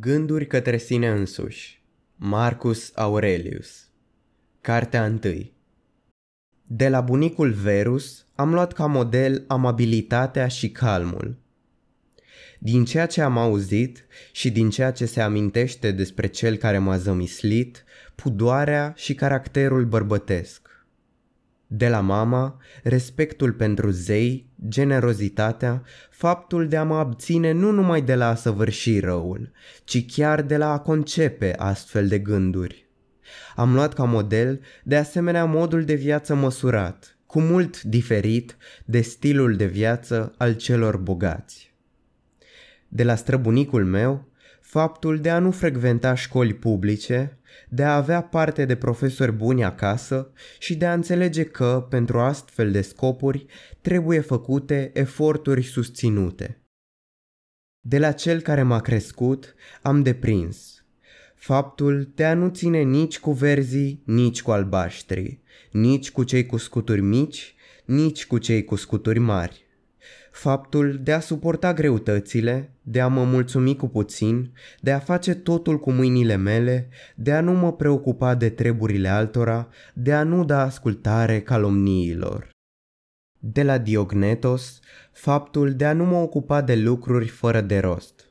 Gânduri către sine însuși Marcus Aurelius Cartea 1 De la bunicul Verus am luat ca model amabilitatea și calmul. Din ceea ce am auzit și din ceea ce se amintește despre cel care m-a zămislit, pudoarea și caracterul bărbătesc. De la mama, respectul pentru zei, generozitatea, faptul de a mă abține nu numai de la a săvârși răul, ci chiar de la a concepe astfel de gânduri. Am luat ca model, de asemenea, modul de viață măsurat, cu mult diferit de stilul de viață al celor bogați. De la străbunicul meu, faptul de a nu frecventa școli publice, de a avea parte de profesori buni acasă și de a înțelege că, pentru astfel de scopuri, trebuie făcute eforturi susținute. De la cel care m-a crescut, am deprins. Faptul te a nu ține nici cu verzii, nici cu albaștri, nici cu cei cu scuturi mici, nici cu cei cu scuturi mari. Faptul de a suporta greutățile, de a mă mulțumi cu puțin, de a face totul cu mâinile mele, de a nu mă preocupa de treburile altora, de a nu da ascultare calomniilor. De la Diognetos, faptul de a nu mă ocupa de lucruri fără de rost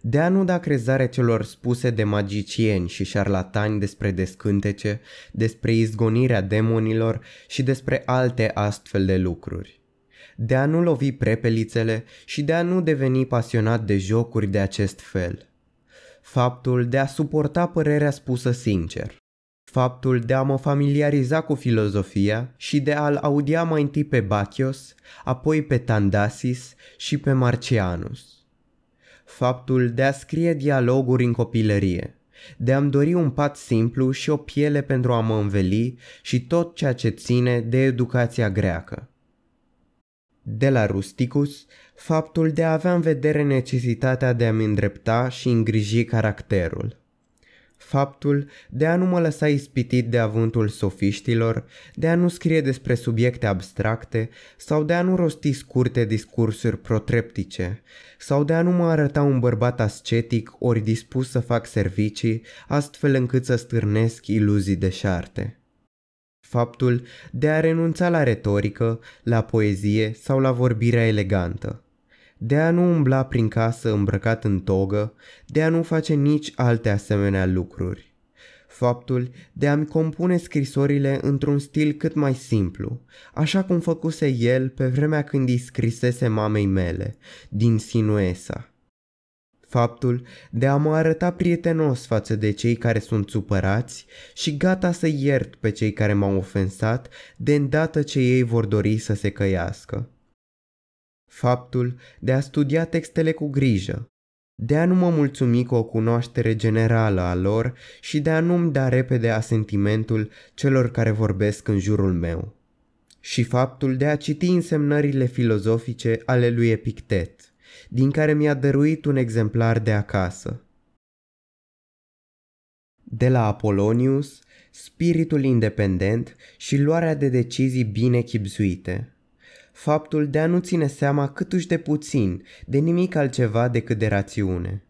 de a nu da crezare celor spuse de magicieni și șarlatani despre descântece, despre izgonirea demonilor și despre alte astfel de lucruri de a nu lovi prepelițele și de a nu deveni pasionat de jocuri de acest fel. Faptul de a suporta părerea spusă sincer. Faptul de a mă familiariza cu filozofia și de a-l audia mai întâi pe Bacchios, apoi pe Tandasis și pe Marcianus. Faptul de a scrie dialoguri în copilărie – de a-mi dori un pat simplu și o piele pentru a mă înveli și tot ceea ce ține de educația greacă de la Rusticus faptul de a avea în vedere necesitatea de a-mi îndrepta și îngriji caracterul. Faptul de a nu mă lăsa ispitit de avântul sofiștilor, de a nu scrie despre subiecte abstracte sau de a nu rosti scurte discursuri protreptice, sau de a nu mă arăta un bărbat ascetic ori dispus să fac servicii, astfel încât să stârnesc iluzii șarte faptul de a renunța la retorică, la poezie sau la vorbirea elegantă, de a nu umbla prin casă îmbrăcat în togă, de a nu face nici alte asemenea lucruri. Faptul de a-mi compune scrisorile într-un stil cât mai simplu, așa cum făcuse el pe vremea când îi scrisese mamei mele, din Sinuesa Faptul de a mă arăta prietenos față de cei care sunt supărați și gata să iert pe cei care m-au ofensat de îndată ce ei vor dori să se căiască. Faptul de a studia textele cu grijă, de a nu mă mulțumi cu o cunoaștere generală a lor și de a nu-mi da repede asentimentul celor care vorbesc în jurul meu. Și faptul de a citi însemnările filozofice ale lui Epictet – din care mi-a dăruit un exemplar de acasă. De la Apolonius, spiritul independent și luarea de decizii bine chipzuite. Faptul de a nu ține seama uși de puțin de nimic altceva decât de rațiune.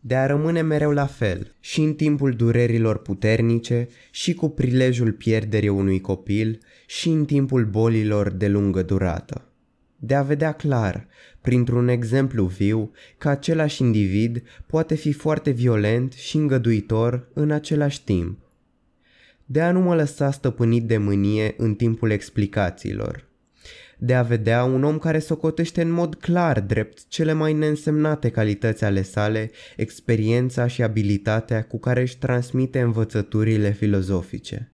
De a rămâne mereu la fel și în timpul durerilor puternice și cu prilejul pierderii unui copil și în timpul bolilor de lungă durată. De a vedea clar, printr-un exemplu viu, că același individ poate fi foarte violent și îngăduitor în același timp. De a nu mă lăsa stăpânit de mânie în timpul explicațiilor. De a vedea un om care socotește în mod clar drept cele mai neînsemnate calități ale sale, experiența și abilitatea cu care își transmite învățăturile filozofice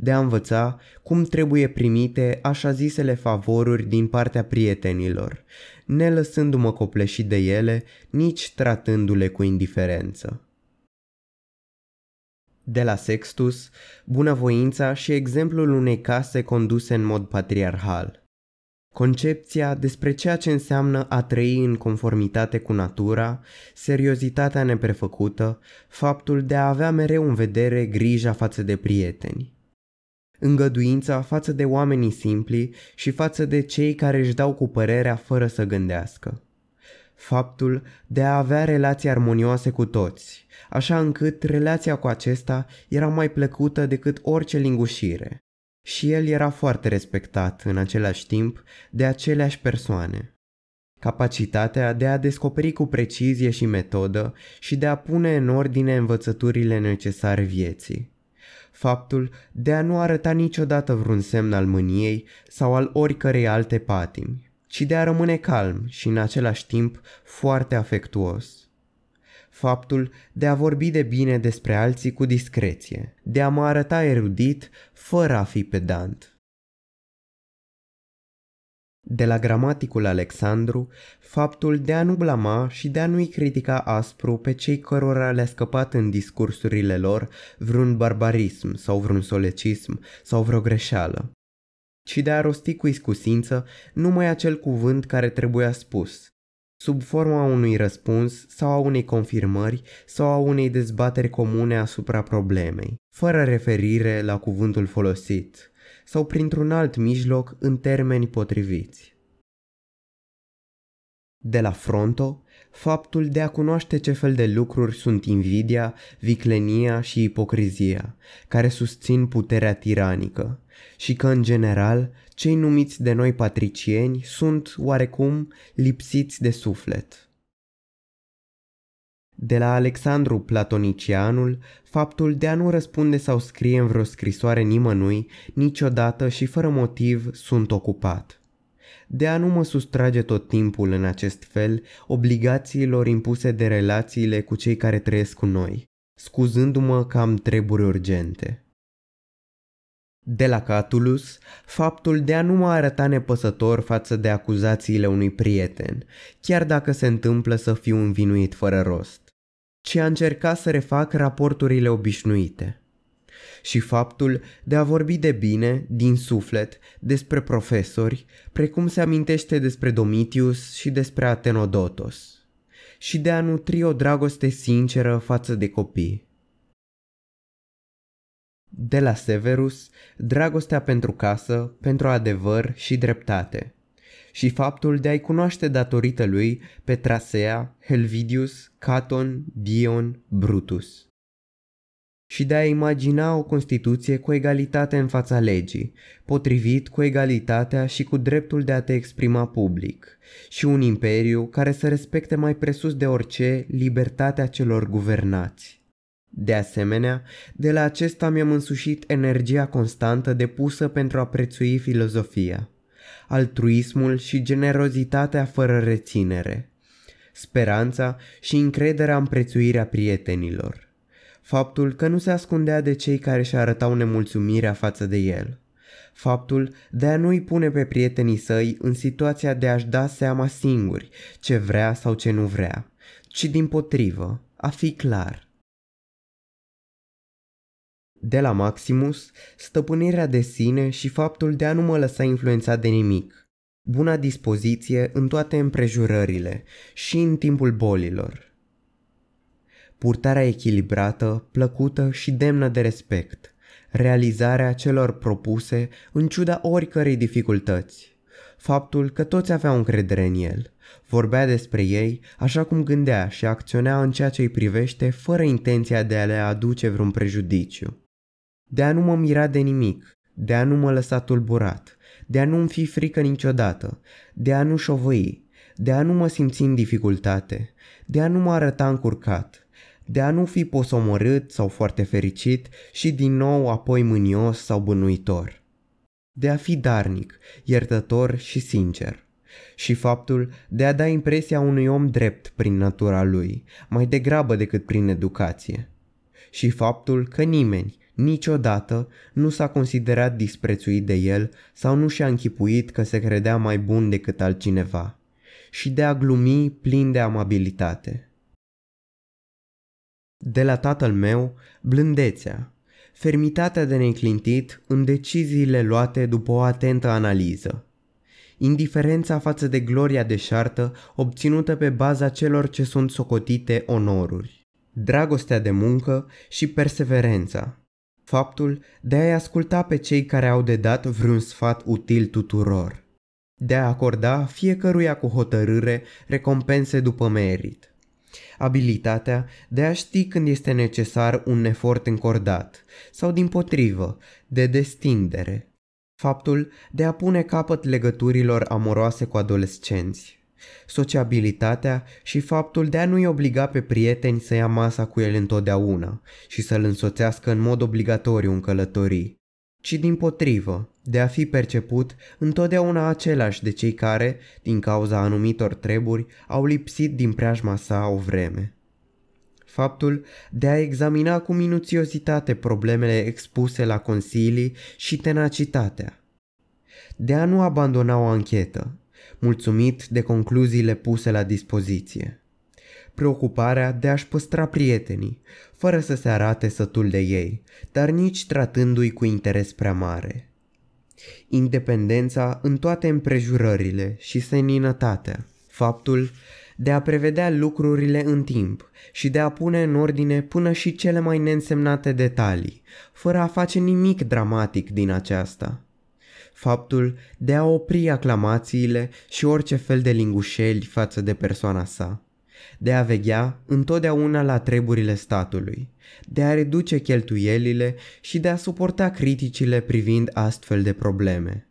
de a învăța cum trebuie primite așa zisele favoruri din partea prietenilor, ne lăsându-mă copleșit de ele, nici tratându-le cu indiferență. De la Sextus, bunăvoința și exemplul unei case conduse în mod patriarhal. Concepția despre ceea ce înseamnă a trăi în conformitate cu natura, seriozitatea neprefăcută, faptul de a avea mereu în vedere grija față de prieteni. Îngăduința față de oamenii simpli și față de cei care își dau cu părerea fără să gândească. Faptul de a avea relații armonioase cu toți, așa încât relația cu acesta era mai plăcută decât orice lingușire. Și el era foarte respectat în același timp de aceleași persoane capacitatea de a descoperi cu precizie și metodă și de a pune în ordine învățăturile necesare vieții faptul de a nu arăta niciodată vreun semn al mâniei sau al oricărei alte patimi, ci de a rămâne calm și în același timp foarte afectuos faptul de a vorbi de bine despre alții cu discreție, de a mă arăta erudit fără a fi pedant de la gramaticul Alexandru, faptul de a nu blama și de a nu-i critica aspru pe cei cărora le-a scăpat în discursurile lor vreun barbarism sau vreun solecism sau vreo greșeală, ci de a rosti cu iscusință numai acel cuvânt care trebuia spus, sub forma unui răspuns sau a unei confirmări sau a unei dezbateri comune asupra problemei, fără referire la cuvântul folosit, sau printr-un alt mijloc în termeni potriviți. De la fronto, faptul de a cunoaște ce fel de lucruri sunt invidia, viclenia și ipocrizia, care susțin puterea tiranică, și că, în general, cei numiți de noi patricieni sunt, oarecum, lipsiți de suflet de la Alexandru Platonicianul faptul de a nu răspunde sau scrie în vreo scrisoare nimănui, niciodată și fără motiv sunt ocupat. De a nu mă sustrage tot timpul în acest fel obligațiilor impuse de relațiile cu cei care trăiesc cu noi, scuzându-mă că am treburi urgente. De la Catulus, faptul de a nu mă arăta nepăsător față de acuzațiile unui prieten, chiar dacă se întâmplă să fiu învinuit fără rost ci a încerca să refac raporturile obișnuite. Și faptul de a vorbi de bine, din suflet, despre profesori, precum se amintește despre Domitius și despre Atenodotos, și de a nutri o dragoste sinceră față de copii. De la Severus, dragostea pentru casă, pentru adevăr și dreptate – și faptul de a-i cunoaște datorită lui pe Trasea, Helvidius, Caton, Dion, Brutus și de a imagina o Constituție cu egalitate în fața legii, potrivit cu egalitatea și cu dreptul de a te exprima public, și un imperiu care să respecte mai presus de orice libertatea celor guvernați. De asemenea, de la acesta mi-am însușit energia constantă depusă pentru a prețui filozofia altruismul și generozitatea fără reținere, speranța și încrederea în prețuirea prietenilor, faptul că nu se ascundea de cei care și arătau nemulțumirea față de el, faptul de a nu-i pune pe prietenii săi în situația de a-și da seama singuri ce vrea sau ce nu vrea, ci din potrivă, a fi clar, de la Maximus, stăpânirea de sine și faptul de a nu mă lăsa influențat de nimic, buna dispoziție în toate împrejurările și în timpul bolilor. Purtarea echilibrată, plăcută și demnă de respect, realizarea celor propuse în ciuda oricărei dificultăți, faptul că toți aveau încredere în el, vorbea despre ei așa cum gândea și acționa în ceea ce îi privește fără intenția de a le aduce vreun prejudiciu. De a nu mă mira de nimic, de a nu mă lăsa tulburat, de a nu-mi fi frică niciodată, de a nu șovăi, de a nu mă simți în dificultate, de a nu mă arăta încurcat, de a nu fi posomorât sau foarte fericit și din nou apoi mânios sau bănuitor. De a fi darnic, iertător și sincer. Și faptul de a da impresia unui om drept prin natura lui, mai degrabă decât prin educație. Și faptul că nimeni, Niciodată nu s-a considerat disprețuit de el sau nu și-a închipuit că se credea mai bun decât altcineva și de a glumi plin de amabilitate. De la tatăl meu, blândețea, fermitatea de neclintit în deciziile luate după o atentă analiză, indiferența față de gloria deșartă obținută pe baza celor ce sunt socotite onoruri, dragostea de muncă și perseverența, faptul de a-i asculta pe cei care au de dat vreun sfat util tuturor, de a acorda fiecăruia cu hotărâre recompense după merit, abilitatea de a ști când este necesar un efort încordat sau, din potrivă, de destindere, faptul de a pune capăt legăturilor amoroase cu adolescenți, sociabilitatea și faptul de a nu-i obliga pe prieteni să ia masa cu el întotdeauna și să-l însoțească în mod obligatoriu în călătorii, ci din potrivă, de a fi perceput întotdeauna același de cei care, din cauza anumitor treburi, au lipsit din preajma sa o vreme. Faptul de a examina cu minuțiozitate problemele expuse la consilii și tenacitatea. De a nu abandona o anchetă, mulțumit de concluziile puse la dispoziție. Preocuparea de a-și păstra prietenii, fără să se arate sătul de ei, dar nici tratându-i cu interes prea mare. Independența în toate împrejurările și seninătatea, faptul de a prevedea lucrurile în timp și de a pune în ordine până și cele mai neînsemnate detalii, fără a face nimic dramatic din aceasta – faptul de a opri aclamațiile și orice fel de lingușeli față de persoana sa, de a veghea întotdeauna la treburile statului, de a reduce cheltuielile și de a suporta criticile privind astfel de probleme.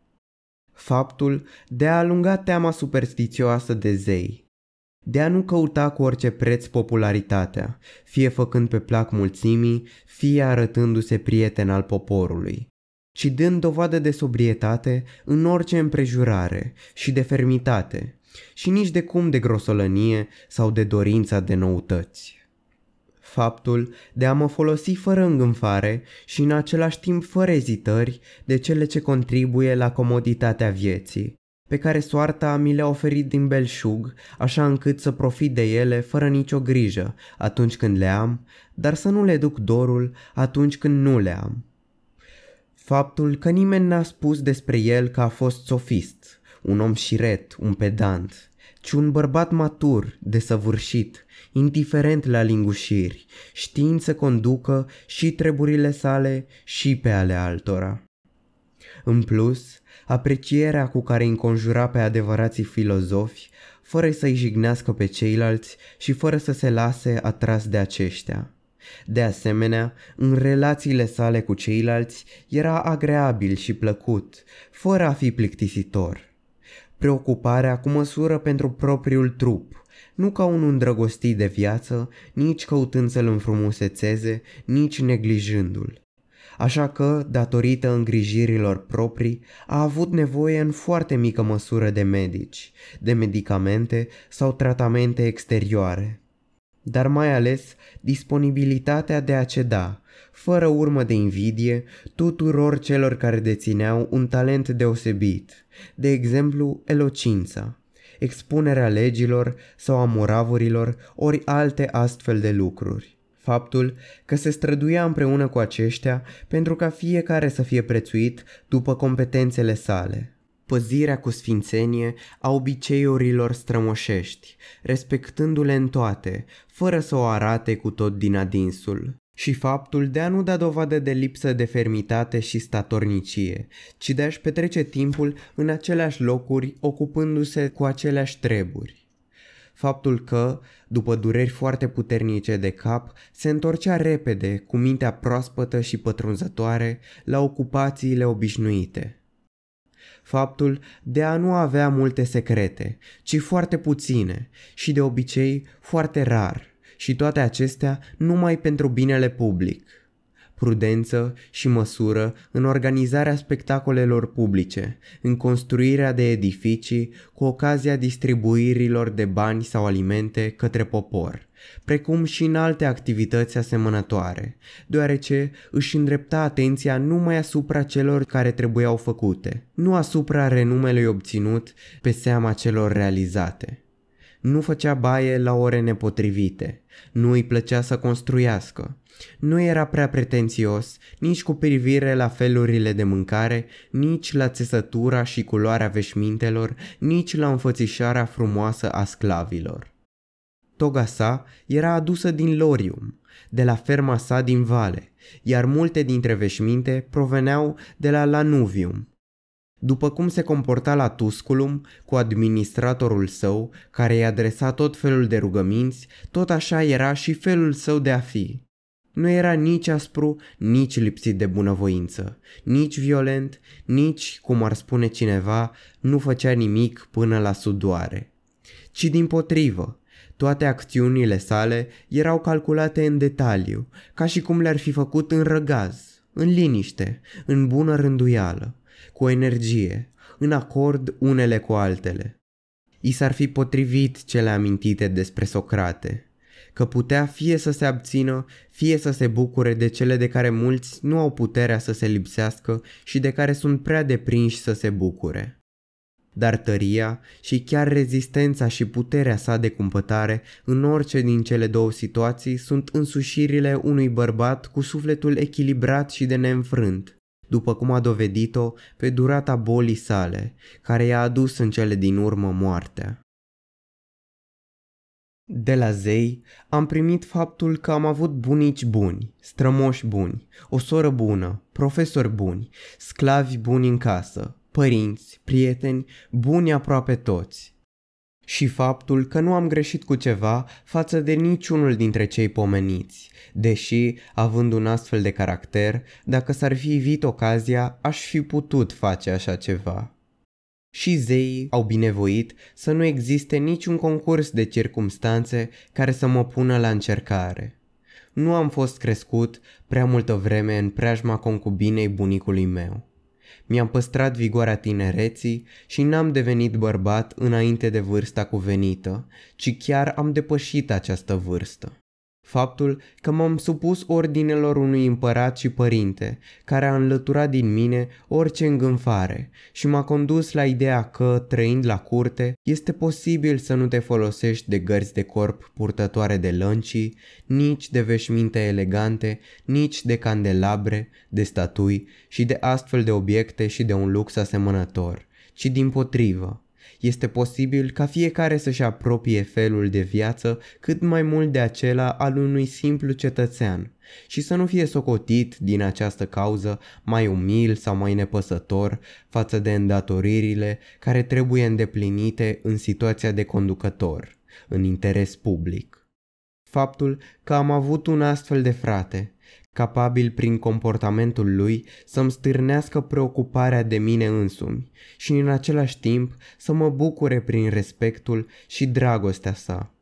Faptul de a alunga teama superstițioasă de zei, de a nu căuta cu orice preț popularitatea, fie făcând pe plac mulțimii, fie arătându-se prieten al poporului, ci dând dovadă de sobrietate în orice împrejurare și de fermitate și nici de cum de grosolănie sau de dorința de noutăți. Faptul de a mă folosi fără îngânfare și în același timp fără ezitări de cele ce contribuie la comoditatea vieții, pe care soarta mi le-a oferit din belșug, așa încât să profit de ele fără nicio grijă atunci când le am, dar să nu le duc dorul atunci când nu le am Faptul că nimeni n-a spus despre el că a fost sofist, un om șiret, un pedant, ci un bărbat matur, desăvârșit, indiferent la lingușiri, știind să conducă și treburile sale și pe ale altora. În plus, aprecierea cu care înconjura pe adevărații filozofi, fără să-i jignească pe ceilalți și fără să se lase atras de aceștia. De asemenea, în relațiile sale cu ceilalți era agreabil și plăcut, fără a fi plictisitor. Preocuparea cu măsură pentru propriul trup, nu ca un îndrăgostit de viață, nici căutând să-l înfrumusețeze, nici neglijându-l așa că, datorită îngrijirilor proprii, a avut nevoie în foarte mică măsură de medici, de medicamente sau tratamente exterioare dar mai ales disponibilitatea de a ceda, fără urmă de invidie, tuturor celor care dețineau un talent deosebit, de exemplu elocința, expunerea legilor sau a moravurilor ori alte astfel de lucruri faptul că se străduia împreună cu aceștia pentru ca fiecare să fie prețuit după competențele sale păzirea cu sfințenie a obiceiurilor strămoșești, respectându-le în toate, fără să o arate cu tot din adinsul și faptul de a nu da dovadă de lipsă de fermitate și statornicie, ci de a-și petrece timpul în aceleași locuri, ocupându-se cu aceleași treburi faptul că, după dureri foarte puternice de cap, se întorcea repede, cu mintea proaspătă și pătrunzătoare, la ocupațiile obișnuite faptul de a nu avea multe secrete, ci foarte puține și de obicei foarte rar, și toate acestea numai pentru binele public prudență și măsură în organizarea spectacolelor publice, în construirea de edificii cu ocazia distribuirilor de bani sau alimente către popor, precum și în alte activități asemănătoare, deoarece își îndrepta atenția numai asupra celor care trebuiau făcute, nu asupra renumelui obținut pe seama celor realizate nu făcea baie la ore nepotrivite, nu îi plăcea să construiască, nu era prea pretențios, nici cu privire la felurile de mâncare, nici la țesătura și culoarea veșmintelor, nici la înfățișarea frumoasă a sclavilor. Toga sa era adusă din Lorium, de la ferma sa din vale, iar multe dintre veșminte proveneau de la Lanuvium, după cum se comporta la Tusculum cu administratorul său, care îi adresa tot felul de rugăminți, tot așa era și felul său de a fi nu era nici aspru, nici lipsit de bunăvoință, nici violent, nici, cum ar spune cineva, nu făcea nimic până la sudoare. Ci din potrivă, toate acțiunile sale erau calculate în detaliu, ca și cum le-ar fi făcut în răgaz, în liniște, în bună rânduială, cu energie, în acord unele cu altele. I s-ar fi potrivit cele amintite despre Socrate – că putea fie să se abțină, fie să se bucure de cele de care mulți nu au puterea să se lipsească și de care sunt prea deprinși să se bucure. Dar tăria și chiar rezistența și puterea sa de cumpătare în orice din cele două situații sunt însușirile unui bărbat cu sufletul echilibrat și de neînfrânt după cum a dovedit-o pe durata bolii sale, care i-a adus în cele din urmă moartea. De la zei am primit faptul că am avut bunici buni, strămoși buni, o soră bună, profesori buni, sclavi buni în casă, părinți, prieteni, buni aproape toți. Și faptul că nu am greșit cu ceva față de niciunul dintre cei pomeniți, deși, având un astfel de caracter, dacă s-ar fi evit ocazia, aș fi putut face așa ceva și zeii au binevoit să nu existe niciun concurs de circumstanțe care să mă pună la încercare. Nu am fost crescut prea multă vreme în preajma concubinei bunicului meu. Mi-am păstrat vigoarea tinereții și n-am devenit bărbat înainte de vârsta cuvenită, ci chiar am depășit această vârstă. Faptul că m-am supus ordinelor unui împărat și părinte, care a înlăturat din mine orice îngânfare și m-a condus la ideea că, trăind la curte, este posibil să nu te folosești de gărzi de corp purtătoare de lăncii, nici de veșminte elegante, nici de candelabre, de statui și de astfel de obiecte și de un lux asemănător, ci din potrivă, este posibil ca fiecare să-și apropie felul de viață cât mai mult de acela al unui simplu cetățean și să nu fie socotit din această cauză mai umil sau mai nepăsător față de îndatoririle care trebuie îndeplinite în situația de conducător, în interes public. Faptul că am avut un astfel de frate capabil prin comportamentul lui să-mi stârnească preocuparea de mine însumi și în același timp să mă bucure prin respectul și dragostea sa.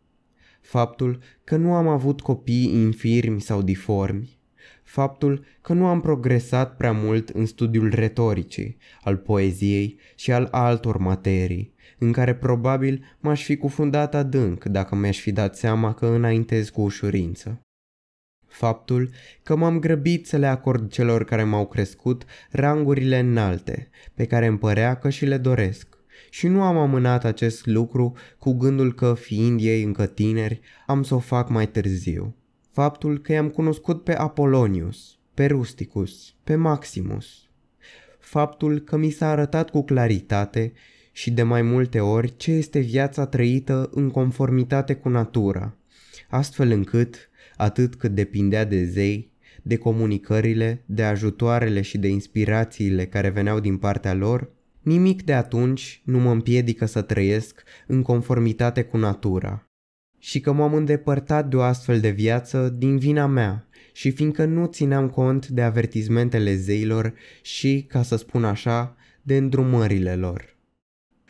Faptul că nu am avut copii infirmi sau diformi, faptul că nu am progresat prea mult în studiul retoricii, al poeziei și al altor materii, în care probabil m-aș fi cufundat adânc dacă mi-aș fi dat seama că înaintez cu ușurință faptul că m-am grăbit să le acord celor care m-au crescut rangurile înalte, pe care îmi părea că și le doresc. Și nu am amânat acest lucru cu gândul că, fiind ei încă tineri, am să o fac mai târziu. Faptul că i-am cunoscut pe Apolonius, pe Rusticus, pe Maximus. Faptul că mi s-a arătat cu claritate și de mai multe ori ce este viața trăită în conformitate cu natura, astfel încât, atât cât depindea de zei, de comunicările, de ajutoarele și de inspirațiile care veneau din partea lor, nimic de atunci nu mă împiedică să trăiesc în conformitate cu natura. Și că m-am îndepărtat de o astfel de viață din vina mea și fiindcă nu țineam cont de avertizmentele zeilor și, ca să spun așa, de îndrumările lor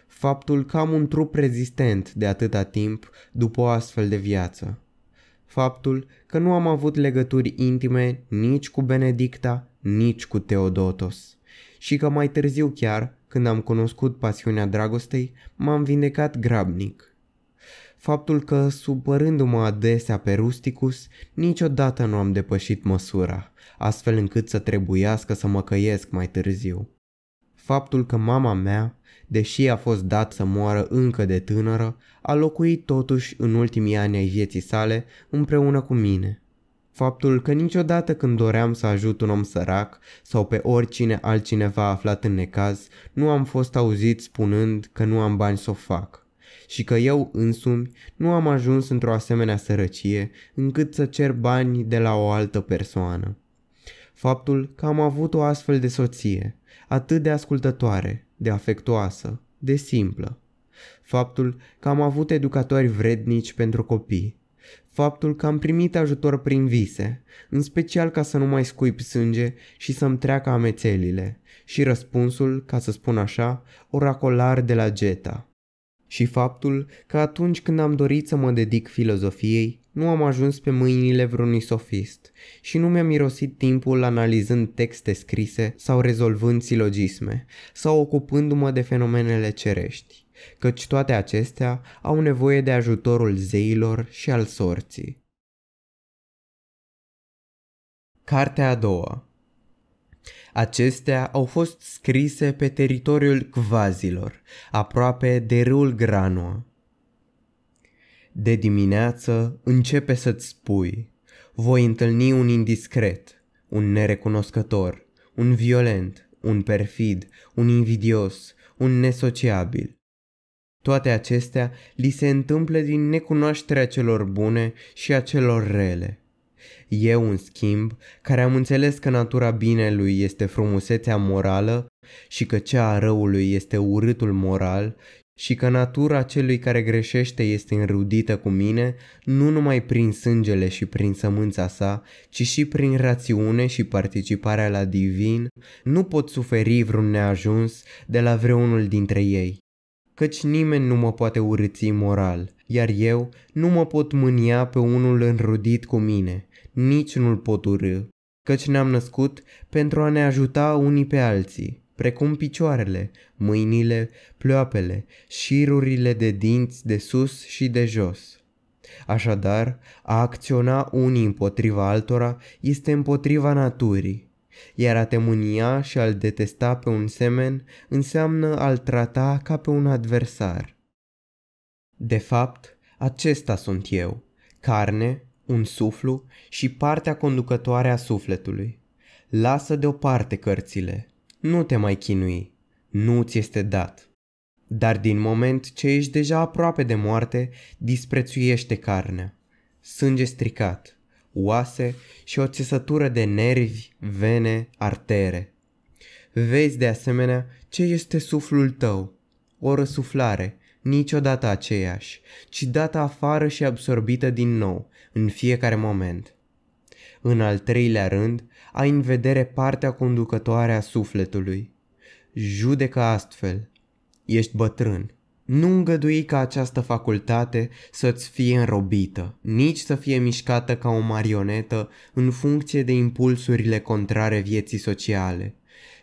faptul că am un trup rezistent de atâta timp după o astfel de viață faptul că nu am avut legături intime nici cu Benedicta, nici cu Teodotos și că mai târziu chiar, când am cunoscut pasiunea dragostei, m-am vindecat grabnic. Faptul că, supărându-mă adesea pe Rusticus, niciodată nu am depășit măsura, astfel încât să trebuiască să mă căiesc mai târziu. Faptul că mama mea deși a fost dat să moară încă de tânără, a locuit totuși în ultimii ani ai vieții sale împreună cu mine. Faptul că niciodată când doream să ajut un om sărac sau pe oricine altcineva aflat în necaz, nu am fost auzit spunând că nu am bani să o fac și că eu însumi nu am ajuns într-o asemenea sărăcie încât să cer bani de la o altă persoană. Faptul că am avut o astfel de soție, atât de ascultătoare, de afectoasă, de simplă. Faptul că am avut educatori vrednici pentru copii. Faptul că am primit ajutor prin vise, în special ca să nu mai scuip sânge și să-mi treacă amețelile. Și răspunsul, ca să spun așa, oracolar de la Geta. Și faptul că atunci când am dorit să mă dedic filozofiei, nu am ajuns pe mâinile vreunui sofist și nu mi-am mirosit timpul analizând texte scrise sau rezolvând silogisme sau ocupându-mă de fenomenele cerești, căci toate acestea au nevoie de ajutorul zeilor și al sorții. Cartea a doua Acestea au fost scrise pe teritoriul Kvazilor, aproape de râul granua. De dimineață începe să-ți spui, voi întâlni un indiscret, un nerecunoscător, un violent, un perfid, un invidios, un nesociabil. Toate acestea li se întâmplă din necunoașterea celor bune și a celor rele. Eu, în schimb, care am înțeles că natura binelui este frumusețea morală și că cea a răului este urâtul moral și că natura celui care greșește este înrudită cu mine, nu numai prin sângele și prin sămânța sa, ci și prin rațiune și participarea la divin, nu pot suferi vreun neajuns de la vreunul dintre ei. Căci nimeni nu mă poate urâți moral, iar eu nu mă pot mânia pe unul înrudit cu mine, nici nu-l pot urâ, căci ne-am născut pentru a ne ajuta unii pe alții, precum picioarele, mâinile, pleoapele, șirurile de dinți de sus și de jos. Așadar, a acționa unii împotriva altora este împotriva naturii, iar a te mânia și a-l detesta pe un semen înseamnă a-l trata ca pe un adversar. De fapt, acesta sunt eu, carne, un suflu și partea conducătoare a sufletului. Lasă deoparte cărțile, nu te mai chinui, nu ți este dat. Dar din moment ce ești deja aproape de moarte, disprețuiește carnea, sânge stricat, oase și o țesătură de nervi, vene, artere. Vezi de asemenea ce este suflul tău, o răsuflare, niciodată aceeași, ci dată afară și absorbită din nou, în fiecare moment. În al treilea rând, ai în vedere partea conducătoare a sufletului. Judecă astfel. Ești bătrân. Nu îngădui ca această facultate să-ți fie înrobită, nici să fie mișcată ca o marionetă în funcție de impulsurile contrare vieții sociale,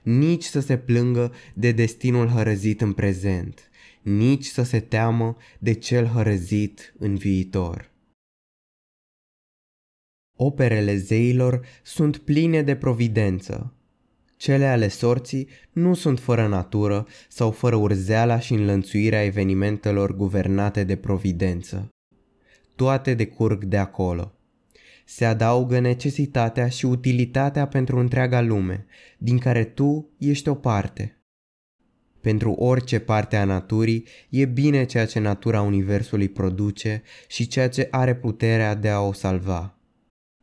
nici să se plângă de destinul hărăzit în prezent, nici să se teamă de cel hărăzit în viitor. Operele zeilor sunt pline de providență. Cele ale sorții nu sunt fără natură sau fără urzeala și înlănțuirea evenimentelor guvernate de providență. Toate decurg de acolo. Se adaugă necesitatea și utilitatea pentru întreaga lume, din care tu ești o parte. Pentru orice parte a naturii e bine ceea ce natura Universului produce și ceea ce are puterea de a o salva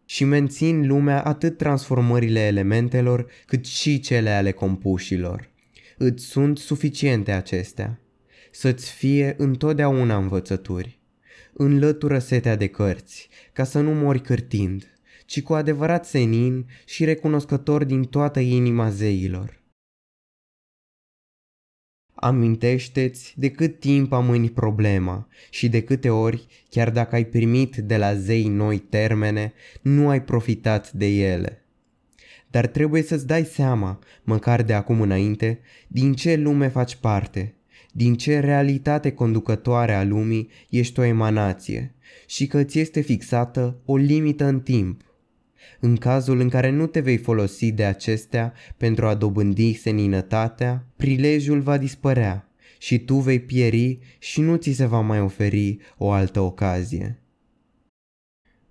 și mențin lumea atât transformările elementelor, cât și cele ale compușilor. Îți sunt suficiente acestea. Să-ți fie întotdeauna învățături. Înlătură setea de cărți, ca să nu mori cârtind, ci cu adevărat senin și recunoscător din toată inima zeilor. Amintește-ți de cât timp amâni problema și de câte ori, chiar dacă ai primit de la zei noi termene, nu ai profitat de ele. Dar trebuie să-ți dai seama, măcar de acum înainte, din ce lume faci parte, din ce realitate conducătoare a lumii ești o emanație și că ți este fixată o limită în timp în cazul în care nu te vei folosi de acestea pentru a dobândi seninătatea, prilejul va dispărea și tu vei pieri și nu ți se va mai oferi o altă ocazie.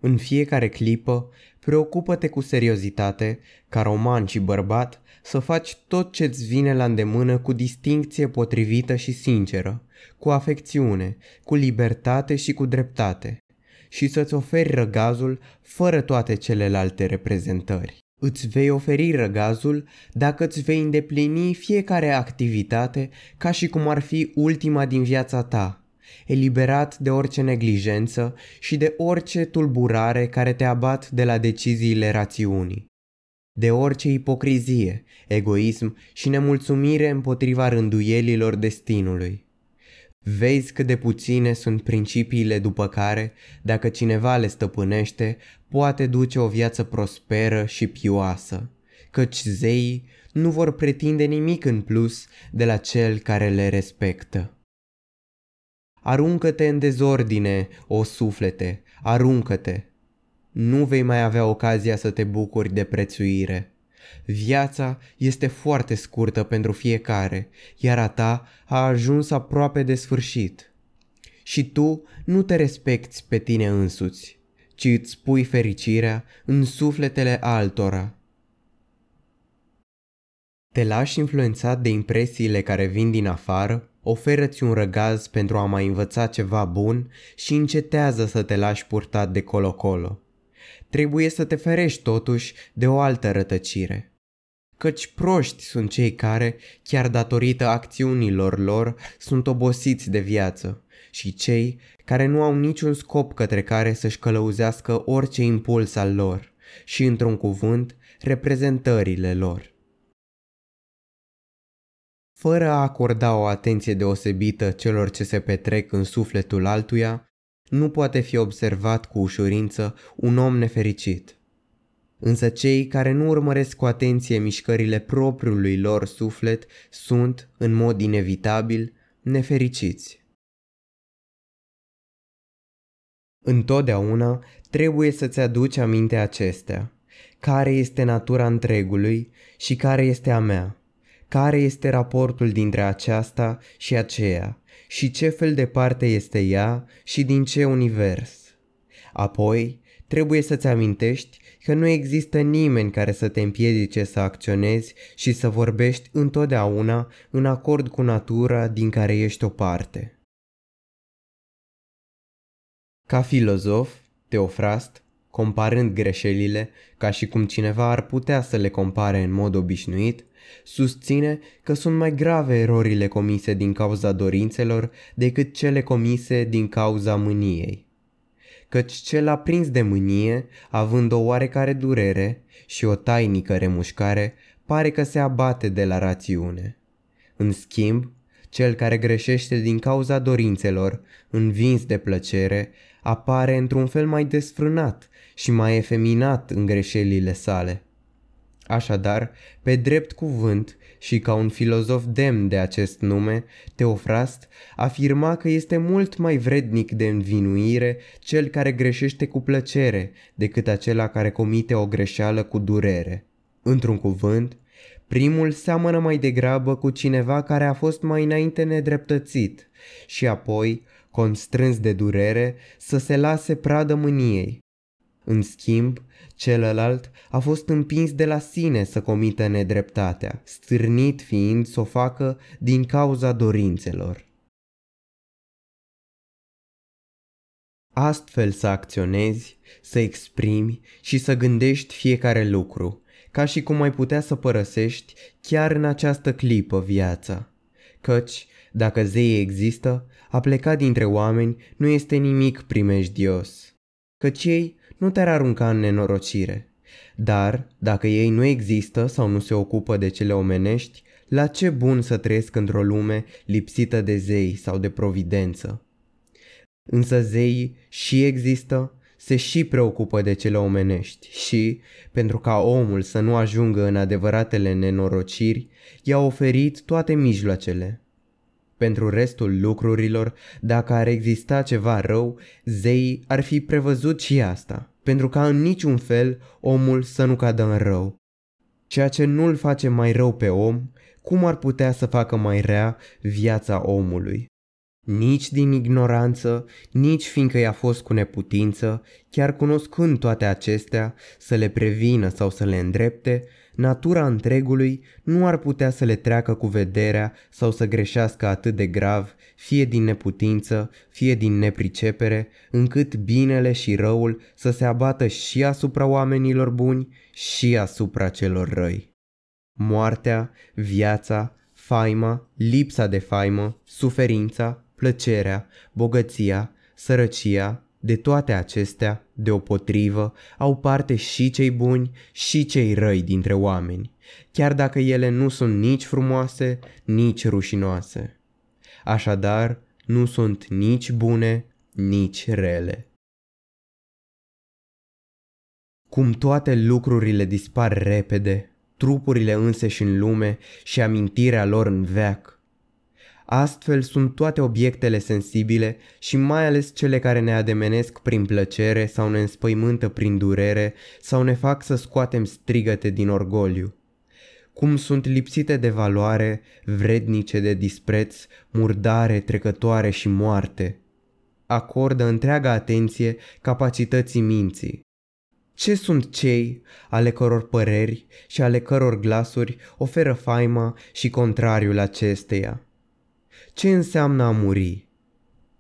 În fiecare clipă, preocupă-te cu seriozitate, ca roman și bărbat, să faci tot ce-ți vine la îndemână cu distincție potrivită și sinceră, cu afecțiune, cu libertate și cu dreptate, și să-ți oferi răgazul fără toate celelalte reprezentări. Îți vei oferi răgazul dacă îți vei îndeplini fiecare activitate ca și cum ar fi ultima din viața ta, eliberat de orice neglijență și de orice tulburare care te abat de la deciziile rațiunii, de orice ipocrizie, egoism și nemulțumire împotriva rânduielilor destinului. Vezi cât de puține sunt principiile după care, dacă cineva le stăpânește, poate duce o viață prosperă și pioasă, căci zeii nu vor pretinde nimic în plus de la cel care le respectă. Aruncă-te în dezordine, o suflete, aruncă-te! Nu vei mai avea ocazia să te bucuri de prețuire. Viața este foarte scurtă pentru fiecare, iar a ta a ajuns aproape de sfârșit. Și tu nu te respecti pe tine însuți, ci îți pui fericirea în sufletele altora. Te lași influențat de impresiile care vin din afară, oferă-ți un răgaz pentru a mai învăța ceva bun și încetează să te lași purtat de colo-colo trebuie să te ferești totuși de o altă rătăcire. Căci proști sunt cei care, chiar datorită acțiunilor lor, sunt obosiți de viață și cei care nu au niciun scop către care să-și călăuzească orice impuls al lor și, într-un cuvânt, reprezentările lor. Fără a acorda o atenție deosebită celor ce se petrec în sufletul altuia, nu poate fi observat cu ușurință un om nefericit. Însă cei care nu urmăresc cu atenție mișcările propriului lor suflet sunt, în mod inevitabil, nefericiți. Întotdeauna trebuie să-ți aduci aminte acestea. Care este natura întregului și care este a mea? Care este raportul dintre aceasta și aceea? și ce fel de parte este ea și din ce univers. Apoi, trebuie să-ți amintești că nu există nimeni care să te împiedice să acționezi și să vorbești întotdeauna în acord cu natura din care ești o parte. Ca filozof, Teofrast, comparând greșelile, ca și cum cineva ar putea să le compare în mod obișnuit, Susține că sunt mai grave erorile comise din cauza dorințelor decât cele comise din cauza mâniei. Căci cel aprins de mânie, având o oarecare durere și o tainică remușcare, pare că se abate de la rațiune. În schimb, cel care greșește din cauza dorințelor, învins de plăcere, apare într-un fel mai desfrânat și mai efeminat în greșelile sale. Așadar, pe drept cuvânt și ca un filozof demn de acest nume, Teofrast afirma că este mult mai vrednic de învinuire cel care greșește cu plăcere decât acela care comite o greșeală cu durere. Într-un cuvânt, primul seamănă mai degrabă cu cineva care a fost mai înainte nedreptățit și apoi, constrâns de durere, să se lase pradă mâniei. În schimb, Celălalt a fost împins de la sine să comită nedreptatea, stârnit fiind să o facă din cauza dorințelor. Astfel să acționezi, să exprimi și să gândești fiecare lucru, ca și cum ai putea să părăsești chiar în această clipă viața. Căci, dacă zei există, a pleca dintre oameni nu este nimic primejdios, căci ei nu te-ar arunca în nenorocire. Dar, dacă ei nu există sau nu se ocupă de cele omenești, la ce bun să trăiesc într-o lume lipsită de zei sau de providență? Însă zeii și există, se și preocupă de cele omenești și, pentru ca omul să nu ajungă în adevăratele nenorociri, i-a oferit toate mijloacele – pentru restul lucrurilor, dacă ar exista ceva rău, zeii ar fi prevăzut și asta, pentru ca în niciun fel omul să nu cadă în rău. Ceea ce nu-l face mai rău pe om, cum ar putea să facă mai rea viața omului? Nici din ignoranță, nici fiindcă i-a fost cu neputință, chiar cunoscând toate acestea, să le prevină sau să le îndrepte, natura întregului nu ar putea să le treacă cu vederea sau să greșească atât de grav, fie din neputință, fie din nepricepere, încât binele și răul să se abată și asupra oamenilor buni și asupra celor răi. Moartea, viața, faima, lipsa de faimă, suferința, plăcerea, bogăția, sărăcia, de toate acestea, deopotrivă, au parte și cei buni și cei răi dintre oameni, chiar dacă ele nu sunt nici frumoase, nici rușinoase. Așadar, nu sunt nici bune, nici rele. Cum toate lucrurile dispar repede, trupurile înseși în lume și amintirea lor în veac, Astfel sunt toate obiectele sensibile și mai ales cele care ne ademenesc prin plăcere sau ne înspăimântă prin durere sau ne fac să scoatem strigăte din orgoliu. Cum sunt lipsite de valoare, vrednice de dispreț, murdare, trecătoare și moarte. Acordă întreaga atenție capacității minții. Ce sunt cei ale căror păreri și ale căror glasuri oferă faima și contrariul acesteia? ce înseamnă a muri?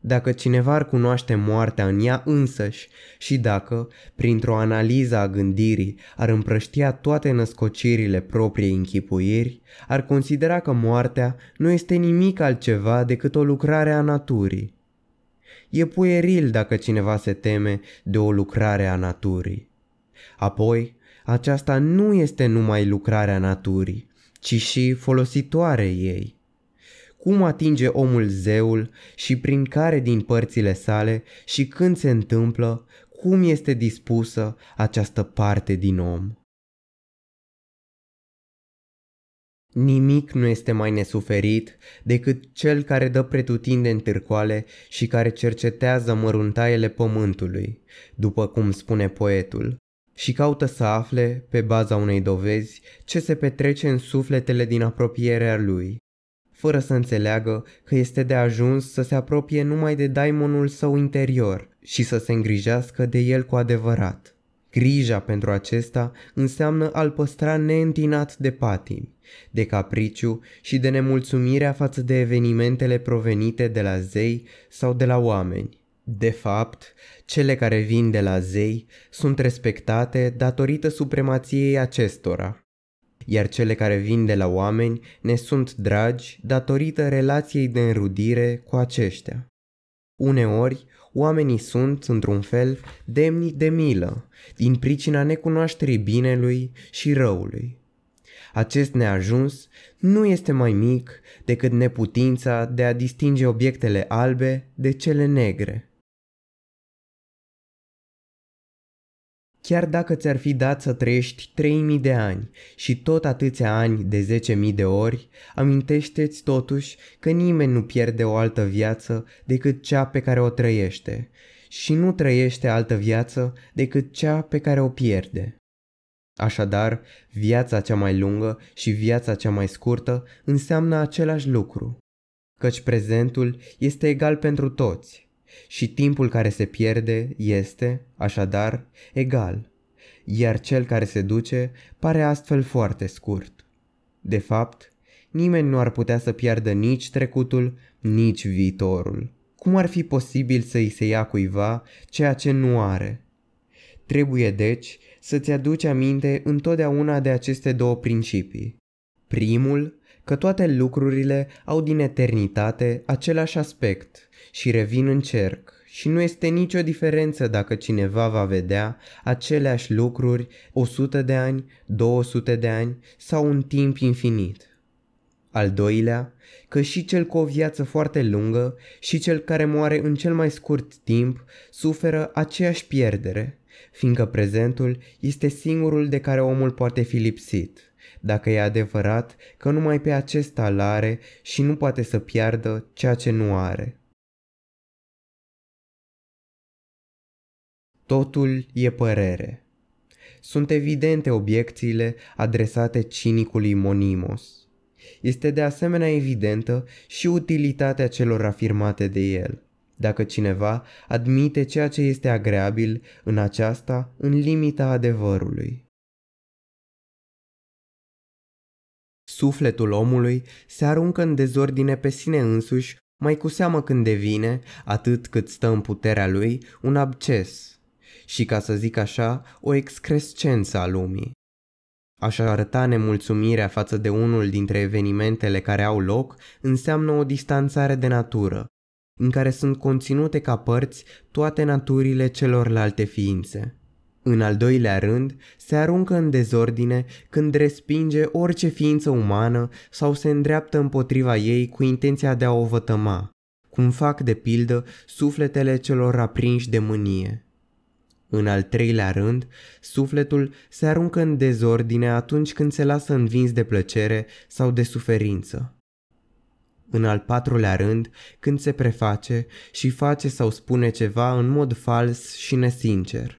Dacă cineva ar cunoaște moartea în ea însăși și dacă, printr-o analiză a gândirii, ar împrăștia toate născocirile propriei închipuiri, ar considera că moartea nu este nimic altceva decât o lucrare a naturii. E pueril dacă cineva se teme de o lucrare a naturii. Apoi, aceasta nu este numai lucrarea naturii, ci și folositoare ei cum atinge omul zeul și prin care din părțile sale și când se întâmplă, cum este dispusă această parte din om. Nimic nu este mai nesuferit decât cel care dă pretutinde în târcoale și care cercetează măruntaiele pământului, după cum spune poetul, și caută să afle, pe baza unei dovezi, ce se petrece în sufletele din apropierea lui fără să înțeleagă că este de ajuns să se apropie numai de daimonul său interior și să se îngrijească de el cu adevărat. Grija pentru acesta înseamnă al păstra neîntinat de patimi, de capriciu și de nemulțumirea față de evenimentele provenite de la zei sau de la oameni. De fapt, cele care vin de la zei sunt respectate datorită supremației acestora iar cele care vin de la oameni ne sunt dragi datorită relației de înrudire cu aceștia. Uneori, oamenii sunt, într-un fel, demni de milă, din pricina necunoașterii binelui și răului. Acest neajuns nu este mai mic decât neputința de a distinge obiectele albe de cele negre – Chiar dacă ți-ar fi dat să trăiești 3000 de ani și tot atâția ani de 10.000 de ori, amintește-ți totuși că nimeni nu pierde o altă viață decât cea pe care o trăiește și nu trăiește altă viață decât cea pe care o pierde. Așadar, viața cea mai lungă și viața cea mai scurtă înseamnă același lucru, căci prezentul este egal pentru toți, și timpul care se pierde este, așadar, egal, iar cel care se duce pare astfel foarte scurt. De fapt, nimeni nu ar putea să piardă nici trecutul, nici viitorul. Cum ar fi posibil să îi se ia cuiva ceea ce nu are? Trebuie deci să-ți aduci aminte întotdeauna de aceste două principii. Primul, că toate lucrurile au din eternitate același aspect – și revin în cerc și nu este nicio diferență dacă cineva va vedea aceleași lucruri 100 de ani, 200 de ani sau un timp infinit. Al doilea, că și cel cu o viață foarte lungă și cel care moare în cel mai scurt timp suferă aceeași pierdere, fiindcă prezentul este singurul de care omul poate fi lipsit, dacă e adevărat că numai pe acesta îl are și nu poate să piardă ceea ce nu are. Totul e părere. Sunt evidente obiecțiile adresate cinicului Monimos. Este de asemenea evidentă și utilitatea celor afirmate de el. Dacă cineva admite ceea ce este agreabil în aceasta în limita adevărului. Sufletul omului se aruncă în dezordine pe sine însuși, mai cu seamă când devine, atât cât stă în puterea lui, un abces, și, ca să zic așa, o excrescență a lumii. Aș arăta nemulțumirea față de unul dintre evenimentele care au loc înseamnă o distanțare de natură, în care sunt conținute ca părți toate naturile celorlalte ființe. În al doilea rând, se aruncă în dezordine când respinge orice ființă umană sau se îndreaptă împotriva ei cu intenția de a o vătăma, cum fac de pildă sufletele celor aprinși de mânie. În al treilea rând, sufletul se aruncă în dezordine atunci când se lasă învins de plăcere sau de suferință. În al patrulea rând, când se preface și face sau spune ceva în mod fals și nesincer.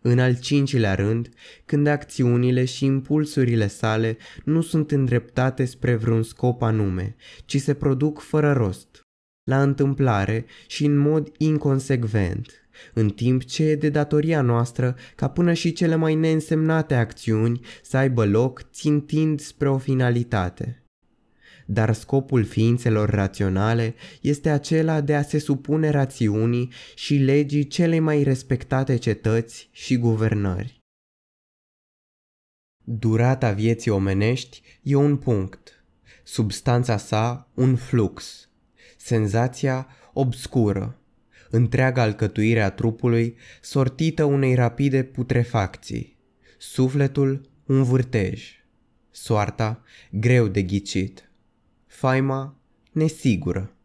În al cincilea rând, când acțiunile și impulsurile sale nu sunt îndreptate spre vreun scop anume, ci se produc fără rost, la întâmplare și în mod inconsecvent – în timp ce e de datoria noastră ca până și cele mai neînsemnate acțiuni să aibă loc țintind spre o finalitate dar scopul ființelor raționale este acela de a se supune rațiunii și legii cele mai respectate cetăți și guvernări. Durata vieții omenești e un punct, substanța sa un flux, senzația obscură, întreaga alcătuire a trupului, sortită unei rapide putrefacții. Sufletul, un vârtej. Soarta, greu de ghicit. Faima, nesigură.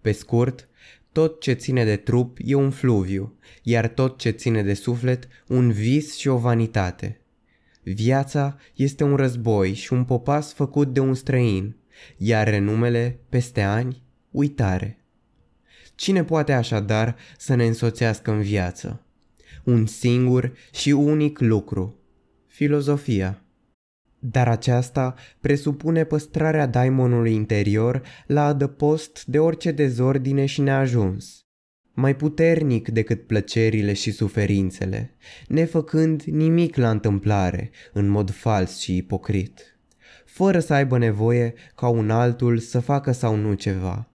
Pe scurt, tot ce ține de trup e un fluviu, iar tot ce ține de suflet un vis și o vanitate. Viața este un război și un popas făcut de un străin, iar renumele, peste ani, uitare. Cine poate așadar să ne însoțească în viață? Un singur și unic lucru. Filozofia. Dar aceasta presupune păstrarea daimonului interior la adăpost de orice dezordine și neajuns, mai puternic decât plăcerile și suferințele, nefăcând nimic la întâmplare, în mod fals și ipocrit, fără să aibă nevoie ca un altul să facă sau nu ceva,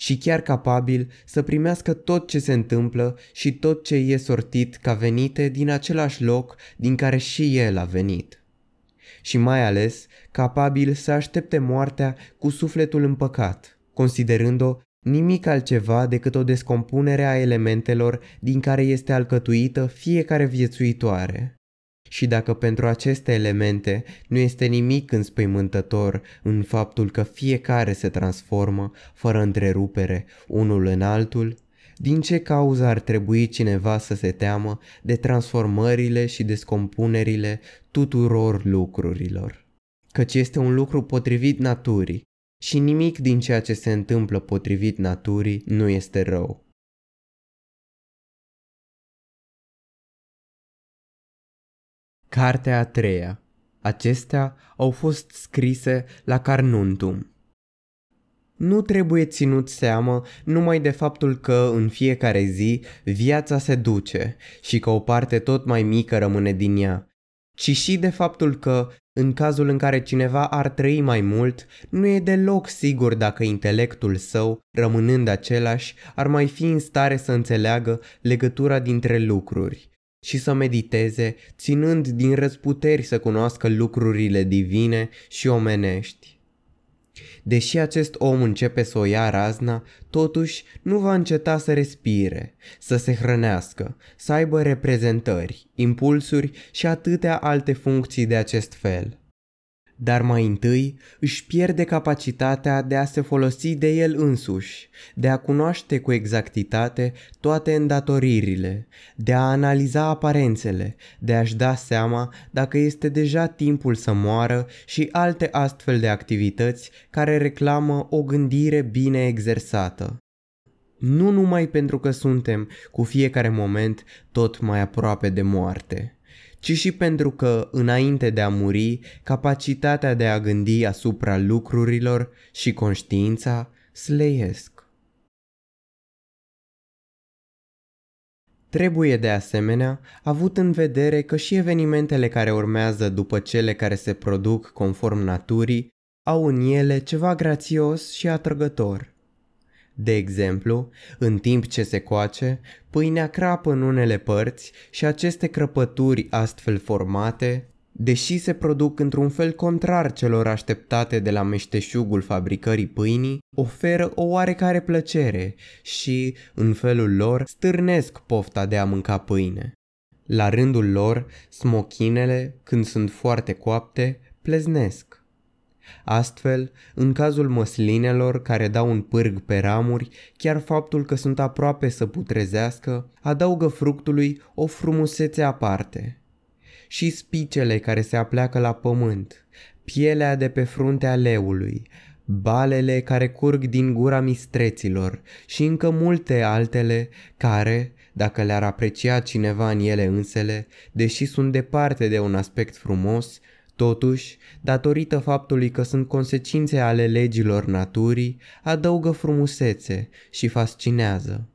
și chiar capabil să primească tot ce se întâmplă și tot ce e sortit ca venite din același loc din care și el a venit. Și mai ales capabil să aștepte moartea cu sufletul împăcat, considerând-o nimic altceva decât o descompunere a elementelor din care este alcătuită fiecare viețuitoare. Și dacă pentru aceste elemente nu este nimic înspăimântător în faptul că fiecare se transformă, fără întrerupere, unul în altul, din ce cauză ar trebui cineva să se teamă de transformările și descompunerile tuturor lucrurilor? Căci este un lucru potrivit naturii și nimic din ceea ce se întâmplă potrivit naturii nu este rău. Cartea a treia. Acestea au fost scrise la Carnuntum. Nu trebuie ținut seamă numai de faptul că în fiecare zi viața se duce și că o parte tot mai mică rămâne din ea, ci și de faptul că, în cazul în care cineva ar trăi mai mult, nu e deloc sigur dacă intelectul său, rămânând același, ar mai fi în stare să înțeleagă legătura dintre lucruri, și să mediteze, ținând din răzputeri să cunoască lucrurile divine și omenești. Deși acest om începe să o ia razna, totuși nu va înceta să respire, să se hrănească, să aibă reprezentări, impulsuri și atâtea alte funcții de acest fel dar mai întâi își pierde capacitatea de a se folosi de el însuși, de a cunoaște cu exactitate toate îndatoririle, de a analiza aparențele, de a-și da seama dacă este deja timpul să moară și alte astfel de activități care reclamă o gândire bine exersată. Nu numai pentru că suntem cu fiecare moment tot mai aproape de moarte ci și pentru că, înainte de a muri, capacitatea de a gândi asupra lucrurilor și conștiința sleiesc. Trebuie de asemenea avut în vedere că și evenimentele care urmează după cele care se produc conform naturii au în ele ceva grațios și atrăgător. De exemplu, în timp ce se coace, pâinea crapă în unele părți și aceste crăpături astfel formate, deși se produc într-un fel contrar celor așteptate de la meșteșugul fabricării pâinii, oferă o oarecare plăcere și, în felul lor, stârnesc pofta de a mânca pâine. La rândul lor, smochinele, când sunt foarte coapte, pleznesc. Astfel, în cazul măslinelor care dau un pârg pe ramuri, chiar faptul că sunt aproape să putrezească, adaugă fructului o frumusețe aparte. Și spicele care se apleacă la pământ, pielea de pe fruntea leului, balele care curg din gura mistreților și încă multe altele care, dacă le-ar aprecia cineva în ele însele, deși sunt departe de un aspect frumos, Totuși, datorită faptului că sunt consecințe ale legilor naturii, adaugă frumusețe și fascinează.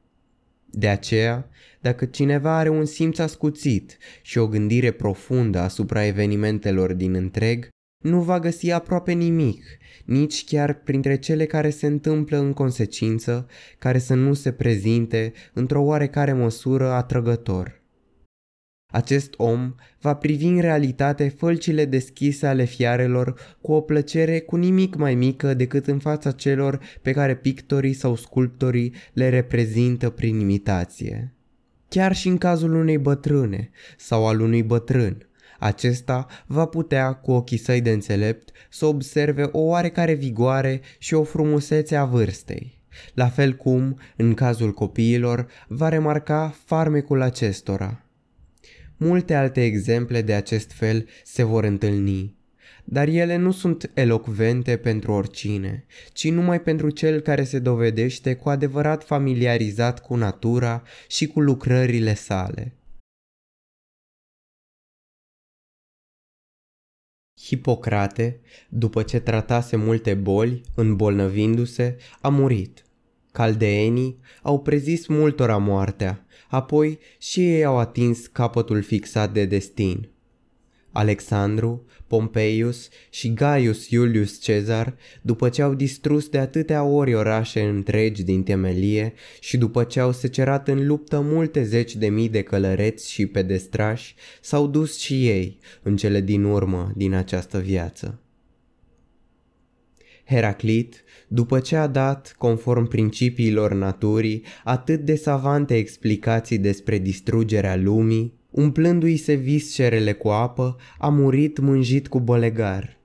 De aceea, dacă cineva are un simț ascuțit și o gândire profundă asupra evenimentelor din întreg, nu va găsi aproape nimic, nici chiar printre cele care se întâmplă în consecință, care să nu se prezinte într-o oarecare măsură atrăgător. Acest om va privi în realitate fălcile deschise ale fiarelor cu o plăcere cu nimic mai mică decât în fața celor pe care pictorii sau sculptorii le reprezintă prin imitație. Chiar și în cazul unei bătrâne sau al unui bătrân, acesta va putea, cu ochii săi de înțelept, să observe o oarecare vigoare și o frumusețe a vârstei. La fel cum, în cazul copiilor, va remarca farmecul acestora – Multe alte exemple de acest fel se vor întâlni. Dar ele nu sunt elocvente pentru oricine, ci numai pentru cel care se dovedește cu adevărat familiarizat cu natura și cu lucrările sale. Hipocrate, după ce tratase multe boli, îmbolnăvindu-se, a murit. Caldeenii au prezis multora moartea, apoi și ei au atins capătul fixat de destin. Alexandru, Pompeius și Gaius Iulius Cezar, după ce au distrus de atâtea ori orașe întregi din temelie și după ce au secerat în luptă multe zeci de mii de călăreți și pedestrași, s-au dus și ei în cele din urmă din această viață. Heraclit, după ce a dat, conform principiilor naturii, atât de savante explicații despre distrugerea lumii, umplându-i se viscerele cu apă, a murit mânjit cu bălegar.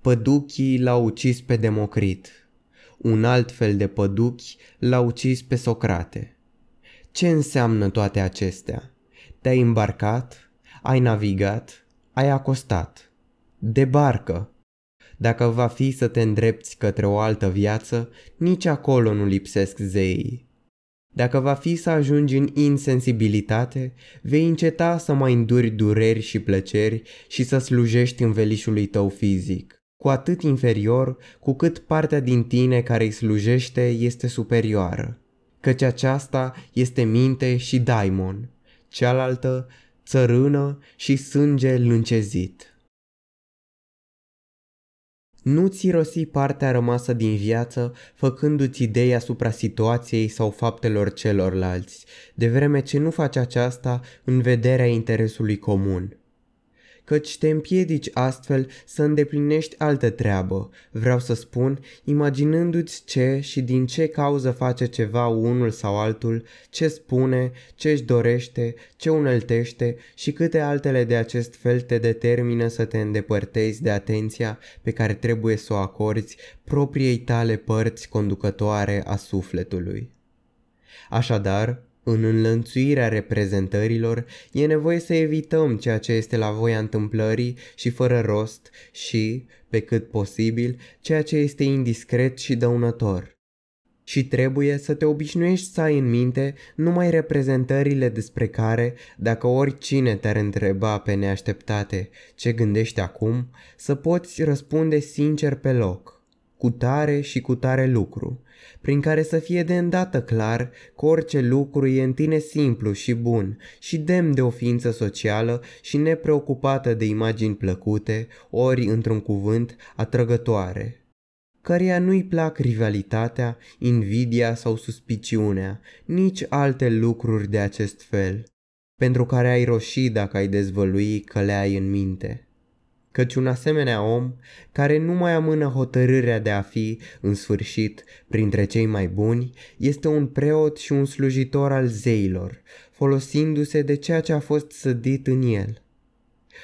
Păduchii l-au ucis pe Democrit. Un alt fel de păduchi l-a ucis pe Socrate. Ce înseamnă toate acestea? Te-ai îmbarcat, ai navigat, ai acostat. Debarcă, dacă va fi să te îndrepți către o altă viață, nici acolo nu lipsesc zeii. Dacă va fi să ajungi în insensibilitate, vei înceta să mai înduri dureri și plăceri și să slujești învelișului tău fizic cu atât inferior cu cât partea din tine care îi slujește este superioară, căci aceasta este minte și daimon, cealaltă țărână și sânge lâncezit. Nu-ți rosi partea rămasă din viață, făcându-ți idei asupra situației sau faptelor celorlalți, de vreme ce nu faci aceasta în vederea interesului comun căci te împiedici astfel să îndeplinești altă treabă. Vreau să spun, imaginându-ți ce și din ce cauză face ceva unul sau altul, ce spune, ce își dorește, ce uneltește și câte altele de acest fel te determină să te îndepărtezi de atenția pe care trebuie să o acorzi propriei tale părți conducătoare a sufletului. Așadar, în înlănțuirea reprezentărilor e nevoie să evităm ceea ce este la voia întâmplării și fără rost și, pe cât posibil, ceea ce este indiscret și dăunător. Și trebuie să te obișnuiești să ai în minte numai reprezentările despre care, dacă oricine te-ar întreba pe neașteptate ce gândești acum, să poți răspunde sincer pe loc, cu tare și cu tare lucru, prin care să fie de îndată clar că orice lucru e în tine simplu și bun și demn de o ființă socială și nepreocupată de imagini plăcute, ori, într-un cuvânt, atrăgătoare căreia nu-i plac rivalitatea, invidia sau suspiciunea, nici alte lucruri de acest fel, pentru care ai roșii dacă ai dezvălui că le ai în minte căci un asemenea om, care nu mai amână hotărârea de a fi, în sfârșit, printre cei mai buni, este un preot și un slujitor al zeilor, folosindu-se de ceea ce a fost sădit în el.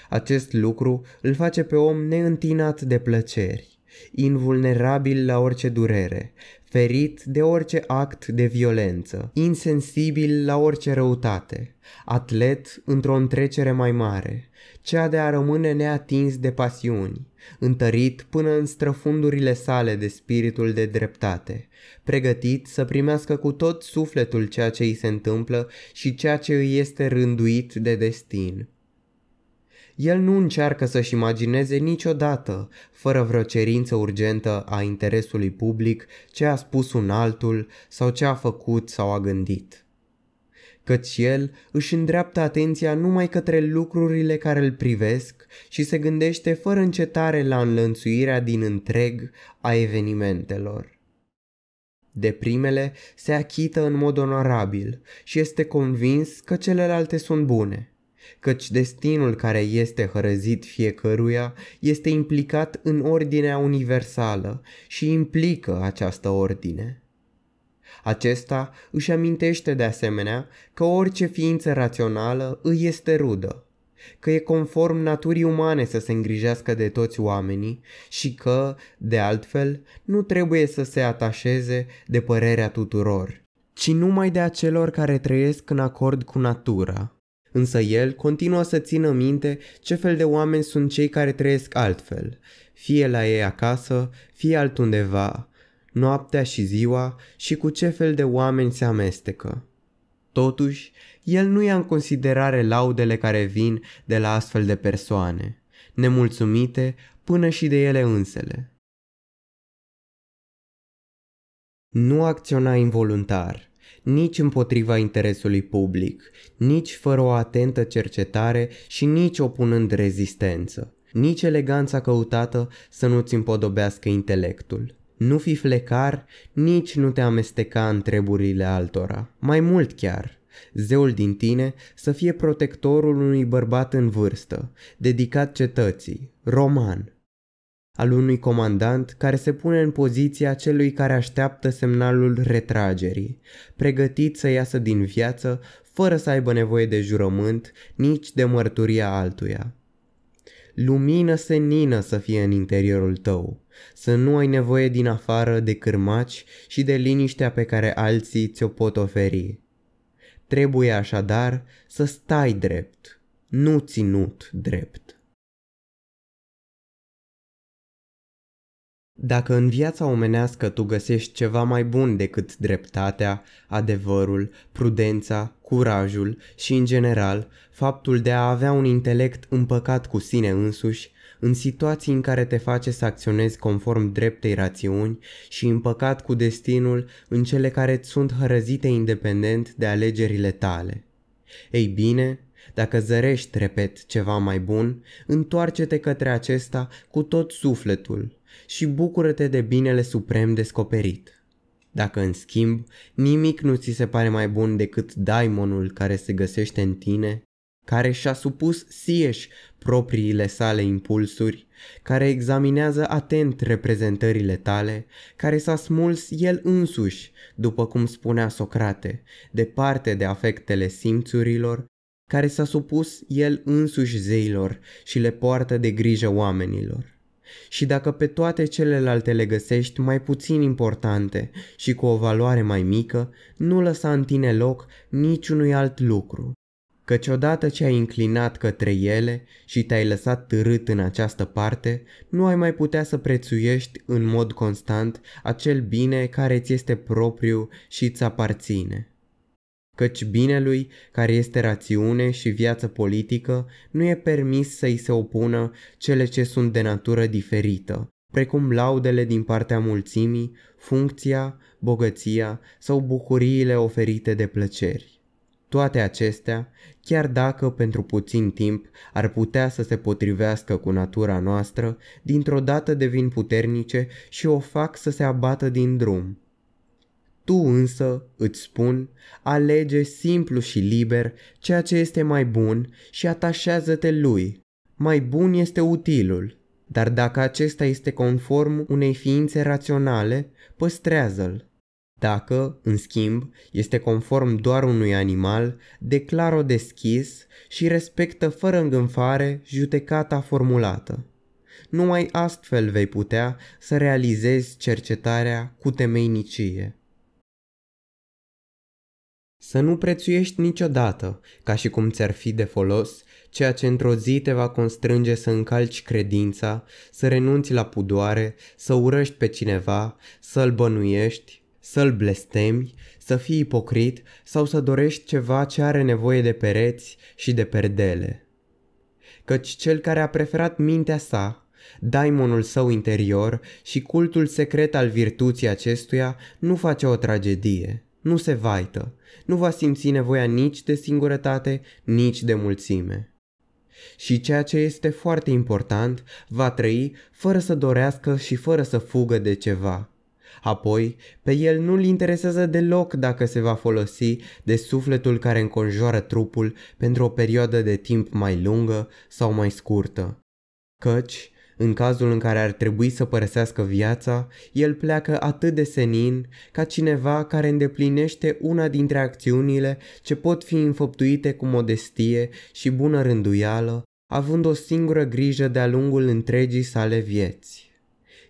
Acest lucru îl face pe om neîntinat de plăceri, invulnerabil la orice durere, ferit de orice act de violență, insensibil la orice răutate, atlet într-o întrecere mai mare, cea de a rămâne neatins de pasiuni, întărit până în străfundurile sale de spiritul de dreptate, pregătit să primească cu tot sufletul ceea ce îi se întâmplă și ceea ce îi este rânduit de destin. El nu încearcă să-și imagineze niciodată, fără vreo cerință urgentă a interesului public, ce a spus un altul sau ce a făcut sau a gândit căci el își îndreaptă atenția numai către lucrurile care îl privesc și se gândește fără încetare la înlănțuirea din întreg a evenimentelor. De primele se achită în mod onorabil și este convins că celelalte sunt bune, căci destinul care este hărăzit fiecăruia este implicat în ordinea universală și implică această ordine. Acesta își amintește de asemenea că orice ființă rațională îi este rudă, că e conform naturii umane să se îngrijească de toți oamenii și că, de altfel, nu trebuie să se atașeze de părerea tuturor, ci numai de acelor care trăiesc în acord cu natura. Însă el continuă să țină minte ce fel de oameni sunt cei care trăiesc altfel, fie la ei acasă, fie altundeva, noaptea și ziua și cu ce fel de oameni se amestecă. Totuși, el nu ia în considerare laudele care vin de la astfel de persoane, nemulțumite până și de ele însele. Nu acționa involuntar, nici împotriva interesului public, nici fără o atentă cercetare și nici opunând rezistență, nici eleganța căutată să nu-ți împodobească intelectul. Nu fi flecar, nici nu te amesteca în treburile altora. Mai mult chiar, zeul din tine să fie protectorul unui bărbat în vârstă, dedicat cetății, roman, al unui comandant care se pune în poziția celui care așteaptă semnalul retragerii, pregătit să iasă din viață fără să aibă nevoie de jurământ, nici de mărturia altuia. Lumină senină să fie în interiorul tău, să nu ai nevoie din afară de cârmaci și de liniștea pe care alții ți-o pot oferi. Trebuie așadar să stai drept, nu ținut drept. Dacă în viața omenească tu găsești ceva mai bun decât dreptatea, adevărul, prudența, curajul și, în general, faptul de a avea un intelect împăcat cu sine însuși, în situații în care te face să acționezi conform dreptei rațiuni și împăcat cu destinul în cele care îți sunt hărăzite independent de alegerile tale. Ei bine, dacă zărești, repet, ceva mai bun, întoarce-te către acesta cu tot sufletul și bucură-te de binele suprem descoperit. Dacă, în schimb, nimic nu ți se pare mai bun decât daimonul care se găsește în tine, care și-a supus sieși propriile sale impulsuri, care examinează atent reprezentările tale, care s-a smuls el însuși, după cum spunea Socrate, departe de afectele simțurilor, care s-a supus el însuși zeilor și le poartă de grijă oamenilor. Și dacă pe toate celelalte le găsești mai puțin importante și cu o valoare mai mică, nu lăsa în tine loc niciunui alt lucru, căci odată ce ai înclinat către ele și te-ai lăsat târât în această parte, nu ai mai putea să prețuiești în mod constant acel bine care ți este propriu și ți aparține. Căci binelui, care este rațiune și viață politică, nu e permis să-i se opună cele ce sunt de natură diferită, precum laudele din partea mulțimii, funcția, bogăția sau bucuriile oferite de plăceri. Toate acestea chiar dacă pentru puțin timp ar putea să se potrivească cu natura noastră, dintr-o dată devin puternice și o fac să se abată din drum. Tu însă, îți spun, alege simplu și liber ceea ce este mai bun și atașează-te lui. Mai bun este utilul, dar dacă acesta este conform unei ființe raționale, păstrează-l. Dacă, în schimb, este conform doar unui animal, declară-o deschis și respectă fără îngânfare judecata formulată. Numai astfel vei putea să realizezi cercetarea cu temeinicie. Să nu prețuiești niciodată, ca și cum ți-ar fi de folos, ceea ce într-o zi te va constrânge să încalci credința, să renunți la pudoare, să urăști pe cineva, să-l bănuiești, să-l blestemi, să fii ipocrit sau să dorești ceva ce are nevoie de pereți și de perdele. Căci cel care a preferat mintea sa, daimonul său interior și cultul secret al virtuții acestuia nu face o tragedie, nu se vaită, nu va simți nevoia nici de singurătate, nici de mulțime și ceea ce este foarte important, va trăi fără să dorească și fără să fugă de ceva, Apoi, pe el nu-l interesează deloc dacă se va folosi de sufletul care înconjoară trupul pentru o perioadă de timp mai lungă sau mai scurtă. Căci, în cazul în care ar trebui să părăsească viața, el pleacă atât de senin ca cineva care îndeplinește una dintre acțiunile ce pot fi înfăptuite cu modestie și bună rânduială, având o singură grijă de-a lungul întregii sale vieți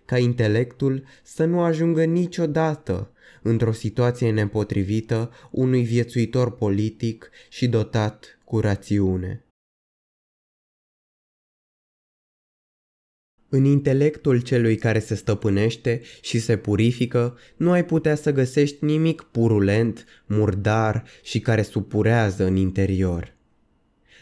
ca intelectul să nu ajungă niciodată într-o situație nepotrivită unui viețuitor politic și dotat cu rațiune. În intelectul celui care se stăpânește și se purifică, nu ai putea să găsești nimic purulent, murdar și care supurează în interior.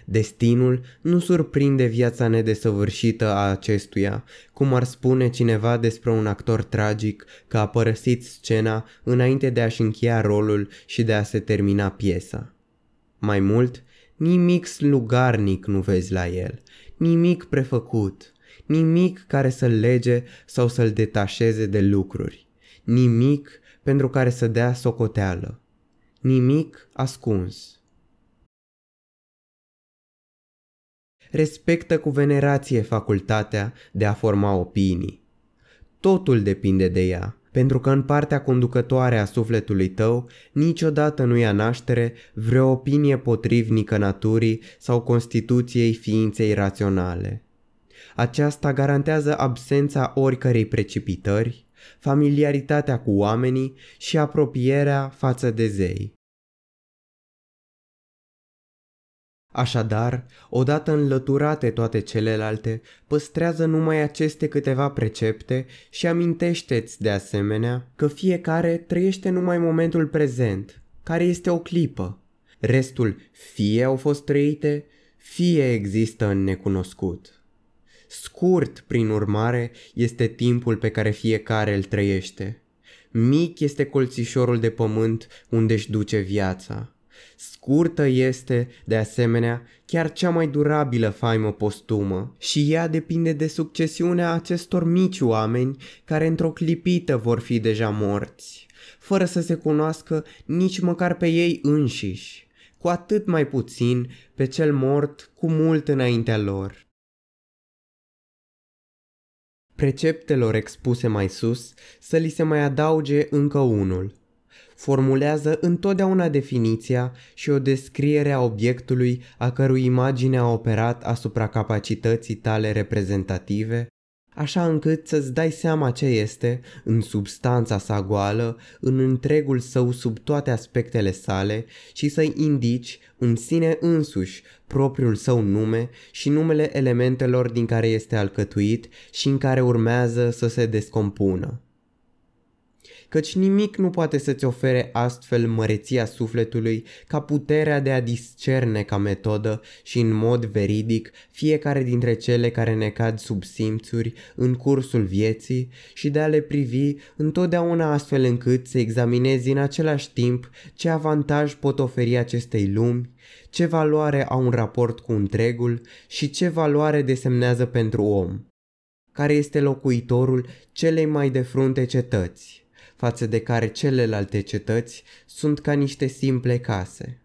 Destinul nu surprinde viața nedesăvârșită a acestuia, cum ar spune cineva despre un actor tragic că a părăsit scena înainte de a-și încheia rolul și de a se termina piesa. Mai mult, nimic slugarnic nu vezi la el, nimic prefăcut, nimic care să-l lege sau să-l detașeze de lucruri, nimic pentru care să dea socoteală, nimic ascuns. respectă cu venerație facultatea de a forma opinii. Totul depinde de ea, pentru că în partea conducătoare a sufletului tău niciodată nu ia naștere vreo opinie potrivnică naturii sau constituției ființei raționale. Aceasta garantează absența oricărei precipitări, familiaritatea cu oamenii și apropierea față de zei. Așadar, odată înlăturate toate celelalte, păstrează numai aceste câteva precepte și amintește-ți de asemenea că fiecare trăiește numai momentul prezent, care este o clipă. Restul fie au fost trăite, fie există în necunoscut. Scurt, prin urmare, este timpul pe care fiecare îl trăiește. Mic este colțișorul de pământ unde își duce viața. Scurtă este, de asemenea, chiar cea mai durabilă faimă postumă și ea depinde de succesiunea acestor mici oameni care într-o clipită vor fi deja morți, fără să se cunoască nici măcar pe ei înșiși, cu atât mai puțin pe cel mort cu mult înaintea lor. Preceptelor expuse mai sus să li se mai adauge încă unul – formulează întotdeauna definiția și o descriere a obiectului a cărui imagine a operat asupra capacității tale reprezentative, așa încât să-ți dai seama ce este, în substanța sa goală, în întregul său sub toate aspectele sale și să-i indici în sine însuși propriul său nume și numele elementelor din care este alcătuit și în care urmează să se descompună căci nimic nu poate să-ți ofere astfel măreția sufletului ca puterea de a discerne ca metodă și în mod veridic fiecare dintre cele care ne cad sub simțuri în cursul vieții și de a le privi întotdeauna astfel încât să examinezi în același timp ce avantaj pot oferi acestei lumi, ce valoare au un raport cu întregul și ce valoare desemnează pentru om care este locuitorul celei mai de frunte cetăți față de care celelalte cetăți sunt ca niște simple case.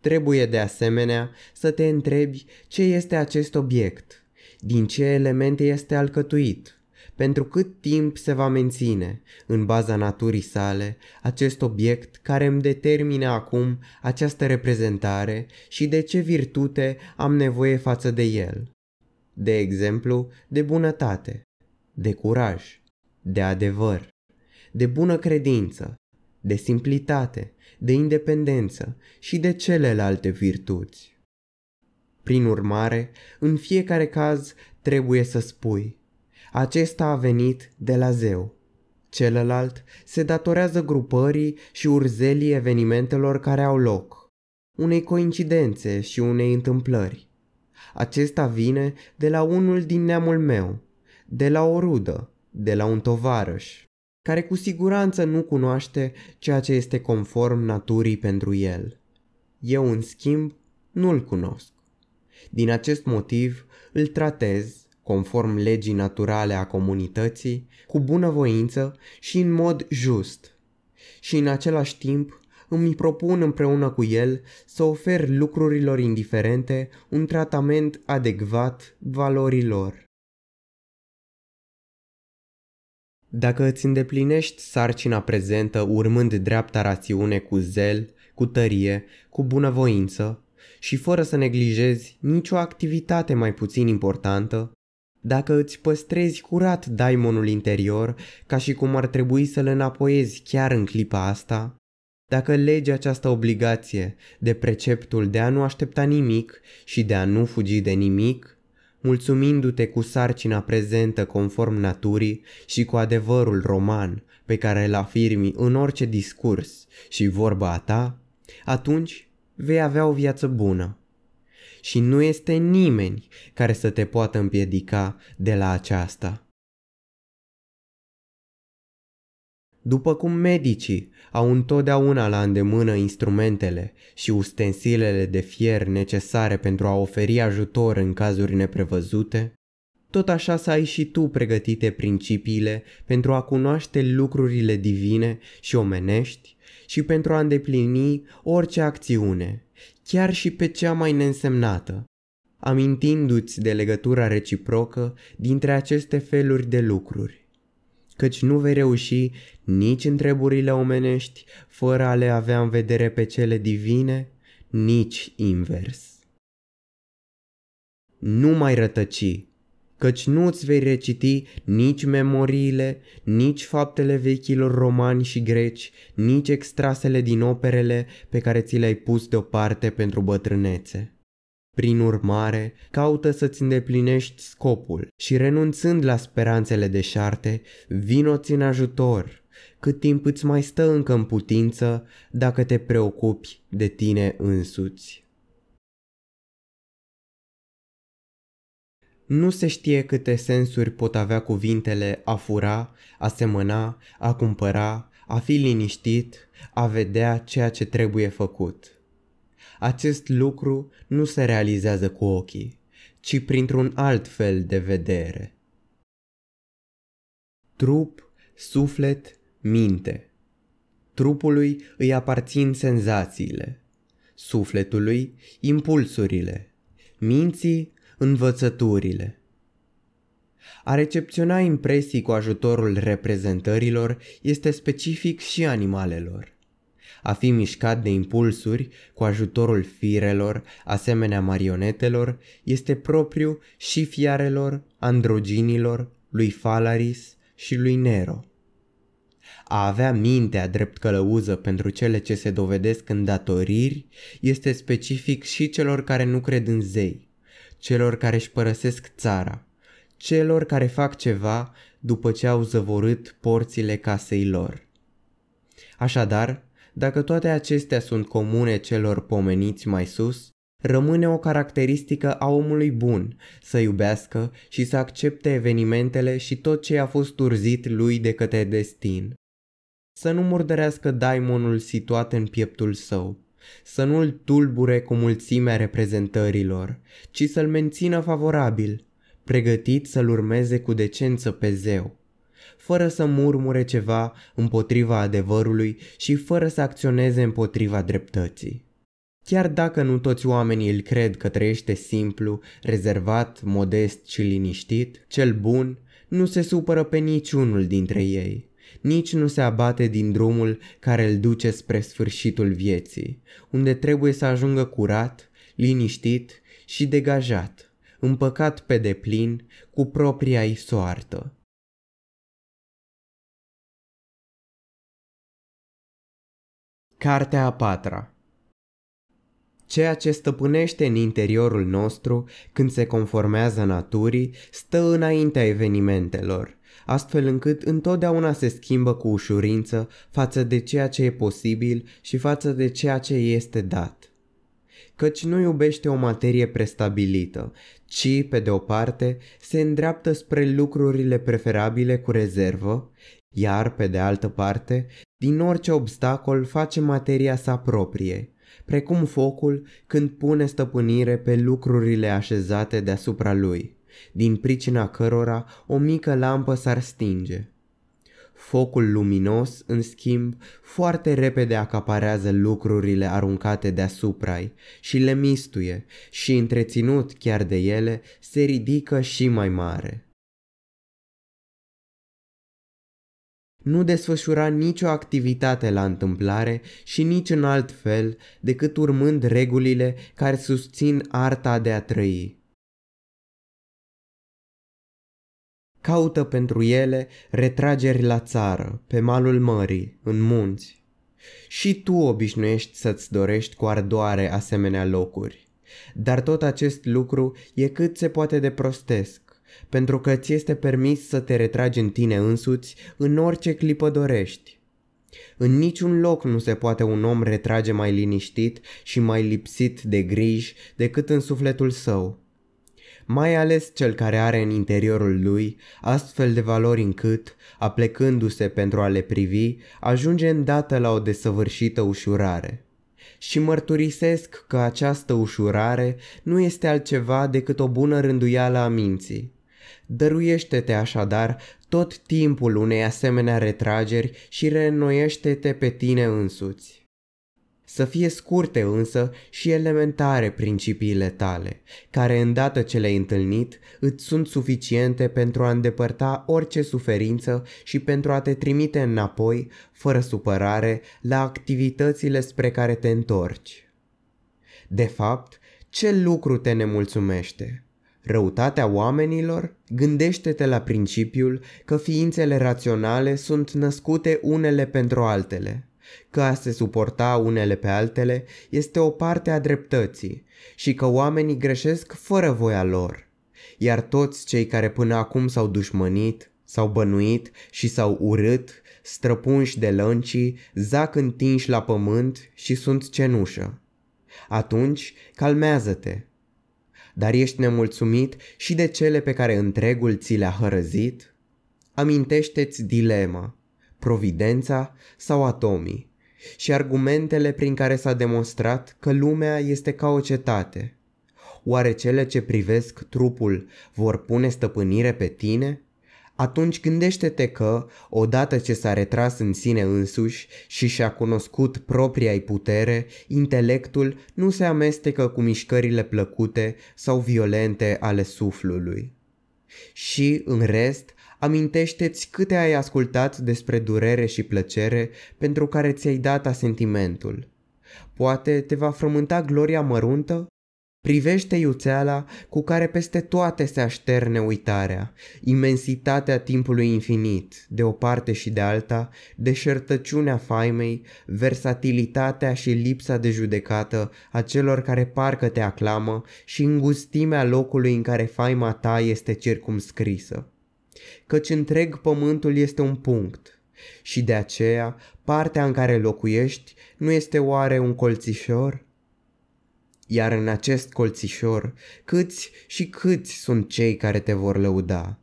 Trebuie de asemenea să te întrebi ce este acest obiect, din ce elemente este alcătuit, pentru cât timp se va menține, în baza naturii sale, acest obiect care îmi determină acum această reprezentare și de ce virtute am nevoie față de el. De exemplu, de bunătate, de curaj, de adevăr de bună credință, de simplitate, de independență și de celelalte virtuți. Prin urmare, în fiecare caz trebuie să spui, acesta a venit de la zeu. Celălalt se datorează grupării și urzelii evenimentelor care au loc, unei coincidențe și unei întâmplări. Acesta vine de la unul din neamul meu, de la o rudă, de la un tovarăș care cu siguranță nu cunoaște ceea ce este conform naturii pentru el. Eu, în schimb, nu-l cunosc. Din acest motiv, îl tratez, conform legii naturale a comunității, cu bunăvoință și în mod just. Și în același timp, îmi propun împreună cu el să ofer lucrurilor indiferente un tratament adecvat valorilor. Dacă îți îndeplinești sarcina prezentă urmând dreapta rațiune cu zel, cu tărie, cu bunăvoință și fără să neglijezi nicio activitate mai puțin importantă, dacă îți păstrezi curat daimonul interior ca și cum ar trebui să-l înapoiezi chiar în clipa asta, dacă legi această obligație de preceptul de a nu aștepta nimic și de a nu fugi de nimic, mulțumindu-te cu sarcina prezentă conform naturii și cu adevărul roman pe care îl afirmi în orice discurs și vorba a ta, atunci vei avea o viață bună. Și nu este nimeni care să te poată împiedica de la aceasta. După cum medicii au întotdeauna la îndemână instrumentele și ustensilele de fier necesare pentru a oferi ajutor în cazuri neprevăzute, tot așa să ai și tu pregătite principiile pentru a cunoaște lucrurile divine și omenești și pentru a îndeplini orice acțiune, chiar și pe cea mai nensemnată, amintindu-ți de legătura reciprocă dintre aceste feluri de lucruri căci nu vei reuși nici în treburile omenești fără a le avea în vedere pe cele divine, nici invers. Nu mai rătăci, căci nu îți vei reciti nici memoriile, nici faptele vechilor romani și greci, nici extrasele din operele pe care ți le-ai pus deoparte pentru bătrânețe. Prin urmare, caută să-ți îndeplinești scopul și renunțând la speranțele deșarte, vino-ți în ajutor, cât timp îți mai stă încă în putință dacă te preocupi de tine însuți. Nu se știe câte sensuri pot avea cuvintele a fura, a semăna, a cumpăra, a fi liniștit, a vedea ceea ce trebuie făcut acest lucru nu se realizează cu ochii, ci printr-un alt fel de vedere. Trup, suflet, minte. Trupului îi aparțin senzațiile, sufletului impulsurile, minții învățăturile. A recepționa impresii cu ajutorul reprezentărilor este specific și animalelor a fi mișcat de impulsuri cu ajutorul firelor, asemenea marionetelor, este propriu și fiarelor, androginilor, lui Falaris și lui Nero. A avea mintea drept călăuză pentru cele ce se dovedesc în datoriri este specific și celor care nu cred în zei, celor care își părăsesc țara, celor care fac ceva după ce au zăvorât porțile casei lor. Așadar, dacă toate acestea sunt comune celor pomeniți mai sus, rămâne o caracteristică a omului bun să iubească și să accepte evenimentele și tot ce a fost urzit lui de către destin. Să nu murdărească daimonul situat în pieptul său, să nu-l tulbure cu mulțimea reprezentărilor, ci să-l mențină favorabil, pregătit să-l urmeze cu decență pe zeu fără să murmure ceva împotriva adevărului și fără să acționeze împotriva dreptății. Chiar dacă nu toți oamenii îl cred că trăiește simplu, rezervat, modest și liniștit, cel bun nu se supără pe niciunul dintre ei. Nici nu se abate din drumul care îl duce spre sfârșitul vieții, unde trebuie să ajungă curat, liniștit și degajat, împăcat pe deplin cu propria ei soartă. Cartea a patra Ceea ce stăpânește în interiorul nostru când se conformează naturii stă înaintea evenimentelor, astfel încât întotdeauna se schimbă cu ușurință față de ceea ce e posibil și față de ceea ce este dat. Căci nu iubește o materie prestabilită, ci, pe de o parte, se îndreaptă spre lucrurile preferabile cu rezervă, iar, pe de altă parte, din orice obstacol face materia sa proprie, precum focul când pune stăpânire pe lucrurile așezate deasupra lui, din pricina cărora o mică lampă s-ar stinge. Focul luminos, în schimb, foarte repede acaparează lucrurile aruncate deasupra ei și le mistuie și, întreținut chiar de ele, se ridică și mai mare. Nu desfășura nicio activitate la întâmplare și nici în alt fel decât urmând regulile care susțin arta de a trăi. Caută pentru ele retrageri la țară, pe malul mării, în munți. Și tu obișnuiești să-ți dorești cu ardoare asemenea locuri. Dar tot acest lucru e cât se poate de prostesc pentru că ți este permis să te retragi în tine însuți în orice clipă dorești. În niciun loc nu se poate un om retrage mai liniștit și mai lipsit de griji decât în sufletul său. Mai ales cel care are în interiorul lui astfel de valori încât, aplecându-se pentru a le privi, ajunge îndată la o desăvârșită ușurare. Și mărturisesc că această ușurare nu este altceva decât o bună rânduială a minții Dăruiește-te așadar tot timpul unei asemenea retrageri și reînnoiește-te pe tine însuți. Să fie scurte însă și elementare principiile tale, care îndată ce le-ai întâlnit îți sunt suficiente pentru a îndepărta orice suferință și pentru a te trimite înapoi, fără supărare, la activitățile spre care te întorci. De fapt, ce lucru te nemulțumește? răutatea oamenilor, gândește-te la principiul că ființele raționale sunt născute unele pentru altele, că a se suporta unele pe altele este o parte a dreptății și că oamenii greșesc fără voia lor, iar toți cei care până acum s-au dușmănit, s-au bănuit și s-au urât, străpunși de lăncii, zac întinși la pământ și sunt cenușă. Atunci, calmează-te, dar ești nemulțumit și de cele pe care întregul ți le-a hărăzit? Amintește-ți dilema, providența sau atomii și argumentele prin care s-a demonstrat că lumea este ca o cetate. Oare cele ce privesc trupul vor pune stăpânire pe tine? atunci gândește-te că, odată ce s-a retras în sine însuși și și-a cunoscut propria ei putere, intelectul nu se amestecă cu mișcările plăcute sau violente ale suflului. Și, în rest, amintește-ți câte ai ascultat despre durere și plăcere pentru care ți-ai dat asentimentul. Poate te va frământa gloria măruntă Privește iuțeala cu care peste toate se așterne uitarea, imensitatea timpului infinit, de o parte și de alta, deșertăciunea faimei, versatilitatea și lipsa de judecată a celor care parcă te aclamă și îngustimea locului în care faima ta este circumscrisă. Căci întreg pământul este un punct, și de aceea partea în care locuiești nu este oare un colțișor? iar în acest colțișor câți și câți sunt cei care te vor lăuda.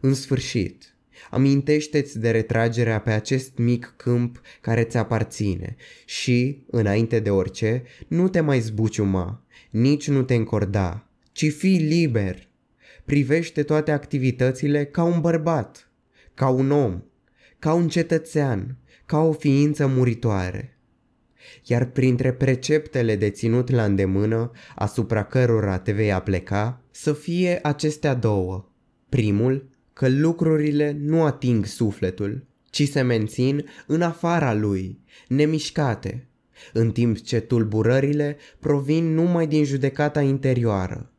În sfârșit, amintește-ți de retragerea pe acest mic câmp care ți aparține și, înainte de orice, nu te mai zbuciuma, nici nu te încorda, ci fii liber. Privește toate activitățile ca un bărbat, ca un om, ca un cetățean, ca o ființă muritoare iar printre preceptele de ținut la îndemână, asupra cărora te vei apleca, să fie acestea două. Primul, că lucrurile nu ating sufletul, ci se mențin în afara lui, nemișcate, în timp ce tulburările provin numai din judecata interioară.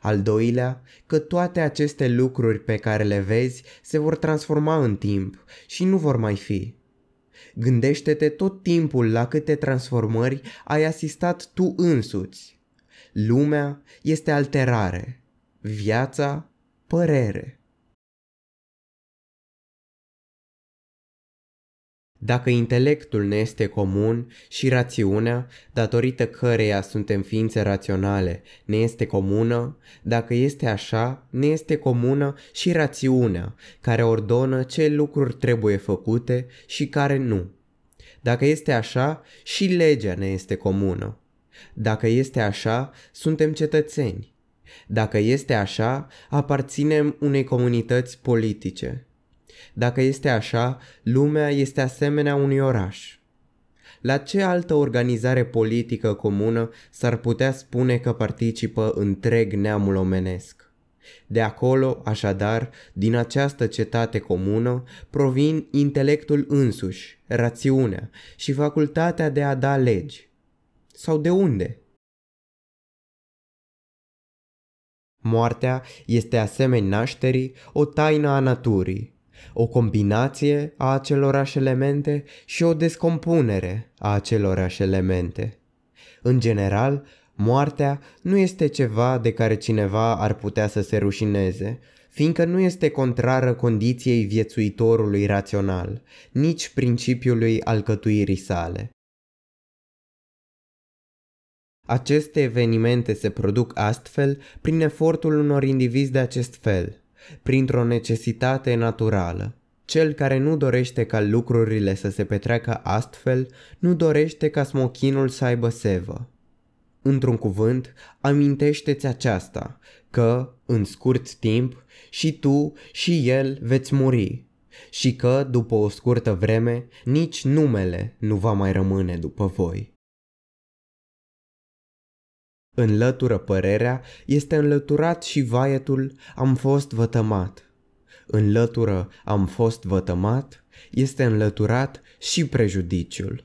Al doilea, că toate aceste lucruri pe care le vezi se vor transforma în timp și nu vor mai fi. Gândește-te tot timpul la câte transformări ai asistat tu însuți. Lumea este alterare, viața părere. Dacă intelectul ne este comun și rațiunea, datorită căreia suntem ființe raționale, ne este comună, dacă este așa, ne este comună și rațiunea, care ordonă ce lucruri trebuie făcute și care nu. Dacă este așa, și legea ne este comună. Dacă este așa, suntem cetățeni. Dacă este așa, aparținem unei comunități politice. Dacă este așa, lumea este asemenea unui oraș. La ce altă organizare politică comună s-ar putea spune că participă întreg neamul omenesc? De acolo, așadar, din această cetate comună, provin intelectul însuși, rațiunea și facultatea de a da legi. Sau de unde? Moartea este asemenea nașterii o taină a naturii, o combinație a acelorași elemente și o descompunere a acelorași elemente. În general, moartea nu este ceva de care cineva ar putea să se rușineze, fiindcă nu este contrară condiției viețuitorului rațional, nici principiului alcătuirii sale. Aceste evenimente se produc astfel prin efortul unor indivizi de acest fel – printr-o necesitate naturală. Cel care nu dorește ca lucrurile să se petreacă astfel, nu dorește ca smochinul să aibă sevă. Într-un cuvânt, amintește-ți aceasta, că, în scurt timp, și tu și el veți muri și că, după o scurtă vreme, nici numele nu va mai rămâne după voi. Înlătură părerea, este înlăturat și vaietul, am fost vătămat. Înlătură, am fost vătămat, este înlăturat și prejudiciul.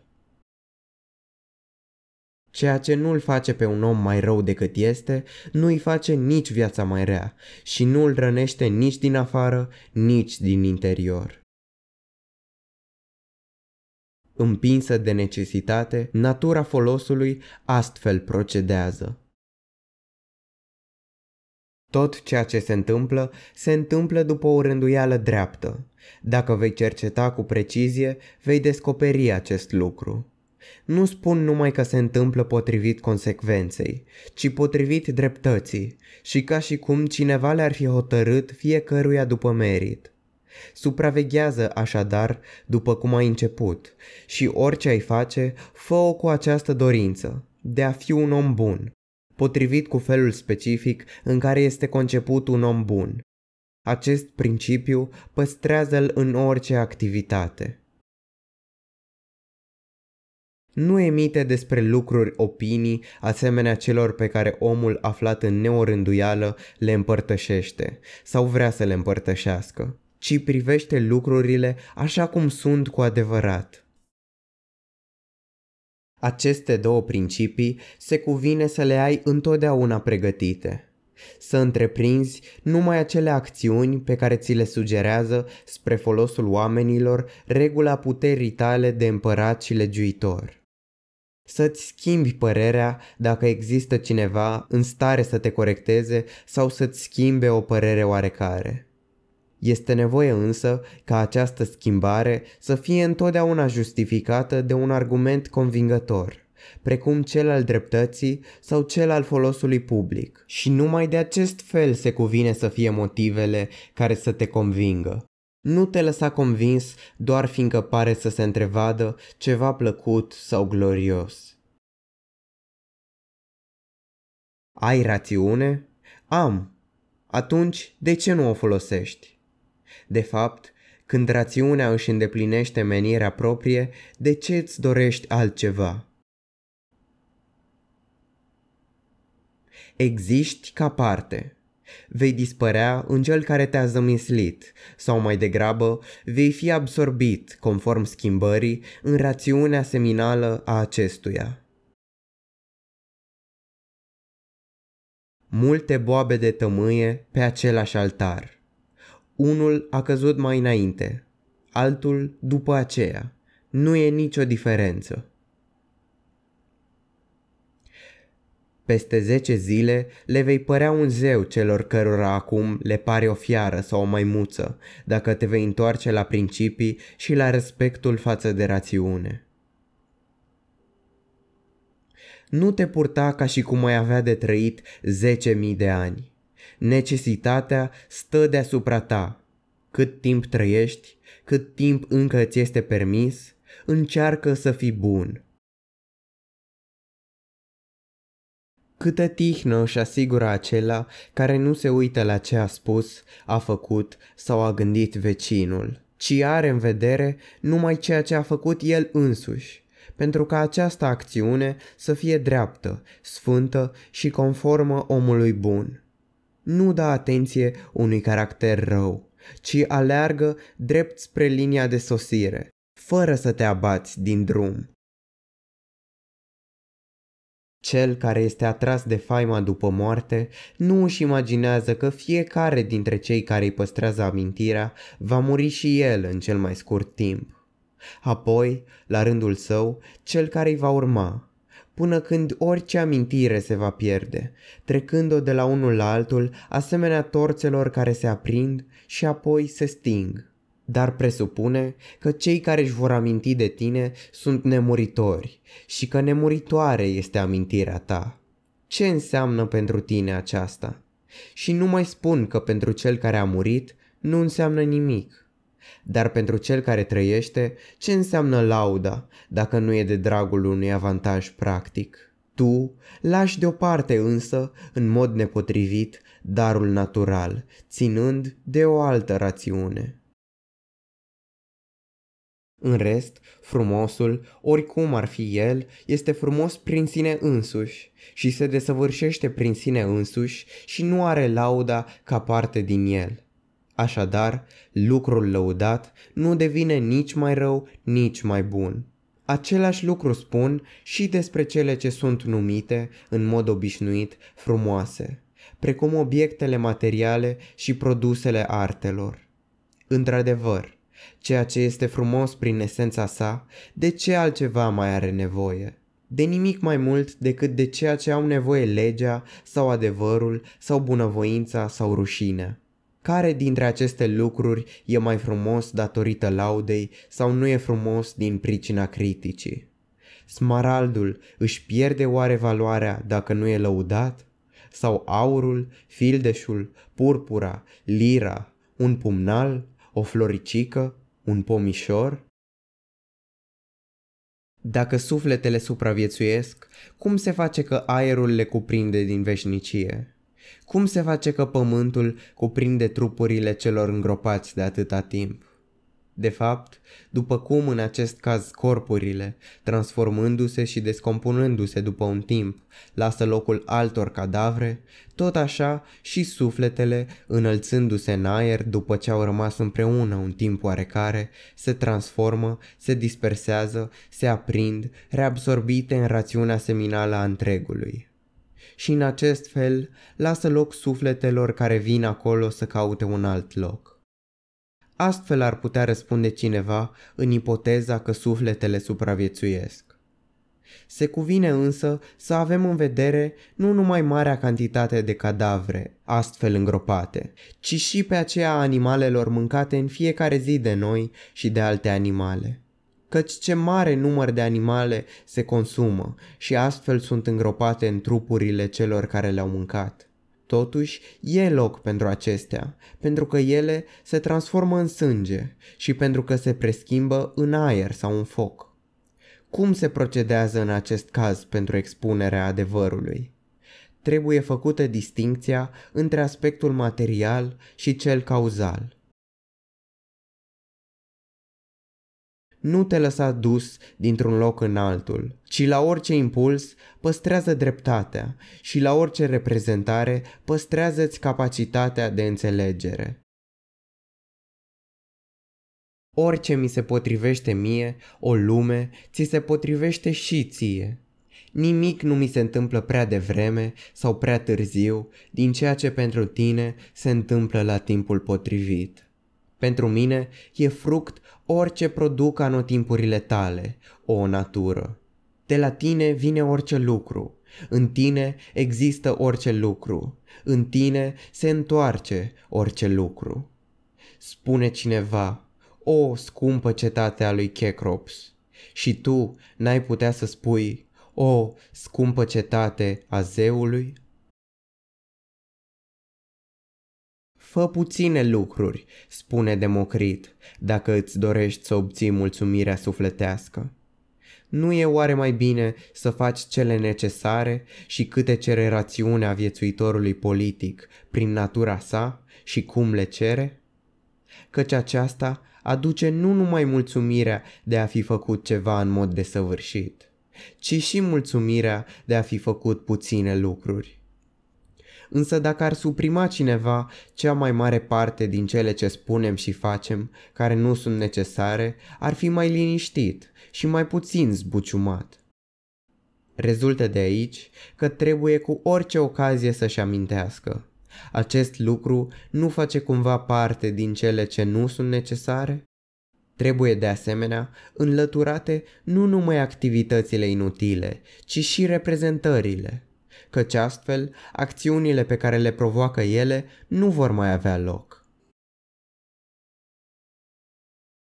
Ceea ce nu-l face pe un om mai rău decât este, nu i face nici viața mai rea și nu l rănește nici din afară, nici din interior. Împinsă de necesitate, natura folosului astfel procedează. Tot ceea ce se întâmplă, se întâmplă după o rânduială dreaptă. Dacă vei cerceta cu precizie, vei descoperi acest lucru. Nu spun numai că se întâmplă potrivit consecvenței, ci potrivit dreptății și ca și cum cineva le-ar fi hotărât fiecăruia după merit. Supraveghează așadar după cum ai început și orice ai face, fă-o cu această dorință, de a fi un om bun, potrivit cu felul specific în care este conceput un om bun. Acest principiu păstrează-l în orice activitate. Nu emite despre lucruri opinii asemenea celor pe care omul aflat în neorânduială le împărtășește sau vrea să le împărtășească, ci privește lucrurile așa cum sunt cu adevărat. Aceste două principii se cuvine să le ai întotdeauna pregătite. Să întreprinzi numai acele acțiuni pe care ți le sugerează spre folosul oamenilor regula puterii tale de împărat și legiuitor. Să-ți schimbi părerea dacă există cineva în stare să te corecteze sau să-ți schimbe o părere oarecare. Este nevoie însă ca această schimbare să fie întotdeauna justificată de un argument convingător, precum cel al dreptății sau cel al folosului public. Și numai de acest fel se cuvine să fie motivele care să te convingă. Nu te lăsa convins doar fiindcă pare să se întrevadă ceva plăcut sau glorios. Ai rațiune? Am. Atunci, de ce nu o folosești? De fapt, când rațiunea își îndeplinește menirea proprie, de ce îți dorești altceva? Existi ca parte. Vei dispărea în cel care te-a zămislit, sau mai degrabă, vei fi absorbit, conform schimbării, în rațiunea seminală a acestuia. Multe boabe de tămâie pe același altar – unul a căzut mai înainte, altul după aceea. Nu e nicio diferență. Peste zece zile le vei părea un zeu celor cărora acum le pare o fiară sau o maimuță, dacă te vei întoarce la principii și la respectul față de rațiune. Nu te purta ca și cum ai avea de trăit zece mii de ani necesitatea stă deasupra ta. Cât timp trăiești, cât timp încă ți este permis, încearcă să fii bun. Câtă tihnă își asigură acela care nu se uită la ce a spus, a făcut sau a gândit vecinul, ci are în vedere numai ceea ce a făcut el însuși, pentru ca această acțiune să fie dreaptă, sfântă și conformă omului bun nu da atenție unui caracter rău, ci aleargă drept spre linia de sosire, fără să te abați din drum. Cel care este atras de faima după moarte nu își imaginează că fiecare dintre cei care îi păstrează amintirea va muri și el în cel mai scurt timp. Apoi, la rândul său, cel care îi va urma, până când orice amintire se va pierde, trecând-o de la unul la altul, asemenea torțelor care se aprind și apoi se sting. Dar presupune că cei care își vor aminti de tine sunt nemuritori și că nemuritoare este amintirea ta. Ce înseamnă pentru tine aceasta? Și nu mai spun că pentru cel care a murit nu înseamnă nimic dar pentru cel care trăiește, ce înseamnă lauda dacă nu e de dragul unui avantaj practic? Tu lași deoparte însă, în mod nepotrivit, darul natural, ținând de o altă rațiune. În rest, frumosul, oricum ar fi el, este frumos prin sine însuși și se desăvârșește prin sine însuși și nu are lauda ca parte din el. Așadar, lucrul lăudat nu devine nici mai rău, nici mai bun. Același lucru spun și despre cele ce sunt numite, în mod obișnuit, frumoase, precum obiectele materiale și produsele artelor. Într-adevăr, ceea ce este frumos prin esența sa, de ce altceva mai are nevoie? De nimic mai mult decât de ceea ce au nevoie legea sau adevărul sau bunăvoința sau rușinea. Care dintre aceste lucruri e mai frumos datorită laudei sau nu e frumos din pricina criticii? Smaraldul își pierde oare valoarea dacă nu e lăudat? Sau aurul, fildeșul, purpura, lira, un pumnal, o floricică, un pomișor? Dacă sufletele supraviețuiesc, cum se face că aerul le cuprinde din veșnicie? Cum se face că pământul cuprinde trupurile celor îngropați de atâta timp? De fapt, după cum în acest caz corpurile, transformându-se și descompunându-se după un timp, lasă locul altor cadavre, tot așa și sufletele, înălțându-se în aer după ce au rămas împreună un timp oarecare, se transformă, se dispersează, se aprind, reabsorbite în rațiunea seminală a întregului și în acest fel lasă loc sufletelor care vin acolo să caute un alt loc. Astfel ar putea răspunde cineva în ipoteza că sufletele supraviețuiesc. Se cuvine însă să avem în vedere nu numai marea cantitate de cadavre, astfel îngropate, ci și pe aceea animalelor mâncate în fiecare zi de noi și de alte animale căci ce mare număr de animale se consumă și astfel sunt îngropate în trupurile celor care le-au mâncat. Totuși, e loc pentru acestea, pentru că ele se transformă în sânge și pentru că se preschimbă în aer sau în foc. Cum se procedează în acest caz pentru expunerea adevărului? Trebuie făcută distincția între aspectul material și cel cauzal – nu te lăsa dus dintr-un loc în altul, ci la orice impuls păstrează dreptatea și la orice reprezentare păstrează-ți capacitatea de înțelegere. Orice mi se potrivește mie, o lume, ți se potrivește și ție. Nimic nu mi se întâmplă prea devreme sau prea târziu din ceea ce pentru tine se întâmplă la timpul potrivit. Pentru mine e fruct orice produc anotimpurile tale, o natură. De la tine vine orice lucru, în tine există orice lucru, în tine se întoarce orice lucru. Spune cineva, o scumpă cetate a lui Cecrops, și tu n-ai putea să spui, o scumpă cetate a zeului? Fă puține lucruri, spune Democrit, dacă îți dorești să obții mulțumirea sufletească. Nu e oare mai bine să faci cele necesare și câte cere rațiunea viețuitorului politic prin natura sa și cum le cere? Căci aceasta aduce nu numai mulțumirea de a fi făcut ceva în mod desăvârșit, ci și mulțumirea de a fi făcut puține lucruri. Însă dacă ar suprima cineva cea mai mare parte din cele ce spunem și facem, care nu sunt necesare, ar fi mai liniștit și mai puțin zbuciumat. Rezultă de aici că trebuie cu orice ocazie să-și amintească. Acest lucru nu face cumva parte din cele ce nu sunt necesare? Trebuie de asemenea înlăturate nu numai activitățile inutile, ci și reprezentările căci astfel acțiunile pe care le provoacă ele nu vor mai avea loc.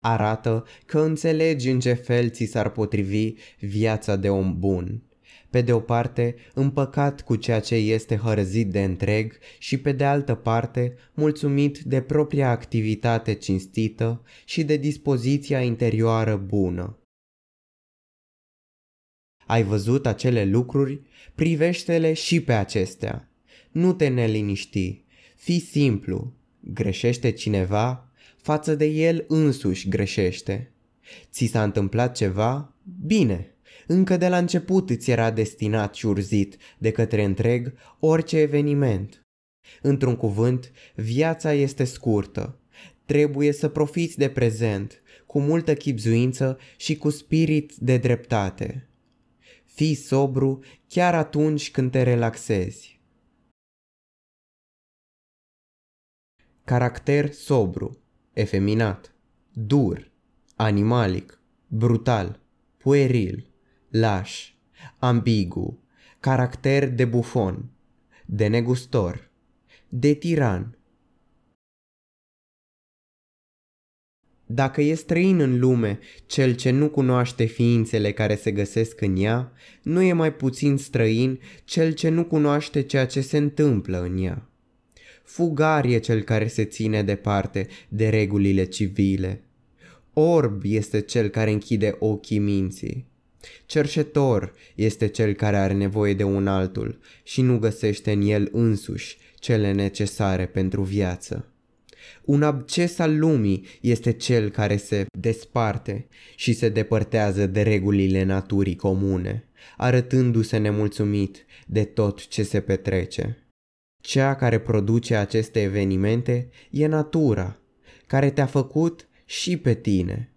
Arată că înțelegi în ce fel ți s-ar potrivi viața de om bun. Pe de o parte, împăcat cu ceea ce este hărzit de întreg și pe de altă parte, mulțumit de propria activitate cinstită și de dispoziția interioară bună. Ai văzut acele lucruri privește-le și pe acestea. Nu te neliniști, fii simplu. Greșește cineva, față de el însuși greșește. Ți s-a întâmplat ceva? Bine, încă de la început îți era destinat și urzit de către întreg orice eveniment. Într-un cuvânt, viața este scurtă. Trebuie să profiți de prezent, cu multă chipzuință și cu spirit de dreptate. Fii sobru chiar atunci când te relaxezi. Caracter sobru, efeminat, dur, animalic, brutal, pueril, laș, ambigu, caracter de bufon, de negustor, de tiran, Dacă e străin în lume, cel ce nu cunoaște ființele care se găsesc în ea, nu e mai puțin străin cel ce nu cunoaște ceea ce se întâmplă în ea. Fugar e cel care se ține departe de regulile civile. Orb este cel care închide ochii minții. Cerșetor este cel care are nevoie de un altul și nu găsește în el însuși cele necesare pentru viață un abces al lumii este cel care se desparte și se depărtează de regulile naturii comune, arătându-se nemulțumit de tot ce se petrece. Cea care produce aceste evenimente e natura, care te-a făcut și pe tine.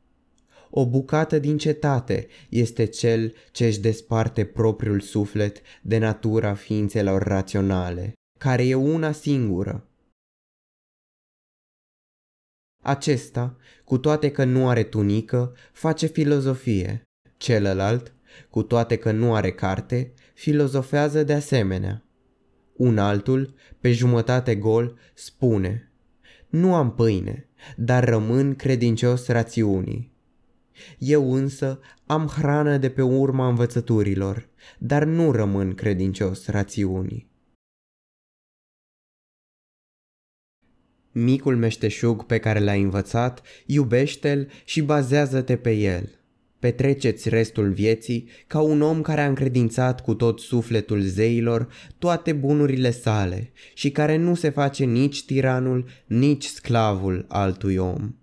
O bucată din cetate este cel ce își desparte propriul suflet de natura ființelor raționale, care e una singură acesta, cu toate că nu are tunică, face filozofie. Celălalt, cu toate că nu are carte, filozofează de asemenea. Un altul, pe jumătate gol, spune Nu am pâine, dar rămân credincios rațiunii. Eu însă am hrană de pe urma învățăturilor, dar nu rămân credincios rațiunii. Micul meșteșug pe care l-ai învățat, iubește-l și bazează-te pe el. Petreceți restul vieții ca un om care a încredințat cu tot sufletul zeilor toate bunurile sale și care nu se face nici tiranul, nici sclavul altui om.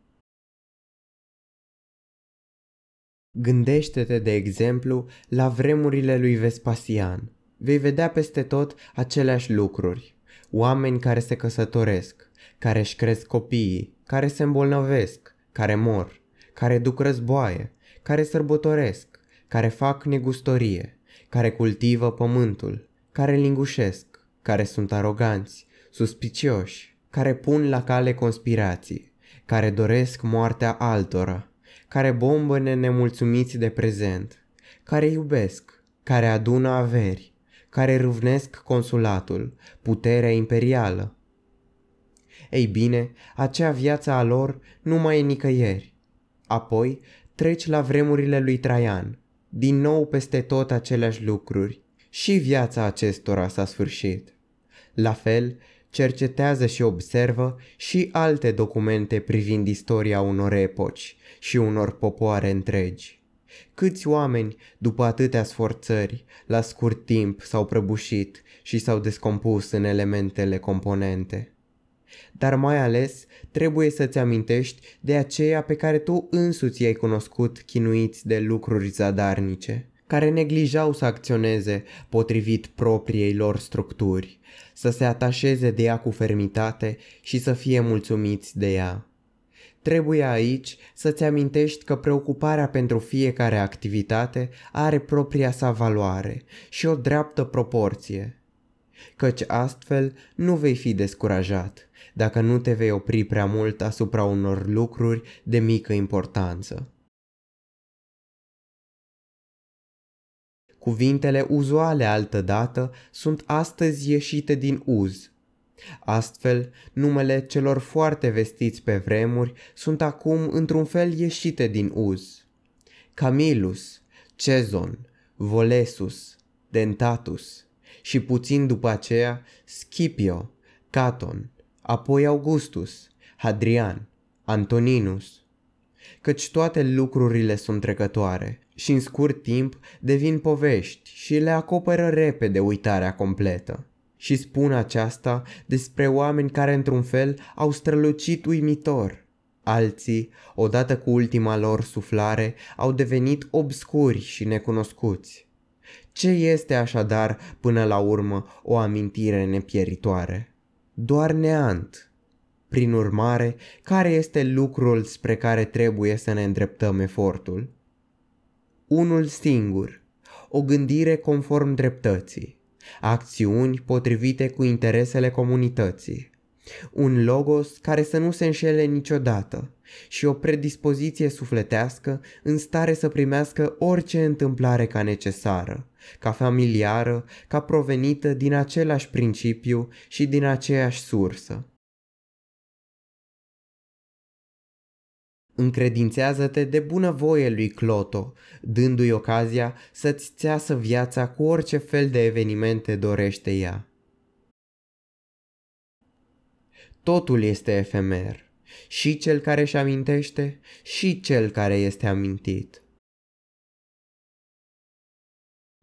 Gândește-te, de exemplu, la vremurile lui Vespasian. Vei vedea peste tot aceleași lucruri. Oameni care se căsătoresc, care își cresc copiii, care se îmbolnăvesc, care mor, care duc războaie, care sărbătoresc, care fac negustorie, care cultivă pământul, care lingușesc, care sunt aroganți, suspicioși, care pun la cale conspirații, care doresc moartea altora, care bombăne nemulțumiți de prezent, care iubesc, care adună averi, care râvnesc consulatul, puterea imperială, ei bine, acea viață a lor nu mai e nicăieri. Apoi treci la vremurile lui Traian, din nou peste tot aceleași lucruri. Și viața acestora s-a sfârșit. La fel, cercetează și observă și alte documente privind istoria unor epoci și unor popoare întregi. Câți oameni, după atâtea sforțări, la scurt timp s-au prăbușit și s-au descompus în elementele componente dar mai ales trebuie să-ți amintești de aceea pe care tu însuți i-ai cunoscut chinuiți de lucruri zadarnice care neglijau să acționeze potrivit propriei lor structuri, să se atașeze de ea cu fermitate și să fie mulțumiți de ea. Trebuie aici să-ți amintești că preocuparea pentru fiecare activitate are propria sa valoare și o dreaptă proporție, căci astfel nu vei fi descurajat dacă nu te vei opri prea mult asupra unor lucruri de mică importanță. Cuvintele uzuale altădată sunt astăzi ieșite din uz. Astfel, numele celor foarte vestiți pe vremuri sunt acum într-un fel ieșite din uz. Camilus, Cezon, Volesus, Dentatus și puțin după aceea Scipio, Caton, apoi Augustus, Hadrian, Antoninus, căci toate lucrurile sunt trecătoare și în scurt timp devin povești și le acoperă repede uitarea completă. Și spun aceasta despre oameni care într-un fel au strălucit uimitor. Alții, odată cu ultima lor suflare, au devenit obscuri și necunoscuți. Ce este așadar, până la urmă, o amintire nepieritoare? doar neant. Prin urmare, care este lucrul spre care trebuie să ne îndreptăm efortul? Unul singur, o gândire conform dreptății, acțiuni potrivite cu interesele comunității, un logos care să nu se înșele niciodată și o predispoziție sufletească în stare să primească orice întâmplare ca necesară, ca familiară, ca provenită din același principiu și din aceeași sursă. Încredințează-te de bunăvoie lui Cloto, dându-i ocazia să-ți țeasă viața cu orice fel de evenimente dorește ea. Totul este efemer, și cel care își amintește, și cel care este amintit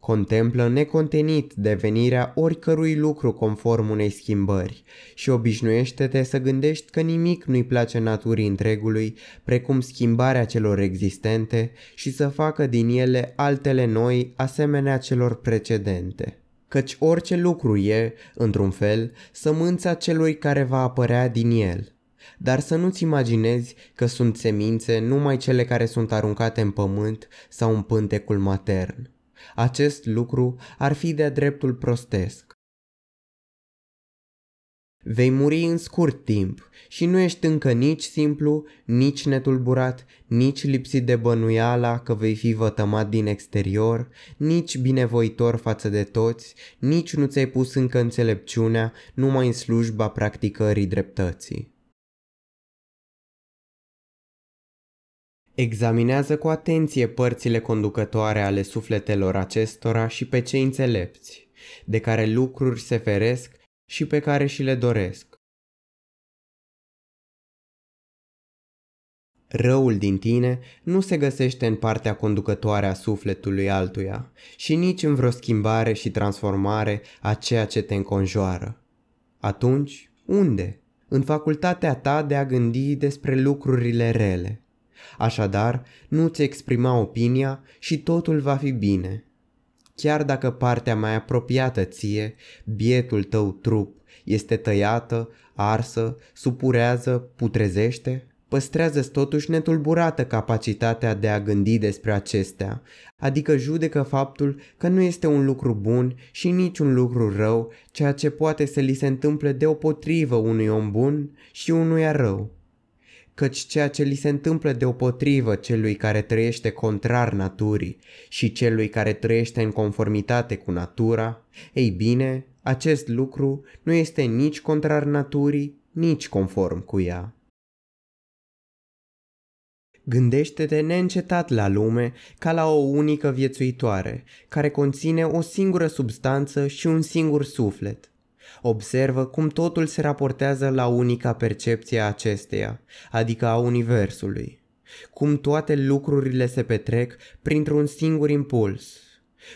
contemplă necontenit devenirea oricărui lucru conform unei schimbări și obișnuiește-te să gândești că nimic nu-i place naturii întregului, precum schimbarea celor existente și să facă din ele altele noi asemenea celor precedente căci orice lucru e, într-un fel, sămânța celui care va apărea din el. Dar să nu-ți imaginezi că sunt semințe numai cele care sunt aruncate în pământ sau în pântecul matern. Acest lucru ar fi de-a dreptul prostesc. Vei muri în scurt timp și nu ești încă nici simplu, nici netulburat, nici lipsit de bănuiala că vei fi vătămat din exterior, nici binevoitor față de toți, nici nu ți-ai pus încă înțelepciunea numai în slujba practicării dreptății. Examinează cu atenție părțile conducătoare ale sufletelor acestora și pe cei înțelepți, de care lucruri se feresc și pe care și le doresc. Răul din tine nu se găsește în partea conducătoare a sufletului altuia și nici în vreo schimbare și transformare a ceea ce te înconjoară. Atunci, unde? În facultatea ta de a gândi despre lucrurile rele. Așadar, nu-ți exprima opinia și totul va fi bine. Chiar dacă partea mai apropiată ție, bietul tău trup, este tăiată, arsă, supurează, putrezește, păstrează totuși netulburată capacitatea de a gândi despre acestea, adică judecă faptul că nu este un lucru bun și nici un lucru rău, ceea ce poate să li se întâmple deopotrivă unui om bun și unuia rău căci ceea ce li se întâmplă deopotrivă celui care trăiește contrar naturii și celui care trăiește în conformitate cu natura, ei bine, acest lucru nu este nici contrar naturii, nici conform cu ea. Gândește-te neîncetat la lume ca la o unică viețuitoare, care conține o singură substanță și un singur suflet, observă cum totul se raportează la unica percepție a acesteia, adică a Universului. Cum toate lucrurile se petrec printr-un singur impuls,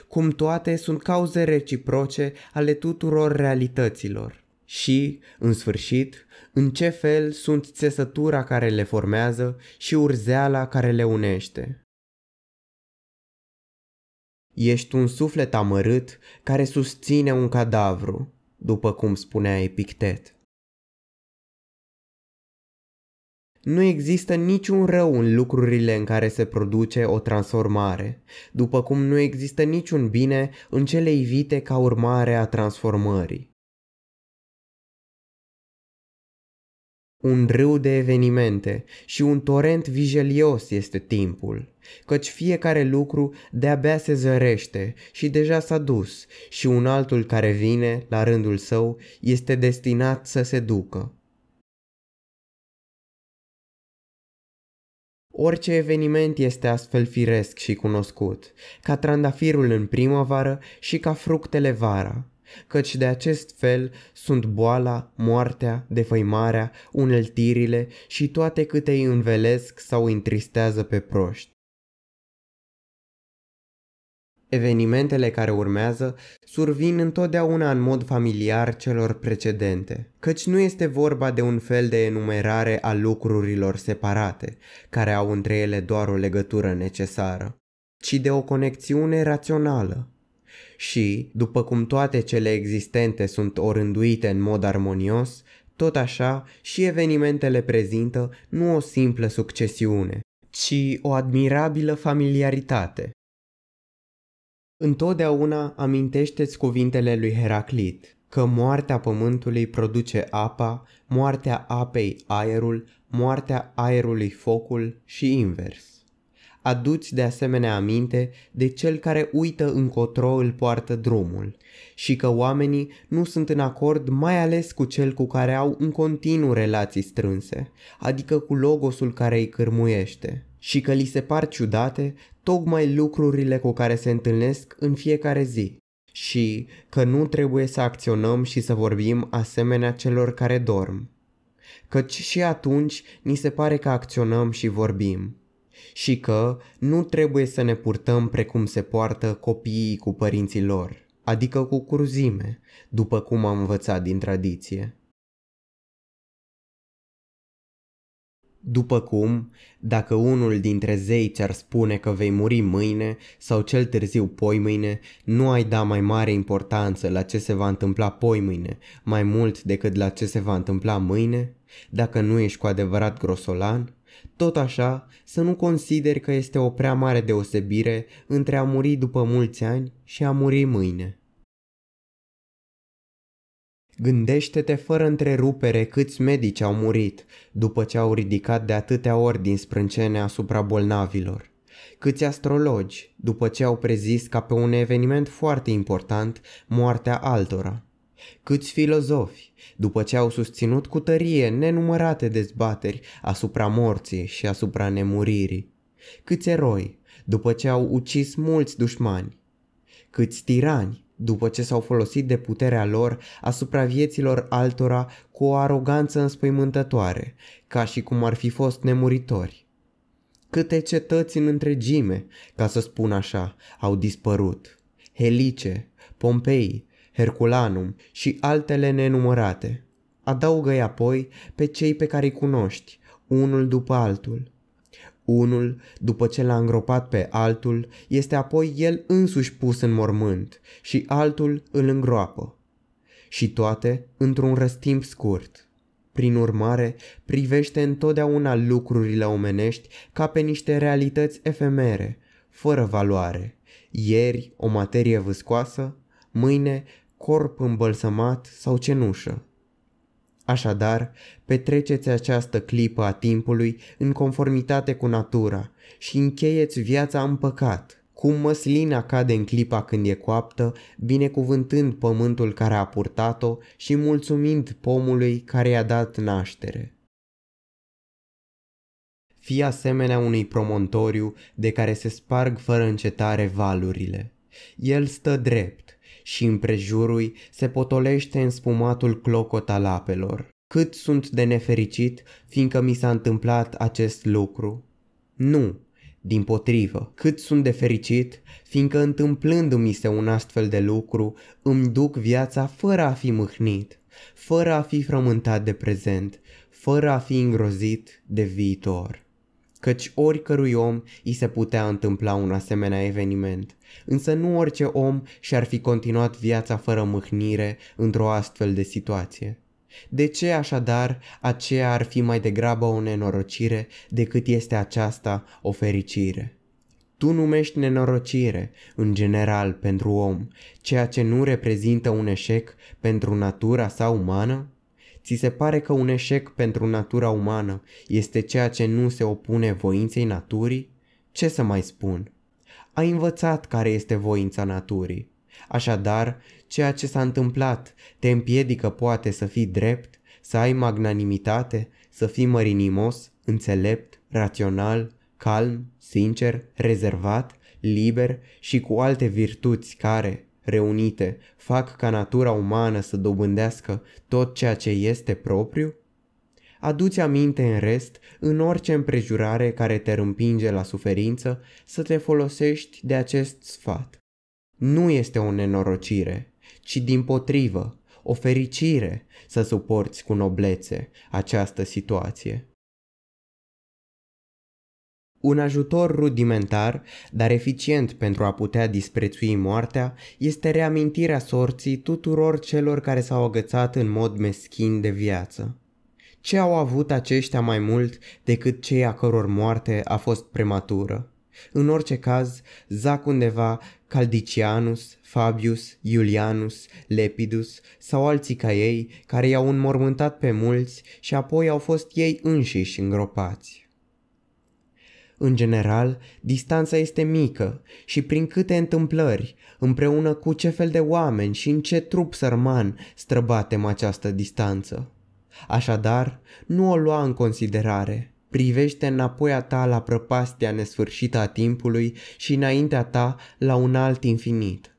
cum toate sunt cauze reciproce ale tuturor realităților. Și, în sfârșit, în ce fel sunt țesătura care le formează și urzeala care le unește. Ești un suflet amărât care susține un cadavru, după cum spunea Epictet. Nu există niciun rău în lucrurile în care se produce o transformare, după cum nu există niciun bine în cele evite ca urmare a transformării. un râu de evenimente și un torent vijelios este timpul, căci fiecare lucru de-abia se zărește și deja s-a dus și un altul care vine, la rândul său, este destinat să se ducă. Orice eveniment este astfel firesc și cunoscut, ca trandafirul în primăvară și ca fructele vara căci de acest fel sunt boala, moartea, defăimarea, uneltirile și toate câte îi învelesc sau îi întristează pe proști. Evenimentele care urmează survin întotdeauna în mod familiar celor precedente, căci nu este vorba de un fel de enumerare a lucrurilor separate, care au între ele doar o legătură necesară, ci de o conexiune rațională, și, după cum toate cele existente sunt orânduite în mod armonios, tot așa și evenimentele prezintă nu o simplă succesiune, ci o admirabilă familiaritate. Întotdeauna amintește-ți cuvintele lui Heraclit, că moartea pământului produce apa, moartea apei aerul, moartea aerului focul și invers aduți de asemenea aminte de cel care uită încotro îl poartă drumul și că oamenii nu sunt în acord mai ales cu cel cu care au în continuu relații strânse, adică cu logosul care îi cârmuiește și că li se par ciudate tocmai lucrurile cu care se întâlnesc în fiecare zi și că nu trebuie să acționăm și să vorbim asemenea celor care dorm. Căci și atunci ni se pare că acționăm și vorbim, și că nu trebuie să ne purtăm precum se poartă copiii cu părinții lor, adică cu curzime, după cum am învățat din tradiție. După cum, dacă unul dintre zei ți-ar spune că vei muri mâine sau cel târziu mâine, nu ai da mai mare importanță la ce se va întâmpla mâine, mai mult decât la ce se va întâmpla mâine, dacă nu ești cu adevărat grosolan, tot așa, să nu consideri că este o prea mare deosebire între a muri după mulți ani și a muri mâine. Gândește-te fără întrerupere câți medici au murit după ce au ridicat de atâtea ori din sprâncene asupra bolnavilor. Câți astrologi, după ce au prezis ca pe un eveniment foarte important moartea altora câți filozofi, după ce au susținut cu tărie nenumărate dezbateri asupra morții și asupra nemuririi, câți eroi, după ce au ucis mulți dușmani, câți tirani, după ce s-au folosit de puterea lor asupra vieților altora cu o aroganță înspăimântătoare, ca și cum ar fi fost nemuritori. Câte cetăți în întregime, ca să spun așa, au dispărut. Helice, Pompeii. Herculanum și altele nenumărate. Adaugă-i apoi pe cei pe care îi cunoști, unul după altul. Unul, după ce l-a îngropat pe altul, este apoi el însuși pus în mormânt și altul îl îngroapă. Și toate într-un răstimp scurt. Prin urmare, privește întotdeauna lucrurile omenești ca pe niște realități efemere, fără valoare. Ieri o materie vâscoasă, mâine corp îmbălsămat sau cenușă. Așadar, petreceți această clipă a timpului în conformitate cu natura și încheieți viața în păcat, cum măslina cade în clipa când e coaptă, binecuvântând pământul care a purtat-o și mulțumind pomului care i-a dat naștere. Fii asemenea unui promontoriu de care se sparg fără încetare valurile. El stă drept, și împrejurui se potolește în spumatul clocot al apelor. Cât sunt de nefericit, fiindcă mi s-a întâmplat acest lucru. Nu, din potrivă, cât sunt de fericit, fiindcă întâmplându-mi se un astfel de lucru, îmi duc viața fără a fi mâhnit, fără a fi frământat de prezent, fără a fi îngrozit de viitor căci oricărui om i se putea întâmpla un asemenea eveniment, însă nu orice om și-ar fi continuat viața fără mâhnire într-o astfel de situație. De ce așadar aceea ar fi mai degrabă o nenorocire decât este aceasta o fericire? Tu numești nenorocire, în general, pentru om, ceea ce nu reprezintă un eșec pentru natura sa umană? Ți se pare că un eșec pentru natura umană este ceea ce nu se opune voinței naturii? Ce să mai spun? Ai învățat care este voința naturii. Așadar, ceea ce s-a întâmplat te împiedică poate să fii drept, să ai magnanimitate, să fii mărinimos, înțelept, rațional, calm, sincer, rezervat, liber și cu alte virtuți care, reunite fac ca natura umană să dobândească tot ceea ce este propriu? Aduți aminte în rest, în orice împrejurare care te împinge la suferință, să te folosești de acest sfat. Nu este o nenorocire, ci din potrivă, o fericire să suporți cu noblețe această situație. Un ajutor rudimentar, dar eficient pentru a putea disprețui moartea, este reamintirea sorții tuturor celor care s-au agățat în mod meschin de viață. Ce au avut aceștia mai mult decât cei a căror moarte a fost prematură? În orice caz, zac undeva Caldicianus, Fabius, Iulianus, Lepidus sau alții ca ei care i-au înmormântat pe mulți și apoi au fost ei înșiși îngropați. În general, distanța este mică și prin câte întâmplări, împreună cu ce fel de oameni și în ce trup sărman străbatem această distanță. Așadar, nu o lua în considerare. Privește înapoi a ta la prăpastia nesfârșită a timpului și înaintea ta la un alt infinit.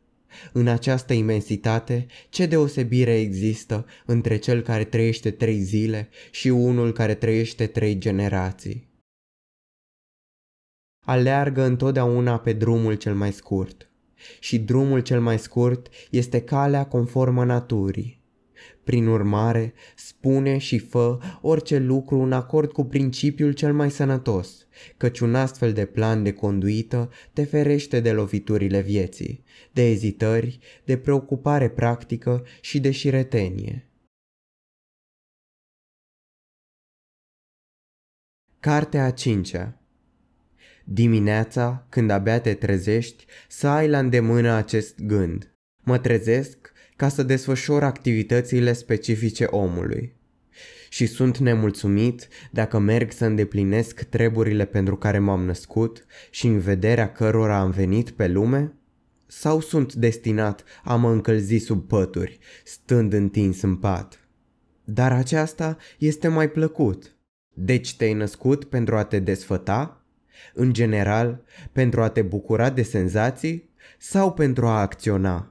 În această imensitate, ce deosebire există între cel care trăiește trei zile și unul care trăiește trei generații? aleargă întotdeauna pe drumul cel mai scurt. Și drumul cel mai scurt este calea conformă naturii. Prin urmare, spune și fă orice lucru în acord cu principiul cel mai sănătos, căci un astfel de plan de conduită te ferește de loviturile vieții, de ezitări, de preocupare practică și de șiretenie. Cartea a cincea Dimineața, când abia te trezești, să ai la îndemână acest gând. Mă trezesc ca să desfășor activitățile specifice omului. Și sunt nemulțumit dacă merg să îndeplinesc treburile pentru care m-am născut și în vederea cărora am venit pe lume? Sau sunt destinat a mă încălzi sub pături, stând întins în pat? Dar aceasta este mai plăcut. Deci te-ai născut pentru a te desfăta? în general, pentru a te bucura de senzații sau pentru a acționa.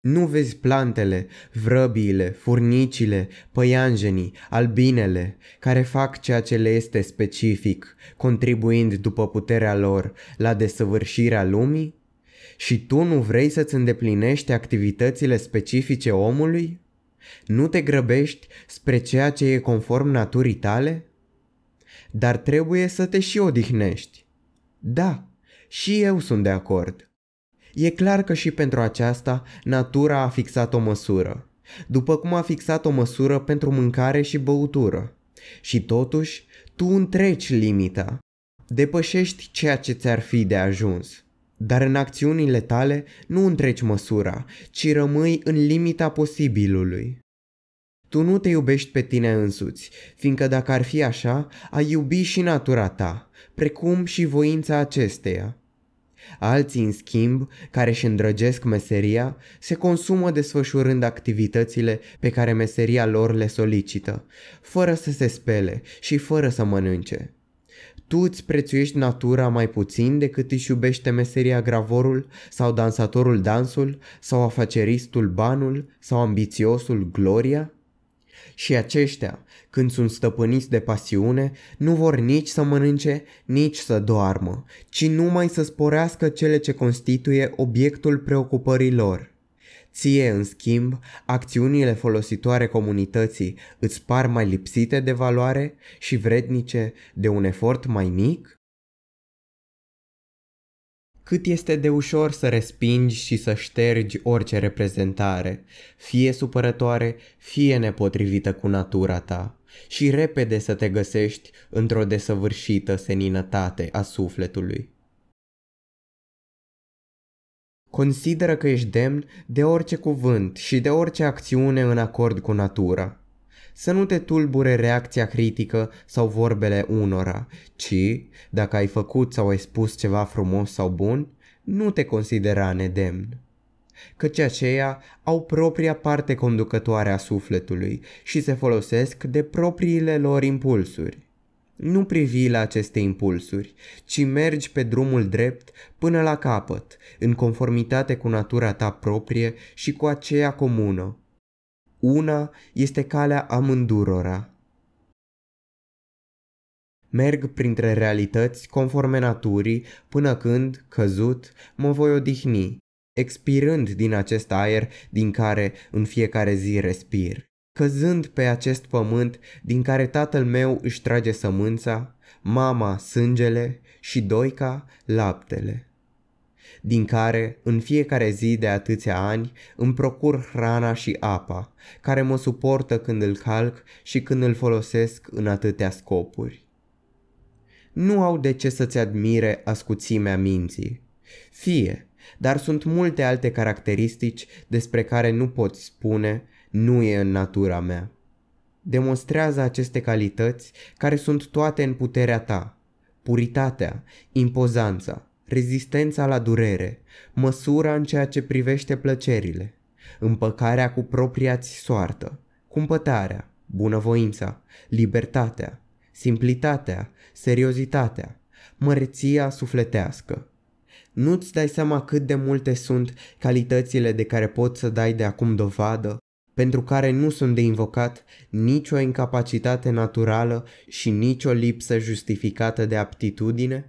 Nu vezi plantele, vrăbiile, furnicile, păianjenii, albinele, care fac ceea ce le este specific, contribuind după puterea lor la desăvârșirea lumii? Și tu nu vrei să-ți îndeplinești activitățile specifice omului? Nu te grăbești spre ceea ce e conform naturii tale? dar trebuie să te și odihnești. Da, și eu sunt de acord. E clar că și pentru aceasta natura a fixat o măsură, după cum a fixat o măsură pentru mâncare și băutură. Și totuși, tu întreci limita, depășești ceea ce ți-ar fi de ajuns. Dar în acțiunile tale nu întreci măsura, ci rămâi în limita posibilului. Tu nu te iubești pe tine însuți, fiindcă dacă ar fi așa, ai iubi și natura ta, precum și voința acesteia. Alții, în schimb, care își îndrăgesc meseria, se consumă desfășurând activitățile pe care meseria lor le solicită, fără să se spele și fără să mănânce. Tu îți prețuiești natura mai puțin decât își iubește meseria gravorul sau dansatorul dansul sau afaceristul banul sau ambițiosul gloria? și aceștia, când sunt stăpâniți de pasiune, nu vor nici să mănânce, nici să doarmă, ci numai să sporească cele ce constituie obiectul preocupărilor. Ție, în schimb, acțiunile folositoare comunității îți par mai lipsite de valoare și vrednice de un efort mai mic? cât este de ușor să respingi și să ștergi orice reprezentare, fie supărătoare, fie nepotrivită cu natura ta, și repede să te găsești într-o desăvârșită seninătate a sufletului. Consideră că ești demn de orice cuvânt și de orice acțiune în acord cu natura – să nu te tulbure reacția critică sau vorbele unora, ci, dacă ai făcut sau ai spus ceva frumos sau bun, nu te considera nedemn. Căci aceia au propria parte conducătoare a sufletului și se folosesc de propriile lor impulsuri. Nu privi la aceste impulsuri, ci mergi pe drumul drept până la capăt, în conformitate cu natura ta proprie și cu aceea comună, una este calea amândurora. Merg printre realități conforme naturii până când, căzut, mă voi odihni, expirând din acest aer din care în fiecare zi respir. Căzând pe acest pământ din care tatăl meu își trage sămânța, mama sângele și doica laptele din care, în fiecare zi de atâția ani, îmi procur hrana și apa, care mă suportă când îl calc și când îl folosesc în atâtea scopuri. Nu au de ce să-ți admire ascuțimea minții. Fie, dar sunt multe alte caracteristici despre care nu pot spune nu e în natura mea. Demonstrează aceste calități care sunt toate în puterea ta. Puritatea, impozanța, rezistența la durere, măsura în ceea ce privește plăcerile, împăcarea cu propria-ți soartă, cumpătarea, bunăvoința, libertatea, simplitatea, seriozitatea, măreția sufletească. Nu-ți dai seama cât de multe sunt calitățile de care poți să dai de acum dovadă, pentru care nu sunt de invocat nicio incapacitate naturală și nicio lipsă justificată de aptitudine?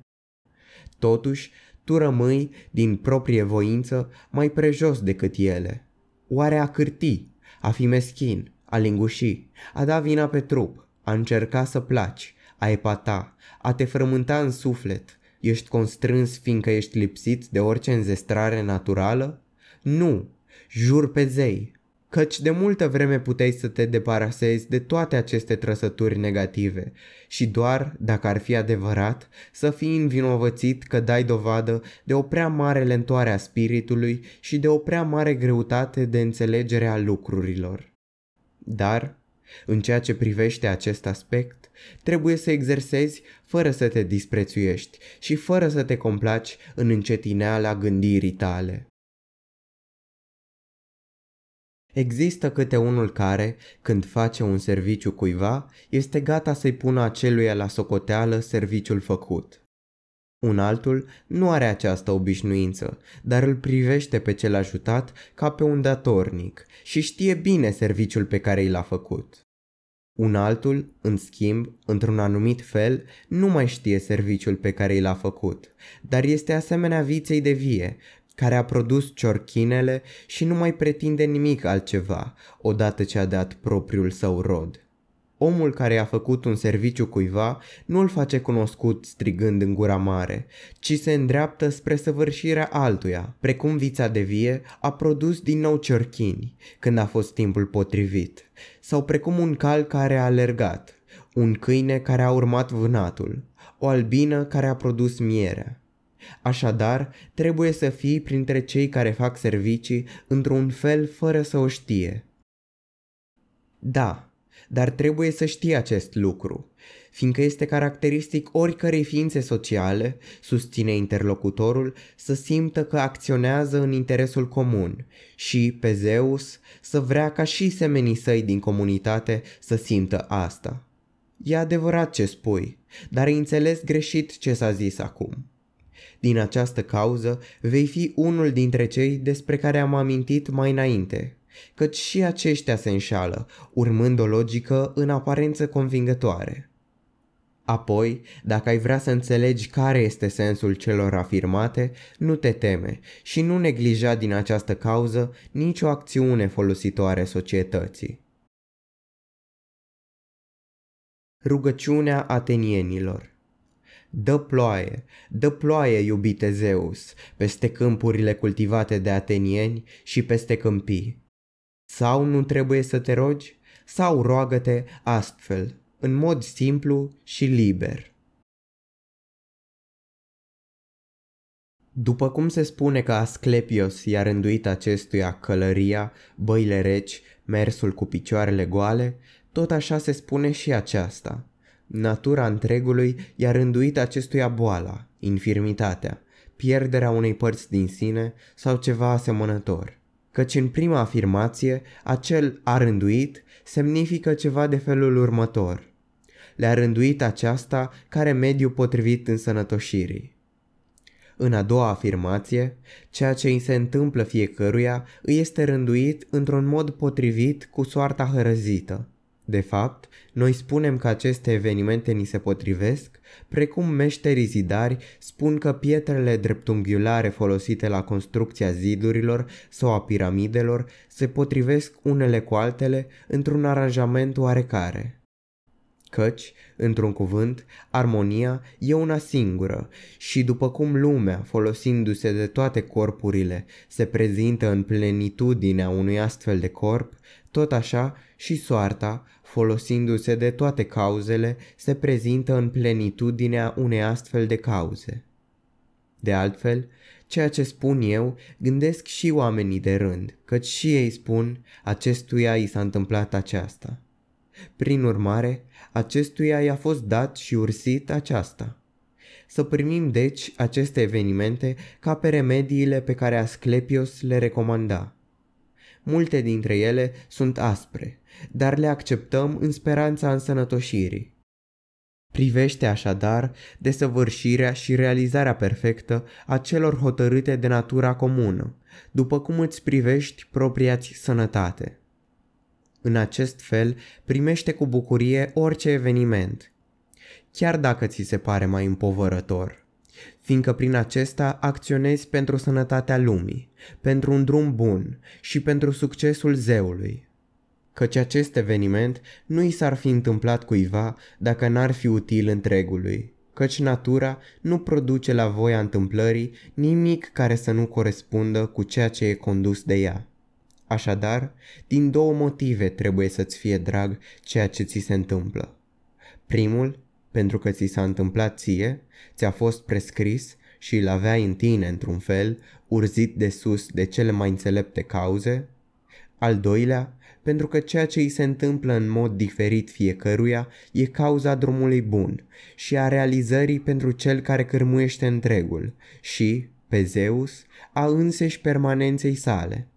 Totuși, tu rămâi, din proprie voință, mai prejos decât ele. Oare a cârti, a fi meschin, a linguși, a da vina pe trup, a încerca să placi, a epata, a te frământa în suflet, ești constrâns fiindcă ești lipsit de orice înzestrare naturală? Nu, jur pe zei, căci de multă vreme puteai să te deparasezi de toate aceste trăsături negative și doar, dacă ar fi adevărat, să fii învinovățit că dai dovadă de o prea mare lentoare a spiritului și de o prea mare greutate de înțelegere a lucrurilor. Dar, în ceea ce privește acest aspect, trebuie să exersezi fără să te disprețuiești și fără să te complaci în încetineala gândirii tale. Există câte unul care, când face un serviciu cuiva, este gata să-i pună aceluia la socoteală serviciul făcut. Un altul nu are această obișnuință, dar îl privește pe cel ajutat ca pe un datornic și știe bine serviciul pe care i l-a făcut. Un altul, în schimb, într-un anumit fel, nu mai știe serviciul pe care i l-a făcut, dar este asemenea viței de vie, care a produs ciorchinele și nu mai pretinde nimic altceva odată ce a dat propriul său rod. Omul care a făcut un serviciu cuiva nu îl face cunoscut strigând în gura mare, ci se îndreaptă spre săvârșirea altuia, precum vița de vie a produs din nou ciorchini când a fost timpul potrivit, sau precum un cal care a alergat, un câine care a urmat vânatul, o albină care a produs mierea. Așadar, trebuie să fii printre cei care fac servicii într-un fel fără să o știe. Da, dar trebuie să știi acest lucru, fiindcă este caracteristic oricărei ființe sociale, susține interlocutorul, să simtă că acționează în interesul comun și, pe Zeus, să vrea ca și semenii săi din comunitate să simtă asta. E adevărat ce spui, dar ai înțeles greșit ce s-a zis acum. Din această cauză vei fi unul dintre cei despre care am amintit mai înainte, căci și aceștia se înșală, urmând o logică în aparență convingătoare. Apoi, dacă ai vrea să înțelegi care este sensul celor afirmate, nu te teme și nu neglija din această cauză nicio acțiune folositoare societății. Rugăciunea atenienilor Dă ploaie, dă ploaie, iubite Zeus, peste câmpurile cultivate de atenieni și peste câmpii. Sau nu trebuie să te rogi? Sau roagă-te astfel, în mod simplu și liber. După cum se spune că Asclepios i-a rânduit acestuia călăria, băile reci, mersul cu picioarele goale, tot așa se spune și aceasta – Natura întregului i-a rânduit acestuia boala, infirmitatea, pierderea unei părți din sine sau ceva asemănător. Căci în prima afirmație, acel a rânduit semnifică ceva de felul următor. Le-a rânduit aceasta care mediu potrivit în sănătoșirii. În a doua afirmație, ceea ce îi se întâmplă fiecăruia îi este rânduit într-un mod potrivit cu soarta hărăzită. De fapt, noi spunem că aceste evenimente ni se potrivesc, precum meșterii zidari spun că pietrele dreptunghiulare folosite la construcția zidurilor sau a piramidelor se potrivesc unele cu altele într-un aranjament oarecare. Căci, într-un cuvânt, armonia e una singură și după cum lumea, folosindu-se de toate corpurile, se prezintă în plenitudinea unui astfel de corp, tot așa și soarta, folosindu-se de toate cauzele, se prezintă în plenitudinea unei astfel de cauze. De altfel, ceea ce spun eu, gândesc și oamenii de rând, căci și ei spun, acestuia i s-a întâmplat aceasta. Prin urmare, acestuia i-a fost dat și ursit aceasta. Să primim deci aceste evenimente ca pe remediile pe care Asclepios le recomanda. Multe dintre ele sunt aspre, dar le acceptăm în speranța însănătoșirii. Privește așadar desăvârșirea și realizarea perfectă a celor hotărâte de natura comună, după cum îți privești propriați sănătate. În acest fel, primește cu bucurie orice eveniment, chiar dacă ți se pare mai împovărător, fiindcă prin acesta acționezi pentru sănătatea lumii, pentru un drum bun și pentru succesul zeului căci acest eveniment nu i s-ar fi întâmplat cuiva dacă n-ar fi util întregului, căci natura nu produce la voia întâmplării nimic care să nu corespundă cu ceea ce e condus de ea. Așadar, din două motive trebuie să-ți fie drag ceea ce ți se întâmplă. Primul, pentru că ți s-a întâmplat ție, ți-a fost prescris și îl aveai în tine, într-un fel, urzit de sus de cele mai înțelepte cauze. Al doilea, pentru că ceea ce îi se întâmplă în mod diferit fiecăruia e cauza drumului bun și a realizării pentru cel care cârmuiește întregul și, pe Zeus, a înseși permanenței sale.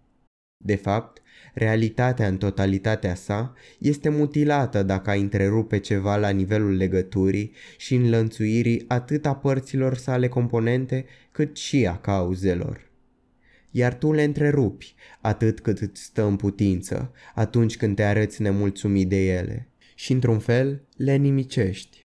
De fapt, realitatea în totalitatea sa este mutilată dacă a întrerupe ceva la nivelul legăturii și înlănțuirii atât a părților sale componente cât și a cauzelor iar tu le întrerupi atât cât îți stă în putință atunci când te arăți nemulțumit de ele și într-un fel le nimicești.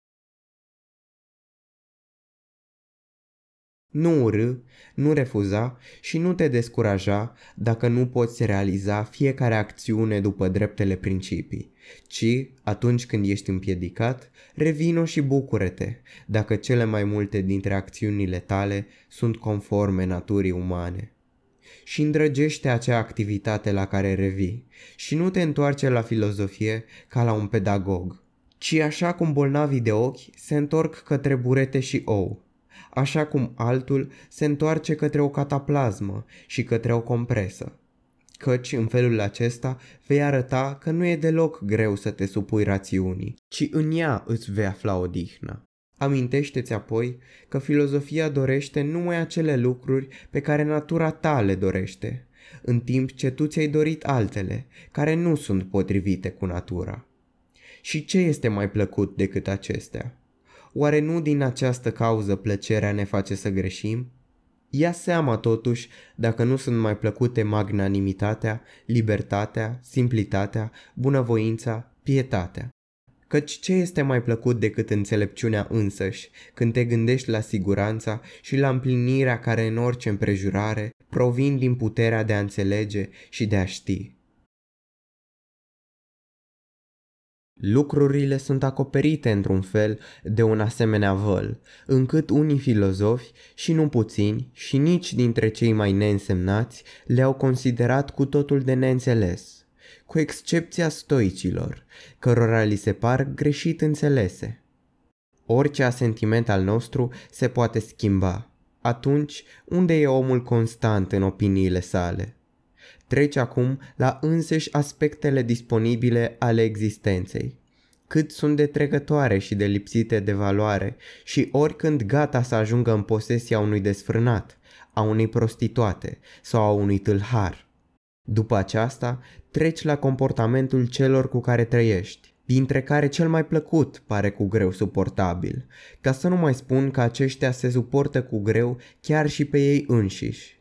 Nu urâ, nu refuza și nu te descuraja dacă nu poți realiza fiecare acțiune după dreptele principii, ci, atunci când ești împiedicat, revino și bucură-te dacă cele mai multe dintre acțiunile tale sunt conforme naturii umane și îndrăgește acea activitate la care revii și nu te întoarce la filozofie ca la un pedagog, ci așa cum bolnavii de ochi se întorc către burete și ou, așa cum altul se întoarce către o cataplasmă și către o compresă. Căci în felul acesta vei arăta că nu e deloc greu să te supui rațiunii, ci în ea îți vei afla odihnă. Amintește-ți apoi că filozofia dorește numai acele lucruri pe care natura ta le dorește, în timp ce tu ți-ai dorit altele, care nu sunt potrivite cu natura. Și ce este mai plăcut decât acestea? Oare nu din această cauză plăcerea ne face să greșim? Ia seama totuși dacă nu sunt mai plăcute magnanimitatea, libertatea, simplitatea, bunăvoința, pietatea. Căci ce este mai plăcut decât înțelepciunea însăși, când te gândești la siguranța și la împlinirea care în orice împrejurare provin din puterea de a înțelege și de a ști. Lucrurile sunt acoperite într-un fel de un asemenea văl, încât unii filozofi, și nu puțini, și nici dintre cei mai neînsemnați, le-au considerat cu totul de neînțeles cu excepția stoicilor, cărora li se par greșit înțelese. Orice asentiment al nostru se poate schimba. Atunci, unde e omul constant în opiniile sale? Trece acum la înseși aspectele disponibile ale existenței. Cât sunt de trecătoare și de lipsite de valoare și oricând gata să ajungă în posesia unui desfrânat, a unei prostituate sau a unui tâlhar. După aceasta, treci la comportamentul celor cu care trăiești, dintre care cel mai plăcut pare cu greu suportabil, ca să nu mai spun că aceștia se suportă cu greu chiar și pe ei înșiși.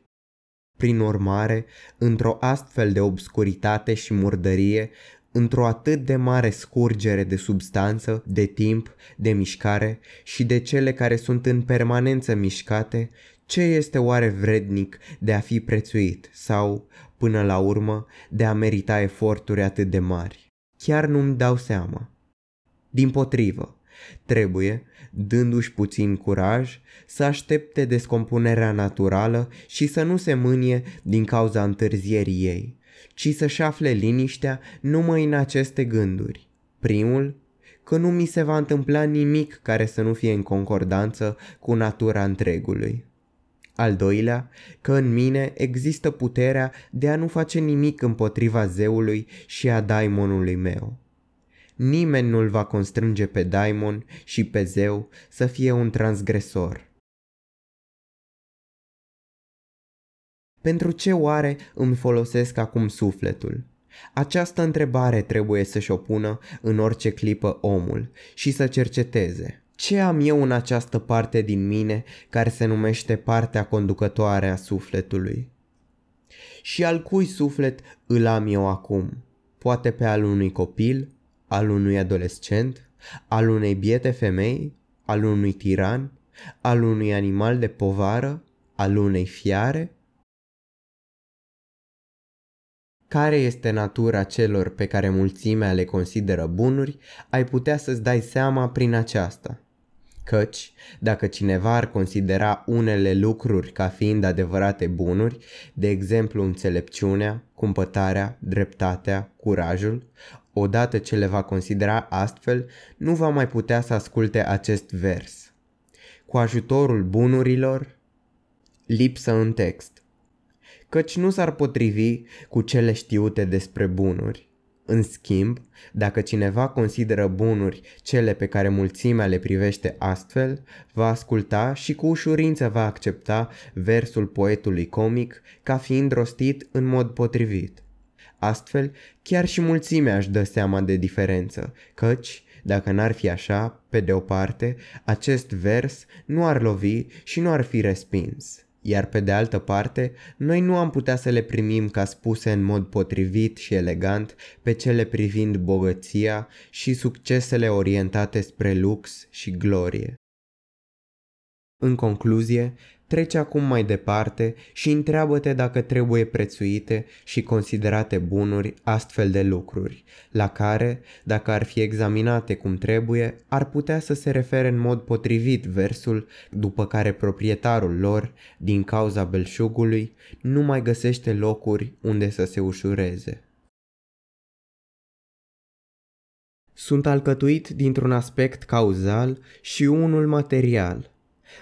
Prin urmare, într-o astfel de obscuritate și murdărie, într-o atât de mare scurgere de substanță, de timp, de mișcare și de cele care sunt în permanență mișcate, ce este oare vrednic de a fi prețuit sau, până la urmă, de a merita eforturi atât de mari. Chiar nu-mi dau seama. Din potrivă, trebuie, dându-și puțin curaj, să aștepte descompunerea naturală și să nu se mânie din cauza întârzierii ei, ci să-și afle liniștea numai în aceste gânduri. Primul, că nu mi se va întâmpla nimic care să nu fie în concordanță cu natura întregului. Al doilea, că în mine există puterea de a nu face nimic împotriva zeului și a daimonului meu. Nimeni nu-l va constrânge pe daimon și pe zeu să fie un transgresor. Pentru ce oare îmi folosesc acum sufletul? Această întrebare trebuie să-și opună în orice clipă omul și să cerceteze ce am eu în această parte din mine care se numește partea conducătoare a sufletului. Și al cui suflet îl am eu acum? Poate pe al unui copil, al unui adolescent, al unei biete femei, al unui tiran, al unui animal de povară, al unei fiare? care este natura celor pe care mulțimea le consideră bunuri, ai putea să-ți dai seama prin aceasta. Căci, dacă cineva ar considera unele lucruri ca fiind adevărate bunuri, de exemplu înțelepciunea, cumpătarea, dreptatea, curajul, odată ce le va considera astfel, nu va mai putea să asculte acest vers. Cu ajutorul bunurilor, lipsă în text, căci nu s-ar potrivi cu cele știute despre bunuri în schimb, dacă cineva consideră bunuri cele pe care mulțimea le privește astfel, va asculta și cu ușurință va accepta versul poetului comic ca fiind rostit în mod potrivit. Astfel, chiar și mulțimea își dă seama de diferență, căci, dacă n-ar fi așa, pe de o parte, acest vers nu ar lovi și nu ar fi respins iar pe de altă parte, noi nu am putea să le primim ca spuse în mod potrivit și elegant pe cele privind bogăția și succesele orientate spre lux și glorie. În concluzie, trece acum mai departe și întreabă-te dacă trebuie prețuite și considerate bunuri astfel de lucruri, la care, dacă ar fi examinate cum trebuie, ar putea să se refere în mod potrivit versul după care proprietarul lor, din cauza belșugului, nu mai găsește locuri unde să se ușureze. Sunt alcătuit dintr-un aspect cauzal și unul material,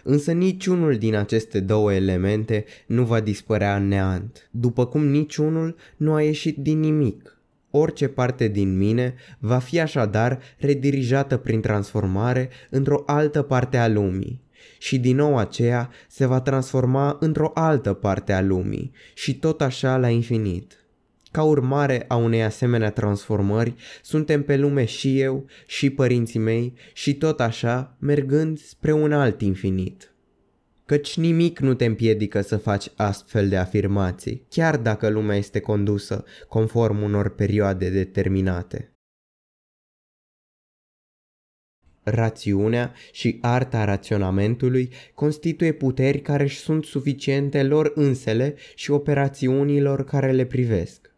Însă niciunul din aceste două elemente nu va dispărea în neant, după cum niciunul nu a ieșit din nimic. Orice parte din mine va fi așadar redirijată prin transformare într-o altă parte a lumii și din nou aceea se va transforma într-o altă parte a lumii și tot așa la infinit. Ca urmare a unei asemenea transformări, suntem pe lume și eu, și părinții mei, și tot așa, mergând spre un alt infinit. Căci nimic nu te împiedică să faci astfel de afirmații, chiar dacă lumea este condusă conform unor perioade determinate. Rațiunea și arta raționamentului constituie puteri care își sunt suficiente lor însele și operațiunilor care le privesc.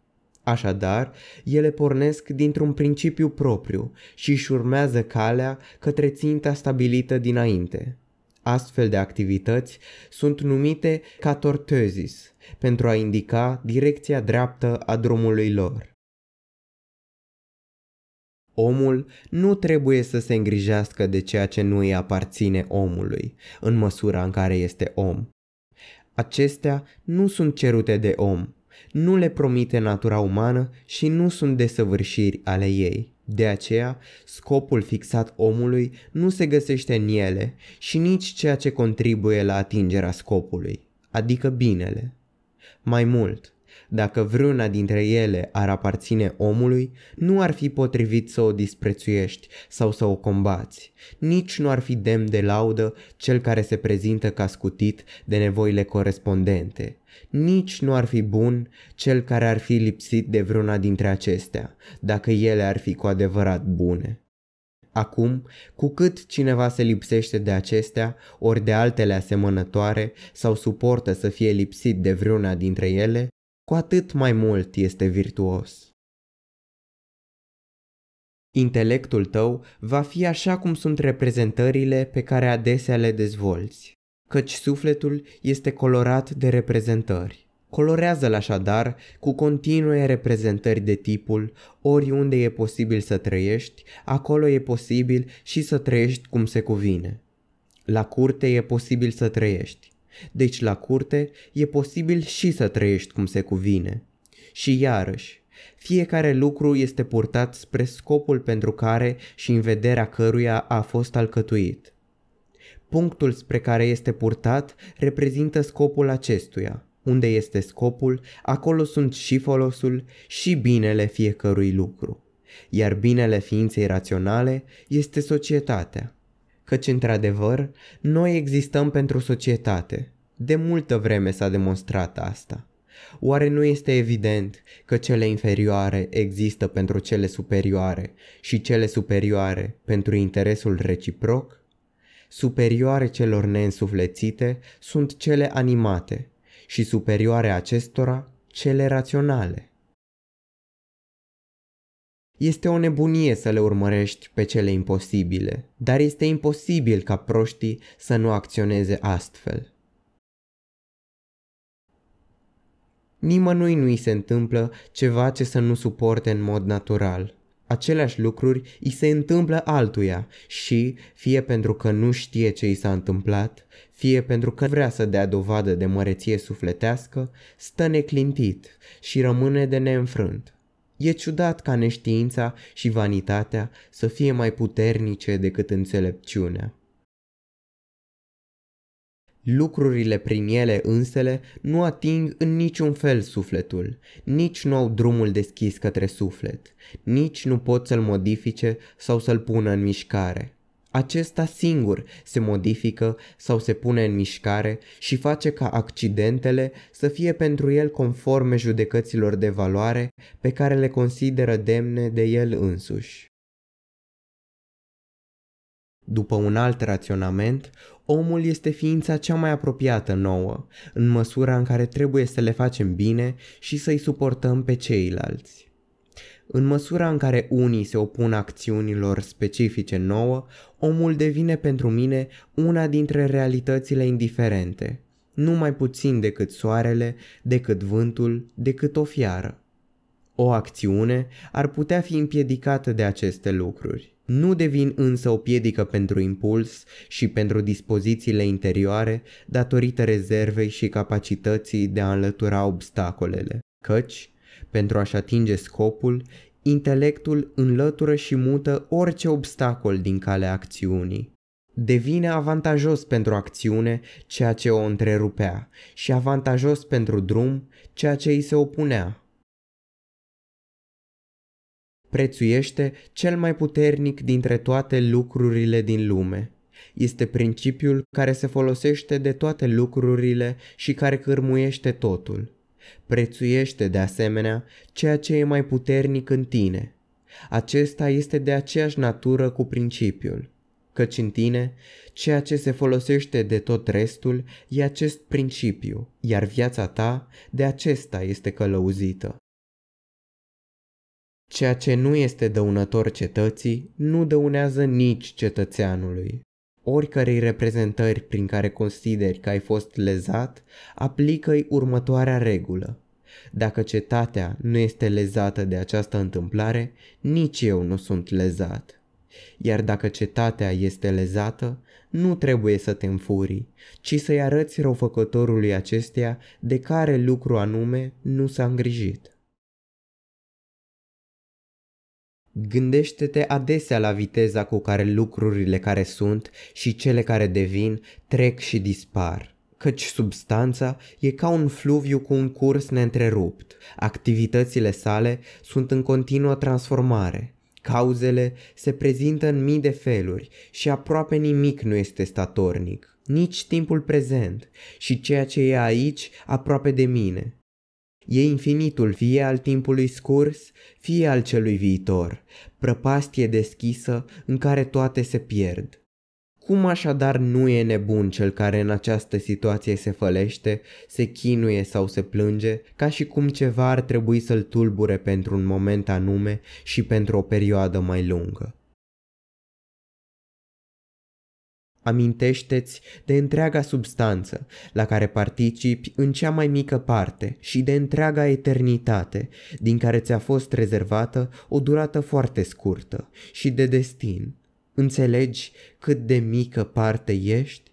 Așadar, ele pornesc dintr-un principiu propriu și își urmează calea către ținta stabilită dinainte. Astfel de activități sunt numite catortezis, pentru a indica direcția dreaptă a drumului lor. Omul nu trebuie să se îngrijească de ceea ce nu îi aparține omului, în măsura în care este om. Acestea nu sunt cerute de om, nu le promite natura umană și nu sunt desăvârșiri ale ei. De aceea, scopul fixat omului nu se găsește în ele și nici ceea ce contribuie la atingerea scopului, adică binele. Mai mult, dacă vreuna dintre ele ar aparține omului, nu ar fi potrivit să o disprețuiești sau să o combați. Nici nu ar fi demn de laudă cel care se prezintă ca scutit de nevoile corespondente. Nici nu ar fi bun cel care ar fi lipsit de vreuna dintre acestea, dacă ele ar fi cu adevărat bune. Acum, cu cât cineva se lipsește de acestea, ori de altele asemănătoare, sau suportă să fie lipsit de vreuna dintre ele, cu atât mai mult este virtuos. Intelectul tău va fi așa cum sunt reprezentările pe care adesea le dezvolți, căci sufletul este colorat de reprezentări. Colorează-l așadar cu continue reprezentări de tipul oriunde e posibil să trăiești, acolo e posibil și să trăiești cum se cuvine. La curte e posibil să trăiești, deci la curte e posibil și să trăiești cum se cuvine. Și iarăși, fiecare lucru este purtat spre scopul pentru care și în vederea căruia a fost alcătuit. Punctul spre care este purtat reprezintă scopul acestuia. Unde este scopul, acolo sunt și folosul și binele fiecărui lucru. Iar binele ființei raționale este societatea căci într-adevăr, noi existăm pentru societate. De multă vreme s-a demonstrat asta. Oare nu este evident că cele inferioare există pentru cele superioare și cele superioare pentru interesul reciproc? Superioare celor neînsuflețite sunt cele animate și superioare acestora cele raționale. Este o nebunie să le urmărești pe cele imposibile, dar este imposibil ca proștii să nu acționeze astfel. Nimănui nu-i se întâmplă ceva ce să nu suporte în mod natural. Aceleași lucruri îi se întâmplă altuia și, fie pentru că nu știe ce i s-a întâmplat, fie pentru că vrea să dea dovadă de măreție sufletească, stă neclintit și rămâne de neînfrânt. E ciudat ca neștiința și vanitatea să fie mai puternice decât înțelepciunea. Lucrurile prin ele însele nu ating în niciun fel sufletul, nici nu au drumul deschis către suflet, nici nu pot să-l modifice sau să-l pună în mișcare. Acesta singur se modifică sau se pune în mișcare și face ca accidentele să fie pentru el conforme judecăților de valoare pe care le consideră demne de el însuși. După un alt raționament, omul este ființa cea mai apropiată nouă, în măsura în care trebuie să le facem bine și să-i suportăm pe ceilalți. În măsura în care unii se opun acțiunilor specifice nouă, omul devine pentru mine una dintre realitățile indiferente, nu mai puțin decât soarele, decât vântul, decât o fiară. O acțiune ar putea fi împiedicată de aceste lucruri. Nu devin însă o piedică pentru impuls și pentru dispozițiile interioare datorită rezervei și capacității de a înlătura obstacolele, căci pentru a-și atinge scopul, intelectul înlătură și mută orice obstacol din calea acțiunii. Devine avantajos pentru acțiune ceea ce o întrerupea și avantajos pentru drum ceea ce îi se opunea. Prețuiește cel mai puternic dintre toate lucrurile din lume. Este principiul care se folosește de toate lucrurile și care cărmuiește totul. Prețuiește de asemenea ceea ce e mai puternic în tine. Acesta este de aceeași natură cu principiul, căci în tine ceea ce se folosește de tot restul e acest principiu, iar viața ta de acesta este călăuzită. Ceea ce nu este dăunător cetății nu dăunează nici cetățeanului oricărei reprezentări prin care consideri că ai fost lezat, aplică-i următoarea regulă. Dacă cetatea nu este lezată de această întâmplare, nici eu nu sunt lezat. Iar dacă cetatea este lezată, nu trebuie să te înfuri, ci să-i arăți răufăcătorului acesteia de care lucru anume nu s-a îngrijit. Gândește-te adesea la viteza cu care lucrurile care sunt și cele care devin trec și dispar, căci substanța e ca un fluviu cu un curs neîntrerupt. Activitățile sale sunt în continuă transformare. Cauzele se prezintă în mii de feluri și aproape nimic nu este statornic, nici timpul prezent și ceea ce e aici aproape de mine – E infinitul fie al timpului scurs, fie al celui viitor, prăpastie deschisă în care toate se pierd. Cum așadar nu e nebun cel care în această situație se fălește, se chinuie sau se plânge, ca și cum ceva ar trebui să-l tulbure pentru un moment anume și pentru o perioadă mai lungă? Amintește-ți de întreaga substanță, la care participi în cea mai mică parte și de întreaga eternitate, din care ți-a fost rezervată o durată foarte scurtă, și de destin. Înțelegi cât de mică parte ești?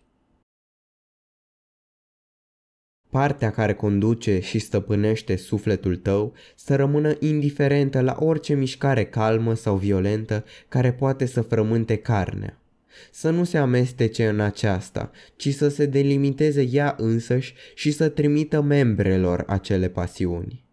Partea care conduce și stăpânește sufletul tău să rămână indiferentă la orice mișcare calmă sau violentă care poate să frământe carnea să nu se amestece în aceasta, ci să se delimiteze ea însăși și să trimită membrelor acele pasiuni.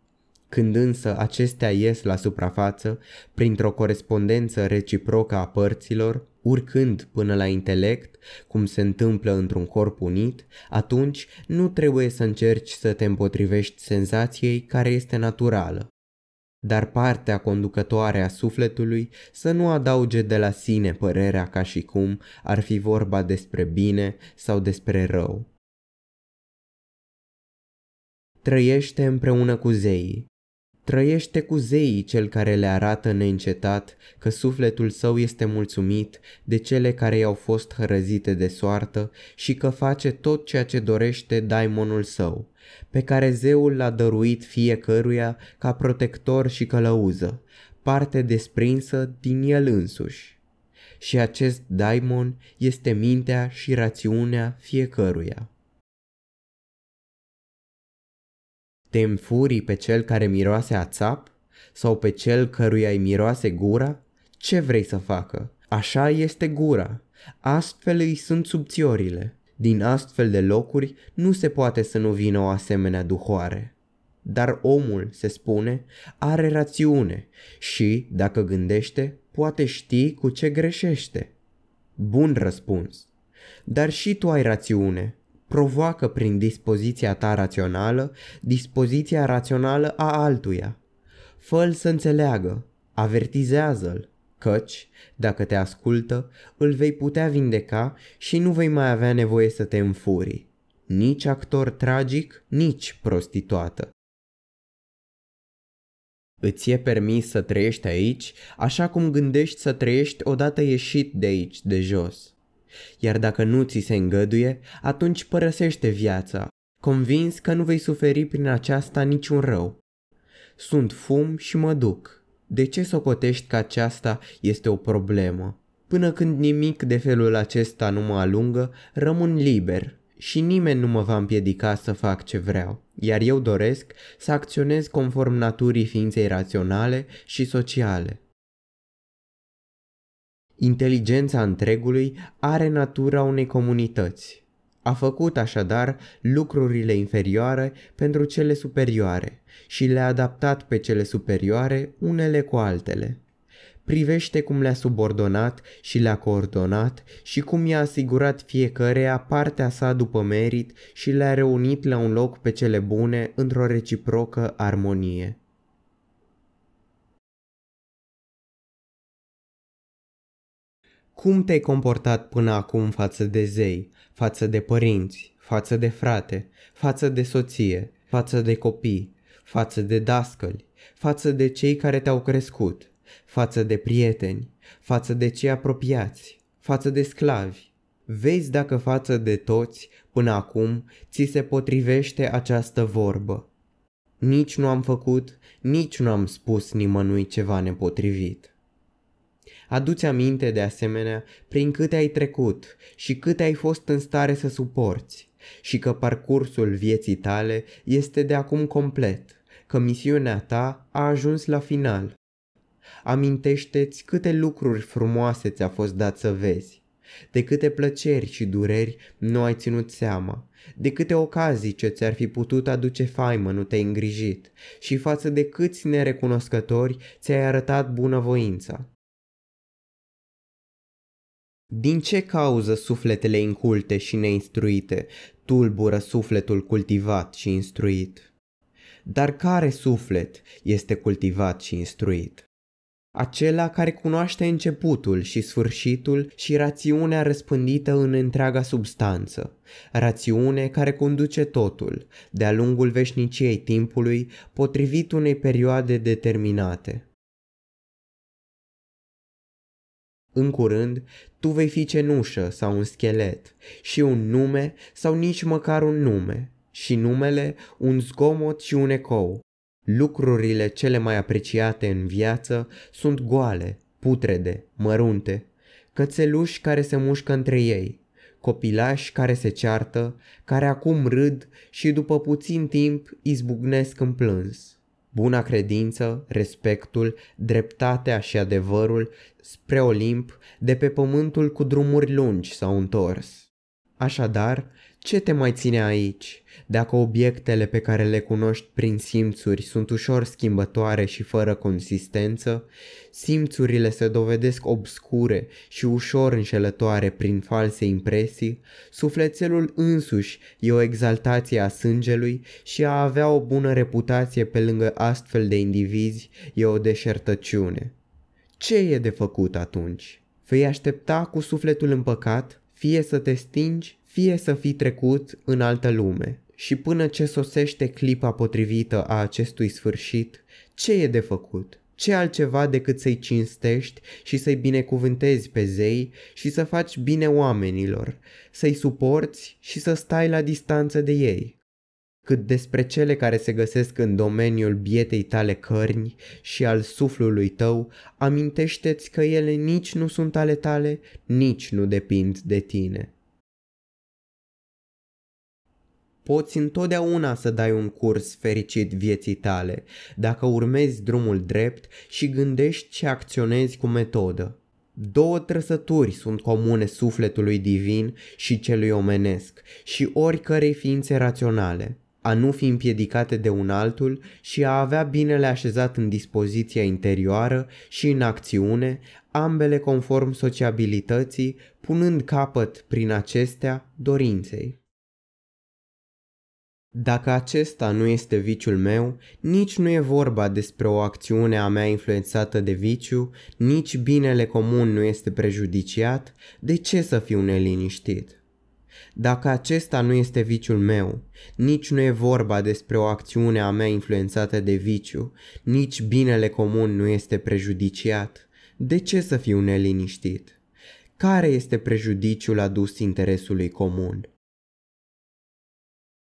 Când însă acestea ies la suprafață, printr-o corespondență reciprocă a părților, urcând până la intelect, cum se întâmplă într-un corp unit, atunci nu trebuie să încerci să te împotrivești senzației care este naturală, dar partea conducătoare a sufletului să nu adauge de la sine părerea ca și cum ar fi vorba despre bine sau despre rău. Trăiește împreună cu zeii. Trăiește cu zeii cel care le arată neîncetat că sufletul său este mulțumit de cele care i-au fost hărăzite de soartă și că face tot ceea ce dorește daimonul său, pe care zeul l-a dăruit fiecăruia ca protector și călăuză, parte desprinsă din el însuși. Și acest daimon este mintea și rațiunea fiecăruia. Te înfurii pe cel care miroase a țap? Sau pe cel căruia îi miroase gura? Ce vrei să facă? Așa este gura. Astfel îi sunt subțiorile. Din astfel de locuri nu se poate să nu vină o asemenea duhoare. Dar omul, se spune, are rațiune și, dacă gândește, poate ști cu ce greșește. Bun răspuns. Dar și tu ai rațiune. Provoacă prin dispoziția ta rațională dispoziția rațională a altuia. Fă-l să înțeleagă, avertizează-l, căci, dacă te ascultă, îl vei putea vindeca și nu vei mai avea nevoie să te înfuri. Nici actor tragic, nici prostituată. Îți e permis să trăiești aici așa cum gândești să trăiești odată ieșit de aici, de jos. Iar dacă nu ți se îngăduie, atunci părăsește viața, convins că nu vei suferi prin aceasta niciun rău. Sunt fum și mă duc. De ce socotești că aceasta este o problemă? Până când nimic de felul acesta nu mă alungă, rămân liber și nimeni nu mă va împiedica să fac ce vreau, iar eu doresc să acționez conform naturii ființei raționale și sociale. Inteligența întregului are natura unei comunități. A făcut așadar lucrurile inferioare pentru cele superioare și le-a adaptat pe cele superioare unele cu altele. Privește cum le-a subordonat și le-a coordonat și cum i-a asigurat fiecăreia partea sa după merit și le-a reunit la un loc pe cele bune într-o reciprocă armonie. Cum te-ai comportat până acum față de zei? față de părinți, față de frate, față de soție, față de copii, față de dascăli, față de cei care te-au crescut, față de prieteni, față de cei apropiați, față de sclavi. Vezi dacă față de toți, până acum, ți se potrivește această vorbă. Nici nu am făcut, nici nu am spus nimănui ceva nepotrivit. Aduți aminte de asemenea prin câte ai trecut și câte ai fost în stare să suporți și că parcursul vieții tale este de acum complet, că misiunea ta a ajuns la final. Amintește-ți câte lucruri frumoase ți-a fost dat să vezi, de câte plăceri și dureri nu ai ținut seama, de câte ocazii ce ți-ar fi putut aduce faimă nu te-ai îngrijit și față de câți nerecunoscători ți-ai arătat bunăvoința. Din ce cauză sufletele inculte și neinstruite tulbură sufletul cultivat și instruit? Dar care suflet este cultivat și instruit? Acela care cunoaște începutul și sfârșitul și rațiunea răspândită în întreaga substanță, rațiune care conduce totul, de-a lungul veșniciei timpului, potrivit unei perioade determinate. În curând, tu vei fi cenușă sau un schelet, și un nume sau nici măcar un nume, și numele un zgomot și un ecou. Lucrurile cele mai apreciate în viață sunt goale, putrede, mărunte, cățeluși care se mușcă între ei, copilași care se ceartă, care acum râd și după puțin timp izbucnesc în plâns buna credință, respectul, dreptatea și adevărul spre Olimp, de pe pământul cu drumuri lungi s-au întors. Așadar, ce te mai ține aici? Dacă obiectele pe care le cunoști prin simțuri sunt ușor schimbătoare și fără consistență, simțurile se dovedesc obscure și ușor înșelătoare prin false impresii, sufletelul însuși e o exaltație a sângelui și a avea o bună reputație pe lângă astfel de indivizi e o deșertăciune. Ce e de făcut atunci? Vei aștepta cu sufletul împăcat, fie să te stingi, fie să fi trecut în altă lume. Și până ce sosește clipa potrivită a acestui sfârșit, ce e de făcut? Ce altceva decât să-i cinstești și să-i binecuvântezi pe zei și să faci bine oamenilor, să-i suporți și să stai la distanță de ei? Cât despre cele care se găsesc în domeniul bietei tale cărni și al suflului tău, amintește-ți că ele nici nu sunt ale tale, nici nu depind de tine. Poți întotdeauna să dai un curs fericit vieții tale, dacă urmezi drumul drept și gândești și acționezi cu metodă. Două trăsături sunt comune sufletului divin și celui omenesc și oricărei ființe raționale, a nu fi împiedicate de un altul și a avea binele așezat în dispoziția interioară și în acțiune, ambele conform sociabilității, punând capăt prin acestea dorinței. Dacă acesta nu este viciul meu, nici nu e vorba despre o acțiune a mea influențată de viciu, nici binele comun nu este prejudiciat, de ce să fiu neliniștit? Dacă acesta nu este viciul meu, nici nu e vorba despre o acțiune a mea influențată de viciu, nici binele comun nu este prejudiciat, de ce să fiu neliniștit? Care este prejudiciul adus interesului comun?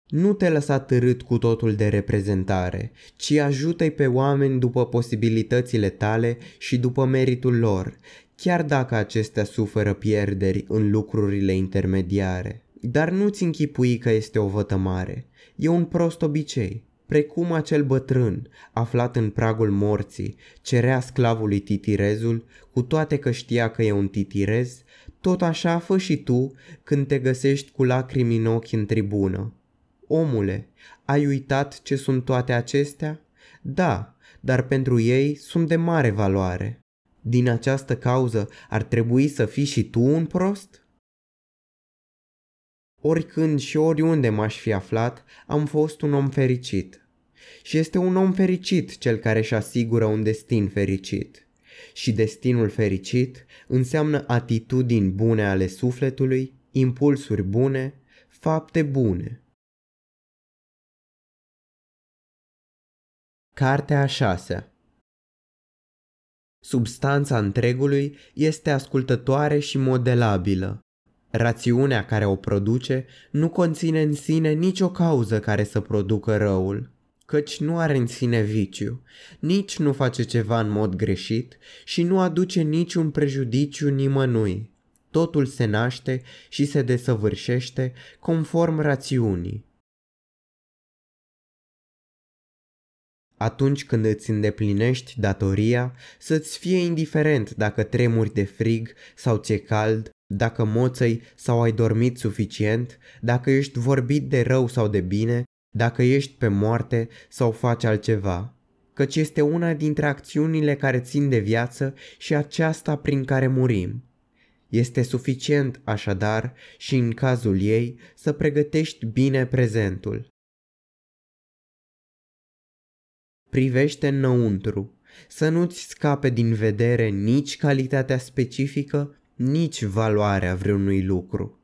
Nu te lăsa târât cu totul de reprezentare, ci ajută-i pe oameni după posibilitățile tale și după meritul lor, chiar dacă acestea suferă pierderi în lucrurile intermediare. Dar nu-ți închipui că este o vătămare. E un prost obicei, precum acel bătrân, aflat în pragul morții, cerea sclavului titirezul, cu toate că știa că e un titirez, tot așa fă și tu când te găsești cu lacrimi în ochi în tribună. Omule, ai uitat ce sunt toate acestea? Da, dar pentru ei sunt de mare valoare. Din această cauză ar trebui să fii și tu un prost? Oricând și oriunde m-aș fi aflat, am fost un om fericit. Și este un om fericit cel care își asigură un destin fericit. Și destinul fericit înseamnă atitudini bune ale sufletului, impulsuri bune, fapte bune. Cartea a șasea Substanța întregului este ascultătoare și modelabilă. Rațiunea care o produce nu conține în sine nicio cauză care să producă răul, căci nu are în sine viciu, nici nu face ceva în mod greșit și nu aduce niciun prejudiciu nimănui. Totul se naște și se desăvârșește conform rațiunii. Atunci când îți îndeplinești datoria, să-ți fie indiferent dacă tremuri de frig sau ți-e cald, dacă moței sau ai dormit suficient, dacă ești vorbit de rău sau de bine, dacă ești pe moarte sau faci altceva. Căci este una dintre acțiunile care țin de viață și aceasta prin care murim. Este suficient, așadar, și în cazul ei, să pregătești bine prezentul. privește înăuntru, să nu-ți scape din vedere nici calitatea specifică, nici valoarea vreunui lucru.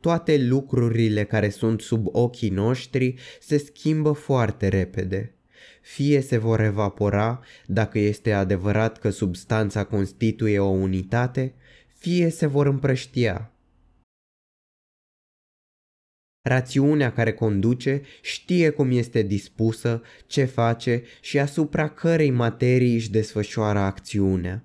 Toate lucrurile care sunt sub ochii noștri se schimbă foarte repede. Fie se vor evapora, dacă este adevărat că substanța constituie o unitate, fie se vor împrăștia, Rațiunea care conduce știe cum este dispusă, ce face și asupra cărei materii își desfășoară acțiunea.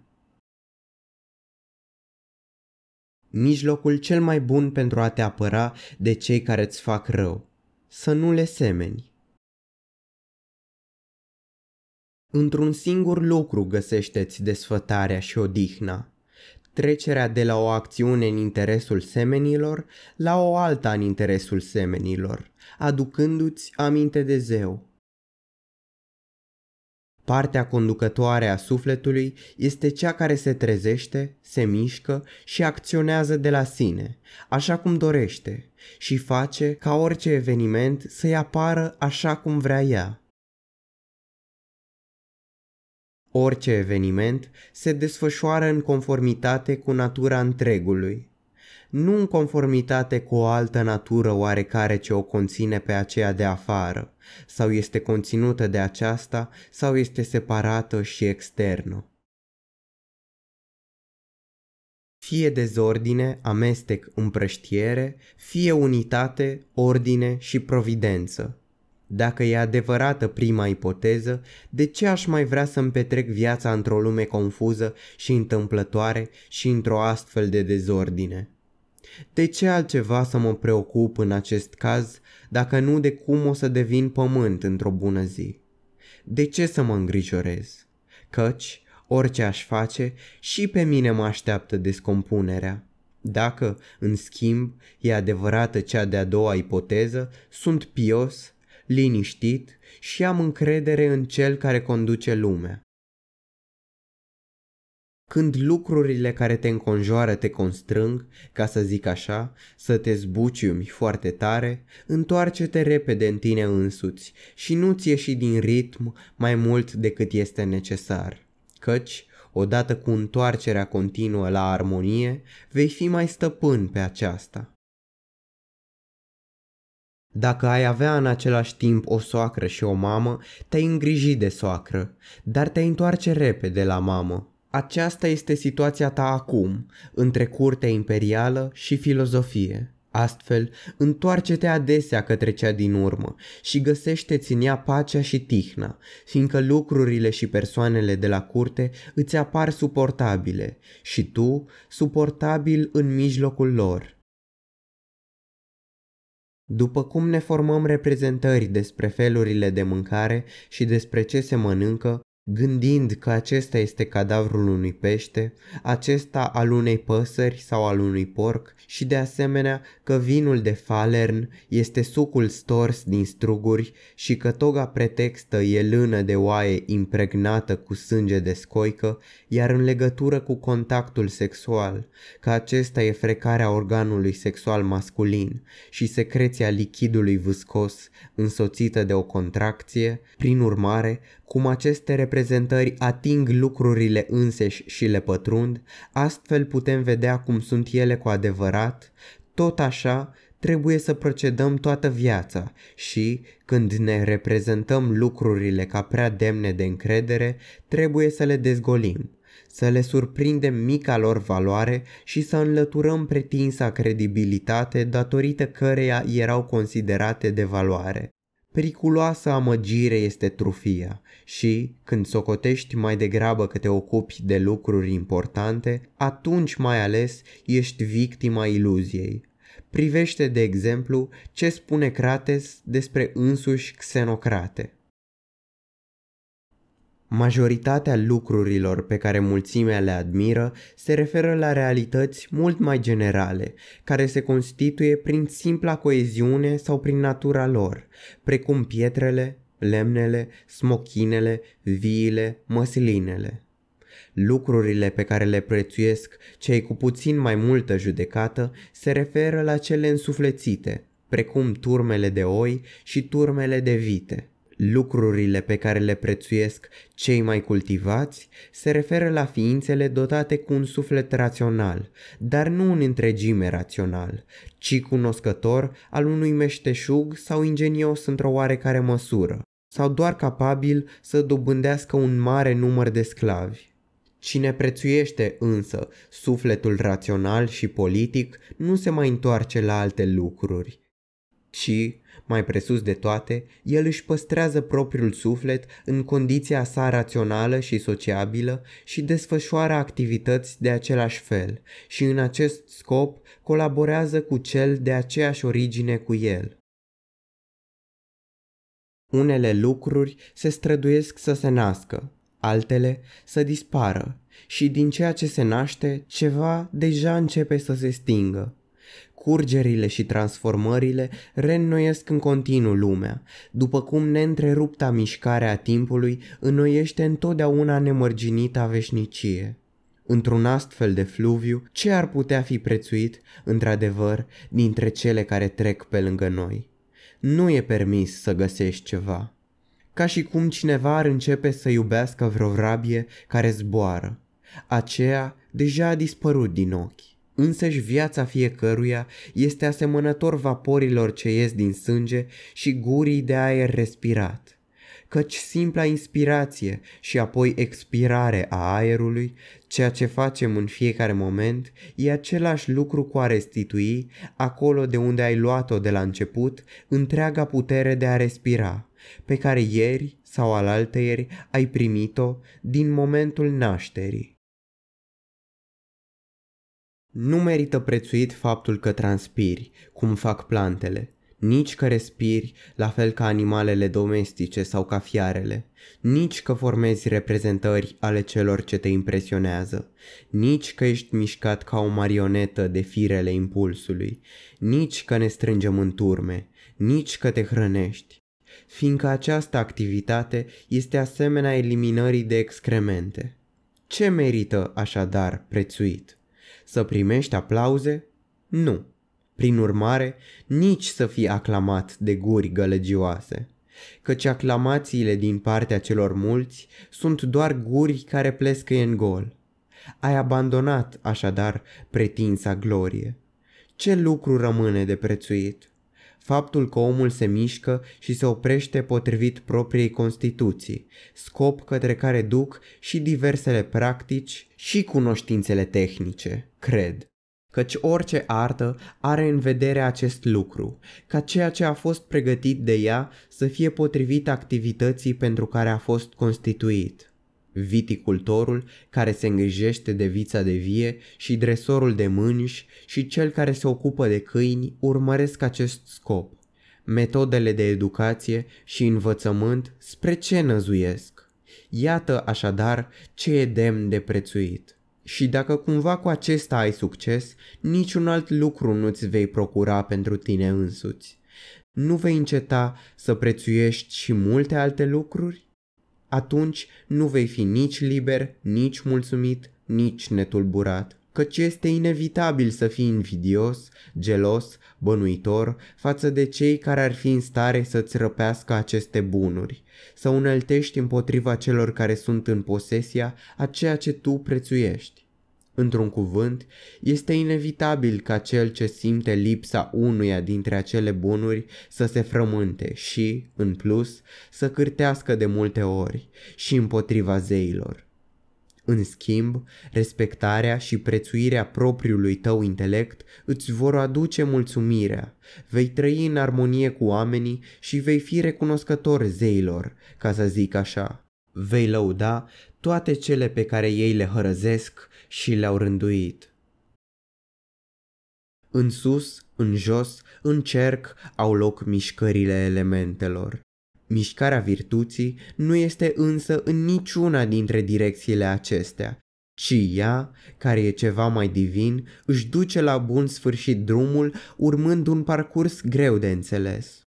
Mijlocul cel mai bun pentru a te apăra de cei care îți fac rău. Să nu le semeni. Într-un singur lucru găsește-ți desfătarea și odihna – trecerea de la o acțiune în interesul semenilor la o alta în interesul semenilor, aducându-ți aminte de zeu. Partea conducătoare a sufletului este cea care se trezește, se mișcă și acționează de la sine, așa cum dorește, și face ca orice eveniment să-i apară așa cum vrea ea. Orice eveniment se desfășoară în conformitate cu natura întregului, nu în conformitate cu o altă natură oarecare ce o conține pe aceea de afară, sau este conținută de aceasta, sau este separată și externă. Fie dezordine, amestec, împrăștiere, fie unitate, ordine și providență. Dacă e adevărată prima ipoteză, de ce aș mai vrea să-mi petrec viața într-o lume confuză și întâmplătoare și într-o astfel de dezordine? De ce altceva să mă preocup în acest caz, dacă nu de cum o să devin pământ într-o bună zi? De ce să mă îngrijorez? Căci, orice aș face, și pe mine mă așteaptă descompunerea. Dacă, în schimb, e adevărată cea de-a doua ipoteză, sunt pios, liniștit și am încredere în cel care conduce lumea. Când lucrurile care te înconjoară te constrâng, ca să zic așa, să te zbuciumi foarte tare, întoarce-te repede în tine însuți și nu-ți ieși din ritm mai mult decât este necesar, căci, odată cu întoarcerea continuă la armonie, vei fi mai stăpân pe aceasta. Dacă ai avea în același timp o soacră și o mamă, te-ai îngriji de soacră, dar te-ai întoarce repede la mamă. Aceasta este situația ta acum, între curtea imperială și filozofie. Astfel, întoarce-te adesea către cea din urmă și găsește-ți în ea pacea și tihna, fiindcă lucrurile și persoanele de la curte îți apar suportabile și tu suportabil în mijlocul lor. După cum ne formăm reprezentări despre felurile de mâncare și despre ce se mănâncă, Gândind că acesta este cadavrul unui pește, acesta al unei păsări sau al unui porc și de asemenea că vinul de falern este sucul stors din struguri și că toga pretextă e lână de oaie impregnată cu sânge de scoică, iar în legătură cu contactul sexual, că acesta e frecarea organului sexual masculin și secreția lichidului viscos însoțită de o contracție, prin urmare, cum aceste reprezentări ating lucrurile înseși și le pătrund, astfel putem vedea cum sunt ele cu adevărat, tot așa trebuie să procedăm toată viața și, când ne reprezentăm lucrurile ca prea demne de încredere, trebuie să le dezgolim, să le surprindem mica lor valoare și să înlăturăm pretinsa credibilitate datorită căreia erau considerate de valoare. Periculoasă amăgire este trufia și, când socotești mai degrabă că te ocupi de lucruri importante, atunci mai ales ești victima iluziei. Privește, de exemplu, ce spune Crates despre însuși Xenocrate. Majoritatea lucrurilor pe care mulțimea le admiră se referă la realități mult mai generale, care se constituie prin simpla coeziune sau prin natura lor, precum pietrele, lemnele, smochinele, viile, măslinele. Lucrurile pe care le prețuiesc cei cu puțin mai multă judecată se referă la cele însuflețite, precum turmele de oi și turmele de vite. Lucrurile pe care le prețuiesc cei mai cultivați se referă la ființele dotate cu un suflet rațional, dar nu un întregime rațional, ci cunoscător al unui meșteșug sau ingenios într-o oarecare măsură sau doar capabil să dobândească un mare număr de sclavi. Cine prețuiește însă sufletul rațional și politic nu se mai întoarce la alte lucruri. Și, mai presus de toate, el își păstrează propriul suflet în condiția sa rațională și sociabilă și desfășoară activități de același fel și în acest scop colaborează cu cel de aceeași origine cu el. Unele lucruri se străduiesc să se nască, altele să dispară și din ceea ce se naște, ceva deja începe să se stingă. Curgerile și transformările reînnoiesc în continuu lumea, după cum neîntrerupta mișcare a timpului înnoiește întotdeauna nemărginita veșnicie. Într-un astfel de fluviu, ce ar putea fi prețuit, într-adevăr, dintre cele care trec pe lângă noi? nu e permis să găsești ceva. Ca și cum cineva ar începe să iubească vreo vrabie care zboară. Aceea deja a dispărut din ochi. Însăși viața fiecăruia este asemănător vaporilor ce ies din sânge și gurii de aer respirat. Căci simpla inspirație și apoi expirare a aerului Ceea ce facem în fiecare moment e același lucru cu a restitui, acolo de unde ai luat-o de la început, întreaga putere de a respira, pe care ieri sau alaltăieri ai primit-o din momentul nașterii. Nu merită prețuit faptul că transpiri, cum fac plantele, nici că respiri la fel ca animalele domestice sau ca fiarele, nici că formezi reprezentări ale celor ce te impresionează, nici că ești mișcat ca o marionetă de firele impulsului, nici că ne strângem în turme, nici că te hrănești, fiindcă această activitate este asemenea eliminării de excremente. Ce merită așadar prețuit? Să primești aplauze? Nu prin urmare nici să fi aclamat de guri gălăgioase, căci aclamațiile din partea celor mulți sunt doar guri care plescăie în gol. Ai abandonat, așadar, pretinsa glorie. Ce lucru rămâne de prețuit? Faptul că omul se mișcă și se oprește potrivit propriei Constituții, scop către care duc și diversele practici și cunoștințele tehnice, cred căci orice artă are în vedere acest lucru, ca ceea ce a fost pregătit de ea să fie potrivit activității pentru care a fost constituit. Viticultorul care se îngrijește de vița de vie și dresorul de mânși și cel care se ocupă de câini urmăresc acest scop. Metodele de educație și învățământ spre ce năzuiesc? Iată așadar ce e demn de prețuit. Și dacă cumva cu acesta ai succes, niciun alt lucru nu-ți vei procura pentru tine însuți. Nu vei înceta să prețuiești și multe alte lucruri? Atunci nu vei fi nici liber, nici mulțumit, nici netulburat căci este inevitabil să fii invidios, gelos, bănuitor față de cei care ar fi în stare să-ți răpească aceste bunuri, să uneltești împotriva celor care sunt în posesia a ceea ce tu prețuiești. Într-un cuvânt, este inevitabil ca cel ce simte lipsa unuia dintre acele bunuri să se frământe și, în plus, să cârtească de multe ori și împotriva zeilor. În schimb, respectarea și prețuirea propriului tău intelect îți vor aduce mulțumirea, vei trăi în armonie cu oamenii și vei fi recunoscător zeilor, ca să zic așa. Vei lăuda toate cele pe care ei le hărăzesc și le-au rânduit. În sus, în jos, în cerc au loc mișcările elementelor. Mișcarea virtuții nu este însă în niciuna dintre direcțiile acestea, ci ea, care e ceva mai divin, își duce la bun sfârșit drumul urmând un parcurs greu de înțeles.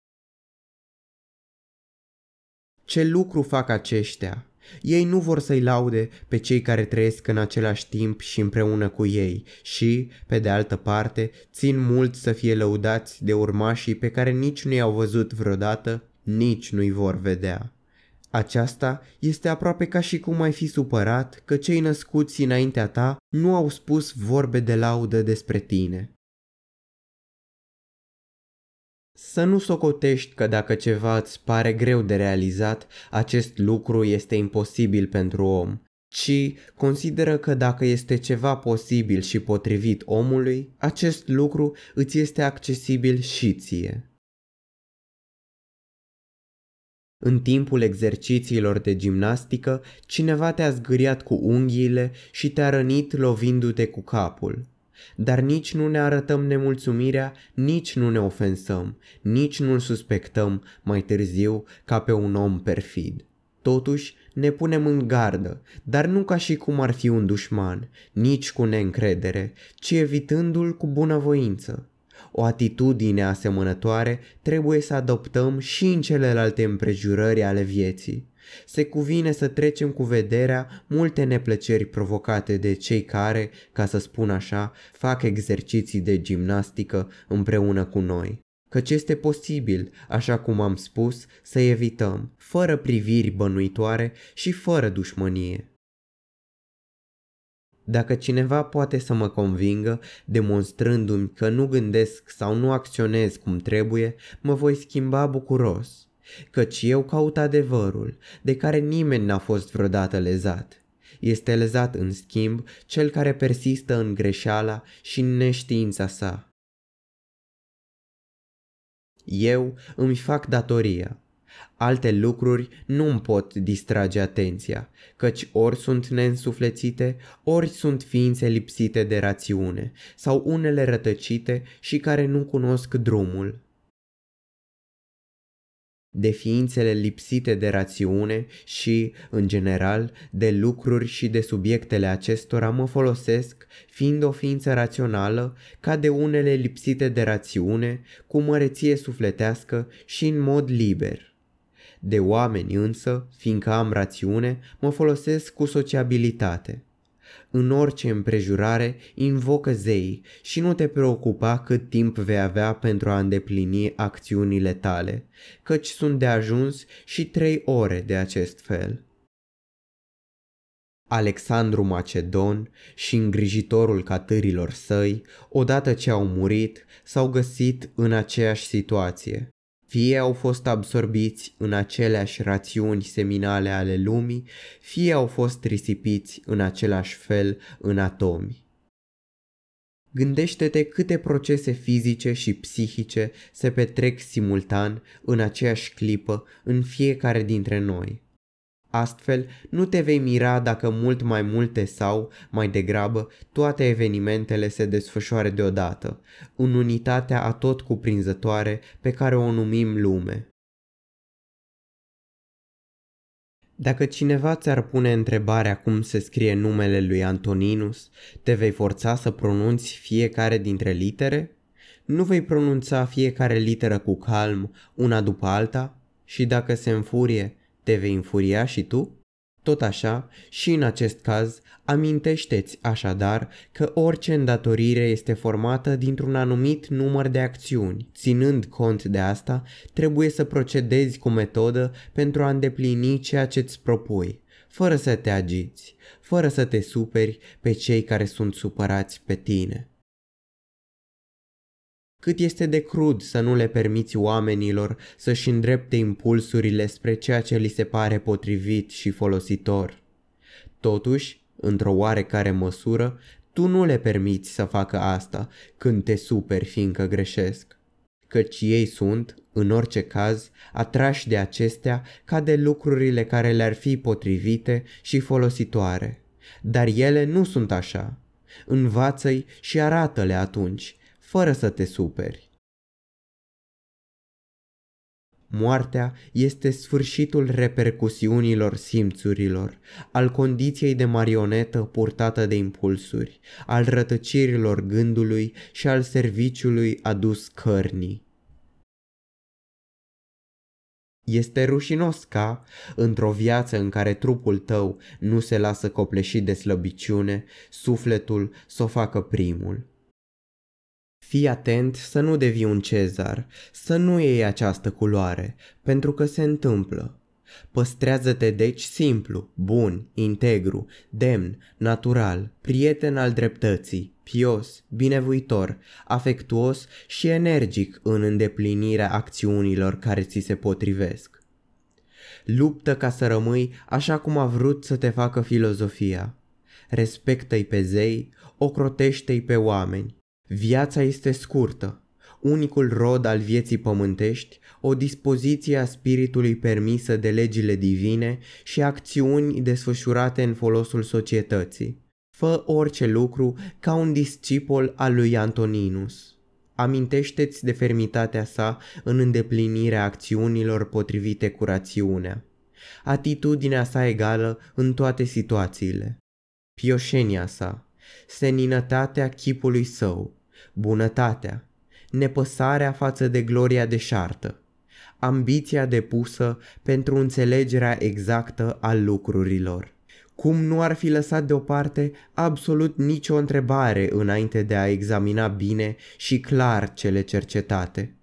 Ce lucru fac aceștia? Ei nu vor să-i laude pe cei care trăiesc în același timp și împreună cu ei și, pe de altă parte, țin mult să fie lăudați de urmașii pe care nici nu i-au văzut vreodată nici nu-i vor vedea. Aceasta este aproape ca și cum ai fi supărat că cei născuți înaintea ta nu au spus vorbe de laudă despre tine. Să nu socotești că dacă ceva îți pare greu de realizat, acest lucru este imposibil pentru om, ci consideră că dacă este ceva posibil și potrivit omului, acest lucru îți este accesibil și ție. În timpul exercițiilor de gimnastică, cineva te-a zgâriat cu unghiile și te-a rănit lovindu-te cu capul. Dar nici nu ne arătăm nemulțumirea, nici nu ne ofensăm, nici nu-l suspectăm mai târziu ca pe un om perfid. Totuși, ne punem în gardă, dar nu ca și cum ar fi un dușman, nici cu neîncredere, ci evitându-l cu bunăvoință. O atitudine asemănătoare trebuie să adoptăm și în celelalte împrejurări ale vieții. Se cuvine să trecem cu vederea multe neplăceri provocate de cei care, ca să spun așa, fac exerciții de gimnastică împreună cu noi căci este posibil, așa cum am spus, să evităm, fără priviri bănuitoare și fără dușmănie. Dacă cineva poate să mă convingă, demonstrându-mi că nu gândesc sau nu acționez cum trebuie, mă voi schimba bucuros. Căci eu caut adevărul, de care nimeni n-a fost vreodată lezat. Este lezat, în schimb, cel care persistă în greșeala și în neștiința sa. Eu îmi fac datoria, Alte lucruri nu îmi pot distrage atenția, căci ori sunt neînsuflețite, ori sunt ființe lipsite de rațiune, sau unele rătăcite și care nu cunosc drumul. De ființele lipsite de rațiune și, în general, de lucruri și de subiectele acestora mă folosesc, fiind o ființă rațională, ca de unele lipsite de rațiune, cu măreție sufletească și în mod liber. De oameni însă, fiindcă am rațiune, mă folosesc cu sociabilitate. În orice împrejurare invocă zeii și nu te preocupa cât timp vei avea pentru a îndeplini acțiunile tale, căci sunt de ajuns și trei ore de acest fel. Alexandru Macedon și îngrijitorul catârilor săi, odată ce au murit, s-au găsit în aceeași situație fie au fost absorbiți în aceleași rațiuni seminale ale lumii, fie au fost risipiți în același fel în atomi. Gândește-te câte procese fizice și psihice se petrec simultan în aceeași clipă în fiecare dintre noi. Astfel, nu te vei mira dacă mult mai multe sau, mai degrabă, toate evenimentele se desfășoare deodată, în unitatea atot cuprinzătoare pe care o numim lume. Dacă cineva ți-ar pune întrebarea cum se scrie numele lui Antoninus, te vei forța să pronunți fiecare dintre litere? Nu vei pronunța fiecare literă cu calm, una după alta? Și dacă se înfurie, te vei înfuria și tu? Tot așa, și în acest caz, amintește-ți așadar că orice îndatorire este formată dintr-un anumit număr de acțiuni. Ținând cont de asta, trebuie să procedezi cu metodă pentru a îndeplini ceea ce îți propui, fără să te agiți, fără să te superi pe cei care sunt supărați pe tine. Cât este de crud să nu le permiți oamenilor să-și îndrepte impulsurile spre ceea ce li se pare potrivit și folositor. Totuși, într-o oarecare măsură, tu nu le permiți să facă asta când te superi fiindcă greșesc. Căci ei sunt, în orice caz, atrași de acestea ca de lucrurile care le-ar fi potrivite și folositoare. Dar ele nu sunt așa. Învață-i și arată-le atunci, fără să te superi. Moartea este sfârșitul repercusiunilor simțurilor, al condiției de marionetă purtată de impulsuri, al rătăcirilor gândului și al serviciului adus cărnii. Este rușinos ca, într-o viață în care trupul tău nu se lasă copleșit de slăbiciune, sufletul să o facă primul. Fii atent să nu devii un cezar, să nu iei această culoare, pentru că se întâmplă. Păstrează-te deci simplu, bun, integru, demn, natural, prieten al dreptății, pios, binevuitor, afectuos și energic în îndeplinirea acțiunilor care ți se potrivesc. Luptă ca să rămâi așa cum a vrut să te facă filozofia. Respectă-i pe zei, ocrotește-i pe oameni, Viața este scurtă, unicul rod al vieții pământești, o dispoziție a spiritului permisă de legile divine și acțiuni desfășurate în folosul societății. Fă orice lucru ca un discipol al lui Antoninus. Amintește-ți de fermitatea sa în îndeplinirea acțiunilor potrivite cu rațiunea. Atitudinea sa egală în toate situațiile. Pioșenia sa, seninătatea chipului său, bunătatea, nepăsarea față de gloria deșartă, ambiția depusă pentru înțelegerea exactă a lucrurilor. Cum nu ar fi lăsat deoparte absolut nicio întrebare înainte de a examina bine și clar cele cercetate.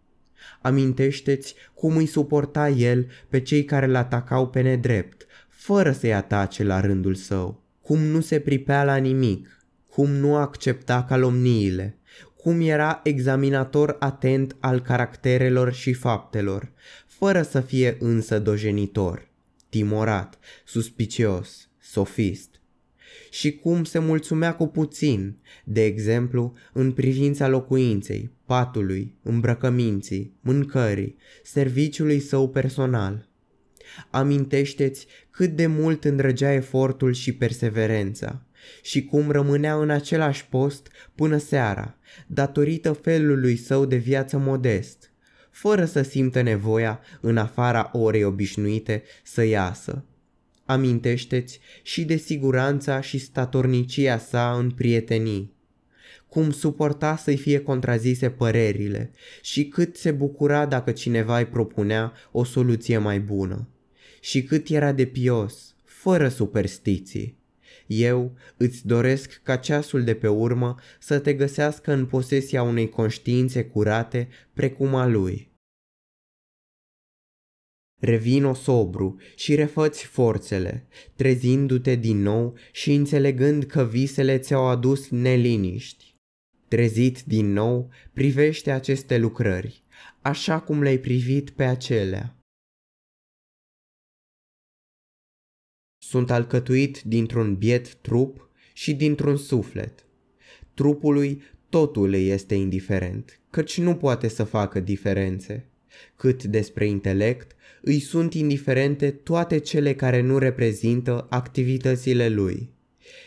Amintește-ți cum îi suporta el pe cei care îl atacau pe nedrept, fără să-i atace la rândul său, cum nu se pripea la nimic, cum nu accepta calomniile, cum era examinator atent al caracterelor și faptelor, fără să fie însă dojenitor, timorat, suspicios, sofist și cum se mulțumea cu puțin, de exemplu, în privința locuinței, patului, îmbrăcăminții, mâncării, serviciului său personal. Amintește-ți cât de mult îndrăgea efortul și perseverența și cum rămânea în același post până seara, datorită felului său de viață modest, fără să simtă nevoia, în afara orei obișnuite, să iasă. Amintește-ți și de siguranța și statornicia sa în prietenii cum suporta să-i fie contrazise părerile și cât se bucura dacă cineva îi propunea o soluție mai bună și cât era de pios, fără superstiții. Eu îți doresc ca ceasul de pe urmă să te găsească în posesia unei conștiințe curate precum a lui. Revino sobru și refăți forțele, trezindu-te din nou și înțelegând că visele ți-au adus neliniști. Trezit din nou, privește aceste lucrări, așa cum le-ai privit pe acelea. Sunt alcătuit dintr-un biet trup și dintr-un suflet. Trupului totul este indiferent, căci nu poate să facă diferențe. Cât despre intelect, îi sunt indiferente toate cele care nu reprezintă activitățile lui.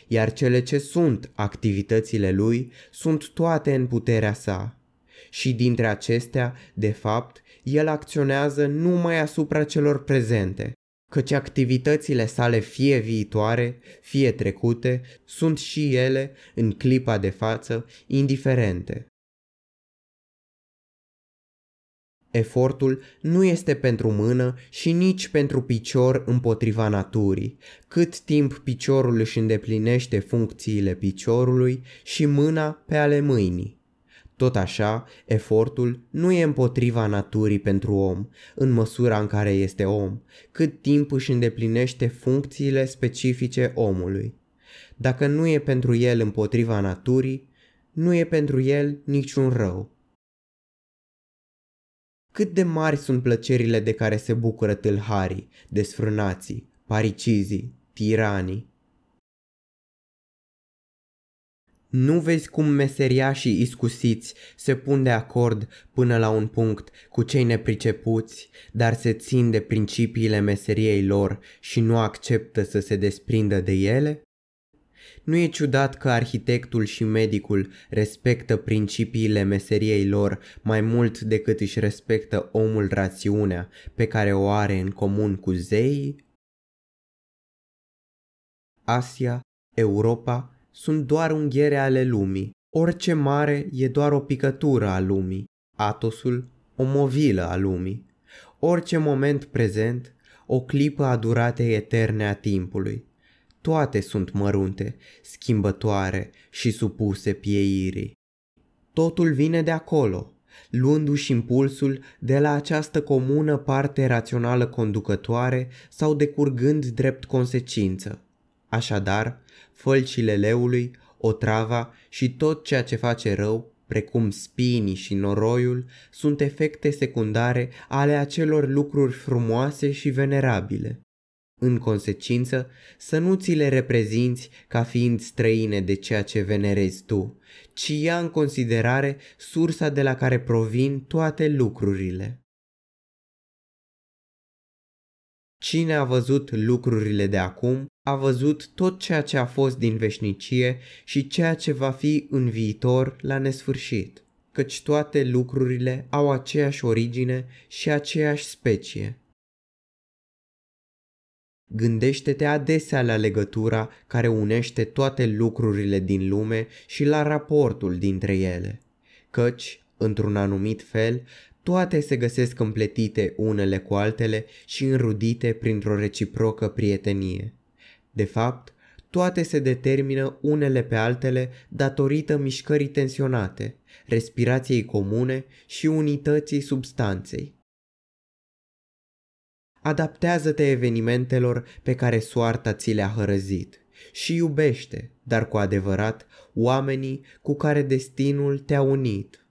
Iar cele ce sunt activitățile lui sunt toate în puterea sa. Și dintre acestea, de fapt, el acționează numai asupra celor prezente, căci activitățile sale fie viitoare, fie trecute, sunt și ele, în clipa de față, indiferente. Efortul nu este pentru mână și nici pentru picior împotriva naturii, cât timp piciorul își îndeplinește funcțiile piciorului și mâna pe ale mâinii. Tot așa, efortul nu e împotriva naturii pentru om, în măsura în care este om, cât timp își îndeplinește funcțiile specifice omului. Dacă nu e pentru el împotriva naturii, nu e pentru el niciun rău. Cât de mari sunt plăcerile de care se bucură tâlharii, desfrânații, paricizii, tiranii. Nu vezi cum meseriașii iscusiți se pun de acord până la un punct cu cei nepricepuți, dar se țin de principiile meseriei lor și nu acceptă să se desprindă de ele? Nu e ciudat că arhitectul și medicul respectă principiile meseriei lor mai mult decât își respectă omul rațiunea pe care o are în comun cu zeii? Asia, Europa sunt doar unghiere ale lumii. Orice mare e doar o picătură a lumii. Atosul, o movilă a lumii. Orice moment prezent, o clipă a duratei eterne a timpului. Toate sunt mărunte, schimbătoare și supuse pieirii. Totul vine de acolo, luându-și impulsul de la această comună parte rațională conducătoare sau decurgând drept consecință. Așadar, fălcile leului, otrava și tot ceea ce face rău, precum spinii și noroiul, sunt efecte secundare ale acelor lucruri frumoase și venerabile. În consecință, să nu ți le reprezinți ca fiind străine de ceea ce venerezi tu, ci ia în considerare sursa de la care provin toate lucrurile. Cine a văzut lucrurile de acum a văzut tot ceea ce a fost din veșnicie și ceea ce va fi în viitor la nesfârșit, căci toate lucrurile au aceeași origine și aceeași specie. Gândește-te adesea la legătura care unește toate lucrurile din lume și la raportul dintre ele, căci, într-un anumit fel, toate se găsesc împletite unele cu altele și înrudite printr-o reciprocă prietenie. De fapt, toate se determină unele pe altele datorită mișcării tensionate, respirației comune și unității substanței. Adaptează-te evenimentelor pe care soarta ți le-a hărăzit și iubește, dar cu adevărat, oamenii cu care destinul te-a unit.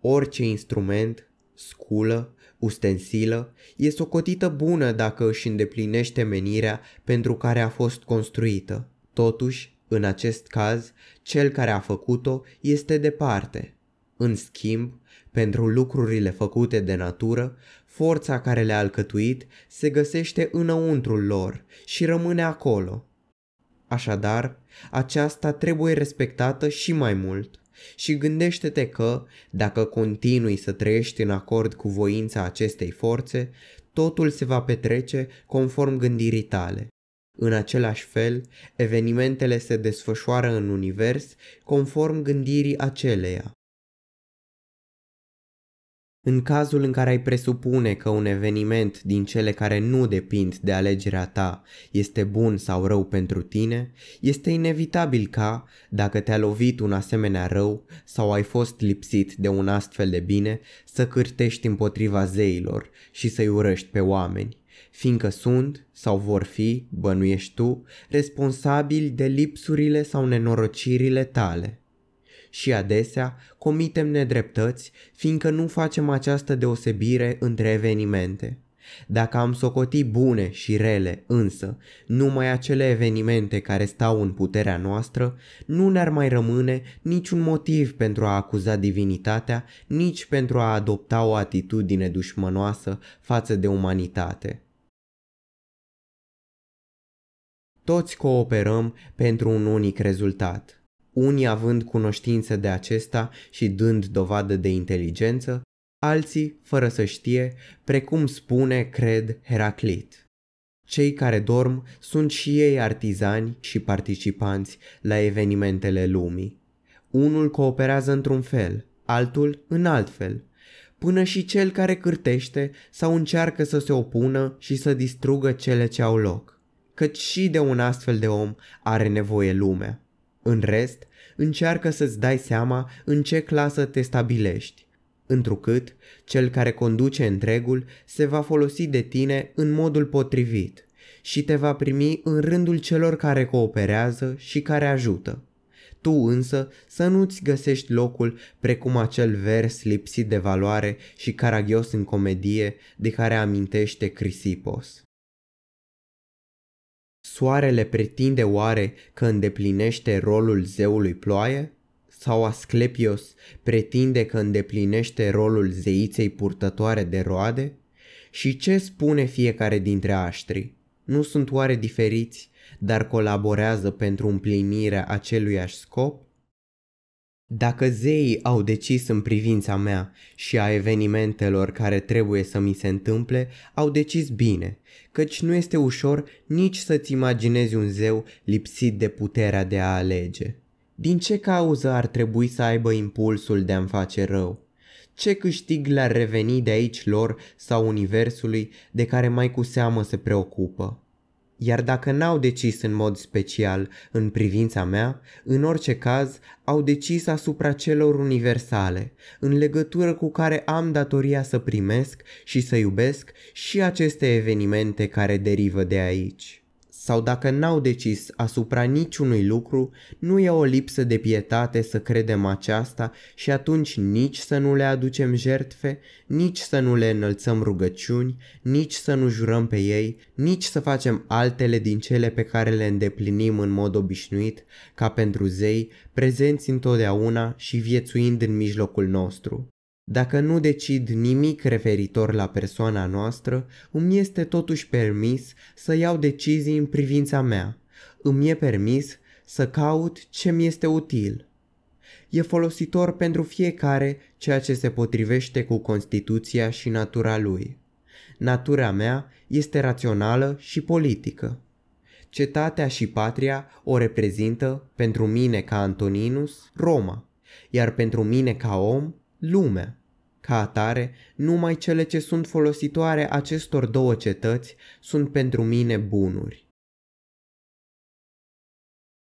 Orice instrument, sculă ustensilă, e socotită bună dacă își îndeplinește menirea pentru care a fost construită. Totuși, în acest caz, cel care a făcut-o este departe. În schimb, pentru lucrurile făcute de natură, forța care le-a alcătuit se găsește înăuntrul lor și rămâne acolo. Așadar, aceasta trebuie respectată și mai mult și gândește-te că, dacă continui să trăiești în acord cu voința acestei forțe, totul se va petrece conform gândirii tale. În același fel, evenimentele se desfășoară în univers conform gândirii aceleia. În cazul în care ai presupune că un eveniment din cele care nu depind de alegerea ta este bun sau rău pentru tine, este inevitabil ca, dacă te-a lovit un asemenea rău sau ai fost lipsit de un astfel de bine, să cârtești împotriva zeilor și să-i urăști pe oameni fiindcă sunt sau vor fi, bănuiești tu, responsabili de lipsurile sau nenorocirile tale și adesea comitem nedreptăți, fiindcă nu facem această deosebire între evenimente. Dacă am socoti bune și rele, însă, numai acele evenimente care stau în puterea noastră, nu ne-ar mai rămâne niciun motiv pentru a acuza divinitatea, nici pentru a adopta o atitudine dușmănoasă față de umanitate. Toți cooperăm pentru un unic rezultat – unii având cunoștință de acesta și dând dovadă de inteligență, alții fără să știe, precum spune, cred, Heraclit. Cei care dorm sunt și ei artizani și participanți la evenimentele lumii. Unul cooperează într-un fel, altul în alt fel, până și cel care cârtește sau încearcă să se opună și să distrugă cele ce au loc, căci și de un astfel de om are nevoie lumea. În rest, încearcă să-ți dai seama în ce clasă te stabilești, întrucât cel care conduce întregul se va folosi de tine în modul potrivit și te va primi în rândul celor care cooperează și care ajută. Tu însă să nu-ți găsești locul precum acel vers lipsit de valoare și caragios în comedie de care amintește Crisipos. Soarele pretinde oare că îndeplinește rolul zeului ploaie? Sau Asclepios pretinde că îndeplinește rolul zeiței purtătoare de roade? Și ce spune fiecare dintre aștri? Nu sunt oare diferiți, dar colaborează pentru împlinirea aceluiași scop? Dacă zeii au decis în privința mea și a evenimentelor care trebuie să mi se întâmple, au decis bine, căci nu este ușor nici să-ți imaginezi un zeu lipsit de puterea de a alege. Din ce cauză ar trebui să aibă impulsul de a-mi face rău? Ce câștig la reveni de aici lor sau universului de care mai cu seamă se preocupă? Iar dacă n-au decis în mod special în privința mea, în orice caz au decis asupra celor universale, în legătură cu care am datoria să primesc și să iubesc și aceste evenimente care derivă de aici sau dacă n-au decis asupra niciunui lucru, nu e o lipsă de pietate să credem aceasta și atunci nici să nu le aducem jertfe, nici să nu le înălțăm rugăciuni, nici să nu jurăm pe ei, nici să facem altele din cele pe care le îndeplinim în mod obișnuit, ca pentru zei, prezenți întotdeauna și viețuind în mijlocul nostru. Dacă nu decid nimic referitor la persoana noastră, îmi este totuși permis să iau decizii în privința mea. Îmi e permis să caut ce mi este util. E folositor pentru fiecare ceea ce se potrivește cu Constituția și natura lui. Natura mea este rațională și politică. Cetatea și patria o reprezintă, pentru mine ca Antoninus, Roma, iar pentru mine ca om, lumea. Ca atare, numai cele ce sunt folositoare acestor două cetăți sunt pentru mine bunuri.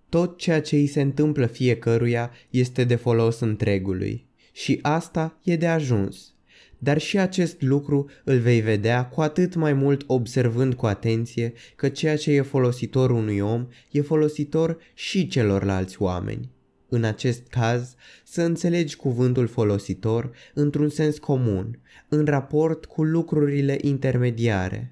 Tot ceea ce îi se întâmplă fiecăruia este de folos întregului și asta e de ajuns. Dar și acest lucru îl vei vedea cu atât mai mult observând cu atenție că ceea ce e folositor unui om e folositor și celorlalți oameni. În acest caz, să înțelegi cuvântul folositor într-un sens comun, în raport cu lucrurile intermediare.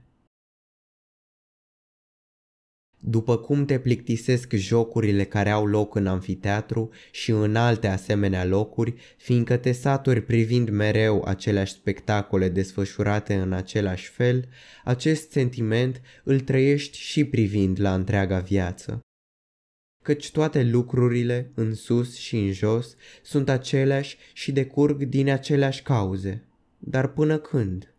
După cum te plictisesc jocurile care au loc în amfiteatru și în alte asemenea locuri, fiindcă te saturi privind mereu aceleași spectacole desfășurate în același fel, acest sentiment îl trăiești și privind la întreaga viață căci toate lucrurile, în sus și în jos, sunt aceleași și decurg din aceleași cauze. Dar până când?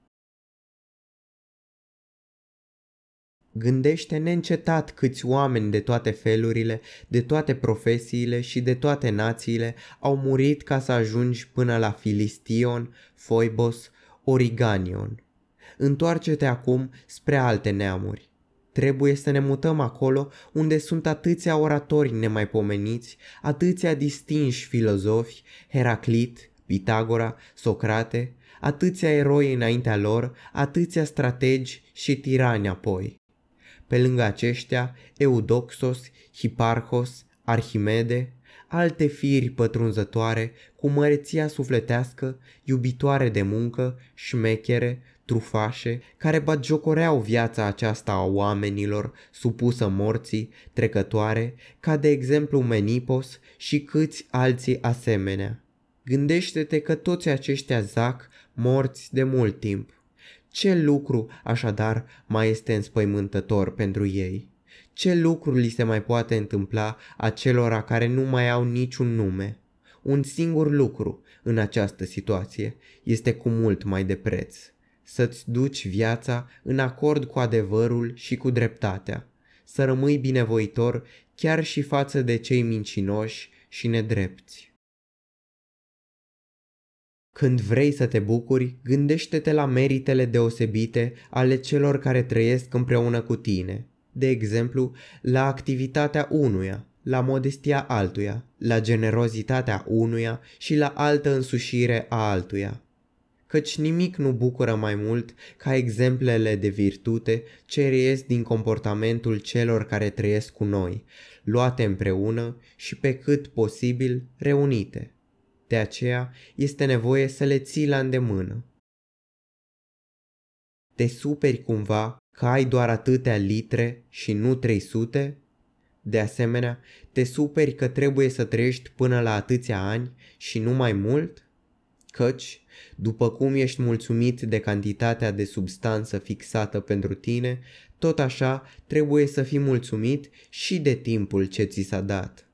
Gândește neîncetat câți oameni de toate felurile, de toate profesiile și de toate națiile au murit ca să ajungi până la Filistion, Foibos, Origanion. Întoarce-te acum spre alte neamuri. Trebuie să ne mutăm acolo unde sunt atâția oratori nemaipomeniți, atâția distinși filozofi, Heraclit, Pitagora, Socrate, atâția eroi înaintea lor, atâția strategi și tirani apoi. Pe lângă aceștia, Eudoxos, Hiparhos, Arhimede, alte firi pătrunzătoare cu măreția sufletească, iubitoare de muncă, șmechere, trufașe, care batjocoreau viața aceasta a oamenilor supusă morții trecătoare, ca de exemplu Menipos și câți alții asemenea. Gândește-te că toți aceștia zac morți de mult timp. Ce lucru așadar mai este înspăimântător pentru ei? Ce lucru li se mai poate întâmpla acelora care nu mai au niciun nume? Un singur lucru în această situație este cu mult mai de preț să-ți duci viața în acord cu adevărul și cu dreptatea, să rămâi binevoitor chiar și față de cei mincinoși și nedrepti. Când vrei să te bucuri, gândește-te la meritele deosebite ale celor care trăiesc împreună cu tine, de exemplu, la activitatea unuia, la modestia altuia, la generozitatea unuia și la altă însușire a altuia căci nimic nu bucură mai mult ca exemplele de virtute ce ies din comportamentul celor care trăiesc cu noi, luate împreună și pe cât posibil reunite. De aceea este nevoie să le ții la îndemână. Te superi cumva că ai doar atâtea litre și nu 300? De asemenea, te superi că trebuie să trăiești până la atâția ani și nu mai mult? Căci după cum ești mulțumit de cantitatea de substanță fixată pentru tine, tot așa trebuie să fii mulțumit și de timpul ce ți s-a dat.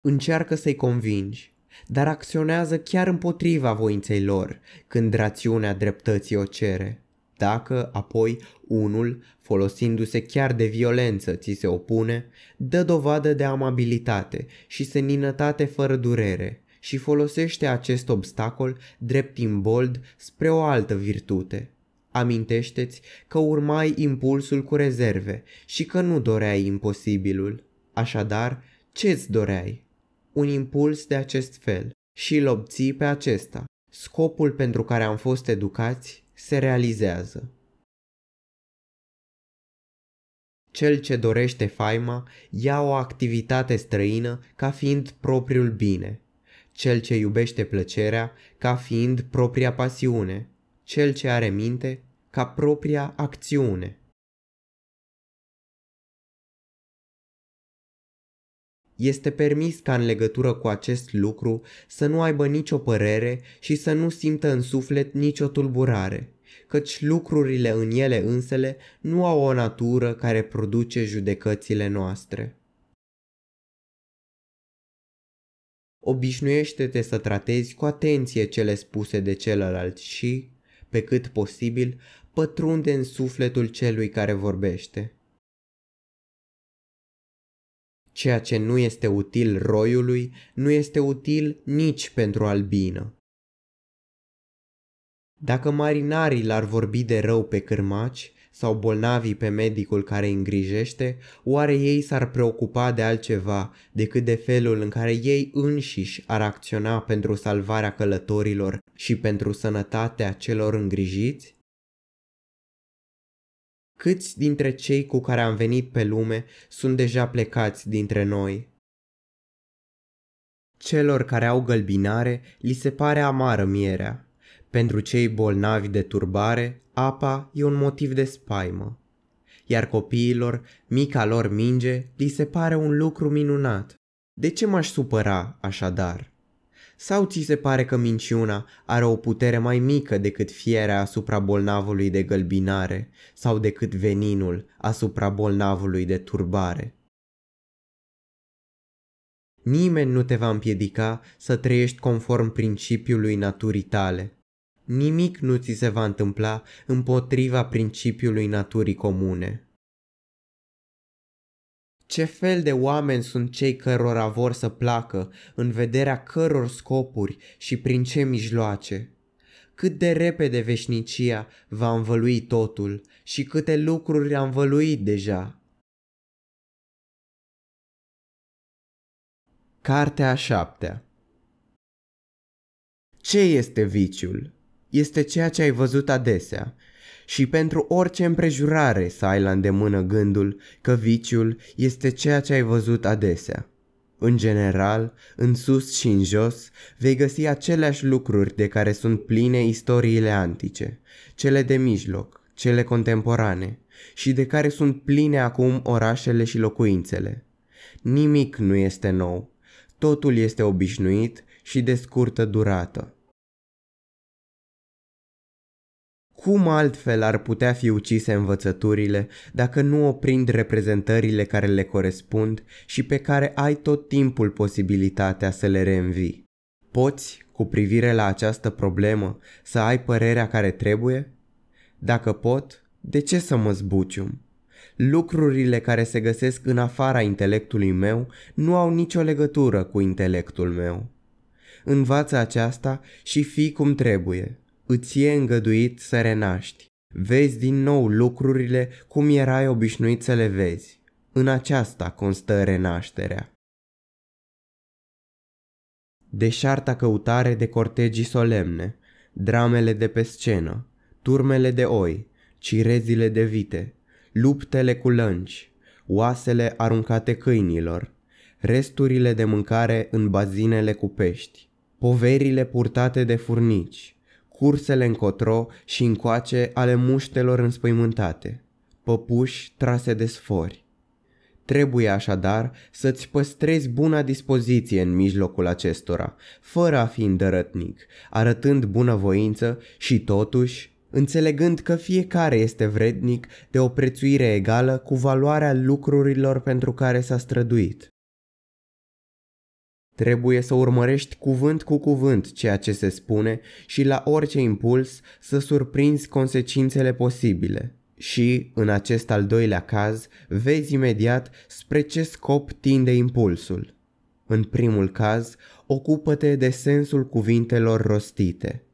Încearcă să-i convingi dar acționează chiar împotriva voinței lor, când rațiunea dreptății o cere. Dacă, apoi, unul, folosindu-se chiar de violență, ți se opune, dă dovadă de amabilitate și seninătate fără durere, și folosește acest obstacol drept imbold spre o altă virtute. Amintește-ți că urmai impulsul cu rezerve și că nu doreai imposibilul. Așadar, ce-ți doreai? Un impuls de acest fel și îl obții pe acesta. Scopul pentru care am fost educați se realizează. Cel ce dorește faima ia o activitate străină ca fiind propriul bine – cel ce iubește plăcerea ca fiind propria pasiune, cel ce are minte ca propria acțiune. Este permis ca în legătură cu acest lucru să nu aibă nicio părere și să nu simtă în suflet nicio tulburare, căci lucrurile în ele însele nu au o natură care produce judecățile noastre. Obișnuiește-te să tratezi cu atenție cele spuse de celălalt și, pe cât posibil, pătrunde în sufletul celui care vorbește. Ceea ce nu este util roiului nu este util nici pentru albină. Dacă marinarii l-ar vorbi de rău pe cârmaci, sau bolnavii pe medicul care îi îngrijește, oare ei s-ar preocupa de altceva decât de felul în care ei înșiși ar acționa pentru salvarea călătorilor și pentru sănătatea celor îngrijiți? Câți dintre cei cu care am venit pe lume sunt deja plecați dintre noi? Celor care au gălbinare li se pare amară mierea, pentru cei bolnavi de turbare, apa e un motiv de spaimă. Iar copiilor, mica lor minge, li se pare un lucru minunat. De ce m-aș supăra așadar? Sau ți se pare că minciuna are o putere mai mică decât fierea asupra bolnavului de gălbinare sau decât veninul asupra bolnavului de turbare? Nimeni nu te va împiedica să trăiești conform principiului naturii tale, Nimic nu ți se va întâmpla împotriva principiului naturii comune. Ce fel de oameni sunt cei cărora vor să placă, în vederea căror scopuri și prin ce mijloace? Cât de repede veșnicia va învălui totul și câte lucruri a învăluit deja? Cartea a șaptea Ce este viciul? este ceea ce ai văzut adesea și pentru orice împrejurare să ai la îndemână gândul că viciul este ceea ce ai văzut adesea. În general, în sus și în jos, vei găsi aceleași lucruri de care sunt pline istoriile antice, cele de mijloc, cele contemporane și de care sunt pline acum orașele și locuințele. Nimic nu este nou, totul este obișnuit și de scurtă durată. Cum altfel ar putea fi ucise învățăturile dacă nu oprind reprezentările care le corespund și pe care ai tot timpul posibilitatea să le reînvii? Poți, cu privire la această problemă, să ai părerea care trebuie? Dacă pot, de ce să mă zbucium? Lucrurile care se găsesc în afara intelectului meu nu au nicio legătură cu intelectul meu. Învață aceasta și fii cum trebuie – îți e îngăduit să renaști. Vezi din nou lucrurile cum erai obișnuit să le vezi. În aceasta constă renașterea. Deșarta căutare de cortegii solemne, dramele de pe scenă, turmele de oi, cirezile de vite, luptele cu lănci, oasele aruncate câinilor, resturile de mâncare în bazinele cu pești, poverile purtate de furnici, cursele încotro și încoace ale muștelor înspăimântate, păpuși trase de sfori. Trebuie așadar să-ți păstrezi buna dispoziție în mijlocul acestora, fără a fi îndărătnic, arătând bunăvoință și totuși înțelegând că fiecare este vrednic de o prețuire egală cu valoarea lucrurilor pentru care s-a străduit. Trebuie să urmărești cuvânt cu cuvânt ceea ce se spune și la orice impuls să surprinzi consecințele posibile. Și, în acest al doilea caz, vezi imediat spre ce scop tinde impulsul. În primul caz, ocupă-te de sensul cuvintelor rostite.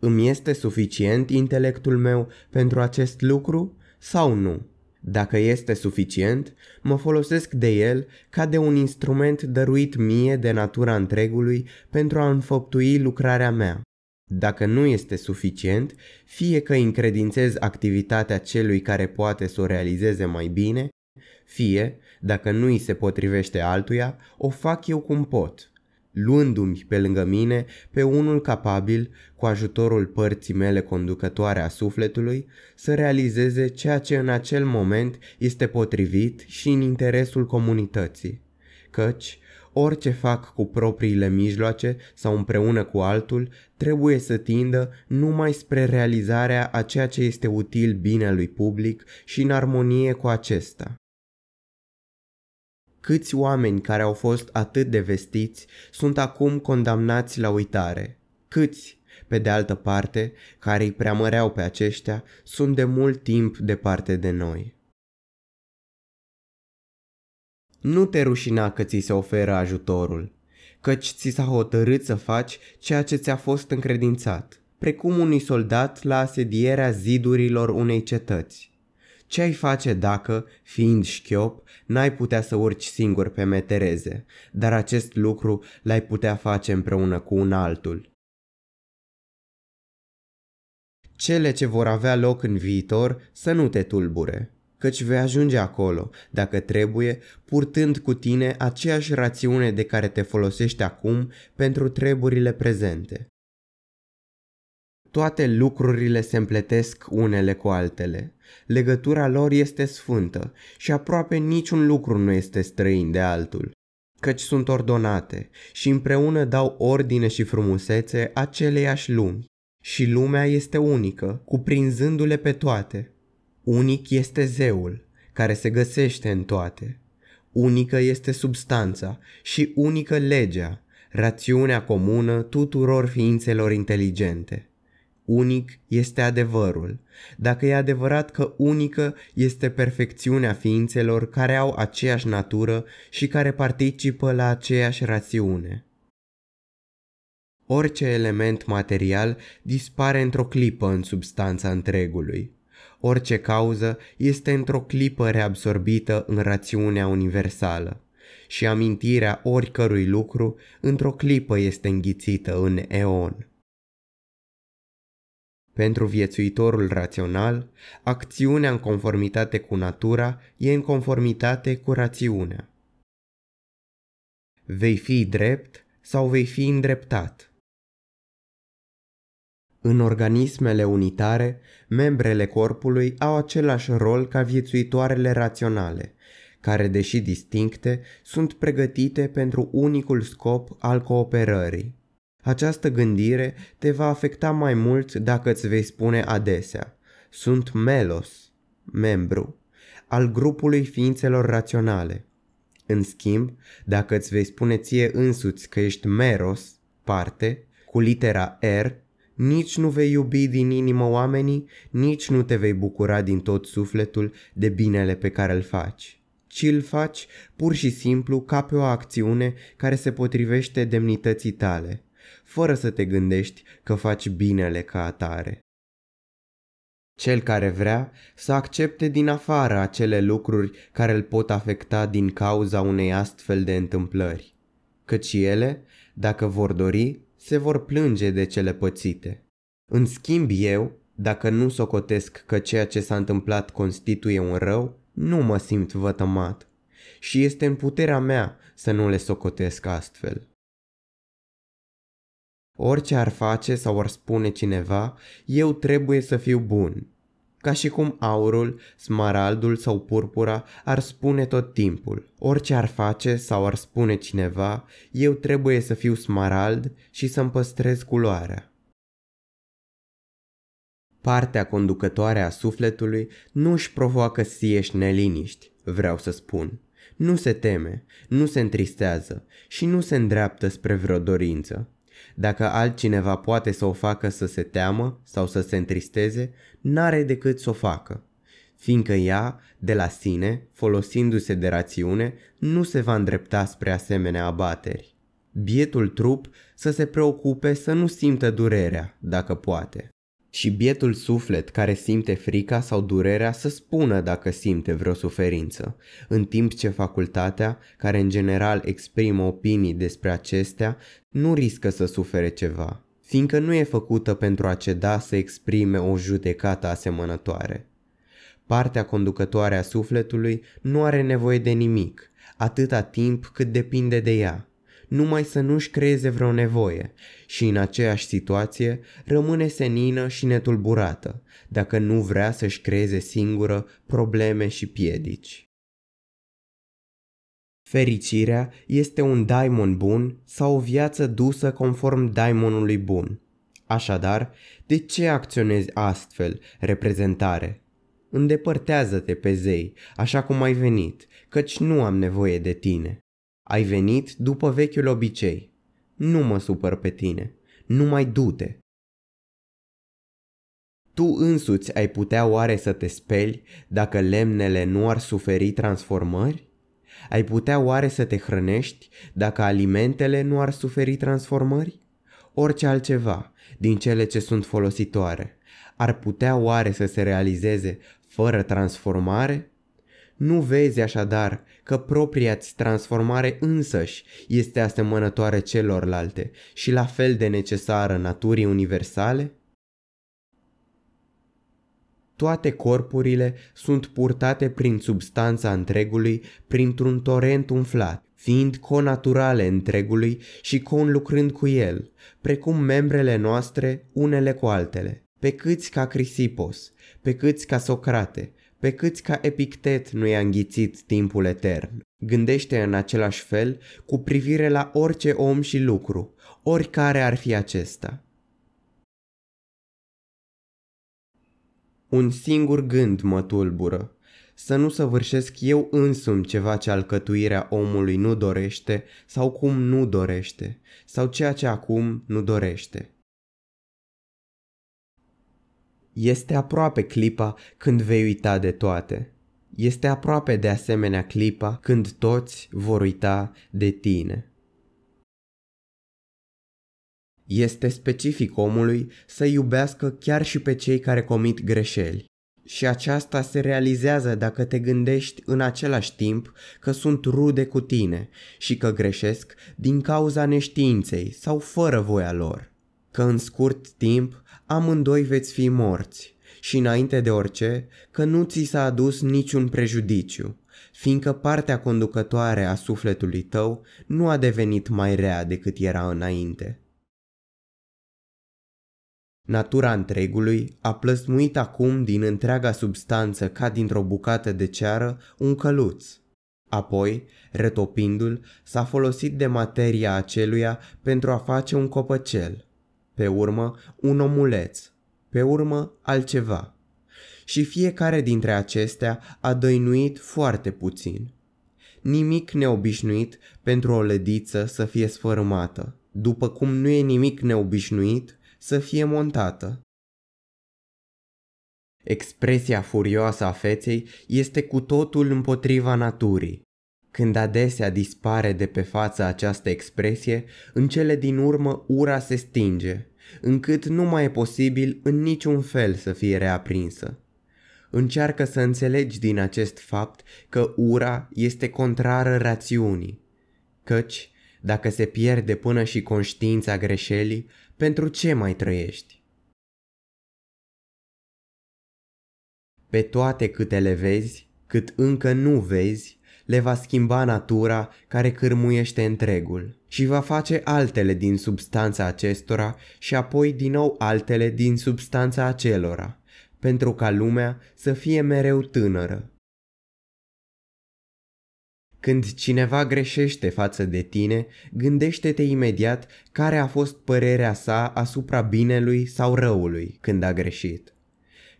Îmi este suficient intelectul meu pentru acest lucru sau nu? Dacă este suficient, mă folosesc de el ca de un instrument dăruit mie de natura întregului pentru a înfăptui lucrarea mea. Dacă nu este suficient, fie că încredințez activitatea celui care poate să o realizeze mai bine, fie, dacă nu îi se potrivește altuia, o fac eu cum pot luându-mi pe lângă mine pe unul capabil, cu ajutorul părții mele conducătoare a sufletului, să realizeze ceea ce în acel moment este potrivit și în interesul comunității. Căci, orice fac cu propriile mijloace sau împreună cu altul, trebuie să tindă numai spre realizarea a ceea ce este util binelui public și în armonie cu acesta câți oameni care au fost atât de vestiți sunt acum condamnați la uitare? Câți, pe de altă parte, care îi preamăreau pe aceștia, sunt de mult timp departe de noi? Nu te rușina că ți se oferă ajutorul, căci ți s-a hotărât să faci ceea ce ți-a fost încredințat, precum unui soldat la asedierea zidurilor unei cetăți. Ce ai face dacă, fiind șchiop, n-ai putea să urci singur pe metereze, dar acest lucru l-ai putea face împreună cu un altul? Cele ce vor avea loc în viitor să nu te tulbure, căci vei ajunge acolo, dacă trebuie, purtând cu tine aceeași rațiune de care te folosești acum pentru treburile prezente. Toate lucrurile se împletesc unele cu altele. Legătura lor este sfântă și aproape niciun lucru nu este străin de altul, căci sunt ordonate și împreună dau ordine și frumusețe aceleiași lumi. Și lumea este unică, cuprinzându-le pe toate. Unic este zeul, care se găsește în toate. Unică este substanța și unică legea, rațiunea comună tuturor ființelor inteligente unic este adevărul, dacă e adevărat că unică este perfecțiunea ființelor care au aceeași natură și care participă la aceeași rațiune. Orice element material dispare într-o clipă în substanța întregului. Orice cauză este într-o clipă reabsorbită în rațiunea universală și amintirea oricărui lucru într-o clipă este înghițită în eon. Pentru viețuitorul rațional, acțiunea în conformitate cu natura e în conformitate cu rațiunea. Vei fi drept sau vei fi îndreptat? În organismele unitare, membrele corpului au același rol ca viețuitoarele raționale, care, deși distincte, sunt pregătite pentru unicul scop al cooperării. Această gândire te va afecta mai mult dacă îți vei spune adesea. Sunt melos, membru, al grupului ființelor raționale. În schimb, dacă îți vei spune ție însuți că ești meros, parte, cu litera R, nici nu vei iubi din inimă oamenii, nici nu te vei bucura din tot sufletul de binele pe care îl faci, ci îl faci pur și simplu ca pe o acțiune care se potrivește demnității tale fără să te gândești că faci binele ca atare. Cel care vrea să accepte din afară acele lucruri care îl pot afecta din cauza unei astfel de întâmplări, căci ele, dacă vor dori, se vor plânge de cele pățite. În schimb eu, dacă nu socotesc că ceea ce s-a întâmplat constituie un rău, nu mă simt vătămat și este în puterea mea să nu le socotesc astfel. Orice ar face sau ar spune cineva, eu trebuie să fiu bun. Ca și cum aurul, smaraldul sau purpura ar spune tot timpul. Orice ar face sau ar spune cineva, eu trebuie să fiu smarald și să-mi păstrez culoarea. Partea conducătoare a sufletului nu își provoacă sieși neliniști, vreau să spun. Nu se teme, nu se întristează și nu se îndreaptă spre vreo dorință dacă altcineva poate să o facă să se teamă sau să se întristeze, n-are decât să o facă, fiindcă ea, de la sine, folosindu-se de rațiune, nu se va îndrepta spre asemenea abateri. Bietul trup să se preocupe să nu simtă durerea, dacă poate și bietul suflet care simte frica sau durerea să spună dacă simte vreo suferință, în timp ce facultatea, care în general exprimă opinii despre acestea, nu riscă să sufere ceva, fiindcă nu e făcută pentru a ceda să exprime o judecată asemănătoare. Partea conducătoare a sufletului nu are nevoie de nimic, atâta timp cât depinde de ea, numai să nu-și creeze vreo nevoie și în aceeași situație rămâne senină și netulburată, dacă nu vrea să-și creeze singură probleme și piedici. Fericirea este un daimon bun sau o viață dusă conform daimonului bun. Așadar, de ce acționezi astfel, reprezentare? Îndepărtează-te pe zei, așa cum ai venit, căci nu am nevoie de tine. Ai venit după vechiul obicei. Nu mă supăr pe tine. Nu mai du-te. Tu însuți ai putea oare să te speli dacă lemnele nu ar suferi transformări? Ai putea oare să te hrănești dacă alimentele nu ar suferi transformări? Orice altceva din cele ce sunt folositoare ar putea oare să se realizeze fără transformare? Nu vezi așadar că propria-ți transformare însăși este asemănătoare celorlalte și la fel de necesară naturii universale? Toate corpurile sunt purtate prin substanța întregului, printr-un torent umflat, fiind conaturale întregului și conlucrând cu el, precum membrele noastre unele cu altele, pe câți ca Crisipos, pe câți ca Socrate, pe câți ca Epictet nu i-a înghițit timpul etern. Gândește în același fel cu privire la orice om și lucru, oricare ar fi acesta. Un singur gând mă tulbură, să nu săvârșesc eu însumi ceva ce alcătuirea omului nu dorește sau cum nu dorește sau ceea ce acum nu dorește. Este aproape clipa când vei uita de toate. Este aproape de asemenea clipa când toți vor uita de tine. Este specific omului să iubească chiar și pe cei care comit greșeli. Și aceasta se realizează dacă te gândești în același timp că sunt rude cu tine și că greșesc din cauza neștiinței sau fără voia lor. Că în scurt timp amândoi veți fi morți și înainte de orice că nu ți s-a adus niciun prejudiciu, fiindcă partea conducătoare a sufletului tău nu a devenit mai rea decât era înainte. Natura întregului a plăsmuit acum din întreaga substanță ca dintr-o bucată de ceară un căluț. Apoi, retopindu-l, s-a folosit de materia aceluia pentru a face un copăcel pe urmă un omuleț, pe urmă altceva. Și fiecare dintre acestea a dăinuit foarte puțin. Nimic neobișnuit pentru o lădiță să fie sfărâmată, după cum nu e nimic neobișnuit să fie montată. Expresia furioasă a feței este cu totul împotriva naturii. Când adesea dispare de pe față această expresie, în cele din urmă ura se stinge, încât nu mai e posibil în niciun fel să fie reaprinsă. Încearcă să înțelegi din acest fapt că ura este contrară rațiunii, căci, dacă se pierde până și conștiința greșelii, pentru ce mai trăiești? Pe toate câte le vezi, cât încă nu vezi, le va schimba natura care cârmuiește întregul și va face altele din substanța acestora și apoi din nou altele din substanța acelora, pentru ca lumea să fie mereu tânără. Când cineva greșește față de tine, gândește-te imediat care a fost părerea sa asupra binelui sau răului când a greșit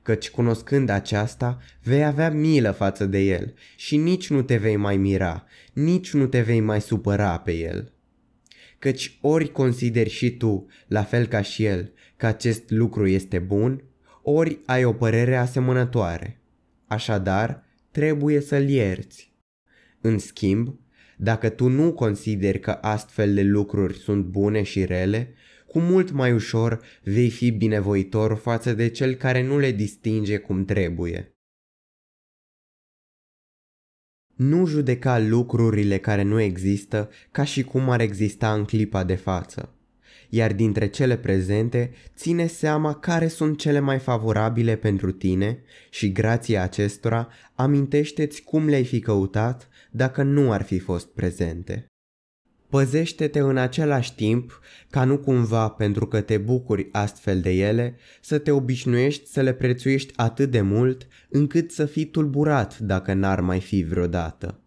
căci cunoscând aceasta vei avea milă față de el și nici nu te vei mai mira, nici nu te vei mai supăra pe el. Căci ori consideri și tu, la fel ca și el, că acest lucru este bun, ori ai o părere asemănătoare. Așadar, trebuie să-l ierți. În schimb, dacă tu nu consideri că astfel de lucruri sunt bune și rele, cu mult mai ușor vei fi binevoitor față de cel care nu le distinge cum trebuie. Nu judeca lucrurile care nu există ca și cum ar exista în clipa de față, iar dintre cele prezente ține seama care sunt cele mai favorabile pentru tine și grația acestora amintește-ți cum le-ai fi căutat dacă nu ar fi fost prezente păzește-te în același timp ca nu cumva pentru că te bucuri astfel de ele să te obișnuiești să le prețuiești atât de mult încât să fii tulburat dacă n-ar mai fi vreodată.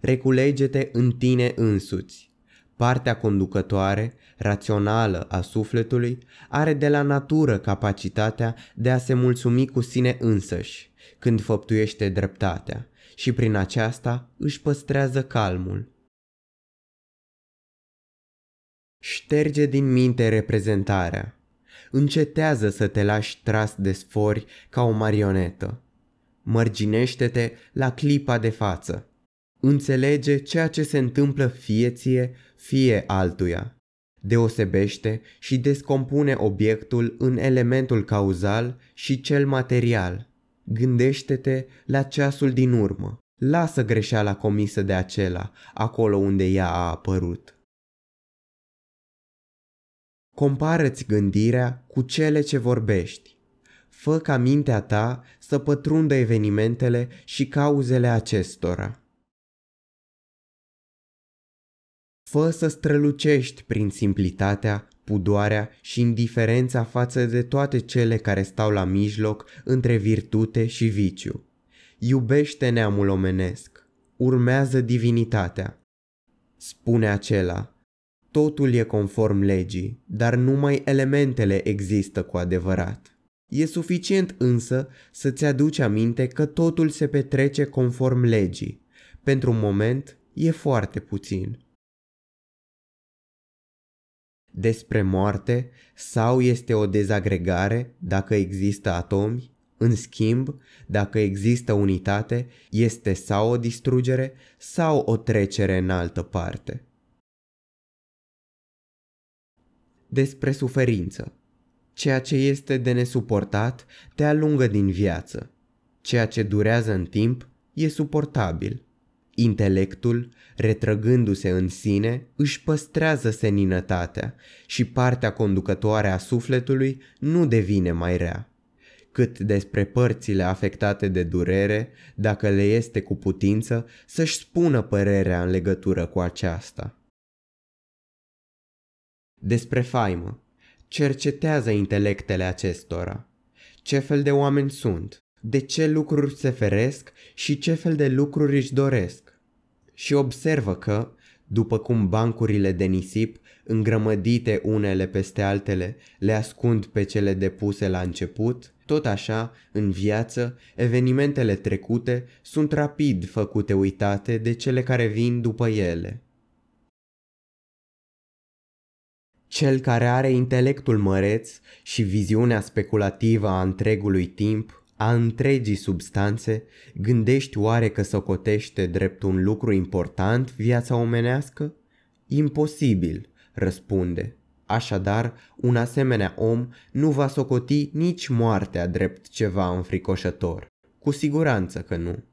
Reculege-te în tine însuți. Partea conducătoare, rațională a sufletului, are de la natură capacitatea de a se mulțumi cu sine însăși, când făptuiește dreptatea – și prin aceasta își păstrează calmul. Șterge din minte reprezentarea. Încetează să te lași tras de sfori ca o marionetă. Mărginește-te la clipa de față. Înțelege ceea ce se întâmplă fie ție, fie altuia. Deosebește și descompune obiectul în elementul cauzal și cel material. Gândește-te la ceasul din urmă. Lasă greșeala comisă de acela, acolo unde ea a apărut. Compară-ți gândirea cu cele ce vorbești. Fă ca mintea ta să pătrundă evenimentele și cauzele acestora. Fă să strălucești prin simplitatea pudoarea și indiferența față de toate cele care stau la mijloc între virtute și viciu. Iubește neamul omenesc, urmează divinitatea. Spune acela, totul e conform legii, dar numai elementele există cu adevărat. E suficient însă să-ți aduci aminte că totul se petrece conform legii. Pentru un moment e foarte puțin despre moarte sau este o dezagregare dacă există atomi, în schimb, dacă există unitate, este sau o distrugere sau o trecere în altă parte. Despre suferință Ceea ce este de nesuportat te alungă din viață. Ceea ce durează în timp e suportabil. Intelectul, retrăgându-se în sine, își păstrează seninătatea și partea conducătoare a sufletului nu devine mai rea. Cât despre părțile afectate de durere, dacă le este cu putință, să-și spună părerea în legătură cu aceasta. Despre faimă. Cercetează intelectele acestora. Ce fel de oameni sunt? De ce lucruri se feresc și ce fel de lucruri își doresc? și observă că, după cum bancurile de nisip, îngrămădite unele peste altele, le ascund pe cele depuse la început, tot așa, în viață, evenimentele trecute sunt rapid făcute uitate de cele care vin după ele. Cel care are intelectul măreț și viziunea speculativă a întregului timp a întregii substanțe, gândești oare că să cotește drept un lucru important viața omenească? Imposibil, răspunde. Așadar, un asemenea om nu va socoti nici moartea drept ceva înfricoșător. Cu siguranță că nu.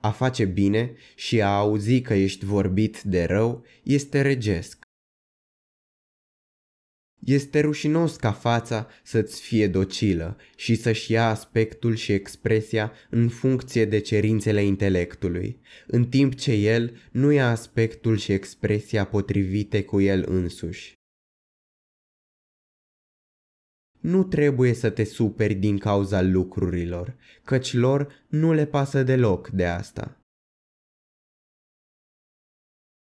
A face bine și a auzi că ești vorbit de rău este regesc. Este rușinos ca fața să-ți fie docilă și să-și ia aspectul și expresia în funcție de cerințele intelectului, în timp ce el nu ia aspectul și expresia potrivite cu el însuși. Nu trebuie să te superi din cauza lucrurilor, căci lor nu le pasă deloc de asta.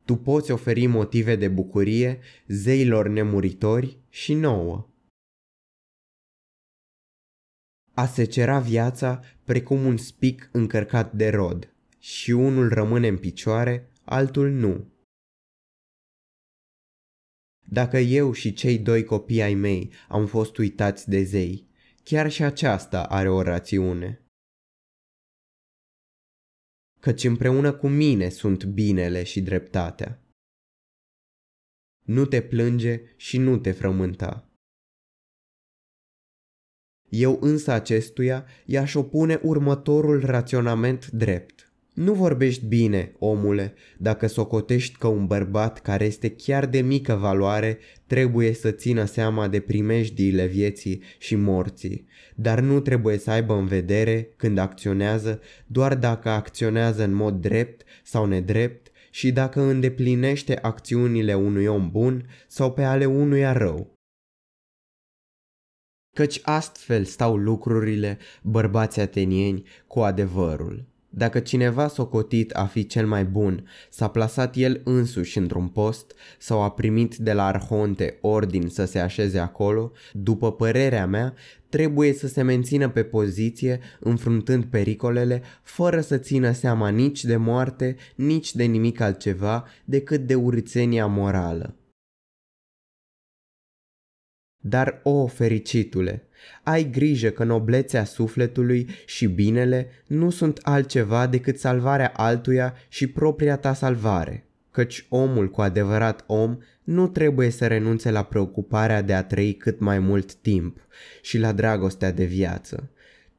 Tu poți oferi motive de bucurie zeilor nemuritori și nouă. A secera viața precum un spic încărcat de rod și unul rămâne în picioare, altul nu. Dacă eu și cei doi copii ai mei am fost uitați de zei, chiar și aceasta are o rațiune. Căci împreună cu mine sunt binele și dreptatea nu te plânge și nu te frământa. Eu însă acestuia i-aș opune următorul raționament drept. Nu vorbești bine, omule, dacă socotești că un bărbat care este chiar de mică valoare trebuie să țină seama de primejdiile vieții și morții, dar nu trebuie să aibă în vedere, când acționează, doar dacă acționează în mod drept sau nedrept, și dacă îndeplinește acțiunile unui om bun sau pe ale unuia rău. Căci astfel stau lucrurile, bărbați atenieni, cu adevărul. Dacă cineva s a fi cel mai bun, s-a plasat el însuși într-un post sau a primit de la arhonte ordin să se așeze acolo, după părerea mea, trebuie să se mențină pe poziție, înfruntând pericolele, fără să țină seama nici de moarte, nici de nimic altceva decât de urțenia morală. Dar, o, fericitule, ai grijă că noblețea sufletului și binele nu sunt altceva decât salvarea altuia și propria ta salvare, căci omul cu adevărat om nu trebuie să renunțe la preocuparea de a trăi cât mai mult timp și la dragostea de viață,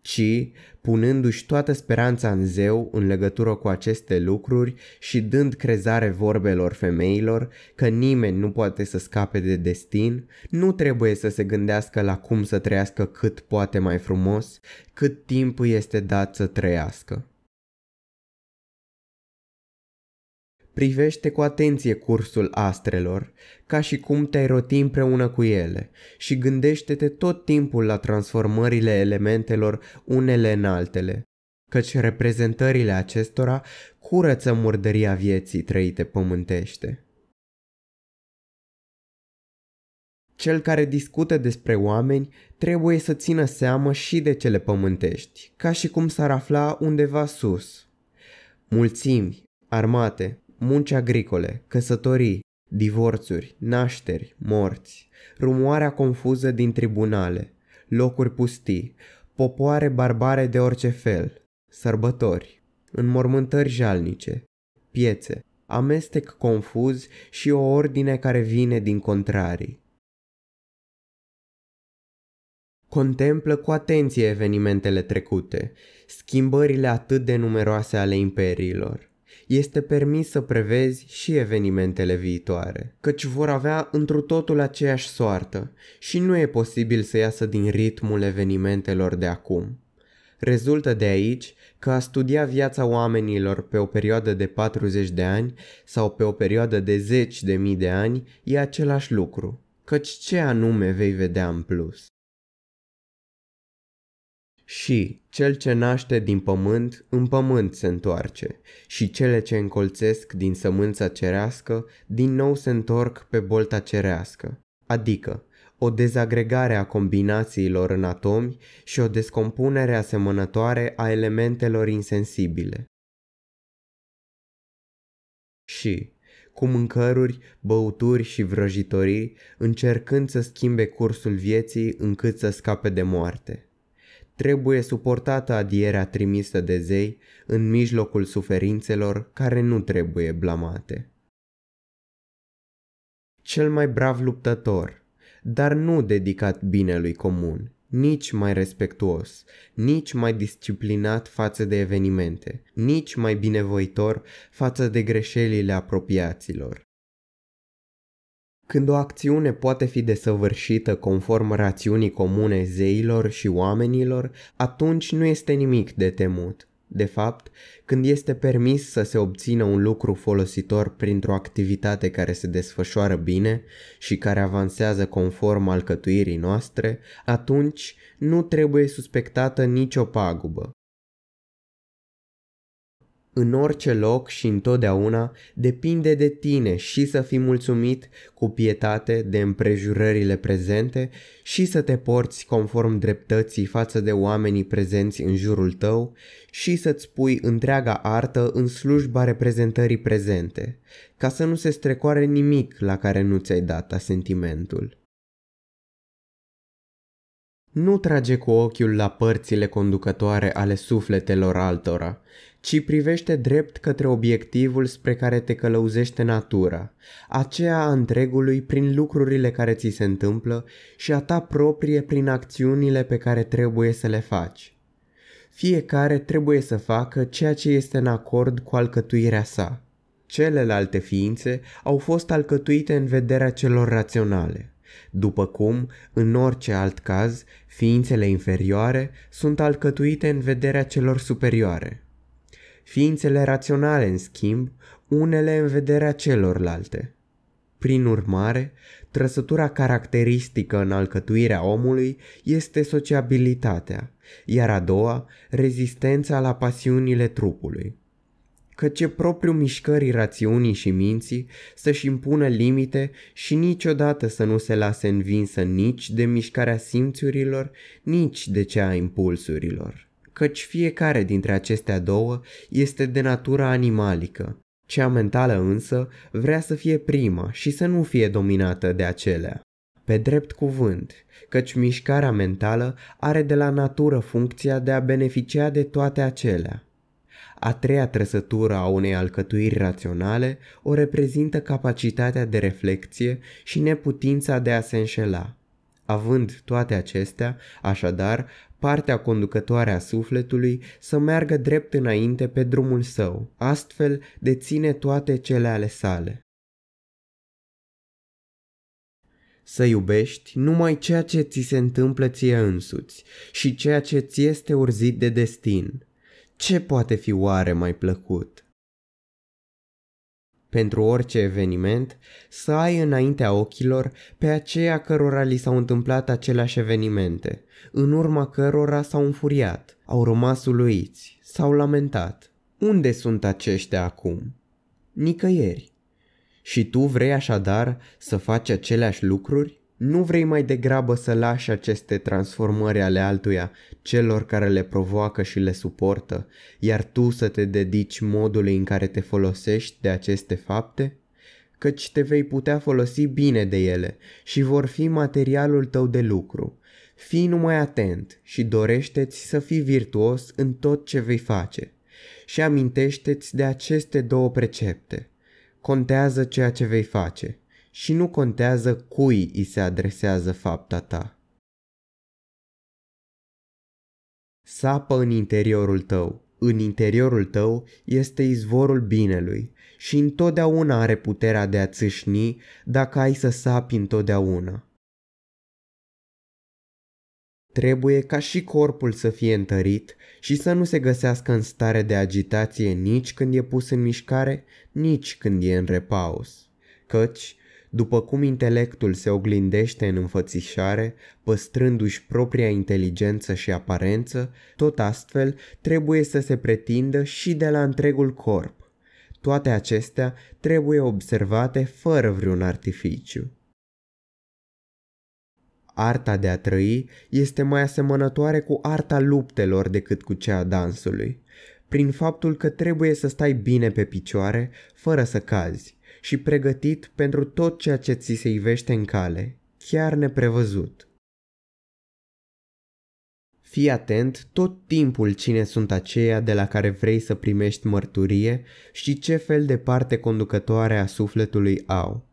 ci punându-și toată speranța în zeu în legătură cu aceste lucruri și dând crezare vorbelor femeilor că nimeni nu poate să scape de destin, nu trebuie să se gândească la cum să trăiască cât poate mai frumos, cât timp îi este dat să trăiască. Privește cu atenție cursul astrelor, ca și cum te-ai roti împreună cu ele, și gândește-te tot timpul la transformările elementelor unele în altele, căci reprezentările acestora curăță murdăria vieții trăite pământește. Cel care discută despre oameni trebuie să țină seamă și de cele pământești, ca și cum s-ar afla undeva sus. Mulțimi, armate, munci agricole, căsătorii, divorțuri, nașteri, morți, rumoarea confuză din tribunale, locuri pustii, popoare barbare de orice fel, sărbători, înmormântări jalnice, piețe, amestec confuz și o ordine care vine din contrarii. Contemplă cu atenție evenimentele trecute, schimbările atât de numeroase ale imperiilor este permis să prevezi și evenimentele viitoare, căci vor avea întru totul aceeași soartă și nu e posibil să iasă din ritmul evenimentelor de acum. Rezultă de aici că a studia viața oamenilor pe o perioadă de 40 de ani sau pe o perioadă de 10 de mii de ani e același lucru, căci ce anume vei vedea în plus? Și cel ce naște din pământ, în pământ se întoarce, și cele ce încolțesc din sămânța cerească, din nou se întorc pe bolta cerească, adică o dezagregare a combinațiilor în atomi și o descompunere asemănătoare a elementelor insensibile. Și, cu mâncăruri, băuturi și vrăjitorii, încercând să schimbe cursul vieții încât să scape de moarte trebuie suportată adierea trimisă de zei în mijlocul suferințelor care nu trebuie blamate. Cel mai brav luptător, dar nu dedicat binelui comun, nici mai respectuos, nici mai disciplinat față de evenimente, nici mai binevoitor față de greșelile apropiaților, când o acțiune poate fi desăvârșită conform rațiunii comune zeilor și oamenilor, atunci nu este nimic de temut. De fapt, când este permis să se obțină un lucru folositor printr-o activitate care se desfășoară bine și care avansează conform alcătuirii noastre, atunci nu trebuie suspectată nicio pagubă în orice loc și întotdeauna depinde de tine și să fii mulțumit cu pietate de împrejurările prezente și să te porți conform dreptății față de oamenii prezenți în jurul tău și să-ți pui întreaga artă în slujba reprezentării prezente, ca să nu se strecoare nimic la care nu ți-ai dat asentimentul. Nu trage cu ochiul la părțile conducătoare ale sufletelor altora, ci privește drept către obiectivul spre care te călăuzește natura, aceea a întregului prin lucrurile care ți se întâmplă și a ta proprie prin acțiunile pe care trebuie să le faci. Fiecare trebuie să facă ceea ce este în acord cu alcătuirea sa. Celelalte ființe au fost alcătuite în vederea celor raționale. După cum, în orice alt caz, ființele inferioare sunt alcătuite în vederea celor superioare ființele raționale, în schimb, unele în vederea celorlalte. Prin urmare, trăsătura caracteristică în alcătuirea omului este sociabilitatea, iar a doua, rezistența la pasiunile trupului. Căci propriu mișcării rațiunii și minții să-și impună limite și niciodată să nu se lase învinsă nici de mișcarea simțurilor, nici de cea a impulsurilor căci fiecare dintre acestea două este de natură animalică. Cea mentală însă vrea să fie prima și să nu fie dominată de acelea. Pe drept cuvânt, căci mișcarea mentală are de la natură funcția de a beneficia de toate acelea. A treia trăsătură a unei alcătuiri raționale o reprezintă capacitatea de reflexie și neputința de a se înșela. Având toate acestea, așadar, partea conducătoare a sufletului să meargă drept înainte pe drumul său, astfel deține toate cele ale sale. Să iubești numai ceea ce ți se întâmplă ție însuți și ceea ce ți este urzit de destin. Ce poate fi oare mai plăcut? pentru orice eveniment, să ai înaintea ochilor pe aceia cărora li s-au întâmplat aceleași evenimente, în urma cărora s-au înfuriat, au rămas uluiți, s-au lamentat. Unde sunt aceștia acum? Nicăieri. Și tu vrei așadar să faci aceleași lucruri? Nu vrei mai degrabă să lași aceste transformări ale altuia, celor care le provoacă și le suportă, iar tu să te dedici modului în care te folosești de aceste fapte? Căci te vei putea folosi bine de ele și vor fi materialul tău de lucru. Fii numai atent și dorește-ți să fii virtuos în tot ce vei face. Și amintește-ți de aceste două precepte. Contează ceea ce vei face – și nu contează cui îi se adresează fapta ta. Sapă în interiorul tău. În interiorul tău este izvorul binelui și întotdeauna are puterea de a țâșni dacă ai să sapi întotdeauna. Trebuie ca și corpul să fie întărit și să nu se găsească în stare de agitație nici când e pus în mișcare, nici când e în repaus, căci după cum intelectul se oglindește în înfățișare, păstrându-și propria inteligență și aparență, tot astfel trebuie să se pretindă și de la întregul corp. Toate acestea trebuie observate fără vreun artificiu. Arta de a trăi este mai asemănătoare cu arta luptelor decât cu cea a dansului, prin faptul că trebuie să stai bine pe picioare fără să cazi, și pregătit pentru tot ceea ce ți se ivește în cale, chiar neprevăzut. Fii atent tot timpul cine sunt aceia de la care vrei să primești mărturie și ce fel de parte conducătoare a sufletului au,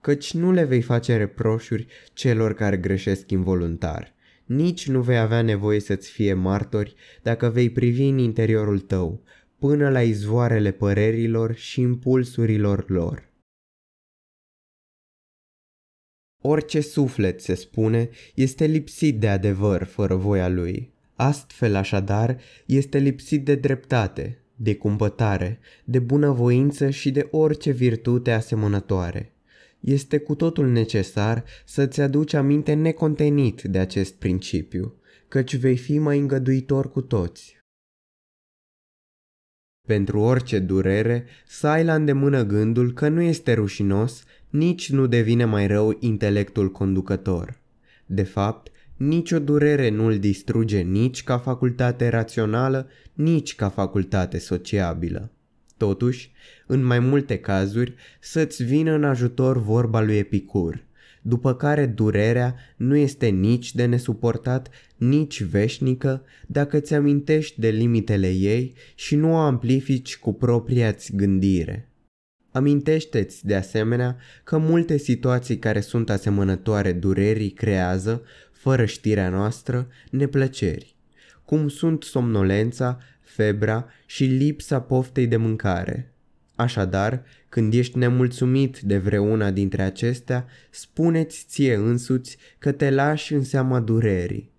căci nu le vei face reproșuri celor care greșesc involuntar. Nici nu vei avea nevoie să-ți fie martori dacă vei privi în interiorul tău, până la izvoarele părerilor și impulsurilor lor. Orice suflet, se spune, este lipsit de adevăr fără voia lui. Astfel, așadar, este lipsit de dreptate, de cumpătare, de bunăvoință și de orice virtute asemănătoare. Este cu totul necesar să-ți aduci aminte necontenit de acest principiu, căci vei fi mai îngăduitor cu toți. Pentru orice durere, să ai la îndemână gândul că nu este rușinos nici nu devine mai rău intelectul conducător. De fapt, nicio durere nu îl distruge nici ca facultate rațională, nici ca facultate sociabilă. Totuși, în mai multe cazuri, să-ți vină în ajutor vorba lui Epicur, după care durerea nu este nici de nesuportat, nici veșnică, dacă ți amintești de limitele ei și nu o amplifici cu propria-ți gândire. Amintește-ți, de asemenea, că multe situații care sunt asemănătoare durerii creează, fără știrea noastră, neplăceri, cum sunt somnolența, febra și lipsa poftei de mâncare. Așadar, când ești nemulțumit de vreuna dintre acestea, spuneți ție însuți că te lași în seama durerii.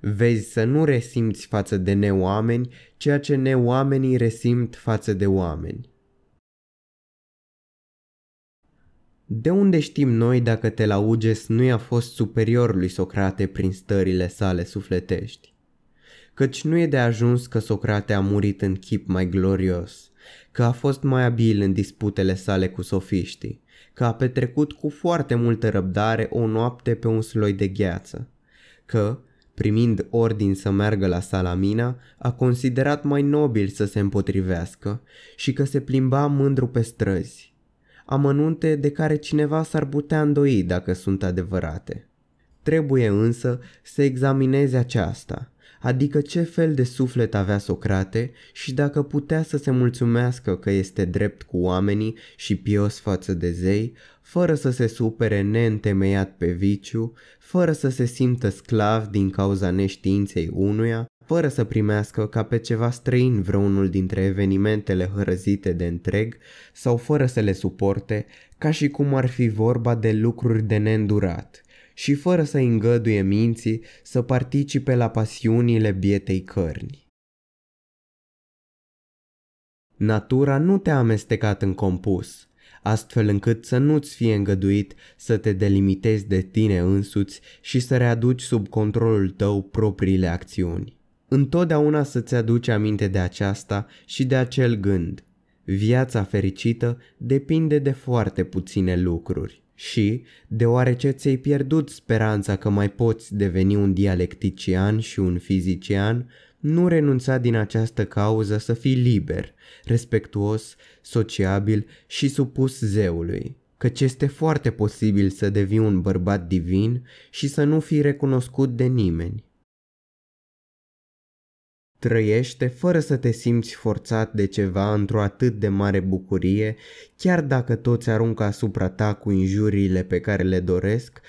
Vezi să nu resimți față de neoameni ceea ce neoamenii resimt față de oameni. De unde știm noi dacă Telauges nu i-a fost superior lui Socrate prin stările sale sufletești? Căci nu e de ajuns că Socrate a murit în chip mai glorios, că a fost mai abil în disputele sale cu sofiștii, că a petrecut cu foarte multă răbdare o noapte pe un sloi de gheață, că, primind ordin să meargă la Salamina, a considerat mai nobil să se împotrivească și că se plimba mândru pe străzi. Amănunte de care cineva s-ar putea îndoi dacă sunt adevărate. Trebuie însă să examineze aceasta, adică ce fel de suflet avea Socrate și dacă putea să se mulțumească că este drept cu oamenii și pios față de zei, fără să se supere neîntemeiat pe viciu, fără să se simtă sclav din cauza neștiinței unuia, fără să primească ca pe ceva străin vreunul dintre evenimentele hărăzite de întreg sau fără să le suporte, ca și cum ar fi vorba de lucruri de neîndurat, și fără să îngăduie minții să participe la pasiunile bietei cărni. Natura nu te-a amestecat în compus, astfel încât să nu-ți fie îngăduit să te delimitezi de tine însuți și să readuci sub controlul tău propriile acțiuni. Întotdeauna să-ți aduci aminte de aceasta și de acel gând. Viața fericită depinde de foarte puține lucruri și, deoarece ți-ai pierdut speranța că mai poți deveni un dialectician și un fizician, nu renunța din această cauză să fii liber, respectuos, sociabil și supus zeului, căci este foarte posibil să devii un bărbat divin și să nu fii recunoscut de nimeni. Trăiește fără să te simți forțat de ceva într-o atât de mare bucurie, chiar dacă toți aruncă asupra ta cu injuriile pe care le doresc,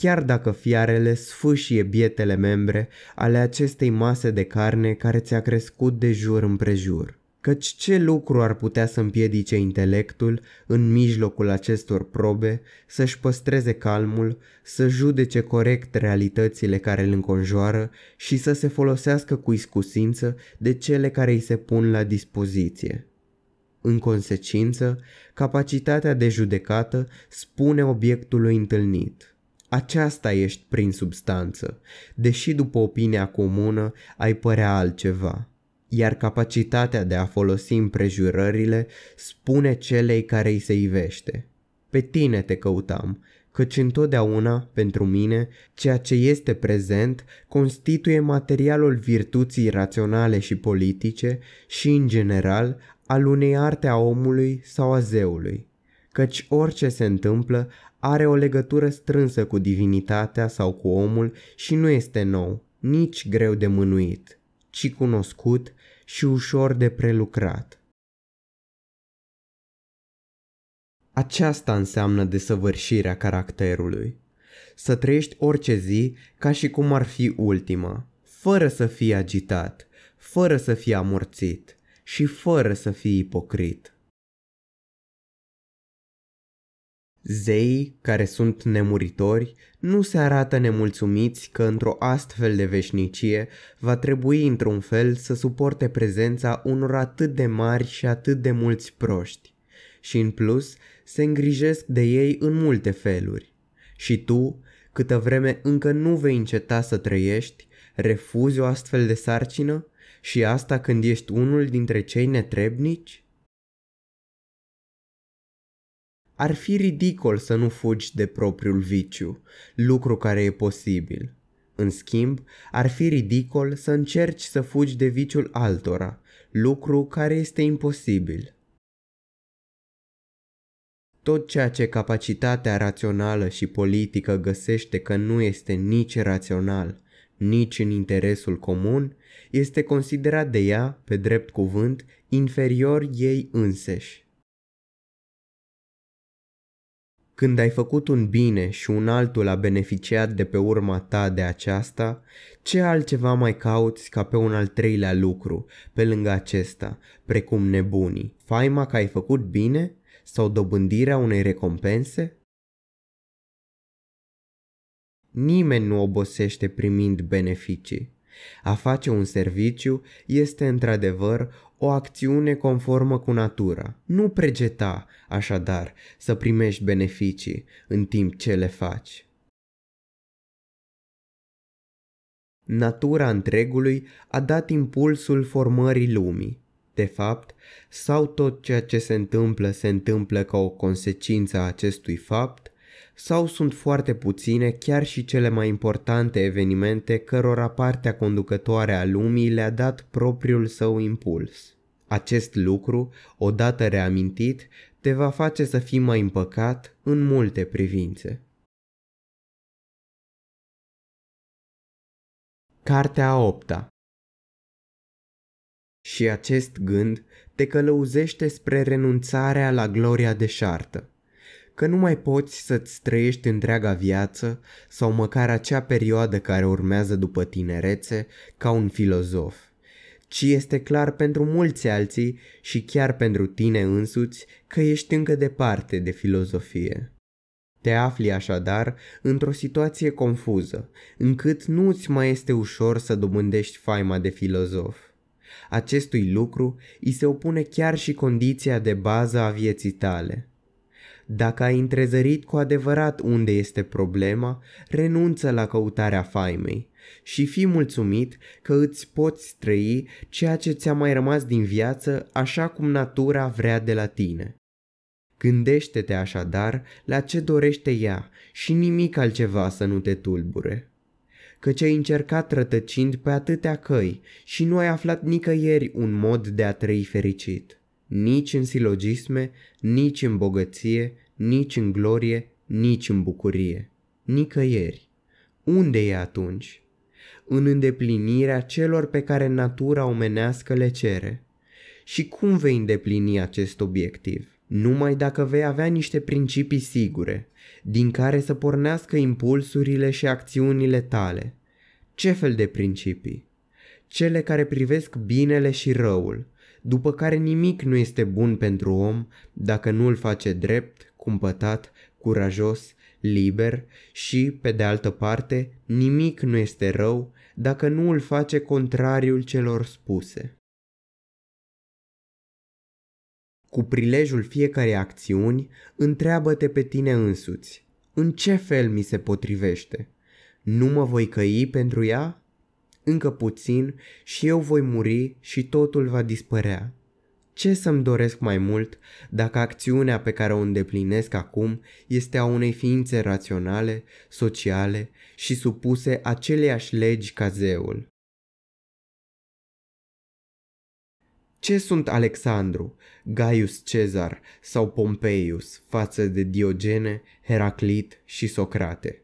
chiar dacă fiarele sfâșie bietele membre ale acestei mase de carne care ți-a crescut de jur împrejur. Căci ce lucru ar putea să împiedice intelectul, în mijlocul acestor probe, să-și păstreze calmul, să judece corect realitățile care îl înconjoară și să se folosească cu iscusință de cele care îi se pun la dispoziție? În consecință, capacitatea de judecată spune obiectului întâlnit. Aceasta ești prin substanță, deși după opinia comună ai părea altceva, iar capacitatea de a folosi împrejurările spune celei care îi se ivește. Pe tine te căutam, căci întotdeauna, pentru mine, ceea ce este prezent constituie materialul virtuții raționale și politice și, în general, al unei arte a omului sau a zeului, căci orice se întâmplă are o legătură strânsă cu divinitatea sau cu omul și nu este nou, nici greu de mânuit, ci cunoscut și ușor de prelucrat. Aceasta înseamnă desăvârșirea caracterului. Să trăiești orice zi ca și cum ar fi ultima, fără să fii agitat, fără să fii amorțit și fără să fii ipocrit. Zeii, care sunt nemuritori, nu se arată nemulțumiți că într-o astfel de veșnicie va trebui într-un fel să suporte prezența unor atât de mari și atât de mulți proști. Și în plus, se îngrijesc de ei în multe feluri. Și tu, câtă vreme încă nu vei înceta să trăiești, refuzi o astfel de sarcină? Și asta când ești unul dintre cei netrebnici? Ar fi ridicol să nu fugi de propriul viciu, lucru care e posibil. În schimb, ar fi ridicol să încerci să fugi de viciul altora, lucru care este imposibil. Tot ceea ce capacitatea rațională și politică găsește că nu este nici rațional, nici în interesul comun, este considerat de ea, pe drept cuvânt, inferior ei înseși. Când ai făcut un bine și un altul a beneficiat de pe urma ta de aceasta, ce altceva mai cauți ca pe un al treilea lucru, pe lângă acesta, precum nebunii? Faima că ai făcut bine sau dobândirea unei recompense? Nimeni nu obosește primind beneficii. A face un serviciu este într-adevăr o acțiune conformă cu natura. Nu pregeta, așadar, să primești beneficii în timp ce le faci. Natura întregului a dat impulsul formării lumii. De fapt, sau tot ceea ce se întâmplă se întâmplă ca o consecință a acestui fapt, sau sunt foarte puține chiar și cele mai importante evenimente cărora partea conducătoare a lumii le-a dat propriul său impuls. Acest lucru, odată reamintit, te va face să fii mai împăcat în multe privințe. Cartea 8 opta Și acest gând te călăuzește spre renunțarea la gloria deșartă că nu mai poți să-ți trăiești întreaga viață sau măcar acea perioadă care urmează după tinerețe ca un filozof, ci este clar pentru mulți alții și chiar pentru tine însuți că ești încă departe de filozofie. Te afli așadar într-o situație confuză, încât nu îți mai este ușor să dobândești faima de filozof. Acestui lucru îi se opune chiar și condiția de bază a vieții tale – dacă ai întrezărit cu adevărat unde este problema, renunță la căutarea faimei și fi mulțumit că îți poți trăi ceea ce ți-a mai rămas din viață așa cum natura vrea de la tine. Gândește-te așadar la ce dorește ea și nimic altceva să nu te tulbure. Căci ai încercat rătăcind pe atâtea căi și nu ai aflat nicăieri un mod de a trăi fericit nici în silogisme, nici în bogăție, nici în glorie, nici în bucurie. Nicăieri. Unde e atunci? În îndeplinirea celor pe care natura omenească le cere. Și cum vei îndeplini acest obiectiv? Numai dacă vei avea niște principii sigure, din care să pornească impulsurile și acțiunile tale. Ce fel de principii? Cele care privesc binele și răul, după care nimic nu este bun pentru om dacă nu îl face drept, cumpătat, curajos, liber și, pe de altă parte, nimic nu este rău dacă nu îl face contrariul celor spuse. Cu prilejul fiecarei acțiuni, întreabă-te pe tine însuți. În ce fel mi se potrivește? Nu mă voi căi pentru ea? încă puțin și eu voi muri și totul va dispărea. Ce să-mi doresc mai mult dacă acțiunea pe care o îndeplinesc acum este a unei ființe raționale, sociale și supuse aceleași legi ca zeul? Ce sunt Alexandru, Gaius Cezar sau Pompeius față de Diogene, Heraclit și Socrate?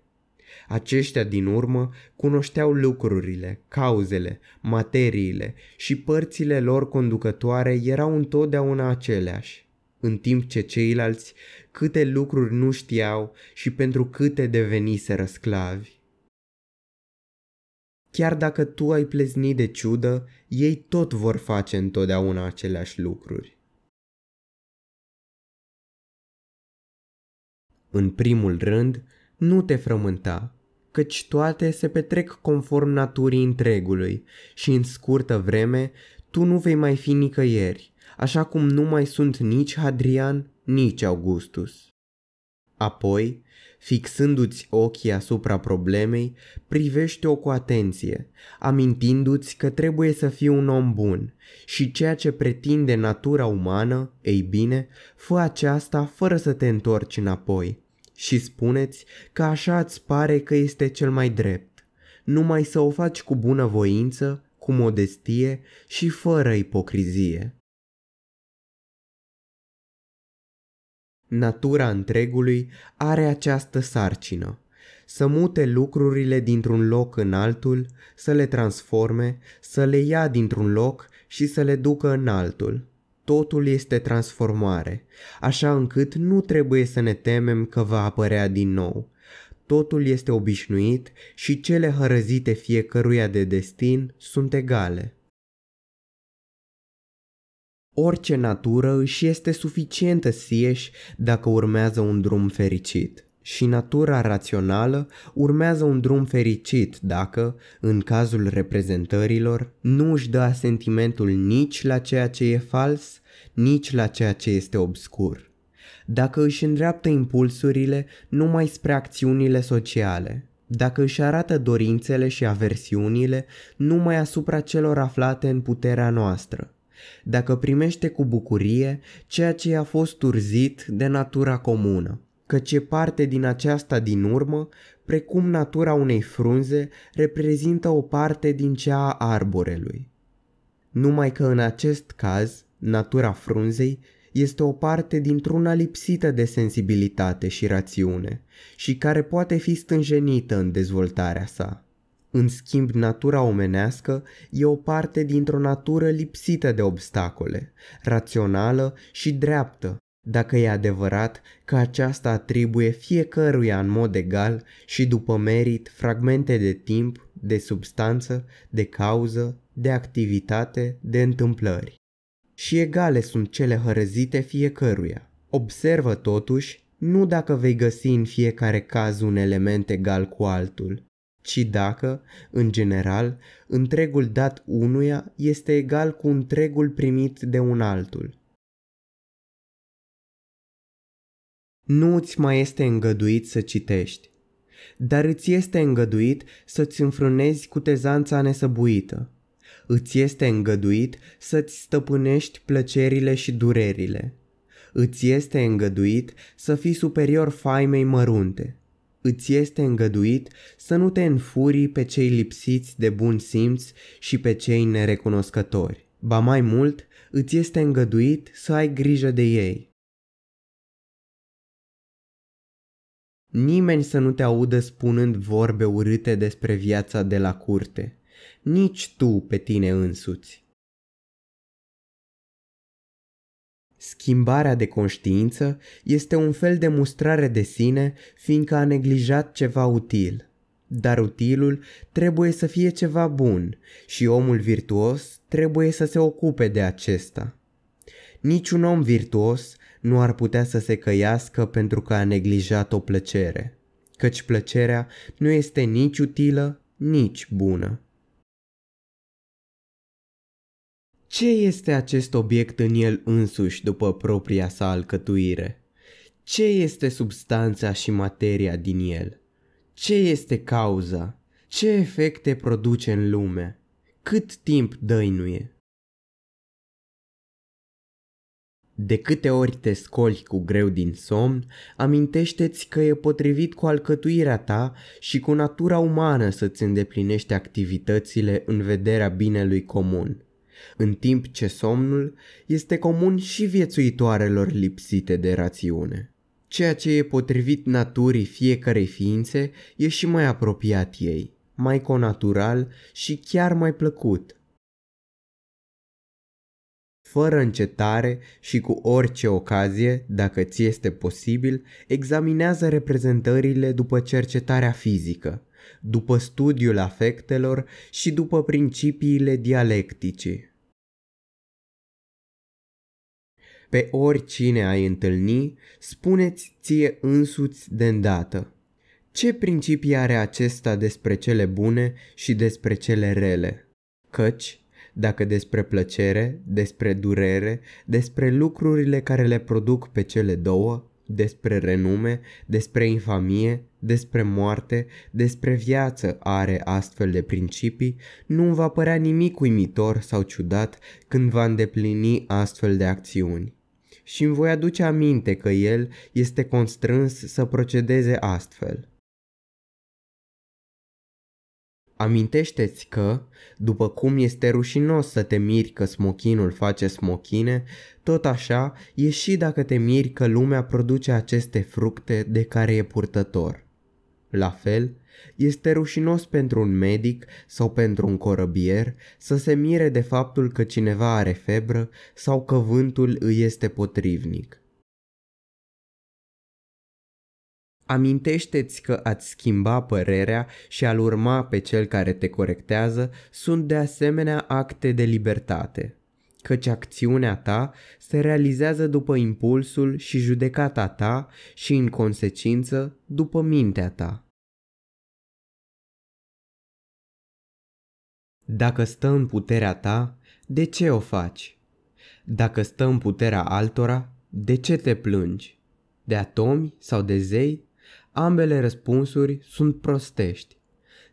Aceștia din urmă cunoșteau lucrurile, cauzele, materiile și părțile lor conducătoare erau întotdeauna aceleași, în timp ce ceilalți câte lucruri nu știau și pentru câte deveniseră sclavi. Chiar dacă tu ai plezni de ciudă, ei tot vor face întotdeauna aceleași lucruri. În primul rând, nu te frământa, căci toate se petrec conform naturii întregului și în scurtă vreme tu nu vei mai fi nicăieri, așa cum nu mai sunt nici Hadrian, nici Augustus. Apoi, fixându-ți ochii asupra problemei, privește-o cu atenție, amintindu-ți că trebuie să fii un om bun și ceea ce pretinde natura umană, ei bine, fă aceasta fără să te întorci înapoi, și spuneți că așa îți pare că este cel mai drept, numai să o faci cu bună voință, cu modestie și fără ipocrizie. Natura întregului are această sarcină, să mute lucrurile dintr-un loc în altul, să le transforme, să le ia dintr-un loc și să le ducă în altul totul este transformare, așa încât nu trebuie să ne temem că va apărea din nou. Totul este obișnuit și cele hărăzite fiecăruia de destin sunt egale. Orice natură își este suficientă sieși dacă urmează un drum fericit și natura rațională urmează un drum fericit dacă, în cazul reprezentărilor, nu își dă asentimentul nici la ceea ce e fals, nici la ceea ce este obscur. Dacă își îndreaptă impulsurile numai spre acțiunile sociale, dacă își arată dorințele și aversiunile numai asupra celor aflate în puterea noastră, dacă primește cu bucurie ceea ce a fost urzit de natura comună că ce parte din aceasta din urmă, precum natura unei frunze reprezintă o parte din cea a arborelui. Numai că în acest caz, natura frunzei este o parte dintr-una lipsită de sensibilitate și rațiune și care poate fi stânjenită în dezvoltarea sa. În schimb, natura omenească e o parte dintr-o natură lipsită de obstacole, rațională și dreaptă, dacă e adevărat că aceasta atribuie fiecăruia în mod egal și după merit fragmente de timp, de substanță, de cauză, de activitate, de întâmplări. Și egale sunt cele hărăzite fiecăruia. Observă totuși nu dacă vei găsi în fiecare caz un element egal cu altul, ci dacă, în general, întregul dat unuia este egal cu întregul primit de un altul – Nu îți mai este îngăduit să citești, dar îți este îngăduit să-ți înfrânezi cu tezanța nesăbuită. Îți este îngăduit să-ți stăpânești plăcerile și durerile. Îți este îngăduit să fii superior faimei mărunte. Îți este îngăduit să nu te înfurii pe cei lipsiți de bun simț și pe cei nerecunoscători. Ba mai mult, îți este îngăduit să ai grijă de ei, Nimeni să nu te audă spunând vorbe urâte despre viața de la curte, nici tu pe tine însuți. Schimbarea de conștiință este un fel de mustrare de sine, fiindcă a neglijat ceva util. Dar utilul trebuie să fie ceva bun și omul virtuos trebuie să se ocupe de acesta. Niciun om virtuos nu ar putea să se căiască pentru că a neglijat o plăcere, căci plăcerea nu este nici utilă, nici bună. Ce este acest obiect în el însuși după propria sa alcătuire? Ce este substanța și materia din el? Ce este cauza? Ce efecte produce în lume? Cât timp dăinuie? De câte ori te scoli cu greu din somn, amintește-ți că e potrivit cu alcătuirea ta și cu natura umană să-ți îndeplinești activitățile în vederea binelui comun, în timp ce somnul este comun și viețuitoarelor lipsite de rațiune. Ceea ce e potrivit naturii fiecarei ființe e și mai apropiat ei, mai conatural și chiar mai plăcut – fără încetare și cu orice ocazie, dacă ți este posibil, examinează reprezentările după cercetarea fizică, după studiul afectelor și după principiile dialectice. Pe oricine ai întâlni, spuneți ție însuți de îndată. Ce principii are acesta despre cele bune și despre cele rele? Căci dacă despre plăcere, despre durere, despre lucrurile care le produc pe cele două, despre renume, despre infamie, despre moarte, despre viață are astfel de principii, nu va părea nimic uimitor sau ciudat când va îndeplini astfel de acțiuni. Și îmi voi aduce aminte că el este constrâns să procedeze astfel – Amintește-ți că, după cum este rușinos să te miri că smochinul face smochine, tot așa e și dacă te miri că lumea produce aceste fructe de care e purtător. La fel, este rușinos pentru un medic sau pentru un corăbier să se mire de faptul că cineva are febră sau că vântul îi este potrivnic. Amintește-ți că ați schimba părerea și a-l urma pe cel care te corectează sunt de asemenea acte de libertate, căci acțiunea ta se realizează după impulsul și judecata ta și, în consecință, după mintea ta. Dacă stă în puterea ta, de ce o faci? Dacă stă în puterea altora, de ce te plângi? De atomi sau de zei? Ambele răspunsuri sunt prostești.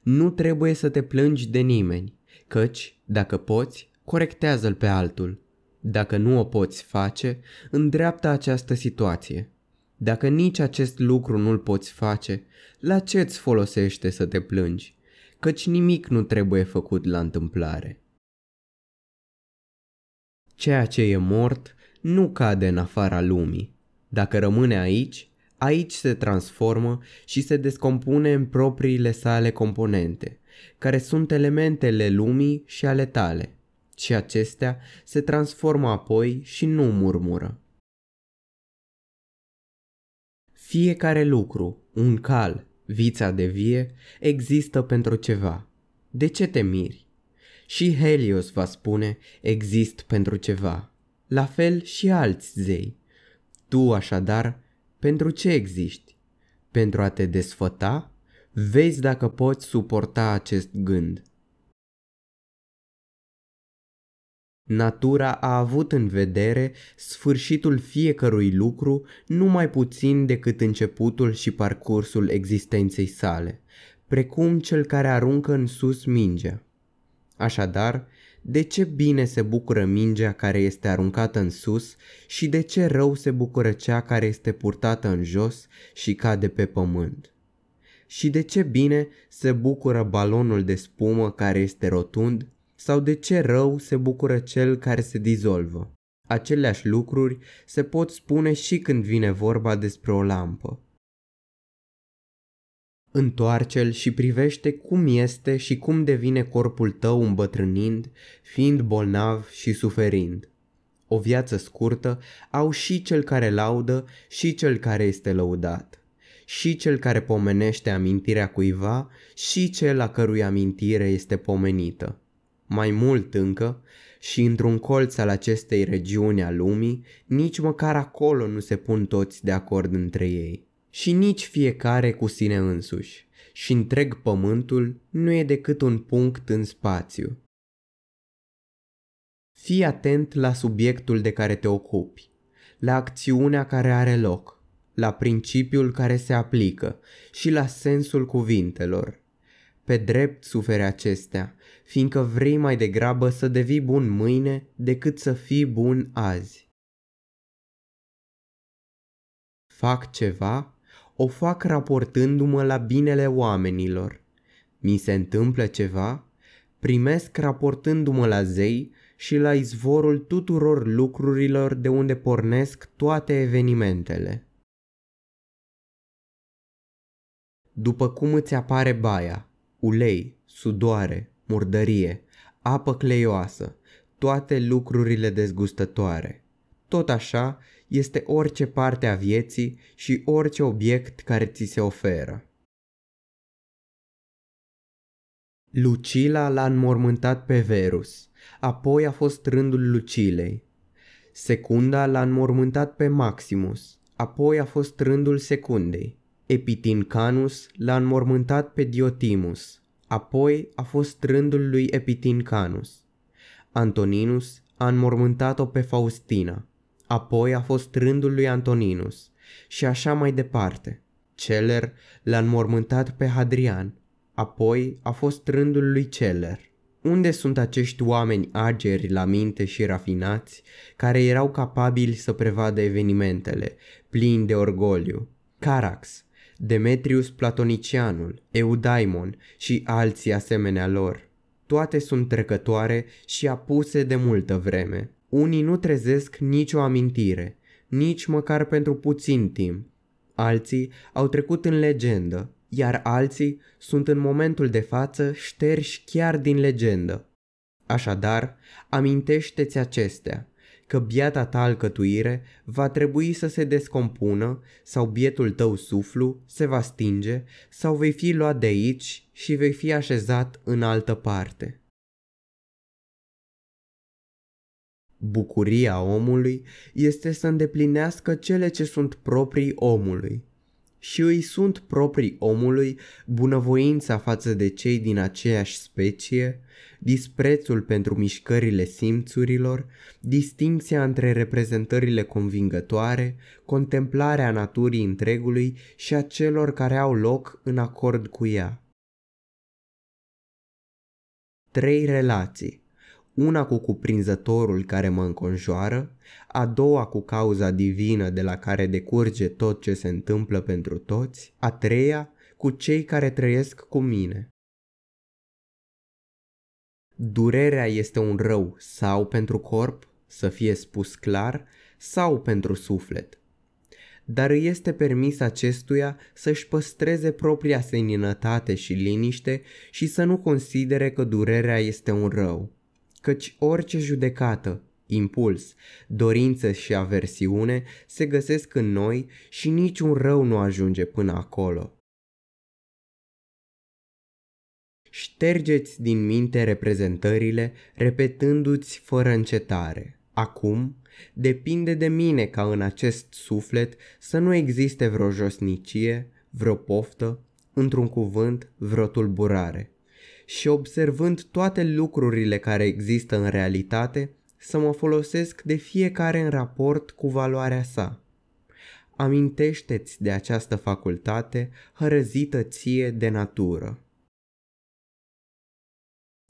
Nu trebuie să te plângi de nimeni, căci, dacă poți, corectează-l pe altul. Dacă nu o poți face, îndreaptă această situație. Dacă nici acest lucru nu-l poți face, la ce-ți folosește să te plângi? Căci nimic nu trebuie făcut la întâmplare. Ceea ce e mort nu cade în afara lumii. Dacă rămâne aici, Aici se transformă și se descompune în propriile sale componente, care sunt elementele lumii și ale tale, și acestea se transformă apoi și nu murmură. Fiecare lucru, un cal, vița de vie, există pentru ceva. De ce te miri? Și Helios va spune, exist pentru ceva. La fel și alți zei. Tu, așadar, pentru ce existi? Pentru a te desfăta? Vezi dacă poți suporta acest gând. Natura a avut în vedere sfârșitul fiecărui lucru nu mai puțin decât începutul și parcursul existenței sale, precum cel care aruncă în sus mingea. Așadar, de ce bine se bucură mingea care este aruncată în sus și de ce rău se bucură cea care este purtată în jos și cade pe pământ. Și de ce bine se bucură balonul de spumă care este rotund sau de ce rău se bucură cel care se dizolvă. Aceleași lucruri se pot spune și când vine vorba despre o lampă. Întoarce-l și privește cum este și cum devine corpul tău îmbătrânind, fiind bolnav și suferind. O viață scurtă au și cel care laudă și cel care este lăudat, și cel care pomenește amintirea cuiva și cel la cărui amintire este pomenită. Mai mult încă, și într-un colț al acestei regiuni a lumii, nici măcar acolo nu se pun toți de acord între ei și nici fiecare cu sine însuși, și întreg pământul nu e decât un punct în spațiu. Fii atent la subiectul de care te ocupi, la acțiunea care are loc, la principiul care se aplică și la sensul cuvintelor. Pe drept suferi acestea, fiindcă vrei mai degrabă să devii bun mâine decât să fii bun azi. Fac ceva o fac raportându-mă la binele oamenilor. Mi se întâmplă ceva, primesc raportându-mă la zei și la izvorul tuturor lucrurilor de unde pornesc toate evenimentele. După cum îți apare baia, ulei, sudoare, murdărie, apă cleioasă, toate lucrurile dezgustătoare. Tot așa este orice parte a vieții și orice obiect care ți se oferă. Lucila l-a înmormântat pe Verus, apoi a fost rândul Lucilei. Secunda l-a înmormântat pe Maximus, apoi a fost rândul Secundei. Epitincanus l-a înmormântat pe Diotimus, apoi a fost rândul lui Epitincanus. Antoninus a înmormântat-o pe Faustina, apoi a fost rândul lui Antoninus și așa mai departe. Celer l-a înmormântat pe Hadrian, apoi a fost rândul lui Celer. Unde sunt acești oameni ageri la minte și rafinați, care erau capabili să prevadă evenimentele, plini de orgoliu? Carax, Demetrius Platonicianul, Eudaimon și alții asemenea lor. Toate sunt trecătoare și apuse de multă vreme. Unii nu trezesc nicio amintire, nici măcar pentru puțin timp. Alții au trecut în legendă, iar alții sunt în momentul de față șterși chiar din legendă. Așadar, amintește-ți acestea, că biata ta alcătuire va trebui să se descompună sau bietul tău suflu se va stinge sau vei fi luat de aici și vei fi așezat în altă parte. Bucuria omului este să îndeplinească cele ce sunt proprii omului și îi sunt proprii omului bunăvoința față de cei din aceeași specie, disprețul pentru mișcările simțurilor, distinția între reprezentările convingătoare, contemplarea naturii întregului și a celor care au loc în acord cu ea. Trei Relații una cu cuprinzătorul care mă înconjoară, a doua cu cauza divină de la care decurge tot ce se întâmplă pentru toți, a treia cu cei care trăiesc cu mine. Durerea este un rău sau pentru corp, să fie spus clar, sau pentru suflet. Dar îi este permis acestuia să-și păstreze propria seninătate și liniște și să nu considere că durerea este un rău căci orice judecată, impuls, dorință și aversiune se găsesc în noi și niciun rău nu ajunge până acolo. Ștergeți din minte reprezentările, repetându-ți fără încetare. Acum, depinde de mine ca în acest suflet să nu existe vreo josnicie, vreo poftă, într-un cuvânt, vreo tulburare și observând toate lucrurile care există în realitate, să mă folosesc de fiecare în raport cu valoarea sa. Amintește-ți de această facultate hărăzită ție de natură.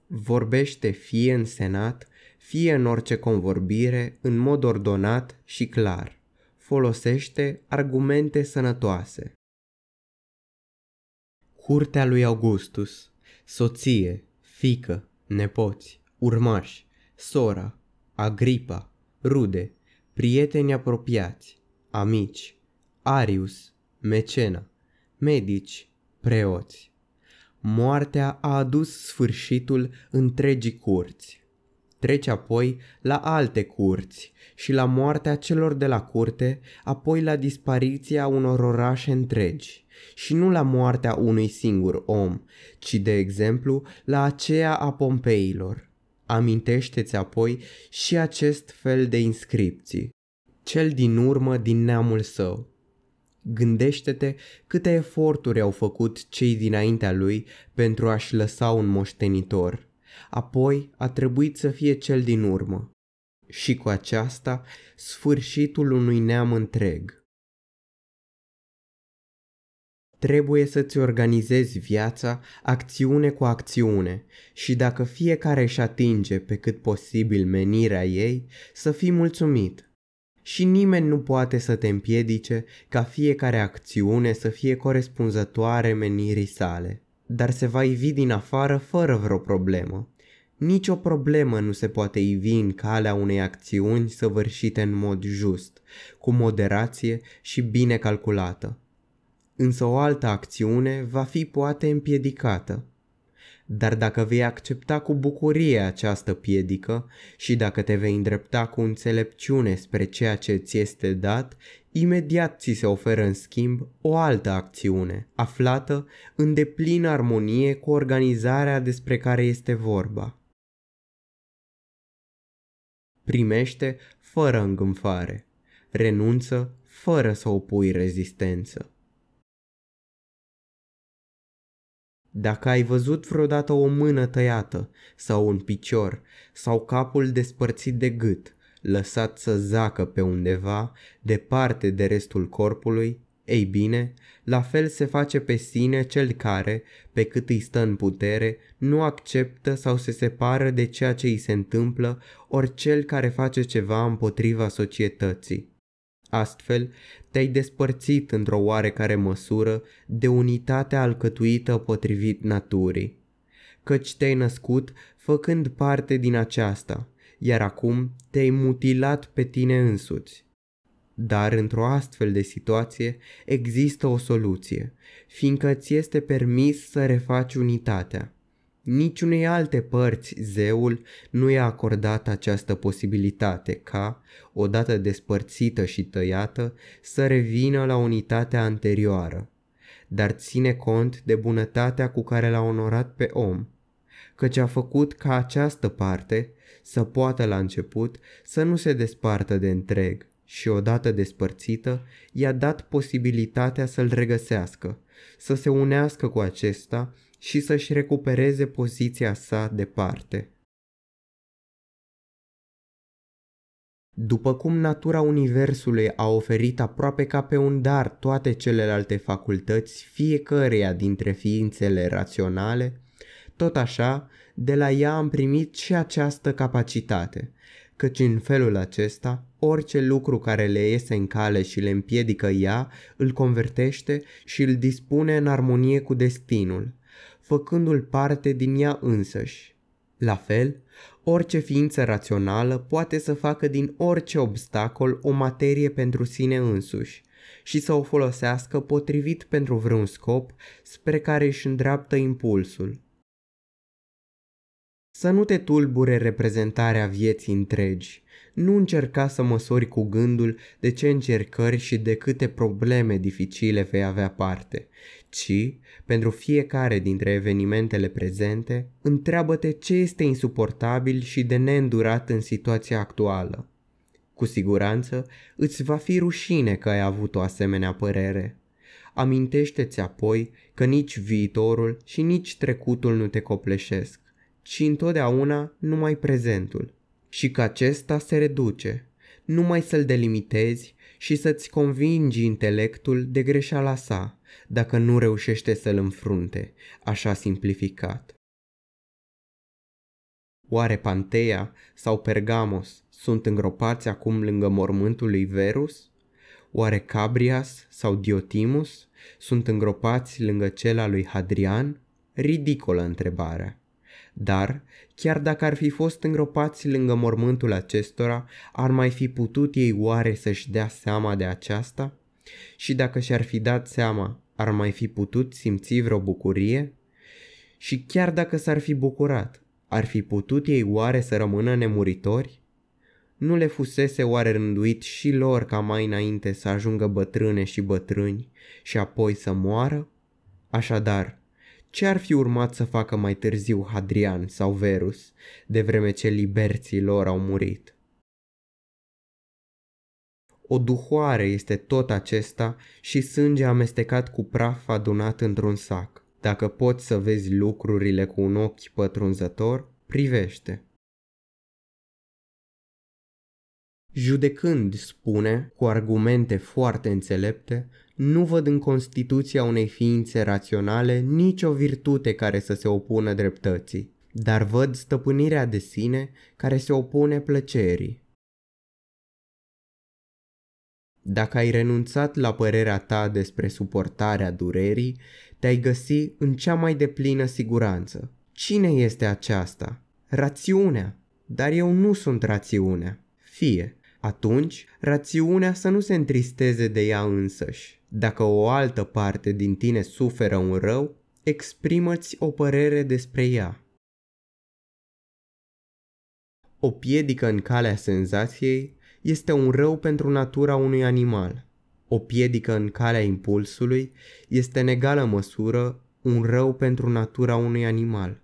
Vorbește fie în senat, fie în orice convorbire, în mod ordonat și clar. Folosește argumente sănătoase. Curtea lui Augustus soție, fică, nepoți, urmași, sora, agripa, rude, prieteni apropiați, amici, arius, mecena, medici, preoți. Moartea a adus sfârșitul întregii curți trece apoi la alte curți și la moartea celor de la curte, apoi la dispariția unor orașe întregi și nu la moartea unui singur om, ci de exemplu la aceea a Pompeilor. Amintește-ți apoi și acest fel de inscripții. Cel din urmă din neamul său. Gândește-te câte eforturi au făcut cei dinaintea lui pentru a-și lăsa un moștenitor – apoi a trebuit să fie cel din urmă. Și cu aceasta, sfârșitul unui neam întreg. Trebuie să-ți organizezi viața acțiune cu acțiune și dacă fiecare își atinge pe cât posibil menirea ei, să fii mulțumit – și nimeni nu poate să te împiedice ca fiecare acțiune să fie corespunzătoare menirii sale, dar se va ivi din afară fără vreo problemă. Nicio problemă nu se poate ivi în calea unei acțiuni săvârșite în mod just, cu moderație și bine calculată. Însă o altă acțiune va fi poate împiedicată. Dar dacă vei accepta cu bucurie această piedică și dacă te vei îndrepta cu înțelepciune spre ceea ce ți este dat, imediat ți se oferă în schimb o altă acțiune, aflată în deplină armonie cu organizarea despre care este vorba primește fără îngânfare, renunță fără să opui rezistență. Dacă ai văzut vreodată o mână tăiată sau un picior sau capul despărțit de gât, lăsat să zacă pe undeva, departe de restul corpului, ei bine, la fel se face pe sine cel care, pe cât îi stă în putere, nu acceptă sau se separă de ceea ce îi se întâmplă, ori cel care face ceva împotriva societății. Astfel, te-ai despărțit într-o oarecare măsură de unitatea alcătuită potrivit naturii. Căci te-ai născut făcând parte din aceasta, iar acum te-ai mutilat pe tine însuți. Dar într-o astfel de situație există o soluție, fiindcă ți este permis să refaci unitatea. Niciunei alte părți zeul nu i-a acordat această posibilitate ca, odată despărțită și tăiată, să revină la unitatea anterioară, dar ține cont de bunătatea cu care l-a onorat pe om, căci a făcut ca această parte să poată la început să nu se despartă de întreg, și odată despărțită, i-a dat posibilitatea să-l regăsească, să se unească cu acesta și să-și recupereze poziția sa departe. După cum natura Universului a oferit aproape ca pe un dar toate celelalte facultăți fiecăreia dintre ființele raționale, tot așa, de la ea am primit și această capacitate, căci în felul acesta Orice lucru care le iese în cale și le împiedică ea, îl convertește și îl dispune în armonie cu destinul, făcându-l parte din ea însăși. La fel, orice ființă rațională poate să facă din orice obstacol o materie pentru sine însuși și să o folosească potrivit pentru vreun scop spre care își îndreaptă impulsul. Să nu te tulbure reprezentarea vieții întregi, nu încerca să măsori cu gândul de ce încercări și de câte probleme dificile vei avea parte, ci, pentru fiecare dintre evenimentele prezente, întreabă-te ce este insuportabil și de neîndurat în situația actuală. Cu siguranță îți va fi rușine că ai avut o asemenea părere. Amintește-ți apoi că nici viitorul și nici trecutul nu te copleșesc, ci întotdeauna numai prezentul și că acesta se reduce. Numai să-l delimitezi și să-ți convingi intelectul de greșeala sa, dacă nu reușește să-l înfrunte, așa simplificat. Oare Panteia sau Pergamos sunt îngropați acum lângă mormântul lui Verus? Oare Cabrias sau Diotimus sunt îngropați lângă cel al lui Hadrian? Ridicolă întrebarea. Dar Chiar dacă ar fi fost îngropați lângă mormântul acestora, ar mai fi putut ei oare să-și dea seama de aceasta? Și dacă și-ar fi dat seama, ar mai fi putut simți vreo bucurie? Și chiar dacă s-ar fi bucurat, ar fi putut ei oare să rămână nemuritori? Nu le fusese oare rânduit și lor ca mai înainte să ajungă bătrâne și bătrâni și apoi să moară? Așadar, ce ar fi urmat să facă mai târziu Hadrian sau Verus, de vreme ce liberții lor au murit. O duhoare este tot acesta și sânge amestecat cu praf adunat într-un sac. Dacă poți să vezi lucrurile cu un ochi pătrunzător, privește. Judecând, spune, cu argumente foarte înțelepte, nu văd în constituția unei ființe raționale nicio virtute care să se opună dreptății, dar văd stăpânirea de sine care se opune plăcerii. Dacă ai renunțat la părerea ta despre suportarea durerii, te-ai găsi în cea mai deplină siguranță. Cine este aceasta? Rațiunea. Dar eu nu sunt rațiunea. Fie. Atunci, rațiunea să nu se întristeze de ea însăși. Dacă o altă parte din tine suferă un rău, exprimă-ți o părere despre ea. O piedică în calea senzației este un rău pentru natura unui animal. O piedică în calea impulsului este în egală măsură un rău pentru natura unui animal.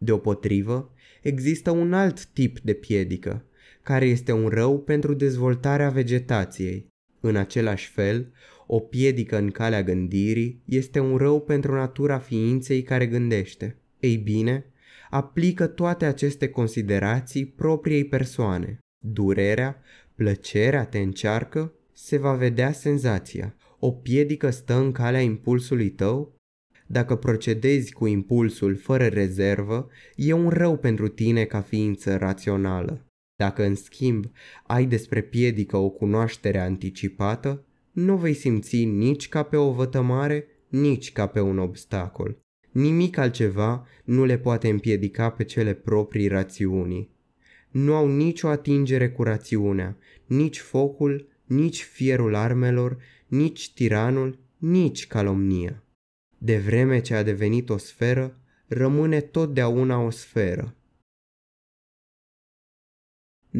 Deopotrivă, există un alt tip de piedică, care este un rău pentru dezvoltarea vegetației. În același fel, o piedică în calea gândirii este un rău pentru natura ființei care gândește. Ei bine, aplică toate aceste considerații propriei persoane. Durerea, plăcerea te încearcă, se va vedea senzația. O piedică stă în calea impulsului tău? Dacă procedezi cu impulsul fără rezervă, e un rău pentru tine ca ființă rațională. Dacă, în schimb, ai despre piedică o cunoaștere anticipată, nu vei simți nici ca pe o vătămare, nici ca pe un obstacol. Nimic altceva nu le poate împiedica pe cele proprii rațiunii. Nu au nicio atingere cu rațiunea, nici focul, nici fierul armelor, nici tiranul, nici calomnia. De vreme ce a devenit o sferă, rămâne totdeauna o sferă,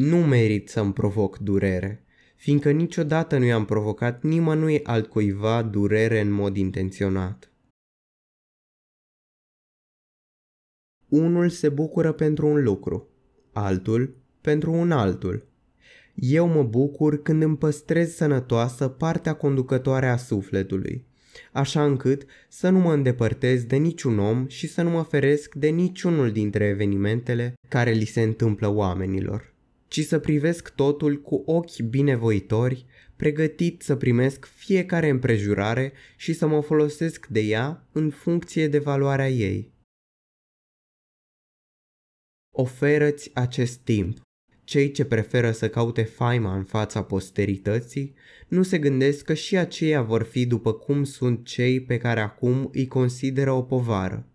nu merit să-mi provoc durere, fiindcă niciodată nu i-am provocat nimănui altcuiva durere în mod intenționat. Unul se bucură pentru un lucru, altul pentru un altul. Eu mă bucur când îmi păstrez sănătoasă partea conducătoare a sufletului, așa încât să nu mă îndepărtez de niciun om și să nu mă feresc de niciunul dintre evenimentele care li se întâmplă oamenilor ci să privesc totul cu ochi binevoitori, pregătit să primesc fiecare împrejurare și să mă folosesc de ea în funcție de valoarea ei. Oferăți acest timp. Cei ce preferă să caute faima în fața posterității nu se gândesc că și aceia vor fi după cum sunt cei pe care acum îi consideră o povară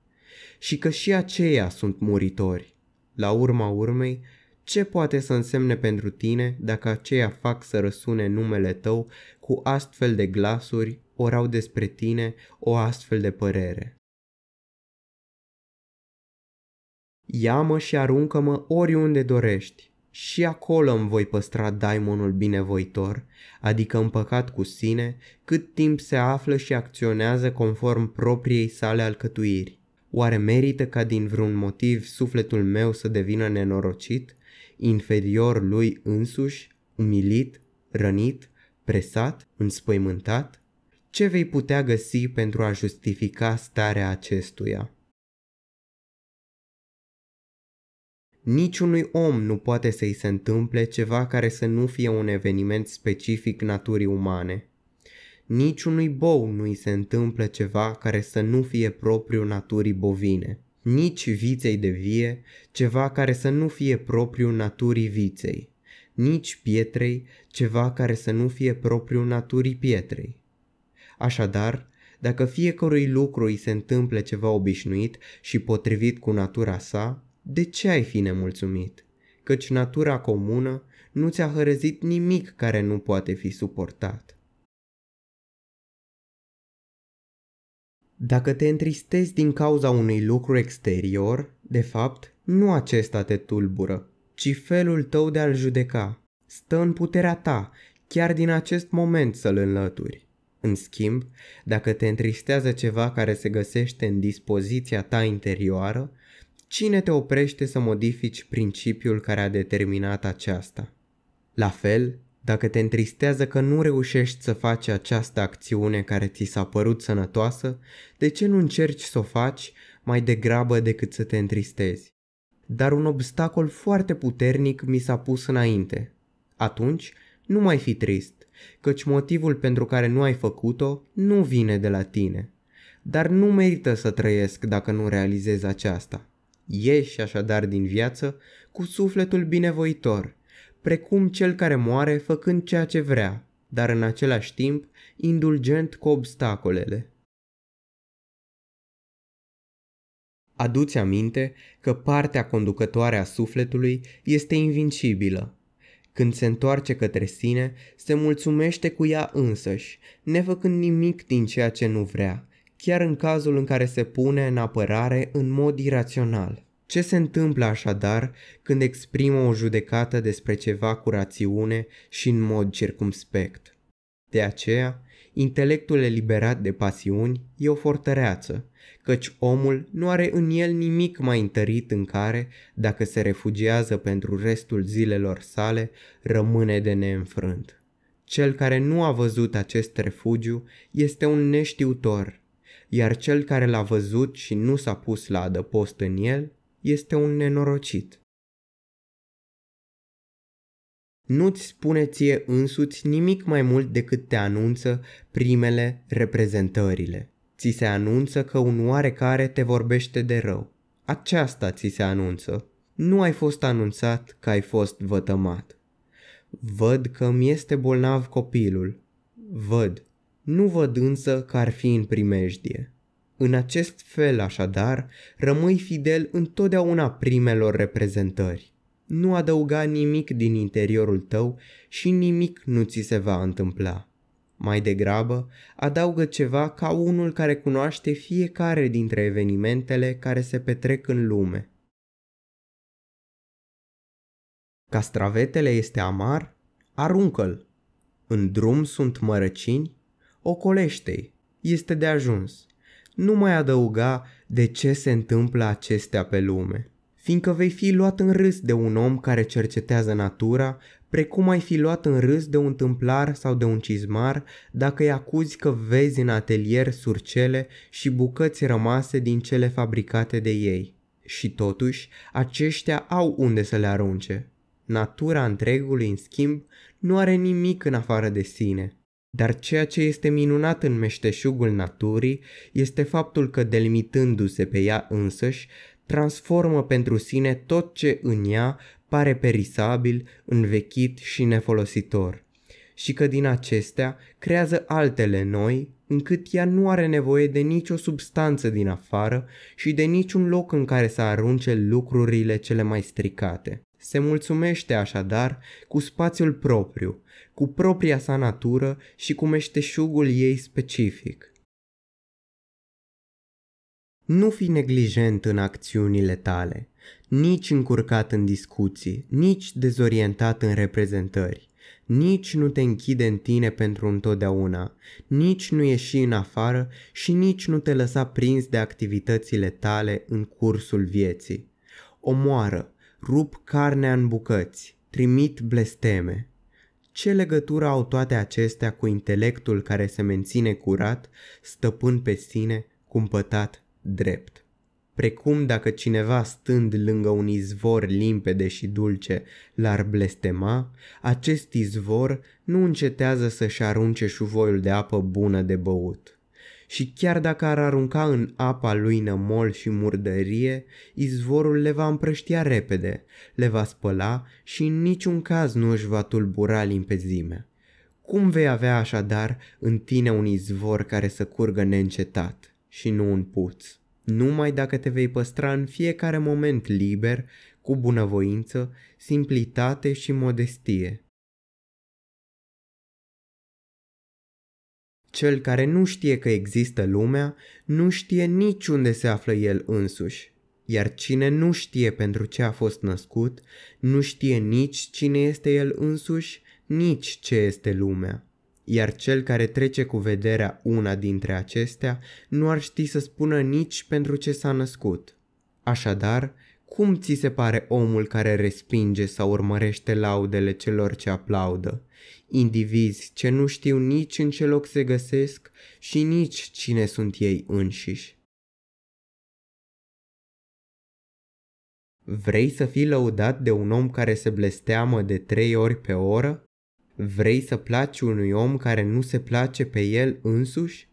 și că și aceia sunt muritori. La urma urmei, ce poate să însemne pentru tine dacă aceia fac să răsune numele tău cu astfel de glasuri, ori au despre tine o astfel de părere? Ia-mă și aruncă-mă oriunde dorești, și acolo îmi voi păstra daimonul binevoitor, adică împăcat cu sine, cât timp se află și acționează conform propriei sale alcătuiri. Oare merită ca din vreun motiv sufletul meu să devină nenorocit? inferior lui însuși, umilit, rănit, presat, înspăimântat? Ce vei putea găsi pentru a justifica starea acestuia? Niciunui om nu poate să-i se întâmple ceva care să nu fie un eveniment specific naturii umane. Niciunui bou nu-i se întâmplă ceva care să nu fie propriu naturii bovine nici viței de vie, ceva care să nu fie propriu naturii viței, nici pietrei, ceva care să nu fie propriu naturii pietrei. Așadar, dacă fiecărui lucru îi se întâmple ceva obișnuit și potrivit cu natura sa, de ce ai fi nemulțumit? Căci natura comună nu ți-a hărăzit nimic care nu poate fi suportat. Dacă te întristezi din cauza unui lucru exterior, de fapt, nu acesta te tulbură, ci felul tău de a-l judeca. Stă în puterea ta, chiar din acest moment să-l înlături. În schimb, dacă te întristează ceva care se găsește în dispoziția ta interioară, cine te oprește să modifici principiul care a determinat aceasta? La fel, dacă te întristează că nu reușești să faci această acțiune care ți s-a părut sănătoasă, de ce nu încerci să o faci mai degrabă decât să te întristezi? Dar un obstacol foarte puternic mi s-a pus înainte. Atunci, nu mai fi trist, căci motivul pentru care nu ai făcut-o nu vine de la tine. Dar nu merită să trăiesc dacă nu realizezi aceasta. Ieși așadar din viață cu sufletul binevoitor – precum cel care moare făcând ceea ce vrea, dar în același timp indulgent cu obstacolele. Aduți aminte că partea conducătoare a sufletului este invincibilă. Când se întoarce către sine, se mulțumește cu ea însăși, nefăcând nimic din ceea ce nu vrea, chiar în cazul în care se pune în apărare în mod irațional. Ce se întâmplă așadar când exprimă o judecată despre ceva cu rațiune și în mod circumspect? De aceea, intelectul eliberat de pasiuni e o fortăreață, căci omul nu are în el nimic mai întărit în care, dacă se refugiază pentru restul zilelor sale, rămâne de neînfrânt. Cel care nu a văzut acest refugiu este un neștiutor, iar cel care l-a văzut și nu s-a pus la adăpost în el este un nenorocit. Nu-ți spune ție însuți nimic mai mult decât te anunță primele reprezentările. Ți se anunță că un oarecare te vorbește de rău. Aceasta ți se anunță. Nu ai fost anunțat că ai fost vătămat. Văd că mi este bolnav copilul. Văd. Nu văd însă că ar fi în primejdie. În acest fel, așadar, rămâi fidel întotdeauna primelor reprezentări. Nu adăuga nimic din interiorul tău și nimic nu ți se va întâmpla. Mai degrabă, adaugă ceva ca unul care cunoaște fiecare dintre evenimentele care se petrec în lume. Castravetele este amar? Aruncă-l! În drum sunt mărăcini? Ocolește-i! Este de ajuns nu mai adăuga de ce se întâmplă acestea pe lume, fiindcă vei fi luat în râs de un om care cercetează natura, precum ai fi luat în râs de un tâmplar sau de un cizmar dacă îi acuzi că vezi în atelier surcele și bucăți rămase din cele fabricate de ei. Și totuși, aceștia au unde să le arunce. Natura întregului, în schimb, nu are nimic în afară de sine – dar ceea ce este minunat în meșteșugul naturii este faptul că delimitându-se pe ea însăși, transformă pentru sine tot ce în ea pare perisabil, învechit și nefolositor. Și că din acestea creează altele noi, încât ea nu are nevoie de nicio substanță din afară și de niciun loc în care să arunce lucrurile cele mai stricate. Se mulțumește așadar cu spațiul propriu, cu propria sa natură și cu meșteșugul ei specific. Nu fi neglijent în acțiunile tale, nici încurcat în discuții, nici dezorientat în reprezentări, nici nu te închide în tine pentru întotdeauna, nici nu ieși în afară și nici nu te lăsa prins de activitățile tale în cursul vieții. Omoară, rup carnea în bucăți, trimit blesteme, ce legătură au toate acestea cu intelectul care se menține curat, stăpân pe sine, cumpătat, drept? Precum dacă cineva stând lângă un izvor limpede și dulce l-ar blestema, acest izvor nu încetează să-și arunce șuvoiul de apă bună de băut și chiar dacă ar arunca în apa lui nămol și murdărie, izvorul le va împrăștia repede, le va spăla și în niciun caz nu își va tulbura limpezimea. Cum vei avea așadar în tine un izvor care să curgă neîncetat și nu un puț? Numai dacă te vei păstra în fiecare moment liber, cu bunăvoință, simplitate și modestie – Cel care nu știe că există lumea, nu știe nici unde se află el însuși. Iar cine nu știe pentru ce a fost născut, nu știe nici cine este el însuși, nici ce este lumea. Iar cel care trece cu vederea una dintre acestea nu ar ști să spună nici pentru ce s-a născut. Așadar, cum ți se pare omul care respinge sau urmărește laudele celor ce aplaudă? indivizi ce nu știu nici în ce loc se găsesc și nici cine sunt ei înșiși. Vrei să fii lăudat de un om care se blesteamă de trei ori pe oră? Vrei să placi unui om care nu se place pe el însuși?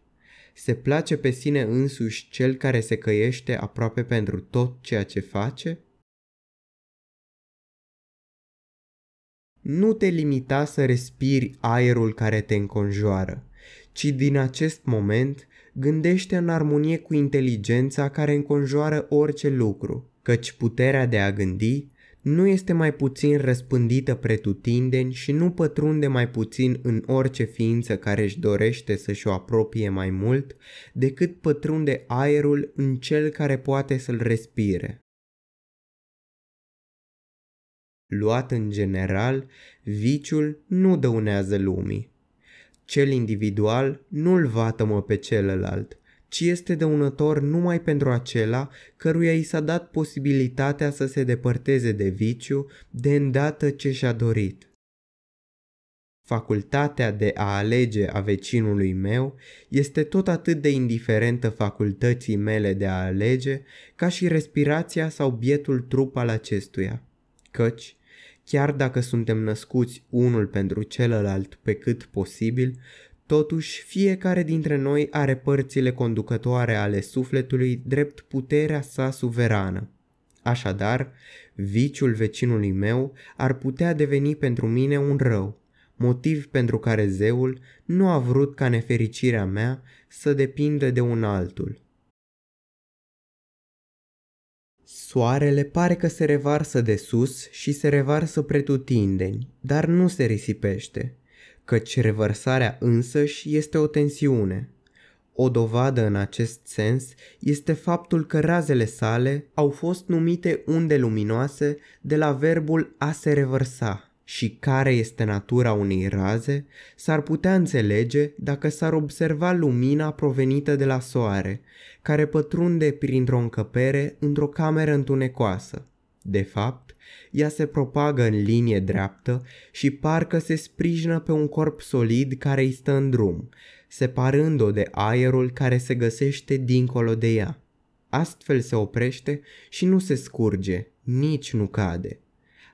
Se place pe sine însuși cel care se căiește aproape pentru tot ceea ce face? Nu te limita să respiri aerul care te înconjoară, ci din acest moment gândește în armonie cu inteligența care înconjoară orice lucru, căci puterea de a gândi nu este mai puțin răspândită pretutindeni și nu pătrunde mai puțin în orice ființă care își dorește să-și o apropie mai mult decât pătrunde aerul în cel care poate să-l respire. Luat în general, viciul nu dăunează lumii. Cel individual nu-l vatămă pe celălalt, ci este dăunător numai pentru acela căruia i s-a dat posibilitatea să se depărteze de viciu de îndată ce și-a dorit. Facultatea de a alege a vecinului meu este tot atât de indiferentă facultății mele de a alege ca și respirația sau bietul trup al acestuia, căci Chiar dacă suntem născuți unul pentru celălalt pe cât posibil, totuși fiecare dintre noi are părțile conducătoare ale sufletului drept puterea sa suverană. Așadar, viciul vecinului meu ar putea deveni pentru mine un rău, motiv pentru care zeul nu a vrut ca nefericirea mea să depindă de un altul. Soarele pare că se revarsă de sus și se revarsă pretutindeni, dar nu se risipește, căci revărsarea însăși este o tensiune. O dovadă în acest sens este faptul că razele sale au fost numite unde luminoase de la verbul a se revărsa și care este natura unei raze s-ar putea înțelege dacă s-ar observa lumina provenită de la soare, care pătrunde printr-o încăpere într-o cameră întunecoasă. De fapt, ea se propagă în linie dreaptă și parcă se sprijină pe un corp solid care îi stă în drum, separând-o de aerul care se găsește dincolo de ea. Astfel se oprește și nu se scurge, nici nu cade.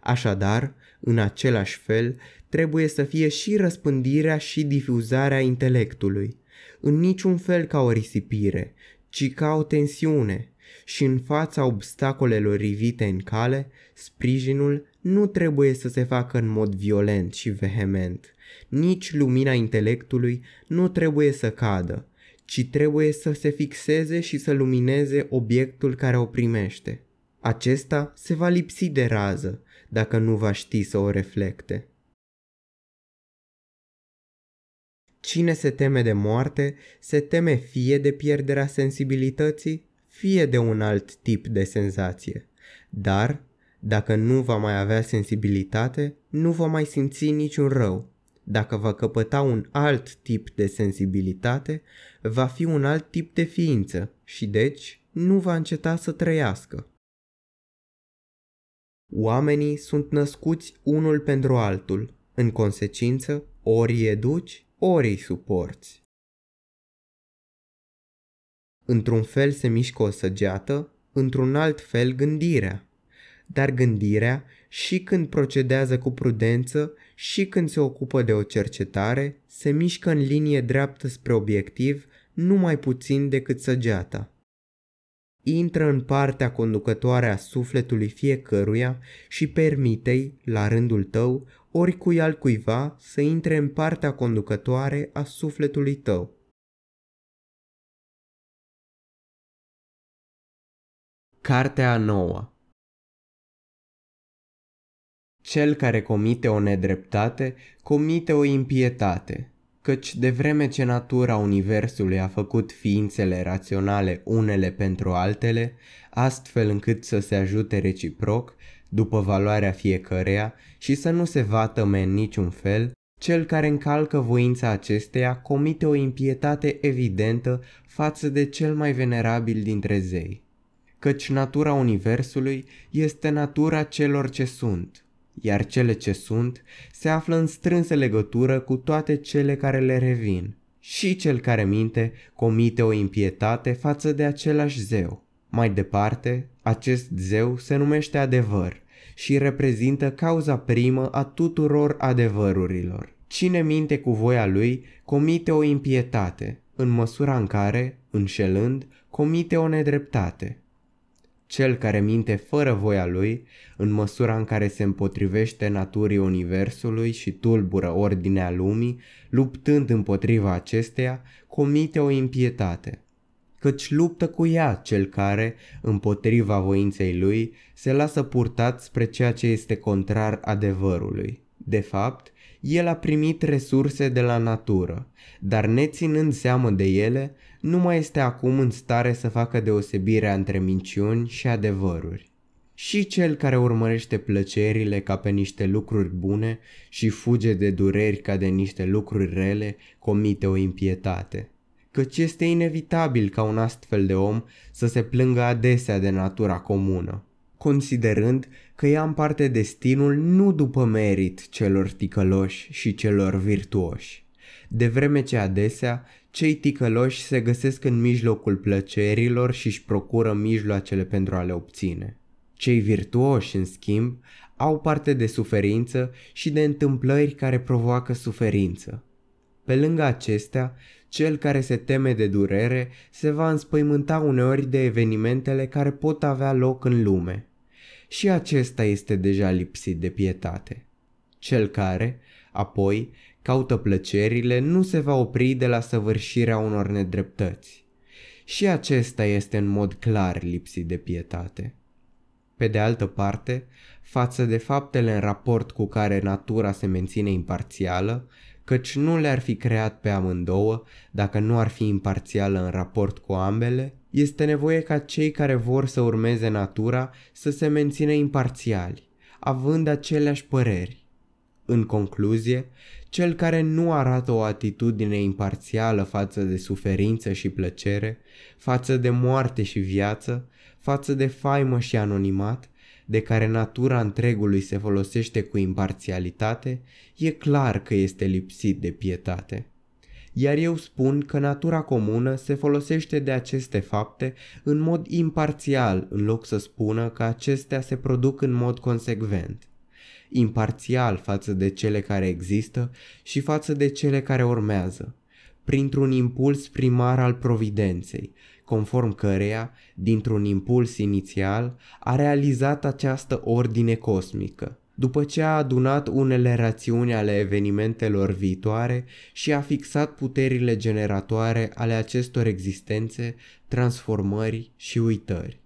Așadar, în același fel, trebuie să fie și răspândirea și difuzarea intelectului, în niciun fel ca o risipire, ci ca o tensiune, și în fața obstacolelor rivite în cale, sprijinul nu trebuie să se facă în mod violent și vehement. Nici lumina intelectului nu trebuie să cadă, ci trebuie să se fixeze și să lumineze obiectul care o primește. Acesta se va lipsi de rază dacă nu va ști să o reflecte. Cine se teme de moarte, se teme fie de pierderea sensibilității, fie de un alt tip de senzație. Dar, dacă nu va mai avea sensibilitate, nu va mai simți niciun rău. Dacă va căpăta un alt tip de sensibilitate, va fi un alt tip de ființă și deci nu va înceta să trăiască. Oamenii sunt născuți unul pentru altul. În consecință, ori educi, ori îi suporți. Într-un fel se mișcă o săgeată, într-un alt fel gândirea. Dar gândirea, și când procedează cu prudență, și când se ocupă de o cercetare, se mișcă în linie dreaptă spre obiectiv, nu mai puțin decât săgeata intră în partea conducătoare a sufletului fiecăruia și permite-i, la rândul tău, oricui altcuiva să intre în partea conducătoare a sufletului tău. Cartea nouă Cel care comite o nedreptate, comite o impietate, căci de vreme ce natura universului a făcut ființele raționale unele pentru altele, astfel încât să se ajute reciproc, după valoarea fiecăreia, și să nu se vată în niciun fel, cel care încalcă voința acesteia comite o impietate evidentă față de cel mai venerabil dintre zei. Căci natura universului este natura celor ce sunt – iar cele ce sunt se află în strânsă legătură cu toate cele care le revin. Și cel care minte comite o impietate față de același zeu. Mai departe, acest zeu se numește adevăr și reprezintă cauza primă a tuturor adevărurilor. Cine minte cu voia lui comite o impietate, în măsura în care, înșelând, comite o nedreptate cel care minte fără voia lui, în măsura în care se împotrivește naturii universului și tulbură ordinea lumii, luptând împotriva acesteia, comite o impietate. Căci luptă cu ea cel care, împotriva voinței lui, se lasă purtat spre ceea ce este contrar adevărului. De fapt, el a primit resurse de la natură, dar neținând seamă de ele, nu mai este acum în stare să facă deosebirea între minciuni și adevăruri. Și cel care urmărește plăcerile ca pe niște lucruri bune și fuge de dureri ca de niște lucruri rele, comite o impietate. Căci este inevitabil ca un astfel de om să se plângă adesea de natura comună, considerând că ea în parte destinul nu după merit celor ticăloși și celor virtuoși, de vreme ce adesea cei ticăloși se găsesc în mijlocul plăcerilor și își procură mijloacele pentru a le obține. Cei virtuoși, în schimb, au parte de suferință și de întâmplări care provoacă suferință. Pe lângă acestea, cel care se teme de durere se va înspăimânta uneori de evenimentele care pot avea loc în lume. Și acesta este deja lipsit de pietate. Cel care, apoi, caută plăcerile nu se va opri de la săvârșirea unor nedreptăți. Și acesta este în mod clar lipsit de pietate. Pe de altă parte, față de faptele în raport cu care natura se menține imparțială, căci nu le-ar fi creat pe amândouă dacă nu ar fi imparțială în raport cu ambele, este nevoie ca cei care vor să urmeze natura să se mențină imparțiali, având aceleași păreri. În concluzie, cel care nu arată o atitudine imparțială față de suferință și plăcere, față de moarte și viață, față de faimă și anonimat, de care natura întregului se folosește cu imparțialitate, e clar că este lipsit de pietate. Iar eu spun că natura comună se folosește de aceste fapte în mod imparțial, în loc să spună că acestea se produc în mod consecvent imparțial față de cele care există și față de cele care urmează, printr-un impuls primar al providenței, conform căreia, dintr-un impuls inițial, a realizat această ordine cosmică, după ce a adunat unele rațiuni ale evenimentelor viitoare și a fixat puterile generatoare ale acestor existențe, transformări și uitări.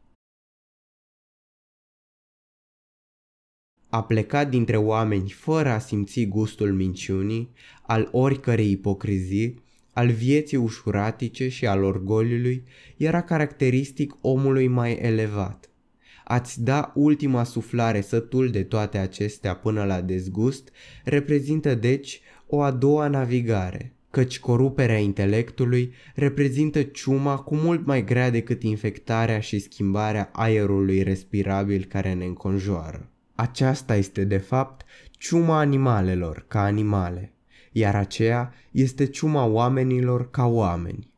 a plecat dintre oameni fără a simți gustul minciunii, al oricărei ipocrizii, al vieții ușuratice și al orgoliului, era caracteristic omului mai elevat. Ați da ultima suflare sătul de toate acestea până la dezgust reprezintă deci o a doua navigare, căci coruperea intelectului reprezintă ciuma cu mult mai grea decât infectarea și schimbarea aerului respirabil care ne înconjoară. Aceasta este de fapt ciuma animalelor ca animale, iar aceea este ciuma oamenilor ca oameni.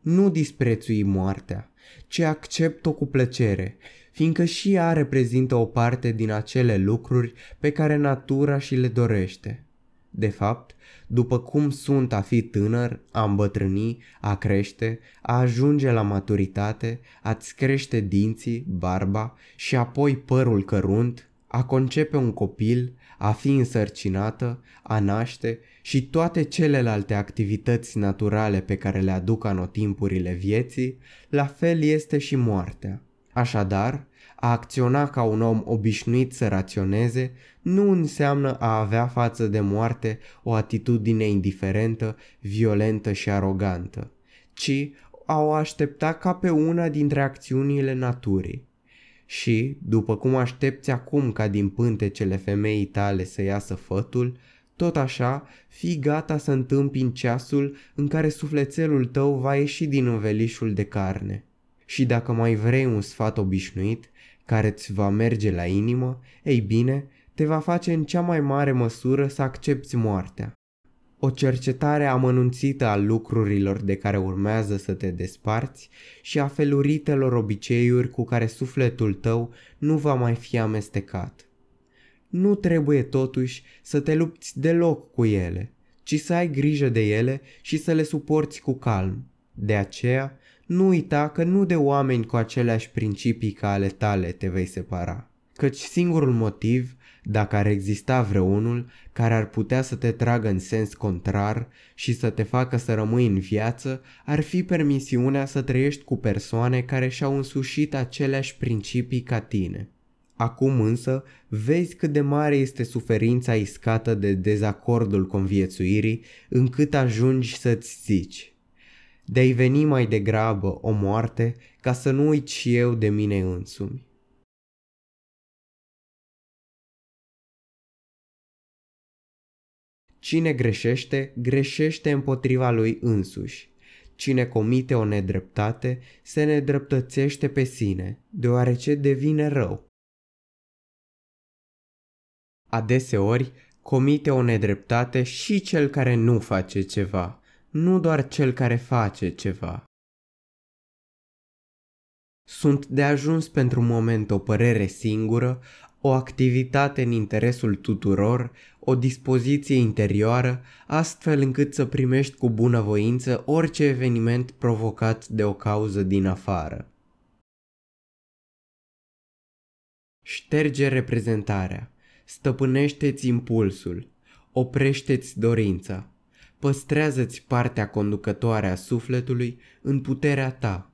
Nu disprețui moartea, ci accept-o cu plăcere, fiindcă și ea reprezintă o parte din acele lucruri pe care natura și le dorește. De fapt, după cum sunt a fi tânăr, a îmbătrâni, a crește, a ajunge la maturitate, a-ți crește dinții, barba și apoi părul cărunt, a concepe un copil, a fi însărcinată, a naște și toate celelalte activități naturale pe care le aduc anotimpurile vieții, la fel este și moartea. Așadar, a acționa ca un om obișnuit să raționeze nu înseamnă a avea față de moarte o atitudine indiferentă, violentă și arogantă, ci a o aștepta ca pe una dintre acțiunile naturii. Și, după cum aștepți acum ca din pântecele femeii tale să iasă fătul, tot așa, fii gata să întâmpini ceasul în care sufletelul tău va ieși din învelișul de carne. Și dacă mai vrei un sfat obișnuit, care îți va merge la inimă, ei bine, te va face în cea mai mare măsură să accepti moartea. O cercetare amănunțită a lucrurilor de care urmează să te desparți și a feluritelor obiceiuri cu care sufletul tău nu va mai fi amestecat. Nu trebuie totuși să te lupți deloc cu ele, ci să ai grijă de ele și să le suporți cu calm. De aceea, nu uita că nu de oameni cu aceleași principii ca ale tale te vei separa, căci singurul motiv dacă ar exista vreunul care ar putea să te tragă în sens contrar și să te facă să rămâi în viață, ar fi permisiunea să trăiești cu persoane care și-au însușit aceleași principii ca tine. Acum însă vezi cât de mare este suferința iscată de dezacordul conviețuirii încât ajungi să-ți zici de ai veni mai degrabă o moarte ca să nu uit și eu de mine însumi. Cine greșește, greșește împotriva lui însuși. Cine comite o nedreptate, se nedreptățește pe sine, deoarece devine rău. Adeseori, comite o nedreptate și cel care nu face ceva, nu doar cel care face ceva. Sunt de ajuns pentru un moment o părere singură, o activitate în interesul tuturor, o dispoziție interioară, astfel încât să primești cu bunăvoință orice eveniment provocat de o cauză din afară. Șterge reprezentarea. Stăpânește-ți impulsul. Oprește-ți dorința. Păstrează-ți partea conducătoare a sufletului în puterea ta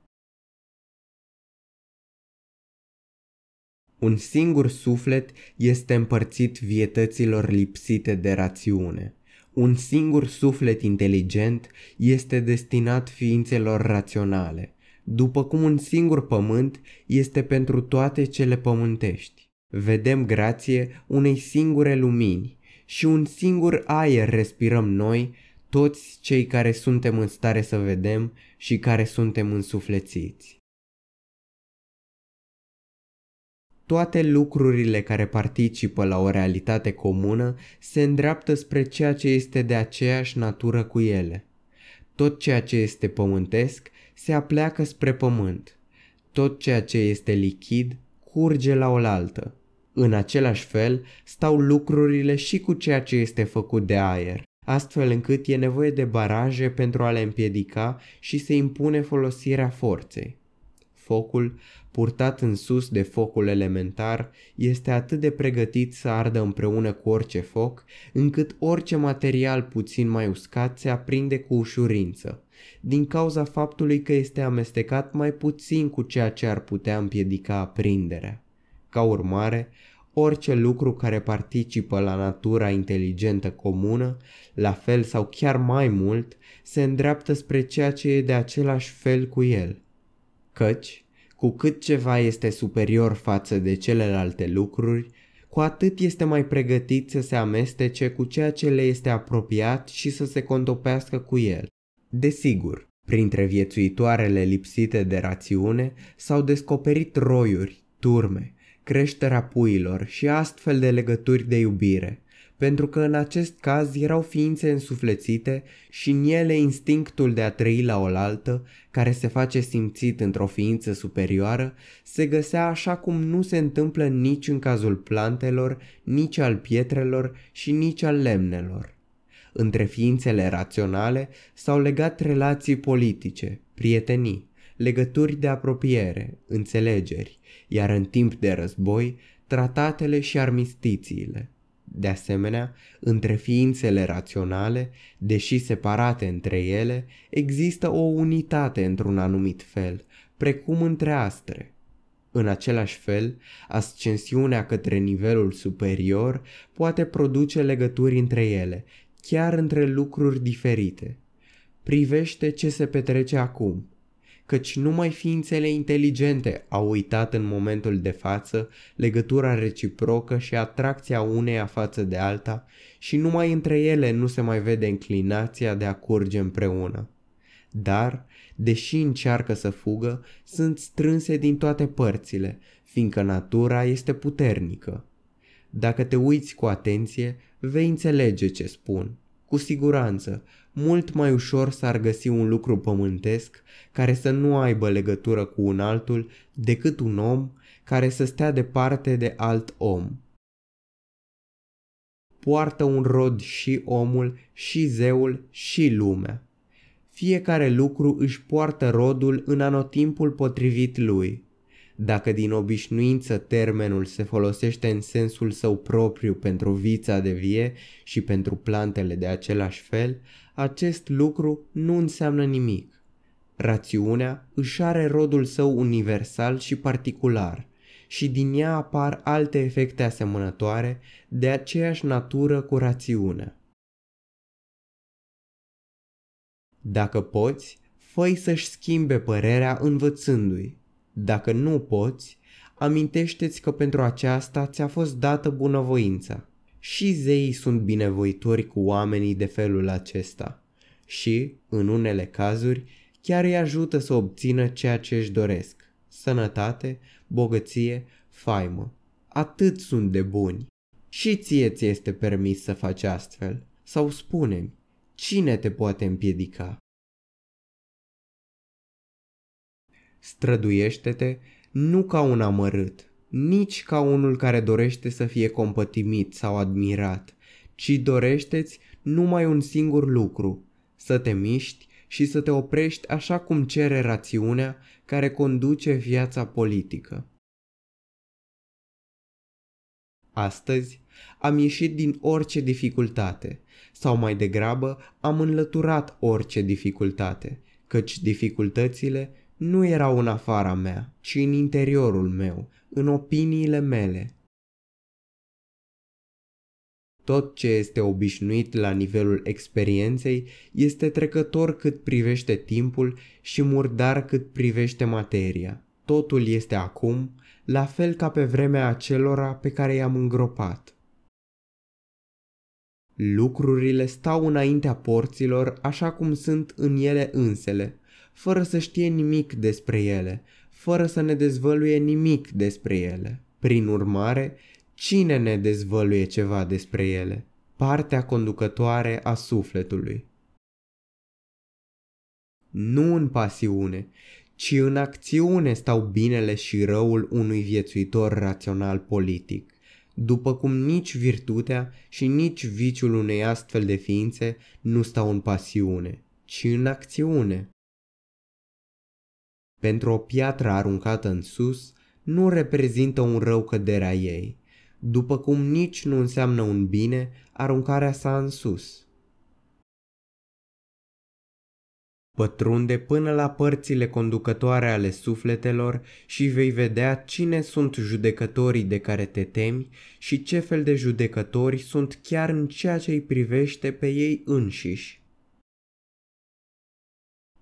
un singur suflet este împărțit vietăților lipsite de rațiune. Un singur suflet inteligent este destinat ființelor raționale, după cum un singur pământ este pentru toate cele pământești. Vedem grație unei singure lumini și un singur aer respirăm noi, toți cei care suntem în stare să vedem și care suntem însuflețiți. toate lucrurile care participă la o realitate comună se îndreaptă spre ceea ce este de aceeași natură cu ele. Tot ceea ce este pământesc se apleacă spre pământ. Tot ceea ce este lichid curge la oaltă. În același fel stau lucrurile și cu ceea ce este făcut de aer, astfel încât e nevoie de baraje pentru a le împiedica și se impune folosirea forței. Focul purtat în sus de focul elementar, este atât de pregătit să ardă împreună cu orice foc, încât orice material puțin mai uscat se aprinde cu ușurință, din cauza faptului că este amestecat mai puțin cu ceea ce ar putea împiedica aprinderea. Ca urmare, orice lucru care participă la natura inteligentă comună, la fel sau chiar mai mult, se îndreaptă spre ceea ce e de același fel cu el. Căci, cu cât ceva este superior față de celelalte lucruri, cu atât este mai pregătit să se amestece cu ceea ce le este apropiat și să se contopească cu el. Desigur, printre viețuitoarele lipsite de rațiune s-au descoperit roiuri, turme, creșterea puilor și astfel de legături de iubire, pentru că în acest caz erau ființe însuflețite și în ele instinctul de a trăi la oaltă, care se face simțit într-o ființă superioară, se găsea așa cum nu se întâmplă nici în cazul plantelor, nici al pietrelor și nici al lemnelor. Între ființele raționale s-au legat relații politice, prietenii, legături de apropiere, înțelegeri, iar în timp de război, tratatele și armistițiile de asemenea, între ființele raționale, deși separate între ele, există o unitate într-un anumit fel, precum între astre. În același fel, ascensiunea către nivelul superior poate produce legături între ele, chiar între lucruri diferite. Privește ce se petrece acum căci numai ființele inteligente au uitat în momentul de față legătura reciprocă și atracția uneia față de alta și numai între ele nu se mai vede înclinația de a curge împreună. Dar, deși încearcă să fugă, sunt strânse din toate părțile, fiindcă natura este puternică. Dacă te uiți cu atenție, vei înțelege ce spun. Cu siguranță, mult mai ușor s-ar găsi un lucru pământesc care să nu aibă legătură cu un altul decât un om care să stea departe de alt om. Poartă un rod și omul, și zeul, și lumea. Fiecare lucru își poartă rodul în anotimpul potrivit lui. Dacă din obișnuință termenul se folosește în sensul său propriu pentru vița de vie și pentru plantele de același fel, acest lucru nu înseamnă nimic. Rațiunea își are rodul său universal și particular și din ea apar alte efecte asemănătoare de aceeași natură cu rațiunea. Dacă poți, făi să-și schimbe părerea învățându-i. Dacă nu poți, amintește-ți că pentru aceasta ți-a fost dată bunăvoința. Și zeii sunt binevoitori cu oamenii de felul acesta și, în unele cazuri, chiar îi ajută să obțină ceea ce își doresc, sănătate, bogăție, faimă. Atât sunt de buni. Și ție ți este permis să faci astfel. Sau spune-mi, cine te poate împiedica? Străduiește-te nu ca un amărât, nici ca unul care dorește să fie compătimit sau admirat, ci dorește-ți numai un singur lucru, să te miști și să te oprești așa cum cere rațiunea care conduce viața politică. Astăzi am ieșit din orice dificultate, sau mai degrabă am înlăturat orice dificultate, căci dificultățile nu erau în afara mea, ci în interiorul meu, în opiniile mele. Tot ce este obișnuit la nivelul experienței este trecător cât privește timpul și murdar cât privește materia. Totul este acum, la fel ca pe vremea acelora pe care i-am îngropat. Lucrurile stau înaintea porților așa cum sunt în ele însele, fără să știe nimic despre ele, fără să ne dezvăluie nimic despre ele. Prin urmare, cine ne dezvăluie ceva despre ele? Partea conducătoare a sufletului. Nu în pasiune, ci în acțiune stau binele și răul unui viețuitor rațional politic după cum nici virtutea și nici viciul unei astfel de ființe nu stau în pasiune, ci în acțiune. Pentru o piatră aruncată în sus, nu reprezintă un rău căderea ei, după cum nici nu înseamnă un bine aruncarea sa în sus. Pătrunde până la părțile conducătoare ale sufletelor și vei vedea cine sunt judecătorii de care te temi și ce fel de judecători sunt chiar în ceea ce îi privește pe ei înșiși.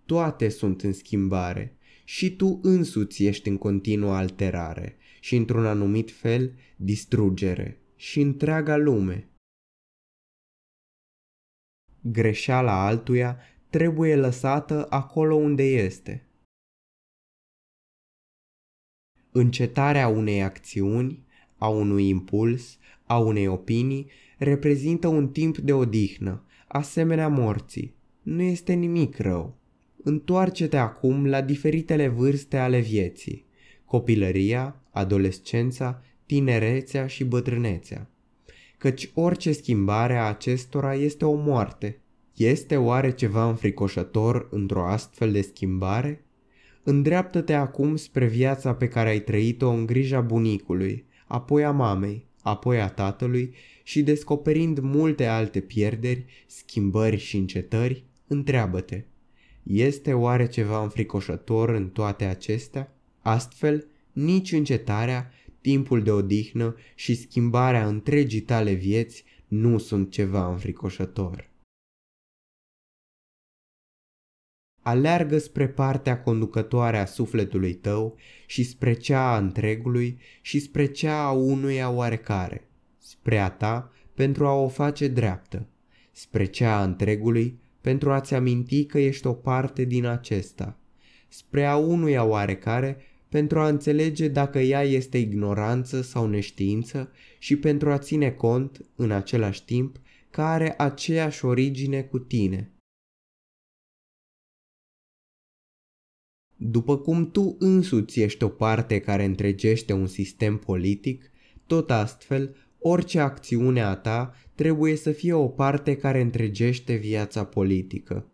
Toate sunt în schimbare, și tu însuți ești în continuă alterare și într-un anumit fel distrugere și întreaga lume. Greșeala altuia trebuie lăsată acolo unde este. Încetarea unei acțiuni, a unui impuls, a unei opinii reprezintă un timp de odihnă, asemenea morții. Nu este nimic rău Întoarce-te acum la diferitele vârste ale vieții, copilăria, adolescența, tinerețea și bătrânețea. Căci orice schimbare a acestora este o moarte. Este oare ceva înfricoșător într-o astfel de schimbare? Îndreaptă-te acum spre viața pe care ai trăit-o în grija bunicului, apoi a mamei, apoi a tatălui și descoperind multe alte pierderi, schimbări și încetări, întreabă-te. Este oare ceva înfricoșător în toate acestea? Astfel, nici încetarea, timpul de odihnă și schimbarea întregii tale vieți nu sunt ceva înfricoșător. Aleargă spre partea conducătoare a sufletului tău și spre cea a întregului și spre cea a unuia oarecare, spre a ta pentru a o face dreaptă, spre cea a întregului pentru a-ți aminti că ești o parte din acesta, spre a unuia oarecare, pentru a înțelege dacă ea este ignoranță sau neștiință și pentru a ține cont, în același timp, că are aceeași origine cu tine. După cum tu însuți ești o parte care întregește un sistem politic, tot astfel, orice acțiune a ta trebuie să fie o parte care întregește viața politică.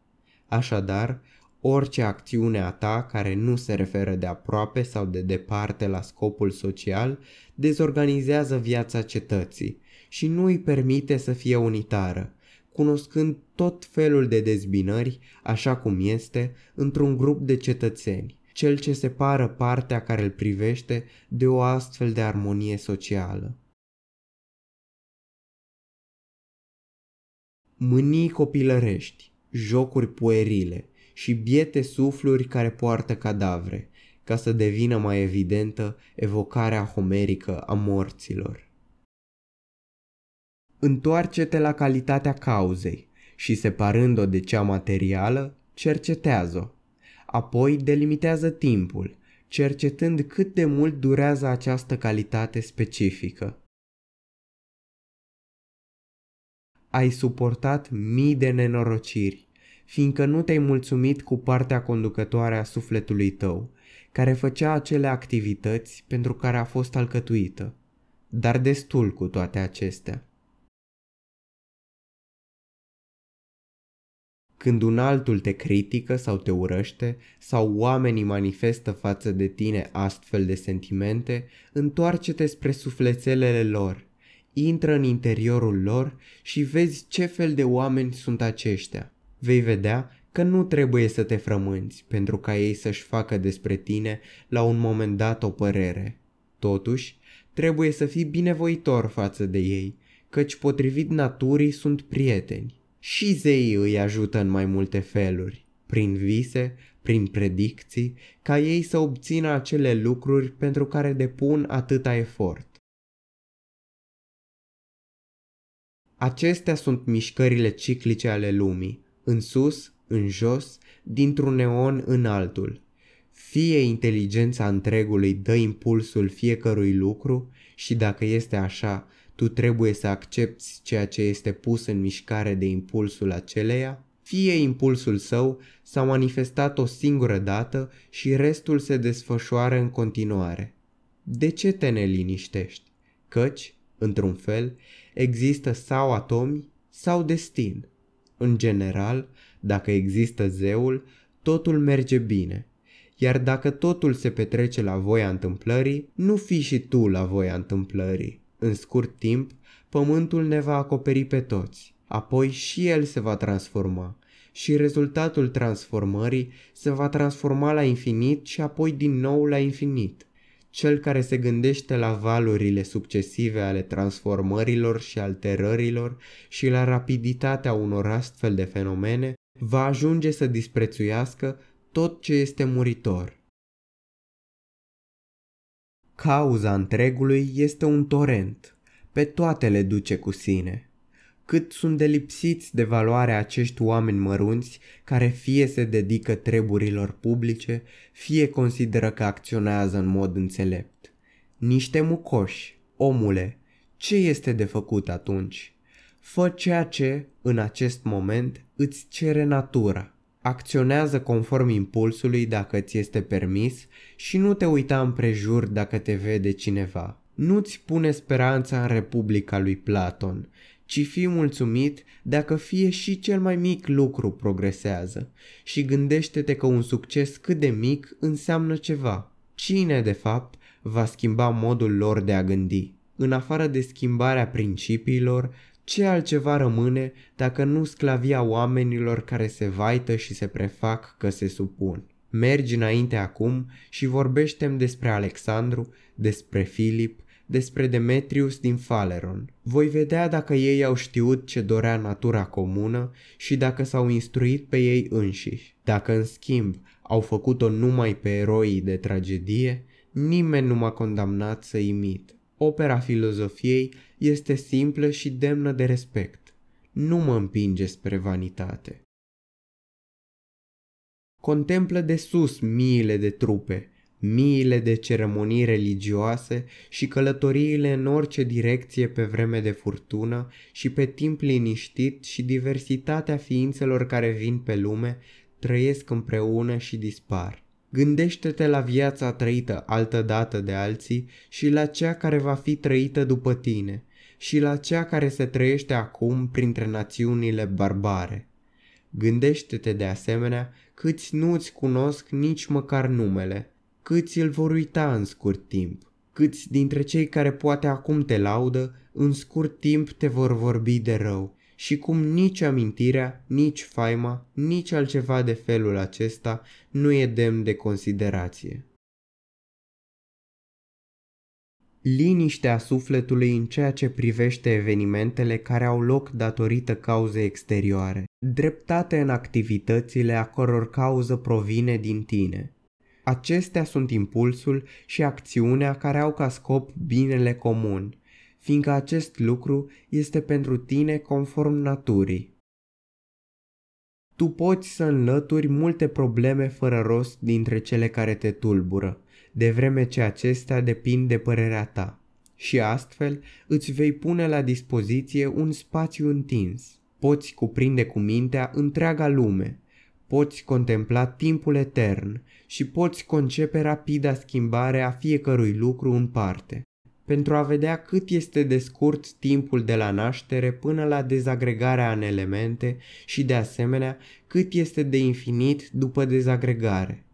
Așadar, orice acțiune a ta care nu se referă de aproape sau de departe la scopul social dezorganizează viața cetății și nu îi permite să fie unitară, cunoscând tot felul de dezbinări, așa cum este, într-un grup de cetățeni, cel ce separă partea care îl privește de o astfel de armonie socială. mânii copilărești, jocuri puerile și biete sufluri care poartă cadavre, ca să devină mai evidentă evocarea homerică a morților. Întoarce-te la calitatea cauzei și, separând-o de cea materială, cercetează-o. Apoi delimitează timpul, cercetând cât de mult durează această calitate specifică – ai suportat mii de nenorociri, fiindcă nu te-ai mulțumit cu partea conducătoare a sufletului tău, care făcea acele activități pentru care a fost alcătuită, dar destul cu toate acestea. Când un altul te critică sau te urăște, sau oamenii manifestă față de tine astfel de sentimente, întoarce-te spre sufletelele lor intră în interiorul lor și vezi ce fel de oameni sunt aceștia. Vei vedea că nu trebuie să te frămânți pentru ca ei să-și facă despre tine la un moment dat o părere. Totuși, trebuie să fii binevoitor față de ei, căci potrivit naturii sunt prieteni. Și zeii îi ajută în mai multe feluri, prin vise, prin predicții, ca ei să obțină acele lucruri pentru care depun atâta efort. Acestea sunt mișcările ciclice ale lumii, în sus, în jos, dintr-un neon în altul. Fie inteligența întregului dă impulsul fiecărui lucru și dacă este așa, tu trebuie să accepti ceea ce este pus în mișcare de impulsul aceleia, fie impulsul său s-a manifestat o singură dată și restul se desfășoară în continuare. De ce te neliniștești? Căci, într-un fel, există sau atomi sau destin. În general, dacă există zeul, totul merge bine. Iar dacă totul se petrece la voia întâmplării, nu fi și tu la voia întâmplării. În scurt timp, pământul ne va acoperi pe toți, apoi și el se va transforma și rezultatul transformării se va transforma la infinit și apoi din nou la infinit cel care se gândește la valurile succesive ale transformărilor și alterărilor și la rapiditatea unor astfel de fenomene, va ajunge să disprețuiască tot ce este muritor. Cauza întregului este un torent, pe toate le duce cu sine cât sunt de lipsiți de valoare acești oameni mărunți care fie se dedică treburilor publice, fie consideră că acționează în mod înțelept. Niște mucoși, omule, ce este de făcut atunci? Fă ceea ce, în acest moment, îți cere natura. Acționează conform impulsului dacă ți este permis și nu te uita împrejur dacă te vede cineva. Nu-ți pune speranța în Republica lui Platon, ci fii mulțumit dacă fie și cel mai mic lucru progresează și gândește-te că un succes cât de mic înseamnă ceva. Cine, de fapt, va schimba modul lor de a gândi? În afară de schimbarea principiilor, ce altceva rămâne dacă nu sclavia oamenilor care se vaită și se prefac că se supun? Mergi înainte acum și vorbește despre Alexandru, despre Filip, despre Demetrius din Faleron. Voi vedea dacă ei au știut ce dorea natura comună și dacă s-au instruit pe ei înșiși. Dacă, în schimb, au făcut-o numai pe eroii de tragedie, nimeni nu m-a condamnat să imit. Opera filozofiei este simplă și demnă de respect. Nu mă împinge spre vanitate. Contemplă de sus miile de trupe – miile de ceremonii religioase și călătoriile în orice direcție pe vreme de furtună și pe timp liniștit și diversitatea ființelor care vin pe lume trăiesc împreună și dispar. Gândește-te la viața trăită altădată de alții și la cea care va fi trăită după tine și la cea care se trăiește acum printre națiunile barbare. Gândește-te de asemenea câți nu-ți cunosc nici măcar numele – câți îl vor uita în scurt timp, câți dintre cei care poate acum te laudă, în scurt timp te vor vorbi de rău și cum nici amintirea, nici faima, nici altceva de felul acesta nu e demn de considerație. Liniștea sufletului în ceea ce privește evenimentele care au loc datorită cauzei exterioare, dreptate în activitățile a căror cauză provine din tine, Acestea sunt impulsul și acțiunea care au ca scop binele comun, fiindcă acest lucru este pentru tine conform naturii. Tu poți să înlături multe probleme fără rost dintre cele care te tulbură, de vreme ce acestea depind de părerea ta, și astfel îți vei pune la dispoziție un spațiu întins. Poți cuprinde cu mintea întreaga lume, poți contempla timpul etern și poți concepe rapida schimbare a fiecărui lucru în parte, pentru a vedea cât este de scurt timpul de la naștere până la dezagregarea în elemente și de asemenea cât este de infinit după dezagregare.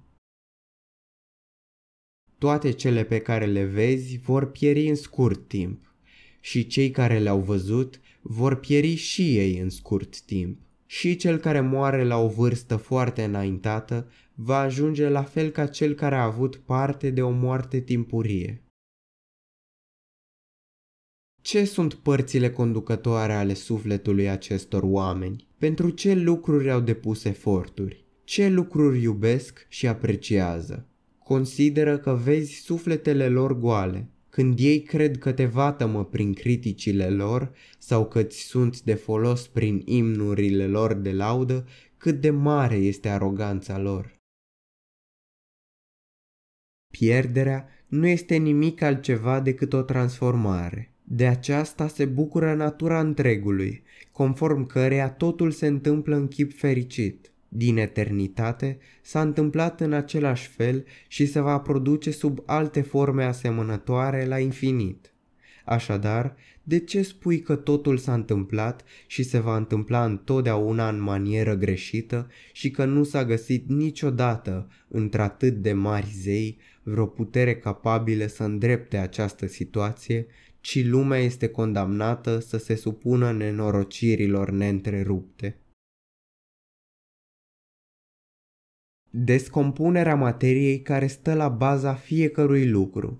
Toate cele pe care le vezi vor pieri în scurt timp și cei care le-au văzut vor pieri și ei în scurt timp și cel care moare la o vârstă foarte înaintată va ajunge la fel ca cel care a avut parte de o moarte timpurie. Ce sunt părțile conducătoare ale sufletului acestor oameni? Pentru ce lucruri au depus eforturi? Ce lucruri iubesc și apreciază? Consideră că vezi sufletele lor goale, când ei cred că te vatămă prin criticile lor sau că ți sunt de folos prin imnurile lor de laudă, cât de mare este aroganța lor. Pierderea nu este nimic altceva decât o transformare. De aceasta se bucură natura întregului, conform căreia totul se întâmplă în chip fericit din eternitate s-a întâmplat în același fel și se va produce sub alte forme asemănătoare la infinit. Așadar, de ce spui că totul s-a întâmplat și se va întâmpla întotdeauna în manieră greșită și că nu s-a găsit niciodată, într-atât de mari zei, vreo putere capabilă să îndrepte această situație, ci lumea este condamnată să se supună nenorocirilor neîntrerupte? Descompunerea materiei care stă la baza fiecărui lucru.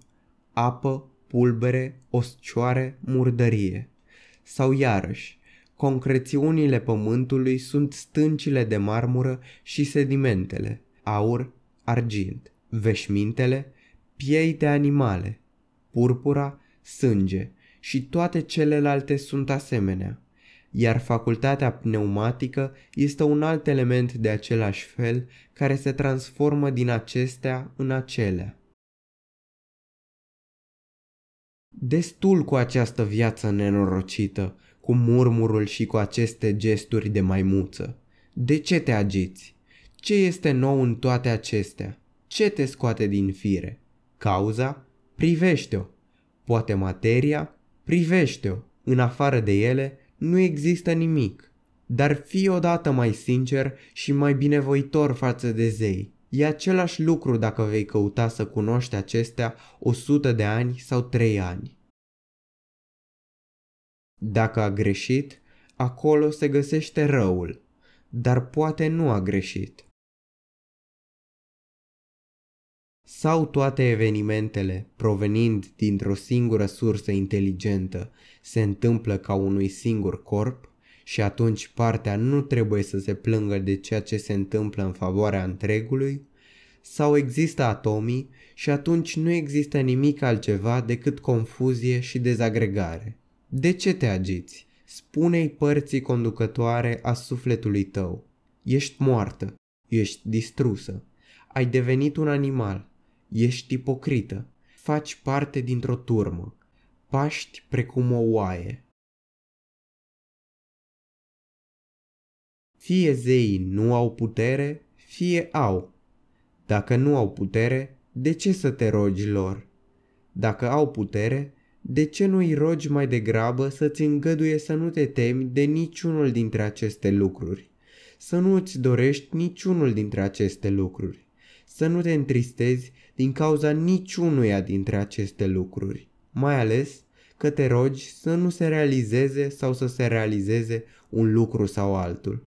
Apă, pulbere, oscioare, murdărie. Sau iarăși, concrețiunile pământului sunt stâncile de marmură și sedimentele, aur, argint, veșmintele, piei de animale, purpura, sânge și toate celelalte sunt asemenea iar facultatea pneumatică este un alt element de același fel care se transformă din acestea în acelea. Destul cu această viață nenorocită, cu murmurul și cu aceste gesturi de maimuță. De ce te agiți? Ce este nou în toate acestea? Ce te scoate din fire? Cauza? Privește-o. Poate materia? Privește-o. În afară de ele, nu există nimic. Dar fii odată mai sincer și mai binevoitor față de zei. E același lucru dacă vei căuta să cunoști acestea 100 de ani sau 3 ani. Dacă a greșit, acolo se găsește răul, dar poate nu a greșit. Sau toate evenimentele, provenind dintr-o singură sursă inteligentă, se întâmplă ca unui singur corp și atunci partea nu trebuie să se plângă de ceea ce se întâmplă în favoarea întregului, sau există atomii și atunci nu există nimic altceva decât confuzie și dezagregare. De ce te agiți? Spune-i părții conducătoare a sufletului tău. Ești moartă, ești distrusă, ai devenit un animal, ești ipocrită, faci parte dintr-o turmă, paști precum o oaie. Fie zeii nu au putere, fie au. Dacă nu au putere, de ce să te rogi lor? Dacă au putere, de ce nu-i rogi mai degrabă să-ți îngăduie să nu te temi de niciunul dintre aceste lucruri? Să nu ți dorești niciunul dintre aceste lucruri? Să nu te întristezi din cauza niciunuia dintre aceste lucruri? mai ales că te rogi să nu se realizeze sau să se realizeze un lucru sau altul.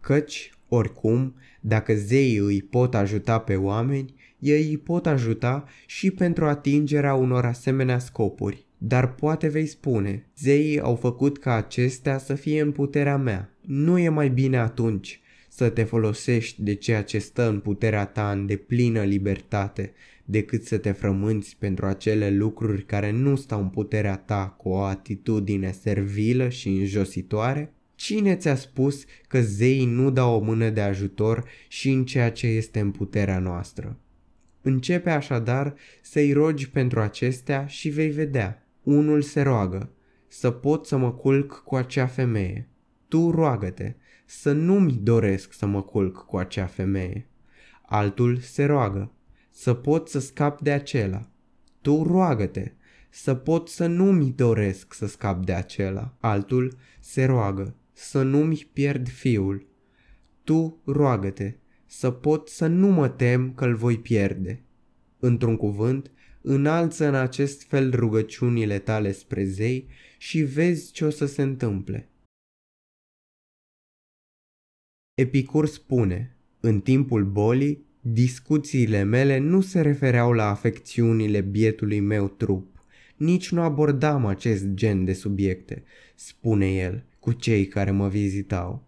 Căci, oricum, dacă zeii îi pot ajuta pe oameni, ei îi pot ajuta și pentru atingerea unor asemenea scopuri. Dar poate vei spune, zeii au făcut ca acestea să fie în puterea mea. Nu e mai bine atunci să te folosești de ceea ce stă în puterea ta în deplină libertate decât să te frămânți pentru acele lucruri care nu stau în puterea ta cu o atitudine servilă și înjositoare? Cine ți-a spus că zeii nu dau o mână de ajutor și în ceea ce este în puterea noastră? Începe așadar să-i rogi pentru acestea și vei vedea. Unul se roagă, să pot să mă culc cu acea femeie. Tu roagă-te, să nu-mi doresc să mă culc cu acea femeie. Altul se roagă, să pot să scap de acela. Tu roagă-te, să pot să nu-mi doresc să scap de acela. Altul se roagă, să nu-mi pierd fiul. Tu roagă-te, să pot să nu mă tem că-l voi pierde. Într-un cuvânt, înalță în acest fel rugăciunile tale spre zei și vezi ce o să se întâmple. Epicur spune, în timpul bolii, Discuțiile mele nu se refereau la afecțiunile bietului meu trup, nici nu abordam acest gen de subiecte, spune el, cu cei care mă vizitau,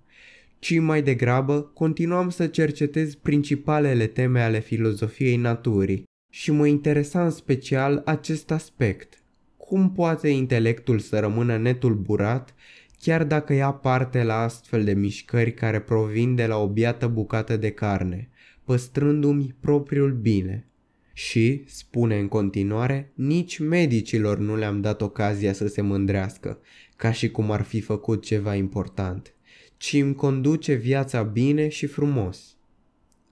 ci mai degrabă continuam să cercetez principalele teme ale filozofiei naturii și mă interesa în special acest aspect. Cum poate intelectul să rămână netulburat chiar dacă ia parte la astfel de mișcări care provin de la o biată bucată de carne – păstrându-mi propriul bine. Și, spune în continuare, nici medicilor nu le-am dat ocazia să se mândrească, ca și cum ar fi făcut ceva important, ci îmi conduce viața bine și frumos.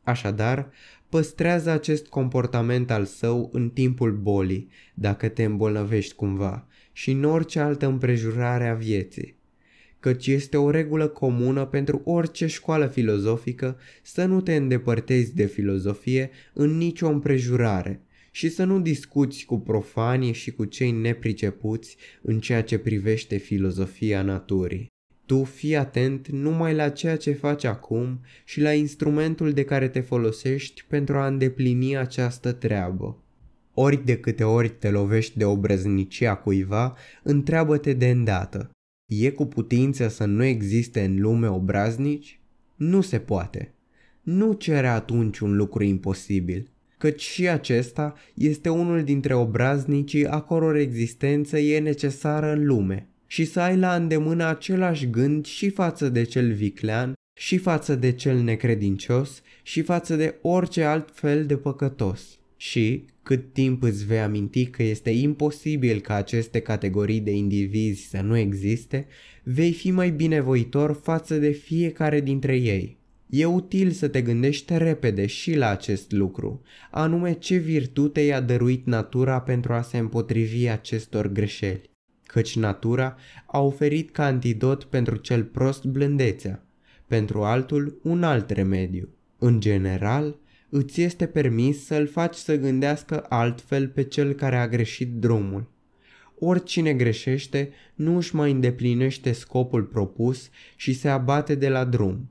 Așadar, păstrează acest comportament al său în timpul bolii, dacă te îmbolnăvești cumva, și în orice altă împrejurare a vieții căci este o regulă comună pentru orice școală filozofică să nu te îndepărtezi de filozofie în nicio împrejurare și să nu discuți cu profanii și cu cei nepricepuți în ceea ce privește filozofia naturii. Tu fii atent numai la ceea ce faci acum și la instrumentul de care te folosești pentru a îndeplini această treabă. Ori de câte ori te lovești de obrăznicia cuiva, întreabă-te de îndată e cu putință să nu existe în lume obraznici? Nu se poate. Nu cere atunci un lucru imposibil, căci și acesta este unul dintre obraznicii a căror existență e necesară în lume și să ai la îndemână același gând și față de cel viclean, și față de cel necredincios, și față de orice alt fel de păcătos și cât timp îți vei aminti că este imposibil ca aceste categorii de indivizi să nu existe, vei fi mai binevoitor față de fiecare dintre ei. E util să te gândești repede și la acest lucru, anume ce virtute i-a dăruit natura pentru a se împotrivi acestor greșeli, căci natura a oferit ca antidot pentru cel prost blândețea, pentru altul un alt remediu. În general, îți este permis să-l faci să gândească altfel pe cel care a greșit drumul. Oricine greșește nu își mai îndeplinește scopul propus și se abate de la drum.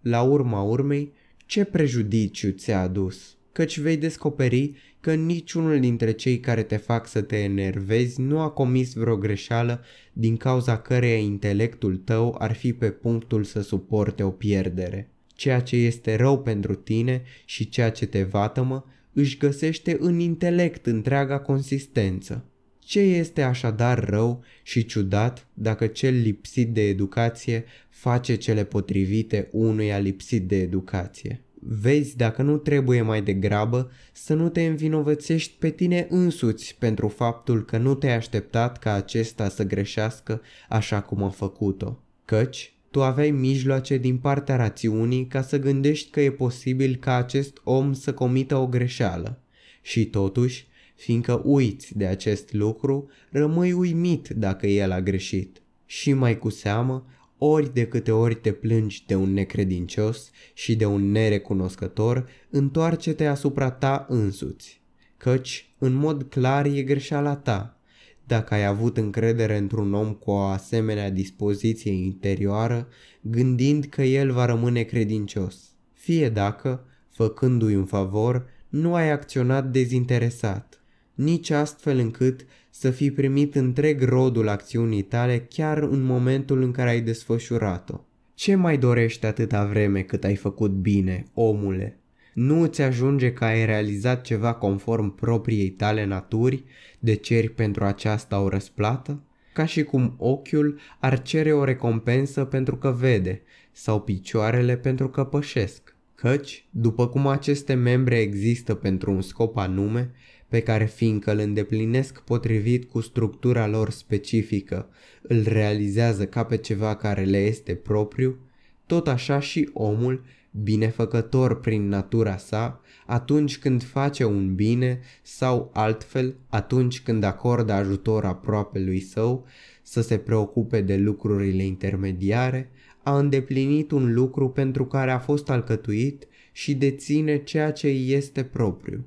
La urma urmei, ce prejudiciu ți-a adus? Căci vei descoperi că niciunul dintre cei care te fac să te enervezi nu a comis vreo greșeală din cauza căreia intelectul tău ar fi pe punctul să suporte o pierdere ceea ce este rău pentru tine și ceea ce te vatămă își găsește în intelect întreaga consistență. Ce este așadar rău și ciudat dacă cel lipsit de educație face cele potrivite unuia lipsit de educație? Vezi dacă nu trebuie mai degrabă să nu te învinovățești pe tine însuți pentru faptul că nu te-ai așteptat ca acesta să greșească așa cum a făcut-o. Căci, tu aveai mijloace din partea rațiunii ca să gândești că e posibil ca acest om să comită o greșeală. Și totuși, fiindcă uiți de acest lucru, rămâi uimit dacă el a greșit. Și mai cu seamă, ori de câte ori te plângi de un necredincios și de un nerecunoscător, întoarce-te asupra ta însuți, căci, în mod clar, e greșeala ta, dacă ai avut încredere într-un om cu o asemenea dispoziție interioară, gândind că el va rămâne credincios, fie dacă, făcându-i un favor, nu ai acționat dezinteresat, nici astfel încât să fi primit întreg rodul acțiunii tale chiar în momentul în care ai desfășurat-o. Ce mai dorești atâta vreme cât ai făcut bine, omule? Nu îți ajunge că ai realizat ceva conform propriei tale naturi de ceri pentru aceasta o răsplată? Ca și cum ochiul ar cere o recompensă pentru că vede sau picioarele pentru că pășesc. Căci, după cum aceste membre există pentru un scop anume, pe care fiindcă îl îndeplinesc potrivit cu structura lor specifică, îl realizează ca pe ceva care le este propriu, tot așa și omul, binefăcător prin natura sa, atunci când face un bine sau altfel atunci când acordă ajutor lui său, să se preocupe de lucrurile intermediare, a îndeplinit un lucru pentru care a fost alcătuit și deține ceea ce îi este propriu.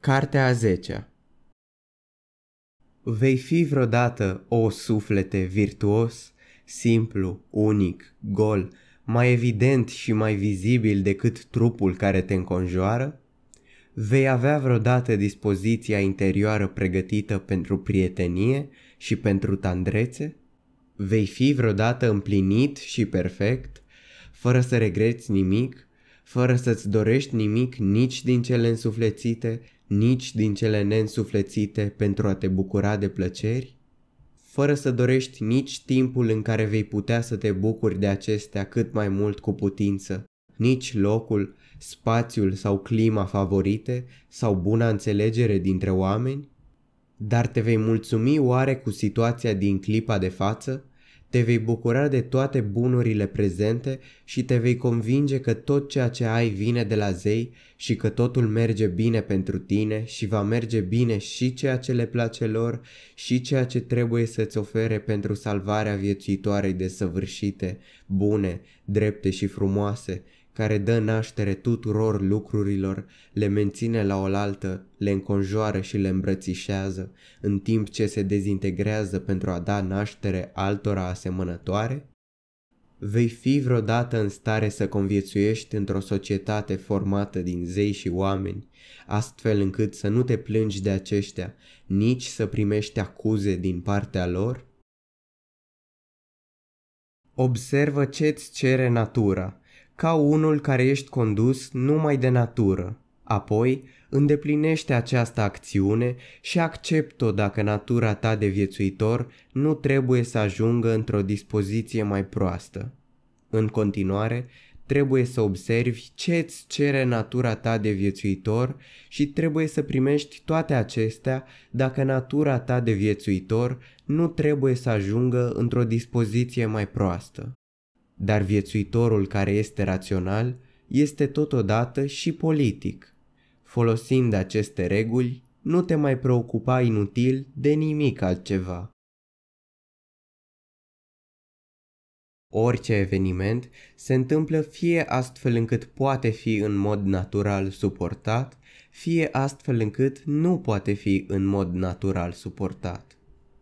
Cartea a 10 Vei fi vreodată, o suflete virtuos, simplu, unic, gol, mai evident și mai vizibil decât trupul care te înconjoară? Vei avea vreodată dispoziția interioară pregătită pentru prietenie și pentru tandrețe? Vei fi vreodată împlinit și perfect, fără să regreți nimic, fără să-ți dorești nimic nici din cele însuflețite, nici din cele neînsuflețite pentru a te bucura de plăceri? fără să dorești nici timpul în care vei putea să te bucuri de acestea cât mai mult cu putință, nici locul, spațiul sau clima favorite sau buna înțelegere dintre oameni? Dar te vei mulțumi oare cu situația din clipa de față? Te vei bucura de toate bunurile prezente și te vei convinge că tot ceea ce ai vine de la zei și că totul merge bine pentru tine și va merge bine și ceea ce le place lor și ceea ce trebuie să-ți ofere pentru salvarea viețuitoarei de săvârșite, bune, drepte și frumoase – care dă naștere tuturor lucrurilor, le menține la oaltă, le înconjoară și le îmbrățișează, în timp ce se dezintegrează pentru a da naștere altora asemănătoare? Vei fi vreodată în stare să conviețuiești într-o societate formată din zei și oameni, astfel încât să nu te plângi de aceștia, nici să primești acuze din partea lor? Observă ce-ți cere natura – ca unul care ești condus numai de natură. Apoi, îndeplinește această acțiune și accept-o dacă natura ta de viețuitor nu trebuie să ajungă într-o dispoziție mai proastă. În continuare, trebuie să observi ce îți cere natura ta de viețuitor și trebuie să primești toate acestea dacă natura ta de viețuitor nu trebuie să ajungă într-o dispoziție mai proastă. Dar viețuitorul care este rațional este totodată și politic. Folosind aceste reguli, nu te mai preocupa inutil de nimic altceva. Orice eveniment se întâmplă fie astfel încât poate fi în mod natural suportat, fie astfel încât nu poate fi în mod natural suportat.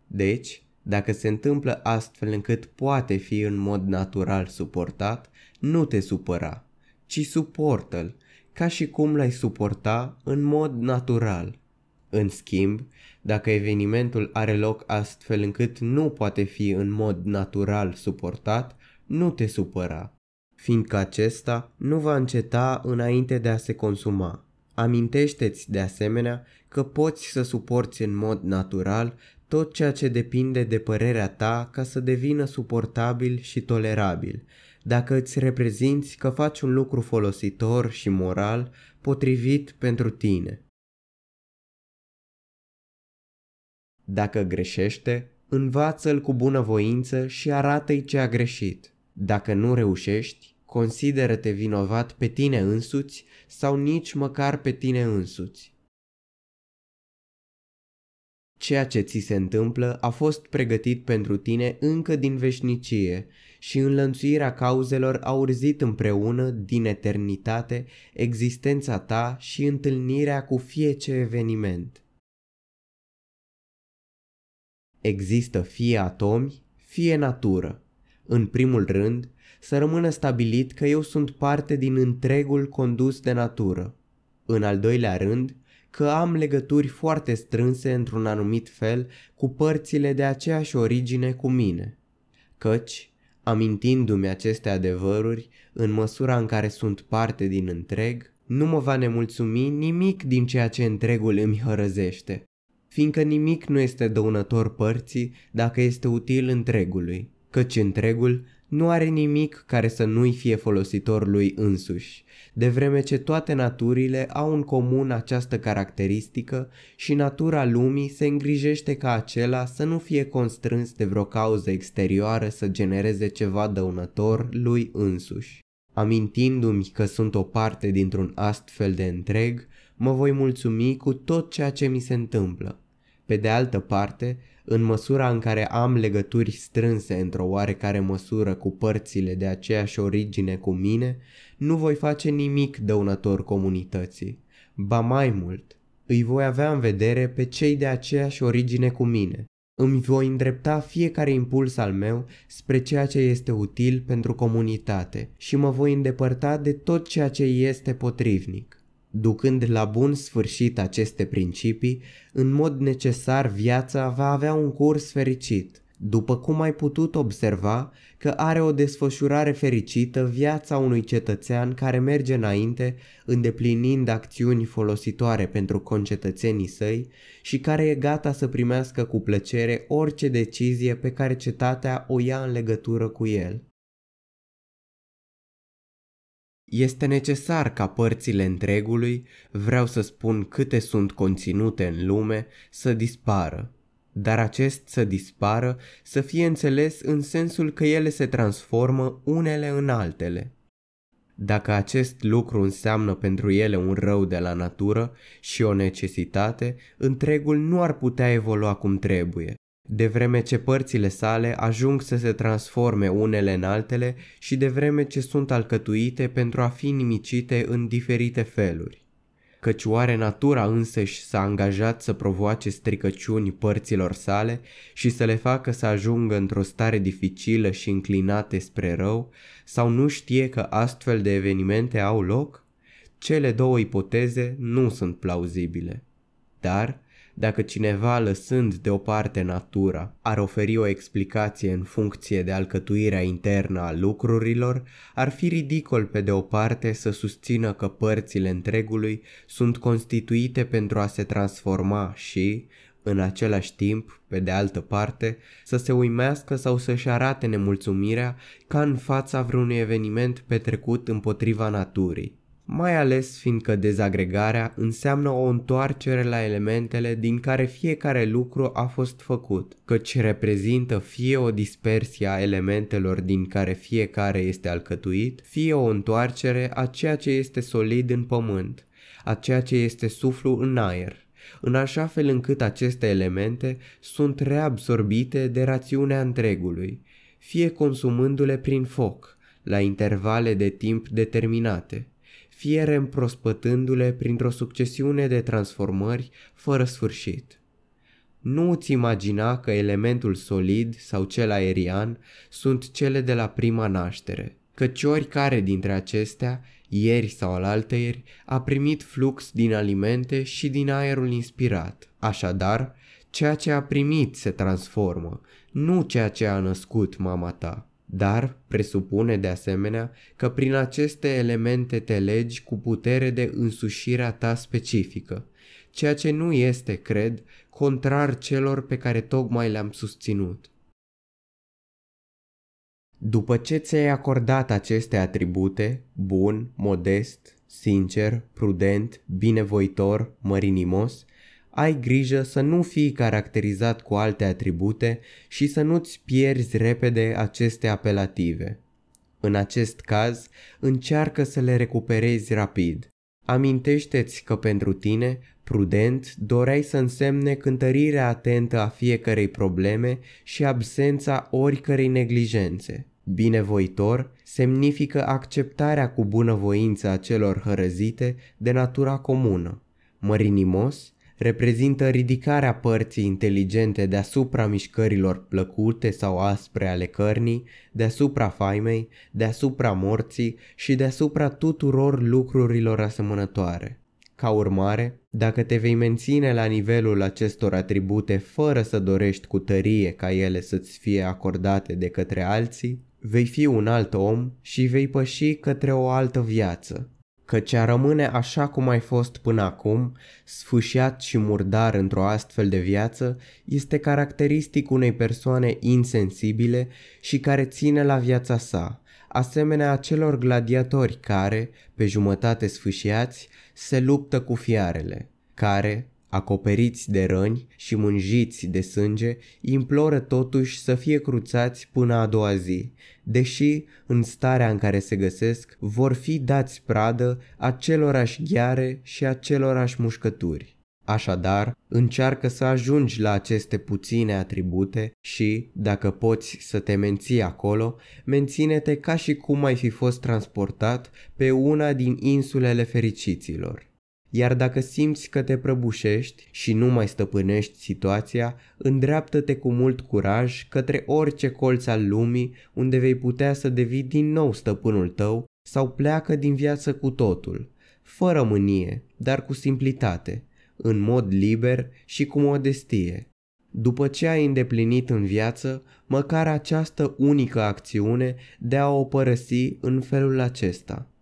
Deci, dacă se întâmplă astfel încât poate fi în mod natural suportat, nu te supăra, ci suportă-l, ca și cum l-ai suporta în mod natural. În schimb, dacă evenimentul are loc astfel încât nu poate fi în mod natural suportat, nu te supăra, fiindcă acesta nu va înceta înainte de a se consuma. Amintește-ți de asemenea că poți să suporți în mod natural tot ceea ce depinde de părerea ta ca să devină suportabil și tolerabil, dacă îți reprezinți că faci un lucru folositor și moral potrivit pentru tine. Dacă greșește, învață-l cu bunăvoință și arată-i ce a greșit. Dacă nu reușești, consideră-te vinovat pe tine însuți sau nici măcar pe tine însuți. Ceea ce ți se întâmplă a fost pregătit pentru tine încă din veșnicie și înlănțuirea cauzelor a urzit împreună din eternitate existența ta și întâlnirea cu fiece eveniment. Există fie atomi, fie natură. În primul rând, să rămână stabilit că eu sunt parte din întregul condus de natură. În al doilea rând, că am legături foarte strânse într-un anumit fel cu părțile de aceeași origine cu mine. Căci, amintindu-mi aceste adevăruri, în măsura în care sunt parte din întreg, nu mă va nemulțumi nimic din ceea ce întregul îmi hărăzește, fiindcă nimic nu este dăunător părții dacă este util întregului, căci întregul nu are nimic care să nu-i fie folositor lui însuși, de vreme ce toate naturile au în comun această caracteristică și natura lumii se îngrijește ca acela să nu fie constrâns de vreo cauză exterioară să genereze ceva dăunător lui însuși. Amintindu-mi că sunt o parte dintr-un astfel de întreg, mă voi mulțumi cu tot ceea ce mi se întâmplă. Pe de altă parte, în măsura în care am legături strânse într-o oarecare măsură cu părțile de aceeași origine cu mine, nu voi face nimic dăunător comunității. Ba mai mult, îi voi avea în vedere pe cei de aceeași origine cu mine. Îmi voi îndrepta fiecare impuls al meu spre ceea ce este util pentru comunitate și mă voi îndepărta de tot ceea ce este potrivnic. Ducând la bun sfârșit aceste principii, în mod necesar viața va avea un curs fericit. După cum ai putut observa că are o desfășurare fericită viața unui cetățean care merge înainte îndeplinind acțiuni folositoare pentru concetățenii săi și care e gata să primească cu plăcere orice decizie pe care cetatea o ia în legătură cu el. Este necesar ca părțile întregului, vreau să spun câte sunt conținute în lume, să dispară. Dar acest să dispară să fie înțeles în sensul că ele se transformă unele în altele. Dacă acest lucru înseamnă pentru ele un rău de la natură și o necesitate, întregul nu ar putea evolua cum trebuie de vreme ce părțile sale ajung să se transforme unele în altele și de vreme ce sunt alcătuite pentru a fi nimicite în diferite feluri. Căci oare natura însăși s-a angajat să provoace stricăciuni părților sale și să le facă să ajungă într-o stare dificilă și înclinate spre rău, sau nu știe că astfel de evenimente au loc? Cele două ipoteze nu sunt plauzibile. Dar, dacă cineva, lăsând deoparte natura, ar oferi o explicație în funcție de alcătuirea internă a lucrurilor, ar fi ridicol pe de o parte să susțină că părțile întregului sunt constituite pentru a se transforma și, în același timp, pe de altă parte, să se uimească sau să-și arate nemulțumirea ca în fața vreunui eveniment petrecut împotriva naturii mai ales fiindcă dezagregarea înseamnă o întoarcere la elementele din care fiecare lucru a fost făcut, căci reprezintă fie o dispersie a elementelor din care fiecare este alcătuit, fie o întoarcere a ceea ce este solid în pământ, a ceea ce este suflu în aer, în așa fel încât aceste elemente sunt reabsorbite de rațiunea întregului, fie consumându-le prin foc, la intervale de timp determinate fie reîmprospătându-le printr-o succesiune de transformări fără sfârșit. Nu îți imagina că elementul solid sau cel aerian sunt cele de la prima naștere, căci oricare dintre acestea, ieri sau alaltăieri, a primit flux din alimente și din aerul inspirat. Așadar, ceea ce a primit se transformă, nu ceea ce a născut mama ta dar presupune de asemenea că prin aceste elemente te legi cu putere de însușirea ta specifică, ceea ce nu este, cred, contrar celor pe care tocmai le-am susținut. După ce ți-ai acordat aceste atribute, bun, modest, sincer, prudent, binevoitor, mărinimos, ai grijă să nu fii caracterizat cu alte atribute și să nu-ți pierzi repede aceste apelative. În acest caz, încearcă să le recuperezi rapid. Amintește-ți că pentru tine, prudent, doreai să însemne cântărirea atentă a fiecărei probleme și absența oricărei neglijențe. Binevoitor semnifică acceptarea cu bunăvoință a celor hărăzite de natura comună. Mărinimos reprezintă ridicarea părții inteligente deasupra mișcărilor plăcute sau aspre ale cărnii, deasupra faimei, deasupra morții și deasupra tuturor lucrurilor asemănătoare. Ca urmare, dacă te vei menține la nivelul acestor atribute fără să dorești cu tărie ca ele să-ți fie acordate de către alții, vei fi un alt om și vei păși către o altă viață, căci a rămâne așa cum ai fost până acum, sfâșiat și murdar într-o astfel de viață, este caracteristic unei persoane insensibile și care ține la viața sa, asemenea acelor gladiatori care, pe jumătate sfâșiați, se luptă cu fiarele, care, acoperiți de răni și mânjiți de sânge, imploră totuși să fie cruțați până a doua zi, deși, în starea în care se găsesc, vor fi dați pradă acelorași gheare și acelorași mușcături. Așadar, încearcă să ajungi la aceste puține atribute și, dacă poți să te menții acolo, menține-te ca și cum ai fi fost transportat pe una din insulele fericiților iar dacă simți că te prăbușești și nu mai stăpânești situația, îndreaptă-te cu mult curaj către orice colț al lumii unde vei putea să devii din nou stăpânul tău sau pleacă din viață cu totul, fără mânie, dar cu simplitate, în mod liber și cu modestie. După ce ai îndeplinit în viață măcar această unică acțiune de a o părăsi în felul acesta –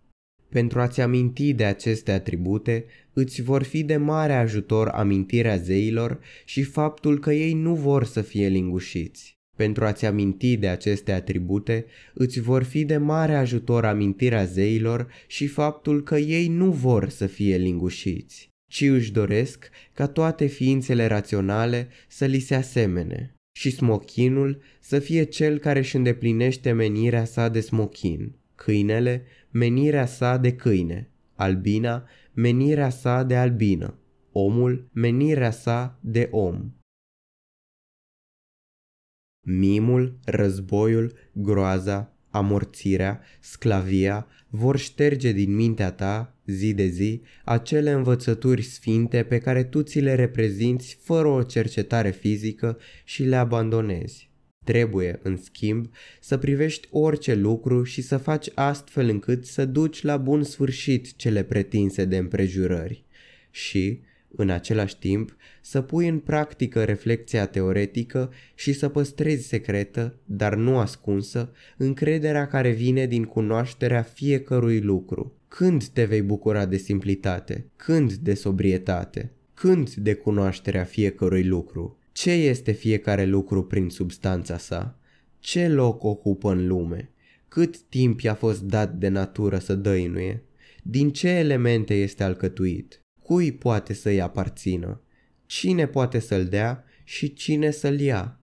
pentru a-ți aminti de aceste atribute, îți vor fi de mare ajutor amintirea zeilor și faptul că ei nu vor să fie lingușiți. Pentru a-ți aminti de aceste atribute, îți vor fi de mare ajutor amintirea zeilor și faptul că ei nu vor să fie lingușiți, ci își doresc ca toate ființele raționale să li se asemene și smochinul să fie cel care își îndeplinește menirea sa de smochin, câinele menirea sa de câine, albina, menirea sa de albină, omul, menirea sa de om. Mimul, războiul, groaza, amorțirea, sclavia vor șterge din mintea ta, zi de zi, acele învățături sfinte pe care tu ți le reprezinți fără o cercetare fizică și le abandonezi. Trebuie, în schimb, să privești orice lucru și să faci astfel încât să duci la bun sfârșit cele pretinse de împrejurări și, în același timp, să pui în practică reflexia teoretică și să păstrezi secretă, dar nu ascunsă, încrederea care vine din cunoașterea fiecărui lucru. Când te vei bucura de simplitate? Când de sobrietate? Când de cunoașterea fiecărui lucru? ce este fiecare lucru prin substanța sa, ce loc ocupă în lume, cât timp i-a fost dat de natură să dăinuie, din ce elemente este alcătuit, cui poate să-i aparțină, cine poate să-l dea și cine să-l ia.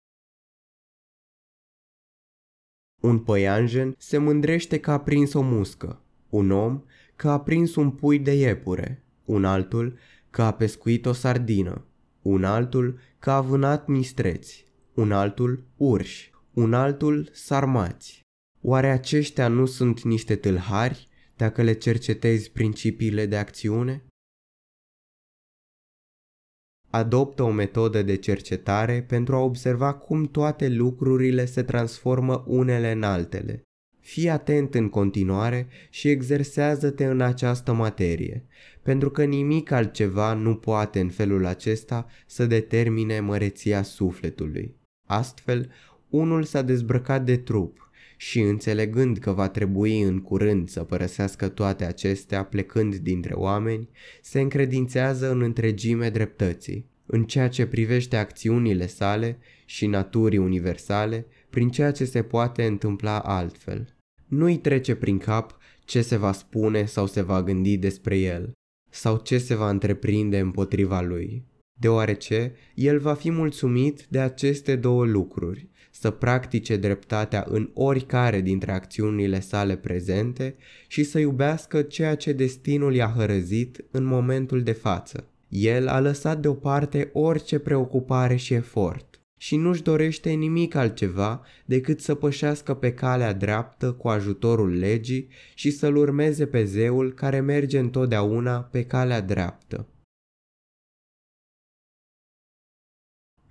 Un păianjen se mândrește că a prins o muscă, un om că a prins un pui de iepure, un altul că a pescuit o sardină, un altul că a vânat mistreți, un altul urși, un altul sarmați. Oare aceștia nu sunt niște tâlhari dacă le cercetezi principiile de acțiune? Adoptă o metodă de cercetare pentru a observa cum toate lucrurile se transformă unele în altele, Fii atent în continuare și exersează-te în această materie, pentru că nimic altceva nu poate în felul acesta să determine măreția sufletului. Astfel, unul s-a dezbrăcat de trup și înțelegând că va trebui în curând să părăsească toate acestea plecând dintre oameni, se încredințează în întregime dreptății. În ceea ce privește acțiunile sale și naturii universale, prin ceea ce se poate întâmpla altfel nu-i trece prin cap ce se va spune sau se va gândi despre el, sau ce se va întreprinde împotriva lui, deoarece el va fi mulțumit de aceste două lucruri, să practice dreptatea în oricare dintre acțiunile sale prezente și să iubească ceea ce destinul i-a hărăzit în momentul de față. El a lăsat deoparte orice preocupare și efort și nu-și dorește nimic altceva decât să pășească pe calea dreaptă cu ajutorul legii și să-l urmeze pe zeul care merge întotdeauna pe calea dreaptă.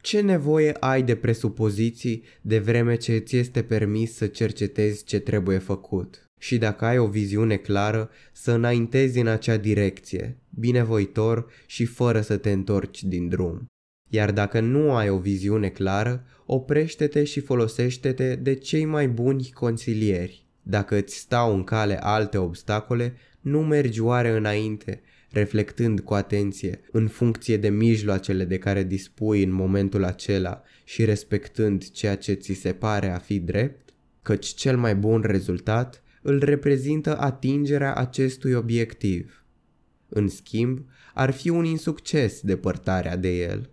Ce nevoie ai de presupoziții de vreme ce îți este permis să cercetezi ce trebuie făcut? Și dacă ai o viziune clară, să înaintezi în acea direcție, binevoitor și fără să te întorci din drum. Iar dacă nu ai o viziune clară, oprește-te și folosește-te de cei mai buni consilieri. Dacă îți stau în cale alte obstacole, nu mergi oare înainte, reflectând cu atenție în funcție de mijloacele de care dispui în momentul acela și respectând ceea ce ți se pare a fi drept, căci cel mai bun rezultat îl reprezintă atingerea acestui obiectiv. În schimb, ar fi un insucces depărtarea de el.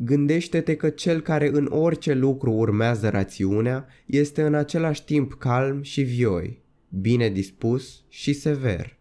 Gândește-te că cel care în orice lucru urmează rațiunea este în același timp calm și vioi, bine dispus și sever.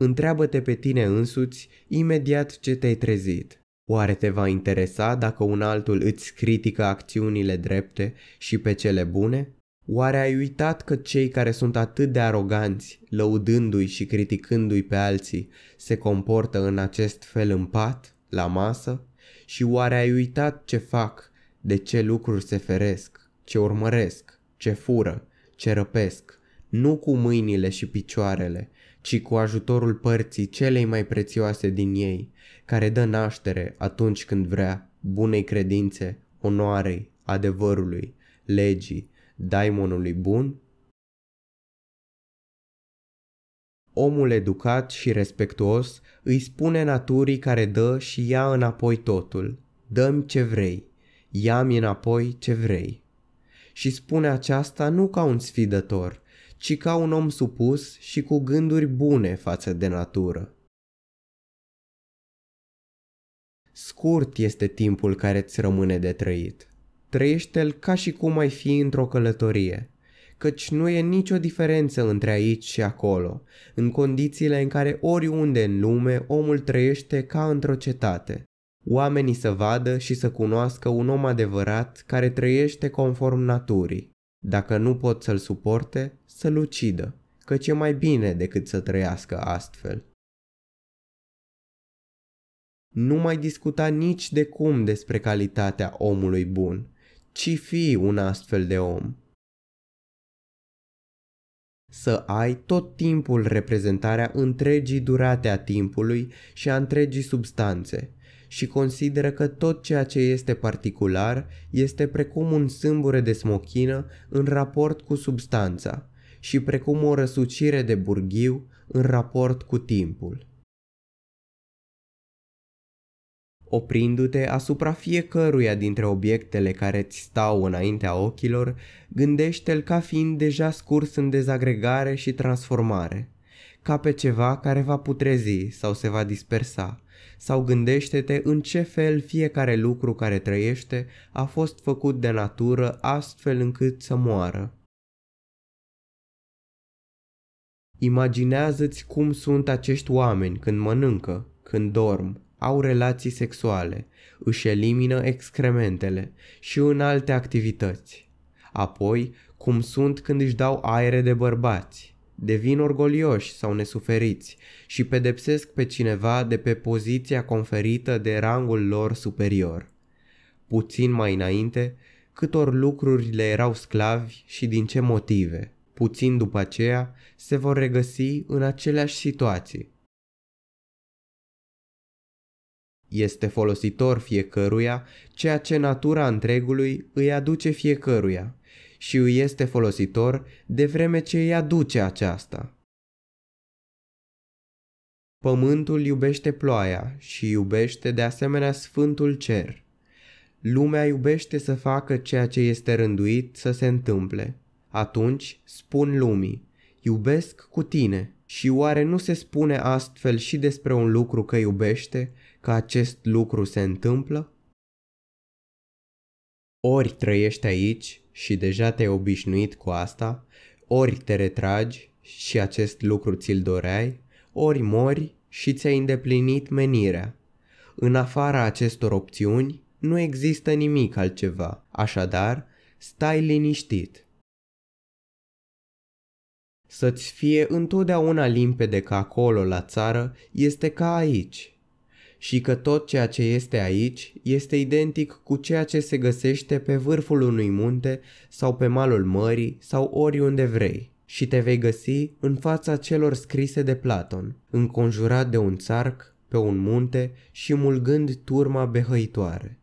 Întreabă-te pe tine însuți imediat ce te-ai trezit. Oare te va interesa dacă un altul îți critică acțiunile drepte și pe cele bune? Oare ai uitat că cei care sunt atât de aroganți, lăudându-i și criticându-i pe alții, se comportă în acest fel în pat, la masă? Și oare ai uitat ce fac, de ce lucruri se feresc, ce urmăresc, ce fură, ce răpesc, nu cu mâinile și picioarele, ci cu ajutorul părții celei mai prețioase din ei, care dă naștere atunci când vrea bunei credințe, onoarei, adevărului, legii, daimonului bun? Omul educat și respectuos îi spune naturii care dă și ia înapoi totul. Dăm ce vrei, ia-mi înapoi ce vrei. Și spune aceasta nu ca un sfidător, ci ca un om supus și cu gânduri bune față de natură. Scurt este timpul care îți rămâne de trăit. Trăiește-l ca și cum ai fi într-o călătorie, căci nu e nicio diferență între aici și acolo, în condițiile în care oriunde în lume omul trăiește ca într-o cetate. Oamenii să vadă și să cunoască un om adevărat care trăiește conform naturii. Dacă nu pot să-l suporte, să-l ucidă, căci e mai bine decât să trăiască astfel nu mai discuta nici de cum despre calitatea omului bun ci fii un astfel de om. Să ai tot timpul reprezentarea întregii durate a timpului și a întregii substanțe și consideră că tot ceea ce este particular este precum un sâmbure de smochină în raport cu substanța și precum o răsucire de burghiu în raport cu timpul. Oprindu-te asupra fiecăruia dintre obiectele care ți stau înaintea ochilor, gândește-l ca fiind deja scurs în dezagregare și transformare, ca pe ceva care va putrezi sau se va dispersa, sau gândește-te în ce fel fiecare lucru care trăiește a fost făcut de natură astfel încât să moară. Imaginează-ți cum sunt acești oameni când mănâncă, când dorm, au relații sexuale, își elimină excrementele și în alte activități. Apoi, cum sunt când își dau aere de bărbați, devin orgolioși sau nesuferiți și pedepsesc pe cineva de pe poziția conferită de rangul lor superior. Puțin mai înainte, câtor lucruri le erau sclavi și din ce motive. Puțin după aceea, se vor regăsi în aceleași situații, este folositor fiecăruia ceea ce natura întregului îi aduce fiecăruia și îi este folositor de vreme ce îi aduce aceasta. Pământul iubește ploaia și iubește de asemenea Sfântul Cer. Lumea iubește să facă ceea ce este rânduit să se întâmple. Atunci spun lumii, iubesc cu tine. Și oare nu se spune astfel și despre un lucru că iubește, că acest lucru se întâmplă? Ori trăiești aici și deja te-ai obișnuit cu asta, ori te retragi și acest lucru ți-l doreai, ori mori și ți-ai îndeplinit menirea. În afara acestor opțiuni, nu există nimic altceva, așadar, stai liniștit. Să-ți fie întotdeauna limpede că acolo, la țară, este ca aici și că tot ceea ce este aici este identic cu ceea ce se găsește pe vârful unui munte sau pe malul mării sau oriunde vrei și te vei găsi în fața celor scrise de Platon, înconjurat de un țarc, pe un munte și mulgând turma behăitoare.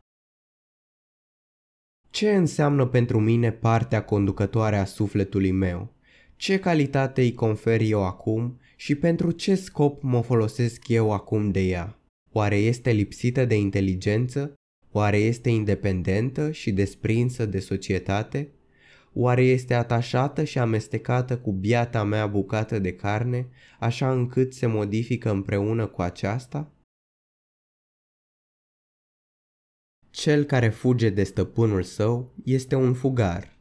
Ce înseamnă pentru mine partea conducătoare a sufletului meu? Ce calitate îi confer eu acum și pentru ce scop mă folosesc eu acum de ea? Oare este lipsită de inteligență? Oare este independentă și desprinsă de societate? Oare este atașată și amestecată cu biata mea bucată de carne, așa încât se modifică împreună cu aceasta? Cel care fuge de stăpânul său este un fugar.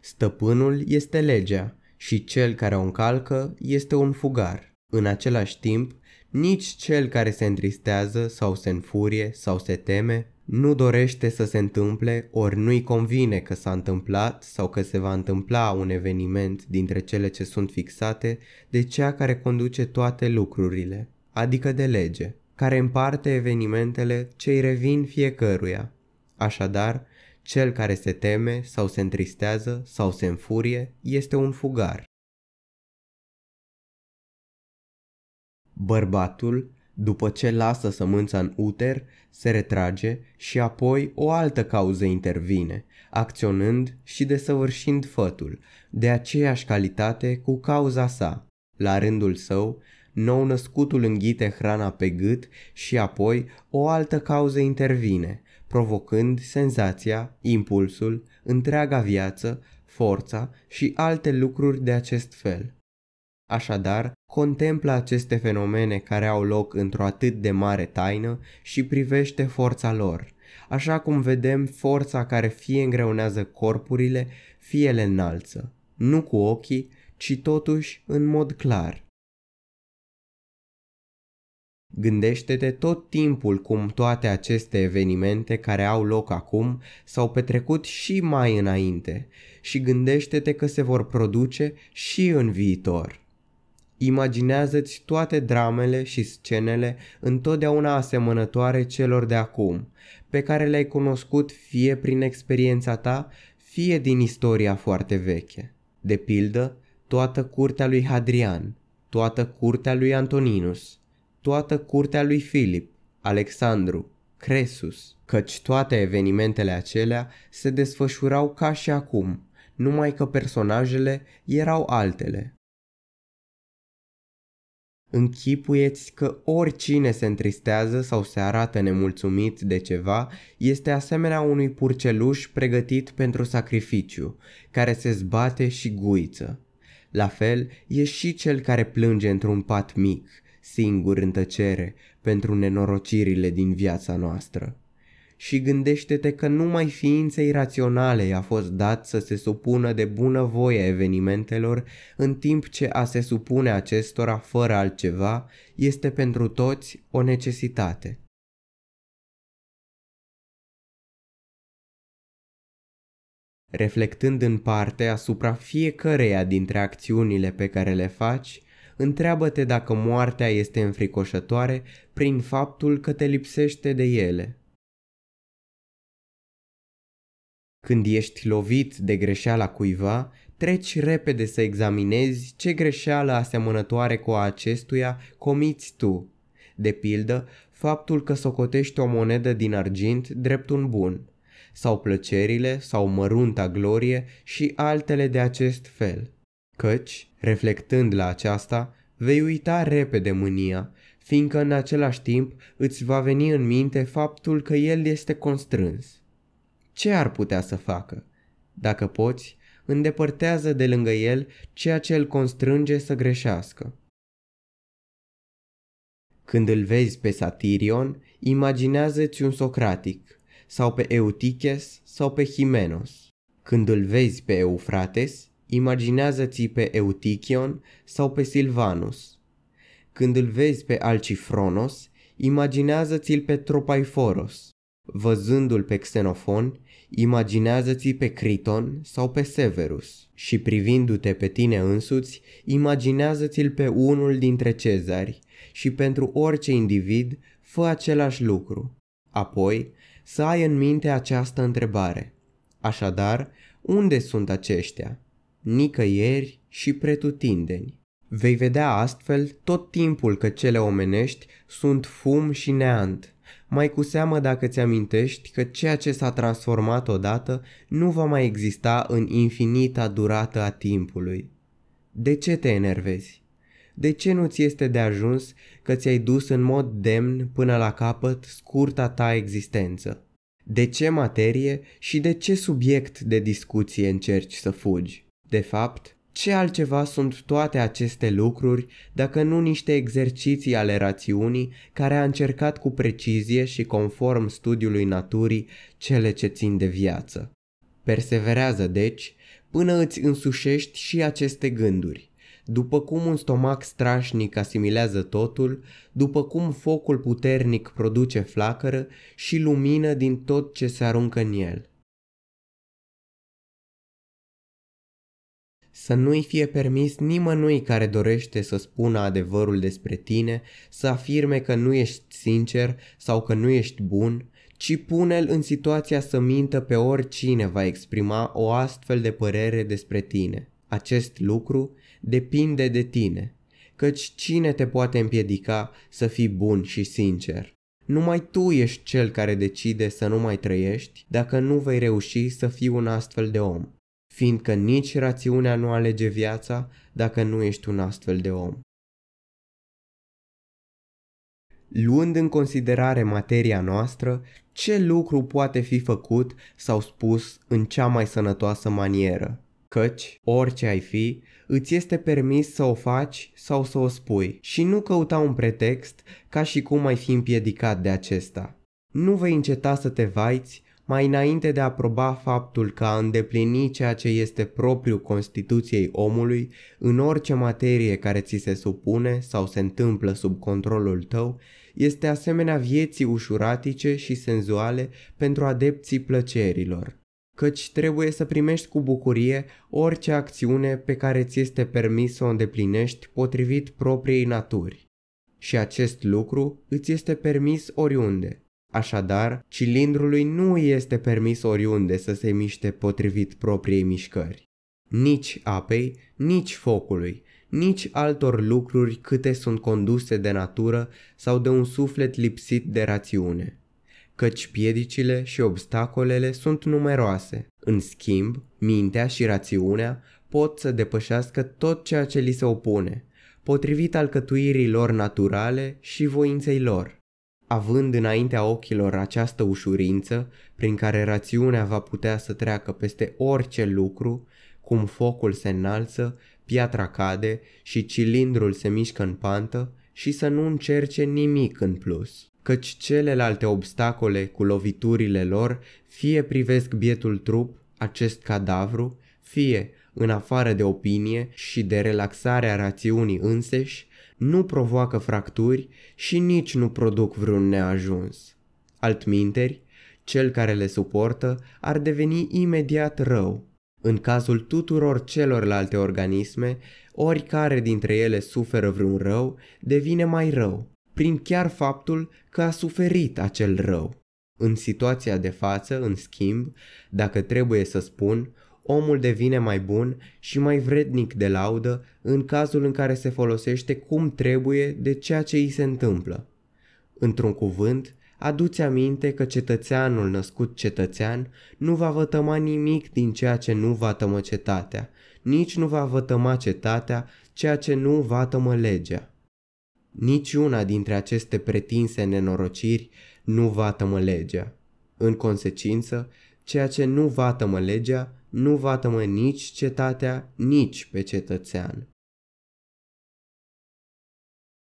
Stăpânul este legea și cel care o încalcă este un fugar. În același timp, nici cel care se întristează sau se înfurie sau se teme nu dorește să se întâmple ori nu-i convine că s-a întâmplat sau că se va întâmpla un eveniment dintre cele ce sunt fixate de cea care conduce toate lucrurile, adică de lege, care împarte evenimentele ce îi revin fiecăruia. Așadar, cel care se teme sau se întristează sau se înfurie este un fugar, Bărbatul, după ce lasă sămânța în uter, se retrage și apoi o altă cauză intervine, acționând și desăvârșind fătul, de aceeași calitate cu cauza sa. La rândul său, nou-născutul înghite hrana pe gât și apoi o altă cauză intervine, provocând senzația, impulsul, întreaga viață, forța și alte lucruri de acest fel. Așadar, contemplă aceste fenomene care au loc într-o atât de mare taină și privește forța lor, așa cum vedem forța care fie îngreunează corpurile, fie le înalță, nu cu ochii, ci totuși în mod clar. Gândește-te tot timpul cum toate aceste evenimente care au loc acum s-au petrecut și mai înainte și gândește-te că se vor produce și în viitor. Imaginează-ți toate dramele și scenele întotdeauna asemănătoare celor de acum, pe care le-ai cunoscut fie prin experiența ta, fie din istoria foarte veche. De pildă, toată curtea lui Hadrian, toată curtea lui Antoninus, toată curtea lui Filip, Alexandru, Cresus, căci toate evenimentele acelea se desfășurau ca și acum, numai că personajele erau altele, Închipuieți că oricine se întristează sau se arată nemulțumit de ceva este asemenea unui purceluș pregătit pentru sacrificiu, care se zbate și guiță. La fel e și cel care plânge într-un pat mic, singur în tăcere, pentru nenorocirile din viața noastră și gândește-te că numai ființei raționale i-a fost dat să se supună de bunăvoie evenimentelor, în timp ce a se supune acestora fără altceva este pentru toți o necesitate. Reflectând în parte asupra fiecăreia dintre acțiunile pe care le faci, întreabă-te dacă moartea este înfricoșătoare prin faptul că te lipsește de ele. Când ești lovit de greșeala cuiva, treci repede să examinezi ce greșeală asemănătoare cu a acestuia comiți tu. De pildă, faptul că socotești o monedă din argint drept un bun, sau plăcerile sau mărunta glorie și altele de acest fel. Căci, reflectând la aceasta, vei uita repede mânia, fiindcă în același timp îți va veni în minte faptul că el este constrâns ce ar putea să facă? Dacă poți, îndepărtează de lângă el ceea ce îl constrânge să greșească. Când îl vezi pe Satirion, imaginează-ți un Socratic, sau pe Eutiches sau pe Himenos. Când îl vezi pe Eufrates, imaginează-ți pe Eutichion sau pe Silvanus. Când îl vezi pe Alcifronos, imaginează-ți-l pe Tropaiforos. Văzându-l pe Xenofon, Imaginează-ți pe Criton sau pe Severus și privindu-te pe tine însuți, imaginează-ți-l pe unul dintre cezari și pentru orice individ fă același lucru. Apoi, să ai în minte această întrebare. Așadar, unde sunt aceștia? Nicăieri și pretutindeni. Vei vedea astfel tot timpul că cele omenești sunt fum și neant – mai cu seamă dacă ți-amintești că ceea ce s-a transformat odată nu va mai exista în infinita durată a timpului. De ce te enervezi? De ce nu ți este de ajuns că ți-ai dus în mod demn până la capăt scurta ta existență? De ce materie și de ce subiect de discuție încerci să fugi? De fapt, ce altceva sunt toate aceste lucruri dacă nu niște exerciții ale rațiunii care a încercat cu precizie și conform studiului naturii cele ce țin de viață? Perseverează, deci, până îți însușești și aceste gânduri. După cum un stomac strașnic asimilează totul, după cum focul puternic produce flacără și lumină din tot ce se aruncă în el – Să nu-i fie permis nimănui care dorește să spună adevărul despre tine, să afirme că nu ești sincer sau că nu ești bun, ci pune-l în situația să mintă pe oricine va exprima o astfel de părere despre tine. Acest lucru depinde de tine, căci cine te poate împiedica să fii bun și sincer? Numai tu ești cel care decide să nu mai trăiești dacă nu vei reuși să fii un astfel de om fiindcă nici rațiunea nu alege viața dacă nu ești un astfel de om. Luând în considerare materia noastră, ce lucru poate fi făcut sau spus în cea mai sănătoasă manieră? Căci, orice ai fi, îți este permis să o faci sau să o spui și nu căuta un pretext ca și cum ai fi împiedicat de acesta. Nu vei înceta să te vaiți mai înainte de a proba faptul că a îndeplini ceea ce este propriu Constituției omului în orice materie care ți se supune sau se întâmplă sub controlul tău, este asemenea vieții ușuratice și senzuale pentru adepții plăcerilor căci trebuie să primești cu bucurie orice acțiune pe care ți este permis să o îndeplinești potrivit propriei naturi. Și acest lucru îți este permis oriunde, Așadar, cilindrului nu este permis oriunde să se miște potrivit propriei mișcări. Nici apei, nici focului, nici altor lucruri câte sunt conduse de natură sau de un suflet lipsit de rațiune. Căci piedicile și obstacolele sunt numeroase. În schimb, mintea și rațiunea pot să depășească tot ceea ce li se opune, potrivit alcătuirii lor naturale și voinței lor având înaintea ochilor această ușurință prin care rațiunea va putea să treacă peste orice lucru, cum focul se înalță, piatra cade și cilindrul se mișcă în pantă și să nu încerce nimic în plus căci celelalte obstacole cu loviturile lor fie privesc bietul trup, acest cadavru, fie, în afară de opinie și de relaxarea rațiunii înseși, nu provoacă fracturi și nici nu produc vreun neajuns. Altminteri, cel care le suportă ar deveni imediat rău. În cazul tuturor celorlalte organisme, oricare dintre ele suferă vreun rău, devine mai rău, prin chiar faptul că a suferit acel rău. În situația de față, în schimb, dacă trebuie să spun, omul devine mai bun și mai vrednic de laudă în cazul în care se folosește cum trebuie de ceea ce îi se întâmplă. Într-un cuvânt, aduți aminte că cetățeanul născut cetățean nu va vătăma nimic din ceea ce nu va cetatea, nici nu va vătăma cetatea ceea ce nu va legea. Niciuna dintre aceste pretinse nenorociri nu va legea. În consecință, ceea ce nu va legea nu va tămă nici cetatea, nici pe cetățean.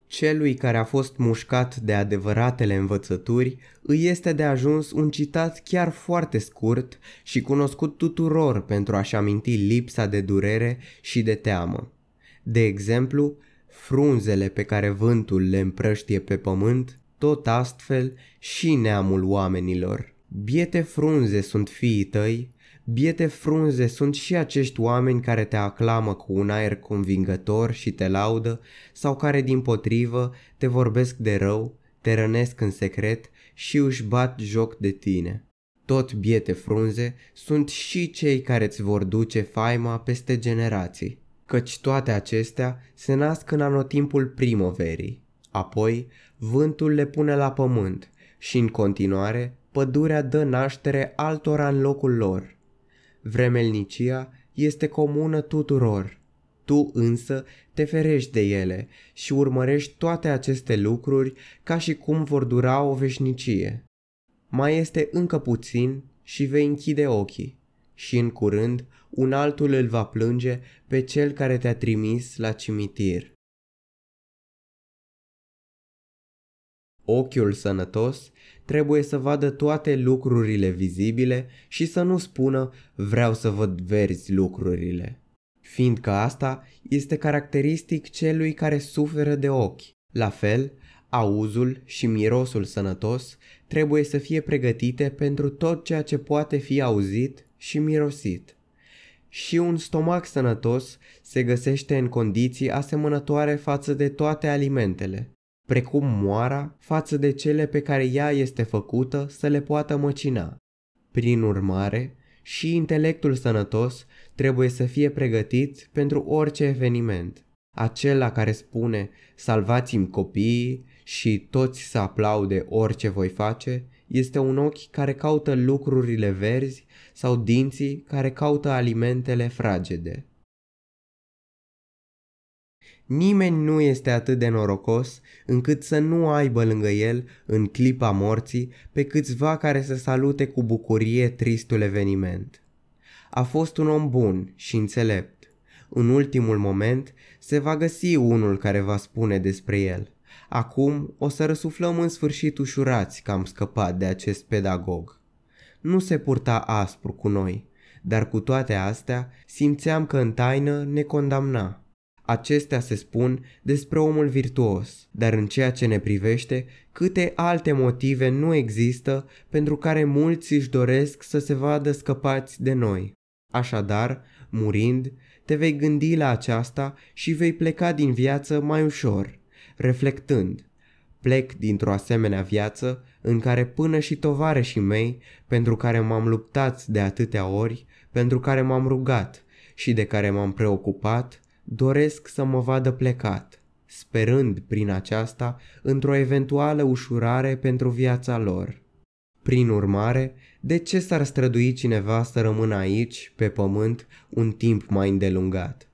Celui care a fost mușcat de adevăratele învățături îi este de ajuns un citat chiar foarte scurt și cunoscut tuturor pentru a-și aminti lipsa de durere și de teamă. De exemplu, frunzele pe care vântul le împrăștie pe pământ, tot astfel și neamul oamenilor. Biete frunze sunt fiii tăi, Biete frunze sunt și acești oameni care te aclamă cu un aer convingător și te laudă sau care din potrivă te vorbesc de rău, te rănesc în secret și își bat joc de tine. Tot biete frunze sunt și cei care îți vor duce faima peste generații, căci toate acestea se nasc în anotimpul primoverii. Apoi, vântul le pune la pământ și în continuare pădurea dă naștere altora în locul lor. Vremelnicia este comună tuturor. Tu însă te ferești de ele și urmărești toate aceste lucruri ca și cum vor dura o veșnicie. Mai este încă puțin și vei închide ochii și în curând un altul îl va plânge pe cel care te-a trimis la cimitir. Ochiul sănătos trebuie să vadă toate lucrurile vizibile și să nu spună vreau să văd verzi lucrurile. Fiindcă asta este caracteristic celui care suferă de ochi. La fel, auzul și mirosul sănătos trebuie să fie pregătite pentru tot ceea ce poate fi auzit și mirosit. Și un stomac sănătos se găsește în condiții asemănătoare față de toate alimentele precum moara, față de cele pe care ea este făcută să le poată măcina. Prin urmare, și intelectul sănătos trebuie să fie pregătit pentru orice eveniment. Acela care spune salvați-mi copiii și toți să aplaude orice voi face, este un ochi care caută lucrurile verzi sau dinții care caută alimentele fragede. Nimeni nu este atât de norocos încât să nu aibă lângă el, în clipa morții, pe câțiva care să salute cu bucurie tristul eveniment. A fost un om bun și înțelept. În ultimul moment se va găsi unul care va spune despre el. Acum o să răsuflăm în sfârșit ușurați că am scăpat de acest pedagog. Nu se purta aspru cu noi, dar cu toate astea simțeam că în taină ne condamna Acestea se spun despre omul virtuos, dar în ceea ce ne privește, câte alte motive nu există pentru care mulți își doresc să se vadă scăpați de noi. Așadar, murind, te vei gândi la aceasta și vei pleca din viață mai ușor, reflectând. Plec dintr-o asemenea viață în care până și tovarășii mei, pentru care m-am luptat de atâtea ori, pentru care m-am rugat și de care m-am preocupat, doresc să mă vadă plecat, sperând prin aceasta într-o eventuală ușurare pentru viața lor. Prin urmare, de ce s-ar strădui cineva să rămână aici, pe pământ, un timp mai îndelungat?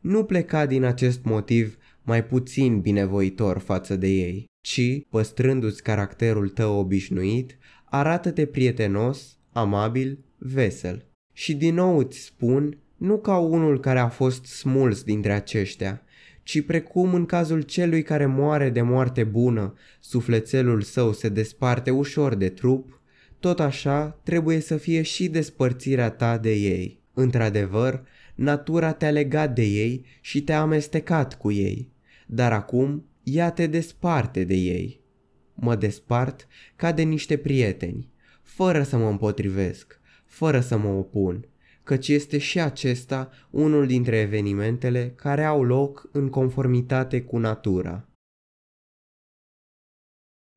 Nu pleca din acest motiv mai puțin binevoitor față de ei, ci, păstrându-ți caracterul tău obișnuit, arată-te prietenos, amabil, vesel. Și din nou îți spun nu ca unul care a fost smuls dintre aceștia, ci precum în cazul celui care moare de moarte bună, sufletelul său se desparte ușor de trup, tot așa trebuie să fie și despărțirea ta de ei. Într-adevăr, natura te-a legat de ei și te-a amestecat cu ei, dar acum ea te desparte de ei. Mă despart ca de niște prieteni, fără să mă împotrivesc, fără să mă opun – căci este și acesta unul dintre evenimentele care au loc în conformitate cu natura.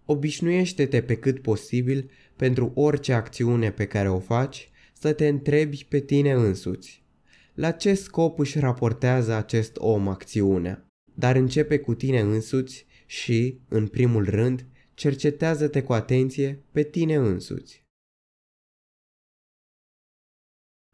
Obișnuiește-te pe cât posibil, pentru orice acțiune pe care o faci, să te întrebi pe tine însuți. La ce scop își raportează acest om acțiunea? Dar începe cu tine însuți și, în primul rând, cercetează-te cu atenție pe tine însuți.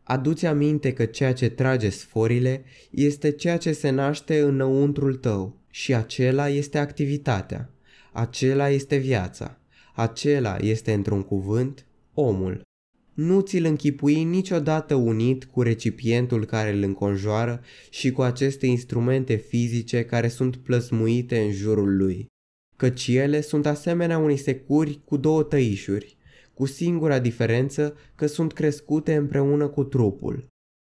Aduți aminte că ceea ce trage sforile este ceea ce se naște înăuntrul tău și acela este activitatea, acela este viața, acela este într-un cuvânt omul. Nu ți-l închipui niciodată unit cu recipientul care îl înconjoară și cu aceste instrumente fizice care sunt plăsmuite în jurul lui, căci ele sunt asemenea unei securi cu două tăișuri, cu singura diferență că sunt crescute împreună cu trupul.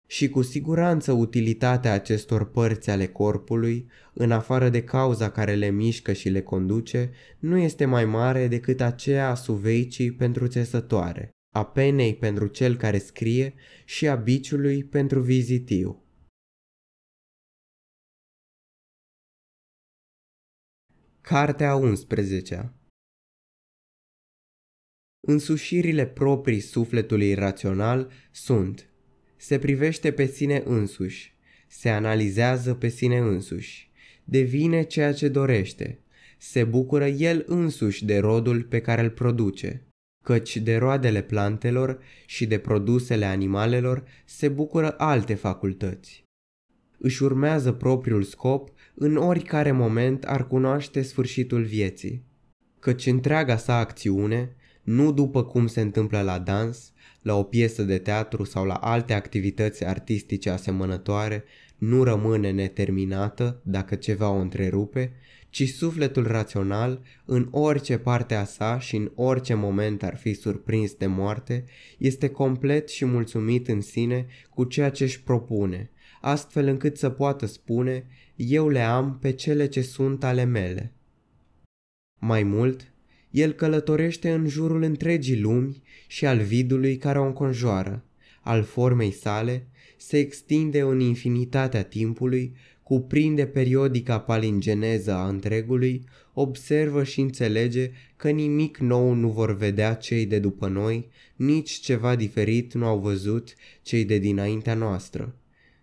Și cu siguranță utilitatea acestor părți ale corpului, în afară de cauza care le mișcă și le conduce, nu este mai mare decât aceea a suveicii pentru țesătoare, a penei pentru cel care scrie și a biciului pentru vizitiu. Cartea 11 Însușirile proprii sufletului rațional sunt Se privește pe sine însuși, se analizează pe sine însuși, devine ceea ce dorește, se bucură el însuși de rodul pe care îl produce, căci de roadele plantelor și de produsele animalelor se bucură alte facultăți. Își urmează propriul scop în oricare moment ar cunoaște sfârșitul vieții, căci întreaga sa acțiune – nu după cum se întâmplă la dans, la o piesă de teatru sau la alte activități artistice asemănătoare, nu rămâne neterminată dacă ceva o întrerupe, ci sufletul rațional, în orice parte a sa și în orice moment ar fi surprins de moarte, este complet și mulțumit în sine cu ceea ce își propune, astfel încât să poată spune, eu le am pe cele ce sunt ale mele. Mai mult, el călătorește în jurul întregii lumi și al vidului care o înconjoară, al formei sale, se extinde în infinitatea timpului, cuprinde periodica palingeneză a întregului, observă și înțelege că nimic nou nu vor vedea cei de după noi, nici ceva diferit nu au văzut cei de dinaintea noastră.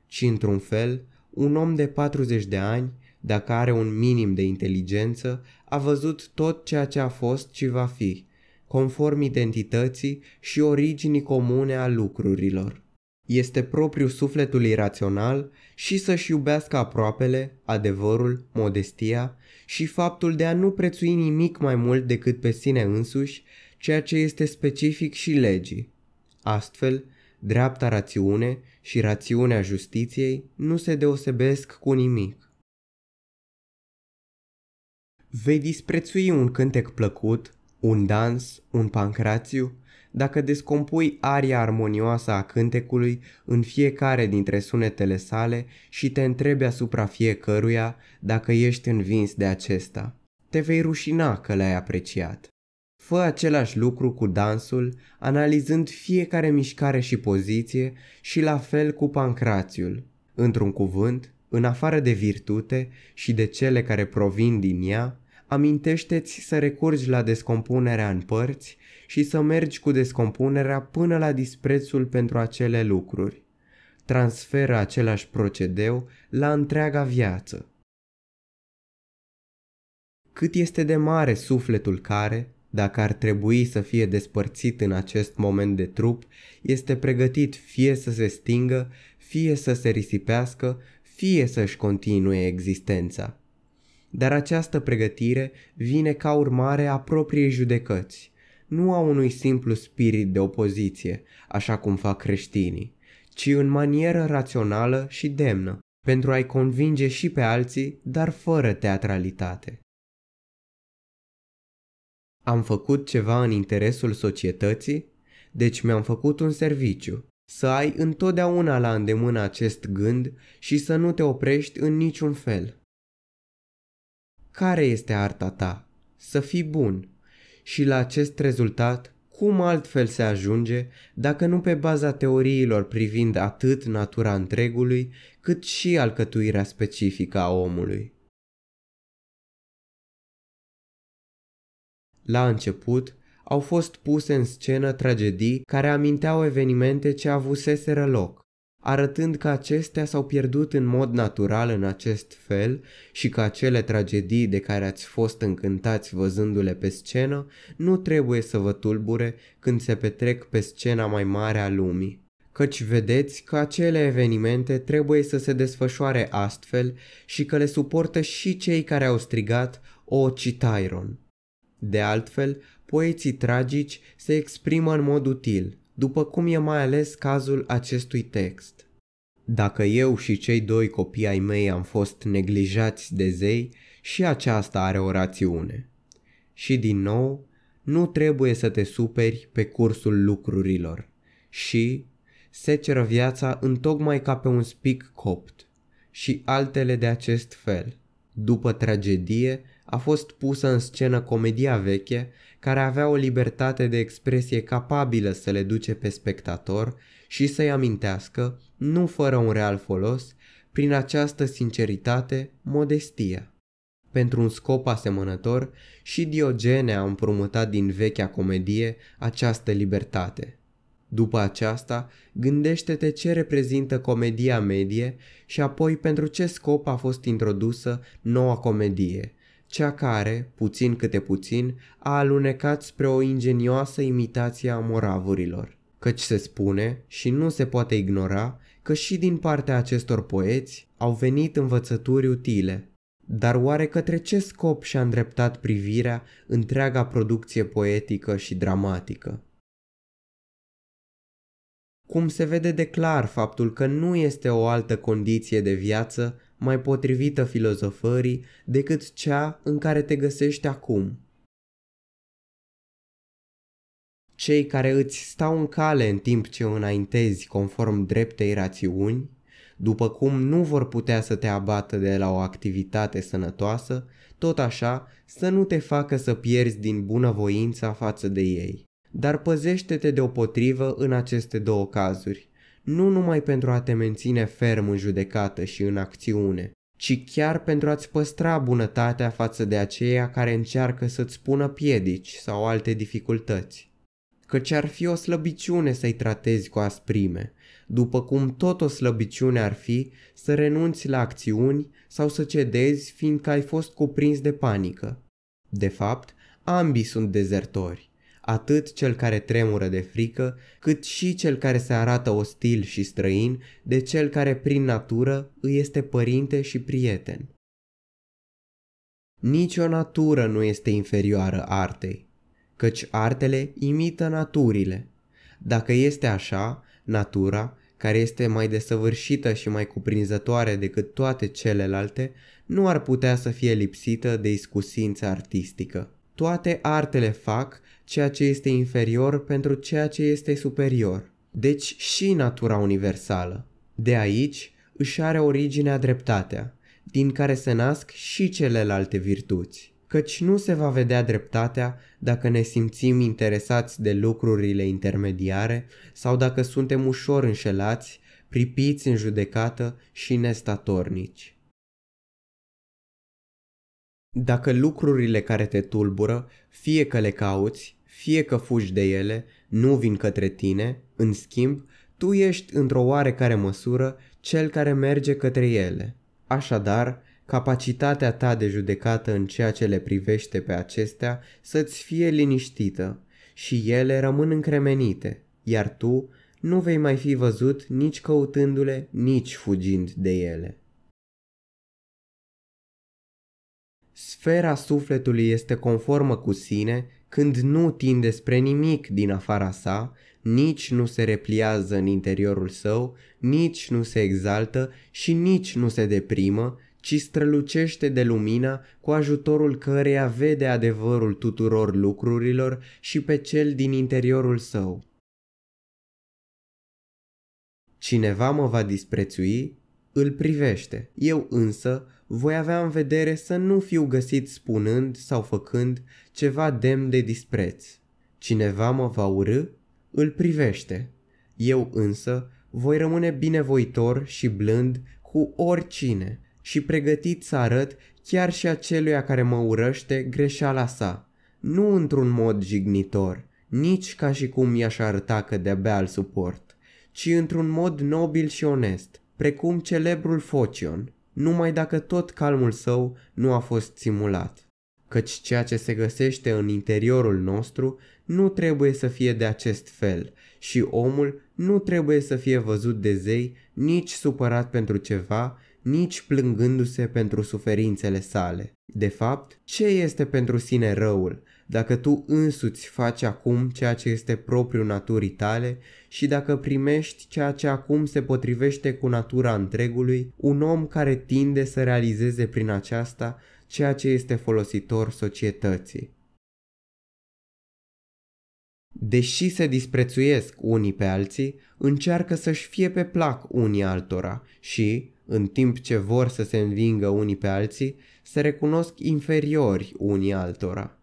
Ci într-un fel, un om de 40 de ani, dacă are un minim de inteligență, a văzut tot ceea ce a fost și va fi, conform identității și originii comune a lucrurilor. Este propriu sufletul irațional și să-și iubească aproapele, adevărul, modestia și faptul de a nu prețui nimic mai mult decât pe sine însuși, ceea ce este specific și legii. Astfel, dreapta rațiune și rațiunea justiției nu se deosebesc cu nimic. Vei disprețui un cântec plăcut, un dans, un pancrațiu, dacă descompui aria armonioasă a cântecului în fiecare dintre sunetele sale și te întrebi asupra fiecăruia dacă ești învins de acesta. Te vei rușina că l-ai apreciat. Fă același lucru cu dansul, analizând fiecare mișcare și poziție și la fel cu pancrațiul. Într-un cuvânt, în afară de virtute și de cele care provin din ea, amintește-ți să recurgi la descompunerea în părți și să mergi cu descompunerea până la disprețul pentru acele lucruri. Transferă același procedeu la întreaga viață. Cât este de mare sufletul care, dacă ar trebui să fie despărțit în acest moment de trup, este pregătit fie să se stingă, fie să se risipească, fie să-și continue existența dar această pregătire vine ca urmare a propriei judecăți, nu a unui simplu spirit de opoziție, așa cum fac creștinii, ci în manieră rațională și demnă, pentru a-i convinge și pe alții, dar fără teatralitate. Am făcut ceva în interesul societății, deci mi-am făcut un serviciu. Să ai întotdeauna la îndemână acest gând și să nu te oprești în niciun fel care este arta ta? Să fii bun. Și la acest rezultat, cum altfel se ajunge dacă nu pe baza teoriilor privind atât natura întregului, cât și alcătuirea specifică a omului? La început, au fost puse în scenă tragedii care aminteau evenimente ce avuseseră loc arătând că acestea s-au pierdut în mod natural în acest fel și că acele tragedii de care ați fost încântați văzându-le pe scenă nu trebuie să vă tulbure când se petrec pe scena mai mare a lumii. Căci vedeți că acele evenimente trebuie să se desfășoare astfel și că le suportă și cei care au strigat O Citairon. De altfel, poeții tragici se exprimă în mod util – după cum e mai ales cazul acestui text. Dacă eu și cei doi copii ai mei am fost neglijați de zei, și aceasta are o rațiune. Și din nou, nu trebuie să te superi pe cursul lucrurilor și seceră viața întocmai ca pe un spic copt și altele de acest fel. După tragedie a fost pusă în scenă comedia veche care avea o libertate de expresie capabilă să le duce pe spectator și să-i amintească, nu fără un real folos, prin această sinceritate, modestia. Pentru un scop asemănător, și Diogene a împrumutat din vechea comedie această libertate. După aceasta, gândește-te ce reprezintă comedia medie și apoi pentru ce scop a fost introdusă noua comedie – cea care, puțin câte puțin, a alunecat spre o ingenioasă imitație a moravurilor. Căci se spune, și nu se poate ignora, că și din partea acestor poeți au venit învățături utile. Dar oare către ce scop și-a îndreptat privirea întreaga producție poetică și dramatică? Cum se vede de clar faptul că nu este o altă condiție de viață mai potrivită filozofării decât cea în care te găsești acum. Cei care îți stau în cale în timp ce înaintezi conform dreptei rațiuni, după cum nu vor putea să te abată de la o activitate sănătoasă, tot așa să nu te facă să pierzi din bunăvoința față de ei. Dar păzește-te deopotrivă în aceste două cazuri nu numai pentru a te menține ferm în judecată și în acțiune, ci chiar pentru a-ți păstra bunătatea față de aceia care încearcă să-ți pună piedici sau alte dificultăți. Căci ar fi o slăbiciune să-i tratezi cu asprime, după cum tot o slăbiciune ar fi să renunți la acțiuni sau să cedezi fiindcă ai fost cuprins de panică. De fapt, ambii sunt dezertori atât cel care tremură de frică, cât și cel care se arată ostil și străin, de cel care prin natură îi este părinte și prieten. Nici o natură nu este inferioară artei, căci artele imită naturile. Dacă este așa, natura, care este mai desăvârșită și mai cuprinzătoare decât toate celelalte, nu ar putea să fie lipsită de iscusință artistică. Toate artele fac ceea ce este inferior pentru ceea ce este superior, deci și natura universală. De aici își are originea dreptatea, din care se nasc și celelalte virtuți, căci nu se va vedea dreptatea dacă ne simțim interesați de lucrurile intermediare sau dacă suntem ușor înșelați, pripiți în judecată și nestatornici. Dacă lucrurile care te tulbură, fie că le cauți, fie că fugi de ele, nu vin către tine, în schimb, tu ești într-o oarecare măsură cel care merge către ele. Așadar, capacitatea ta de judecată în ceea ce le privește pe acestea să-ți fie liniștită și ele rămân încremenite, iar tu nu vei mai fi văzut nici căutându-le, nici fugind de ele. Sfera sufletului este conformă cu sine când nu tinde spre nimic din afara sa, nici nu se repliază în interiorul său, nici nu se exaltă și nici nu se deprimă, ci strălucește de lumina cu ajutorul căreia vede adevărul tuturor lucrurilor și pe cel din interiorul său. Cineva mă va disprețui, îl privește. Eu însă voi avea în vedere să nu fiu găsit spunând sau făcând ceva demn de dispreț. Cineva mă va urâ? Îl privește. Eu însă voi rămâne binevoitor și blând cu oricine și pregătit să arăt chiar și aceluia care mă urăște greșeala sa, nu într-un mod jignitor, nici ca și cum i-aș arăta că de-abia îl suport, ci într-un mod nobil și onest, precum celebrul Focion – numai dacă tot calmul său nu a fost simulat. Căci ceea ce se găsește în interiorul nostru nu trebuie să fie de acest fel și omul nu trebuie să fie văzut de zei nici supărat pentru ceva, nici plângându-se pentru suferințele sale. De fapt, ce este pentru sine răul dacă tu însuți faci acum ceea ce este propriu naturii tale și dacă primești ceea ce acum se potrivește cu natura întregului, un om care tinde să realizeze prin aceasta ceea ce este folositor societății. Deși se disprețuiesc unii pe alții, încearcă să-și fie pe plac unii altora și, în timp ce vor să se învingă unii pe alții, se recunosc inferiori unii altora.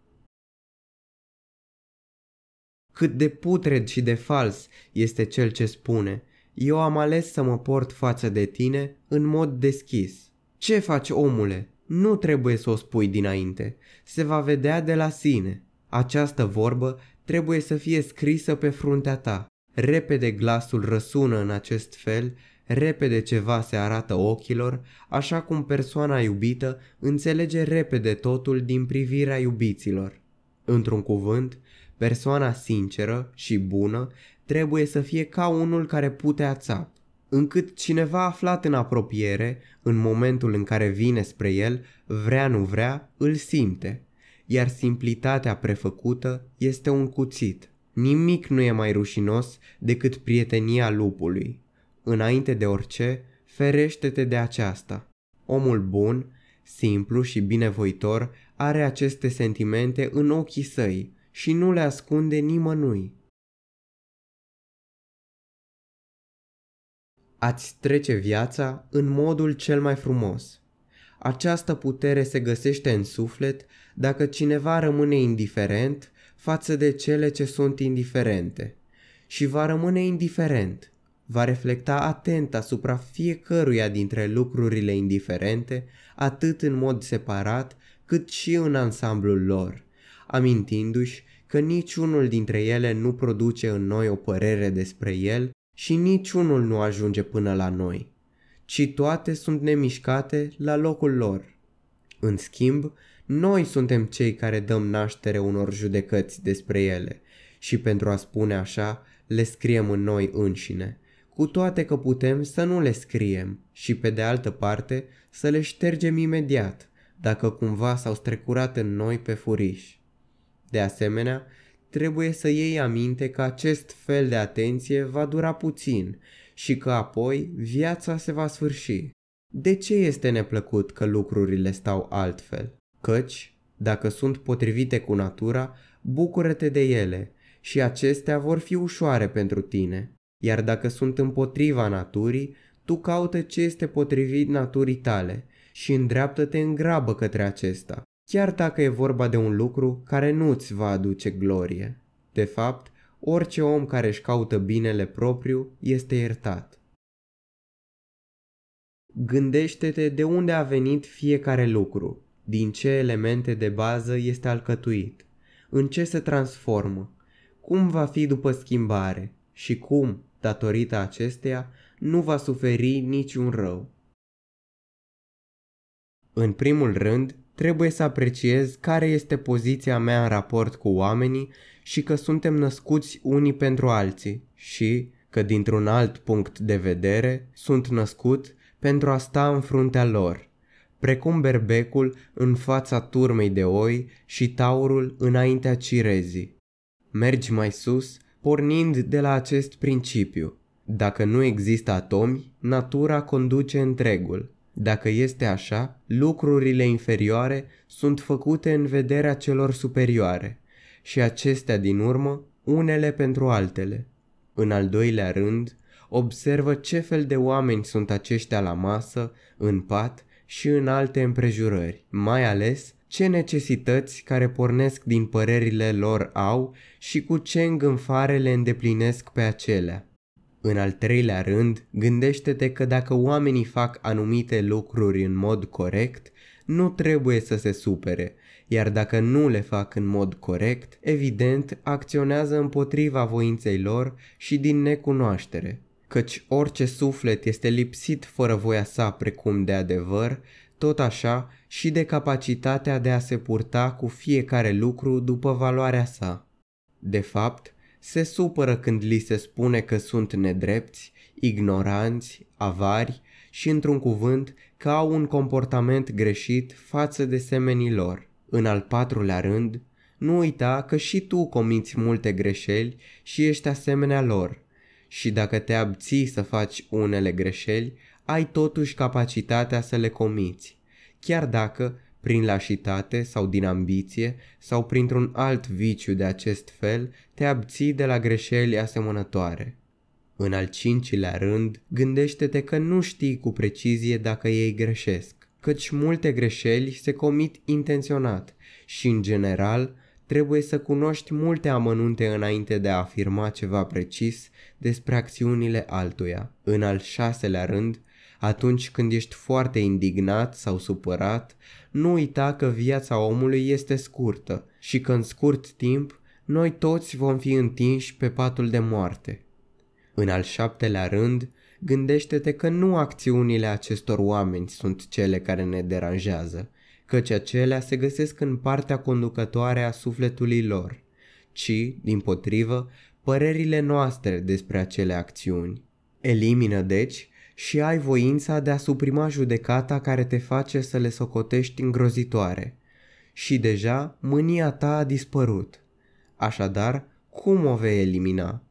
Cât de putred și de fals este cel ce spune, eu am ales să mă port față de tine în mod deschis. Ce faci, omule? Nu trebuie să o spui dinainte. Se va vedea de la sine. Această vorbă trebuie să fie scrisă pe fruntea ta. Repede glasul răsună în acest fel, repede ceva se arată ochilor, așa cum persoana iubită înțelege repede totul din privirea iubiților. Într-un cuvânt, Persoana sinceră și bună trebuie să fie ca unul care putea țap, încât cineva aflat în apropiere, în momentul în care vine spre el, vrea nu vrea, îl simte. Iar simplitatea prefăcută este un cuțit. Nimic nu e mai rușinos decât prietenia lupului. Înainte de orice, ferește-te de aceasta. Omul bun, simplu și binevoitor are aceste sentimente în ochii săi, și nu le ascunde nimănui. Ați trece viața în modul cel mai frumos. Această putere se găsește în suflet dacă cineva rămâne indiferent față de cele ce sunt indiferente și va rămâne indiferent, va reflecta atent asupra fiecăruia dintre lucrurile indiferente, atât în mod separat cât și în ansamblul lor, amintindu-și că niciunul dintre ele nu produce în noi o părere despre el și niciunul nu ajunge până la noi, ci toate sunt nemișcate la locul lor. În schimb, noi suntem cei care dăm naștere unor judecăți despre ele și pentru a spune așa, le scriem în noi înșine, cu toate că putem să nu le scriem și pe de altă parte să le ștergem imediat, dacă cumva s-au strecurat în noi pe furiș. De asemenea, trebuie să iei aminte că acest fel de atenție va dura puțin și că apoi viața se va sfârși. De ce este neplăcut că lucrurile stau altfel? Căci, dacă sunt potrivite cu natura, bucură-te de ele și acestea vor fi ușoare pentru tine. Iar dacă sunt împotriva naturii, tu caută ce este potrivit naturii tale și îndreaptă-te în grabă către acesta, chiar dacă e vorba de un lucru care nu îți va aduce glorie. De fapt, orice om care își caută binele propriu este iertat. Gândește-te de unde a venit fiecare lucru, din ce elemente de bază este alcătuit, în ce se transformă, cum va fi după schimbare și cum, datorită acesteia, nu va suferi niciun rău. În primul rând, trebuie să apreciez care este poziția mea în raport cu oamenii și că suntem născuți unii pentru alții și că dintr-un alt punct de vedere sunt născut pentru a sta în fruntea lor, precum berbecul în fața turmei de oi și taurul înaintea cirezii. Mergi mai sus, pornind de la acest principiu. Dacă nu există atomi, natura conduce întregul. Dacă este așa, lucrurile inferioare sunt făcute în vederea celor superioare și acestea din urmă unele pentru altele. În al doilea rând, observă ce fel de oameni sunt aceștia la masă, în pat și în alte împrejurări, mai ales ce necesități care pornesc din părerile lor au și cu ce îngânfare le îndeplinesc pe acelea. În al treilea rând, gândește-te că dacă oamenii fac anumite lucruri în mod corect, nu trebuie să se supere, iar dacă nu le fac în mod corect, evident acționează împotriva voinței lor și din necunoaștere. Căci orice suflet este lipsit fără voia sa precum de adevăr, tot așa și de capacitatea de a se purta cu fiecare lucru după valoarea sa. De fapt, se supără când li se spune că sunt nedrepți, ignoranți, avari și, într-un cuvânt, că au un comportament greșit față de semenii lor. În al patrulea rând, nu uita că și tu comiți multe greșeli și ești asemenea lor. Și dacă te abții să faci unele greșeli, ai totuși capacitatea să le comiți, chiar dacă prin lașitate sau din ambiție sau printr-un alt viciu de acest fel, te abții de la greșeli asemănătoare. În al cincilea rând, gândește-te că nu știi cu precizie dacă ei greșesc, căci multe greșeli se comit intenționat și, în general, trebuie să cunoști multe amănunte înainte de a afirma ceva precis despre acțiunile altuia. În al șaselea rând, atunci când ești foarte indignat sau supărat, nu uita că viața omului este scurtă și că în scurt timp noi toți vom fi întinși pe patul de moarte. În al șaptelea rând, gândește-te că nu acțiunile acestor oameni sunt cele care ne deranjează, căci acelea se găsesc în partea conducătoare a sufletului lor, ci, din potrivă, părerile noastre despre acele acțiuni. Elimină, deci, și ai voința de a suprima judecata care te face să le socotești îngrozitoare. Și deja mânia ta a dispărut. Așadar, cum o vei elimina?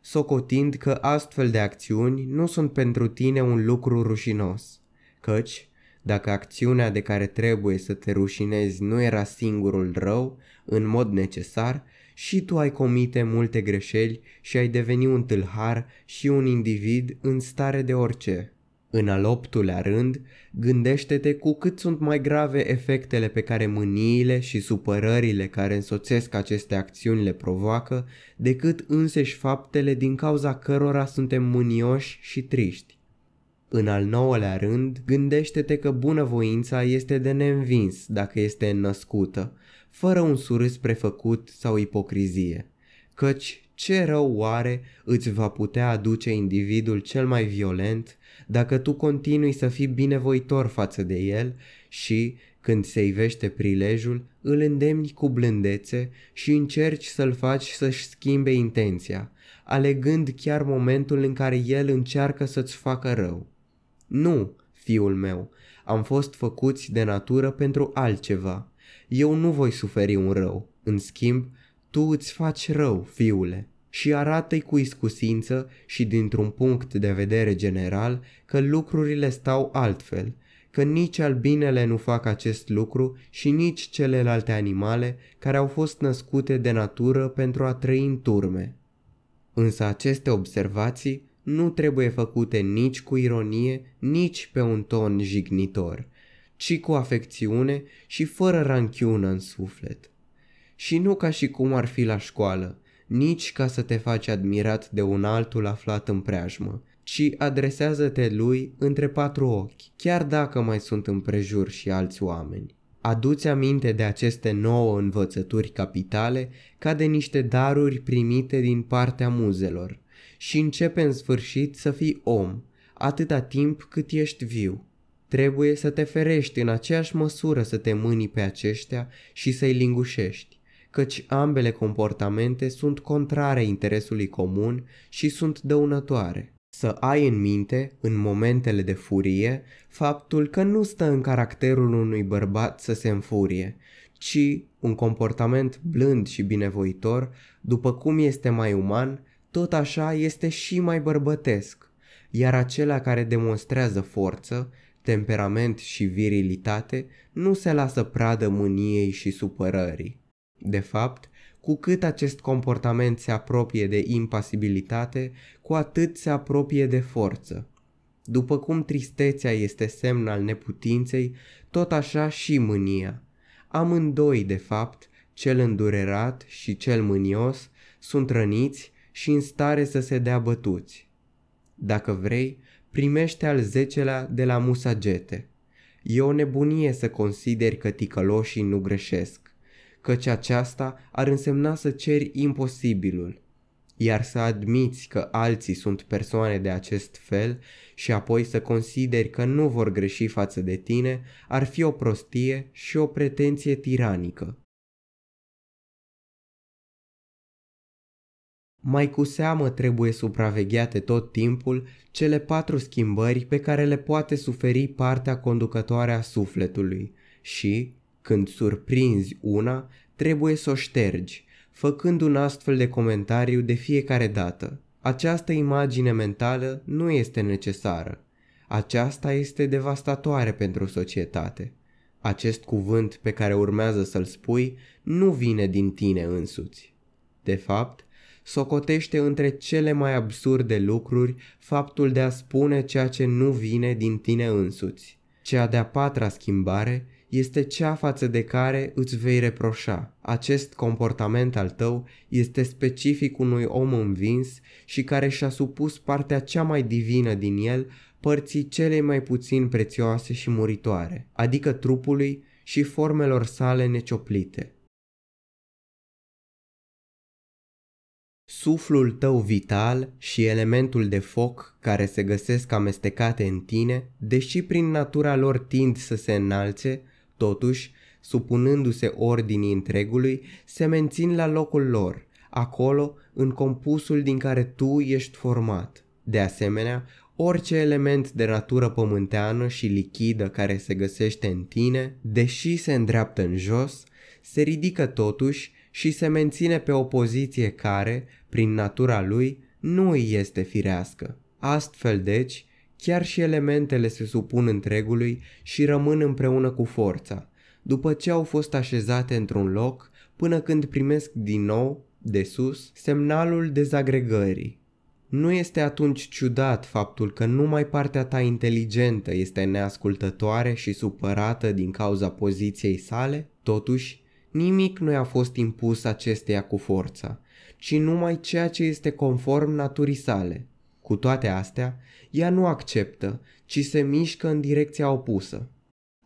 Socotind că astfel de acțiuni nu sunt pentru tine un lucru rușinos, căci, dacă acțiunea de care trebuie să te rușinezi nu era singurul rău, în mod necesar, și tu ai comite multe greșeli și ai deveni un tâlhar și un individ în stare de orice. În al optulea rând, gândește-te cu cât sunt mai grave efectele pe care mâniile și supărările care însoțesc aceste acțiuni le provoacă, decât însăși faptele din cauza cărora suntem mânioși și triști. În al nouălea rând, gândește-te că bunăvoința este de neînvins dacă este născută fără un surâs prefăcut sau ipocrizie, căci ce rău oare îți va putea aduce individul cel mai violent dacă tu continui să fii binevoitor față de el și, când se ivește prilejul, îl îndemni cu blândețe și încerci să-l faci să-și schimbe intenția, alegând chiar momentul în care el încearcă să-ți facă rău. Nu, fiul meu, am fost făcuți de natură pentru altceva – eu nu voi suferi un rău. În schimb, tu îți faci rău, fiule, și arată-i cu iscusință și dintr-un punct de vedere general că lucrurile stau altfel, că nici albinele nu fac acest lucru și nici celelalte animale care au fost născute de natură pentru a trăi în turme. Însă aceste observații nu trebuie făcute nici cu ironie, nici pe un ton jignitor – ci cu afecțiune și fără ranchiună în suflet. Și nu ca și cum ar fi la școală, nici ca să te faci admirat de un altul aflat în preajmă, ci adresează-te lui între patru ochi, chiar dacă mai sunt împrejur și alți oameni. Aduți aminte de aceste nouă învățături capitale ca de niște daruri primite din partea muzelor și începe în sfârșit să fii om, atâta timp cât ești viu. Trebuie să te ferești în aceeași măsură să te mâni pe aceștia și să-i lingușești, căci ambele comportamente sunt contrare interesului comun și sunt dăunătoare. Să ai în minte, în momentele de furie, faptul că nu stă în caracterul unui bărbat să se înfurie, ci un comportament blând și binevoitor, după cum este mai uman, tot așa este și mai bărbătesc, iar acela care demonstrează forță temperament și virilitate nu se lasă pradă mâniei și supărării. De fapt, cu cât acest comportament se apropie de impasibilitate, cu atât se apropie de forță. După cum tristețea este semn al neputinței, tot așa și mânia. Amândoi, de fapt, cel îndurerat și cel mânios, sunt răniți și în stare să se dea bătuți. Dacă vrei, primește al zecelea de la musagete. E o nebunie să consideri că ticăloșii nu greșesc, căci aceasta ar însemna să ceri imposibilul, iar să admiți că alții sunt persoane de acest fel și apoi să consideri că nu vor greși față de tine ar fi o prostie și o pretenție tiranică. Mai cu seamă trebuie supravegheate tot timpul cele patru schimbări pe care le poate suferi partea conducătoare a sufletului și, când surprinzi una, trebuie să o ștergi, făcând un astfel de comentariu de fiecare dată. Această imagine mentală nu este necesară. Aceasta este devastatoare pentru societate. Acest cuvânt pe care urmează să-l spui nu vine din tine însuți. De fapt, socotește între cele mai absurde lucruri faptul de a spune ceea ce nu vine din tine însuți. Cea de-a patra schimbare este cea față de care îți vei reproșa. Acest comportament al tău este specific unui om învins și care și-a supus partea cea mai divină din el părții cele mai puțin prețioase și muritoare, adică trupului și formelor sale necioplite. Suflul tău vital și elementul de foc care se găsesc amestecate în tine, deși prin natura lor tind să se înalțe, totuși, supunându-se ordinii întregului, se mențin la locul lor, acolo în compusul din care tu ești format. De asemenea, orice element de natură pământeană și lichidă care se găsește în tine, deși se îndreaptă în jos, se ridică totuși și se menține pe o poziție care, prin natura lui, nu îi este firească. Astfel, deci, chiar și elementele se supun întregului și rămân împreună cu forța, după ce au fost așezate într-un loc, până când primesc din nou, de sus, semnalul dezagregării. Nu este atunci ciudat faptul că numai partea ta inteligentă este neascultătoare și supărată din cauza poziției sale? Totuși, Nimic nu i-a fost impus acesteia cu forța, ci numai ceea ce este conform naturii sale. Cu toate astea, ea nu acceptă, ci se mișcă în direcția opusă.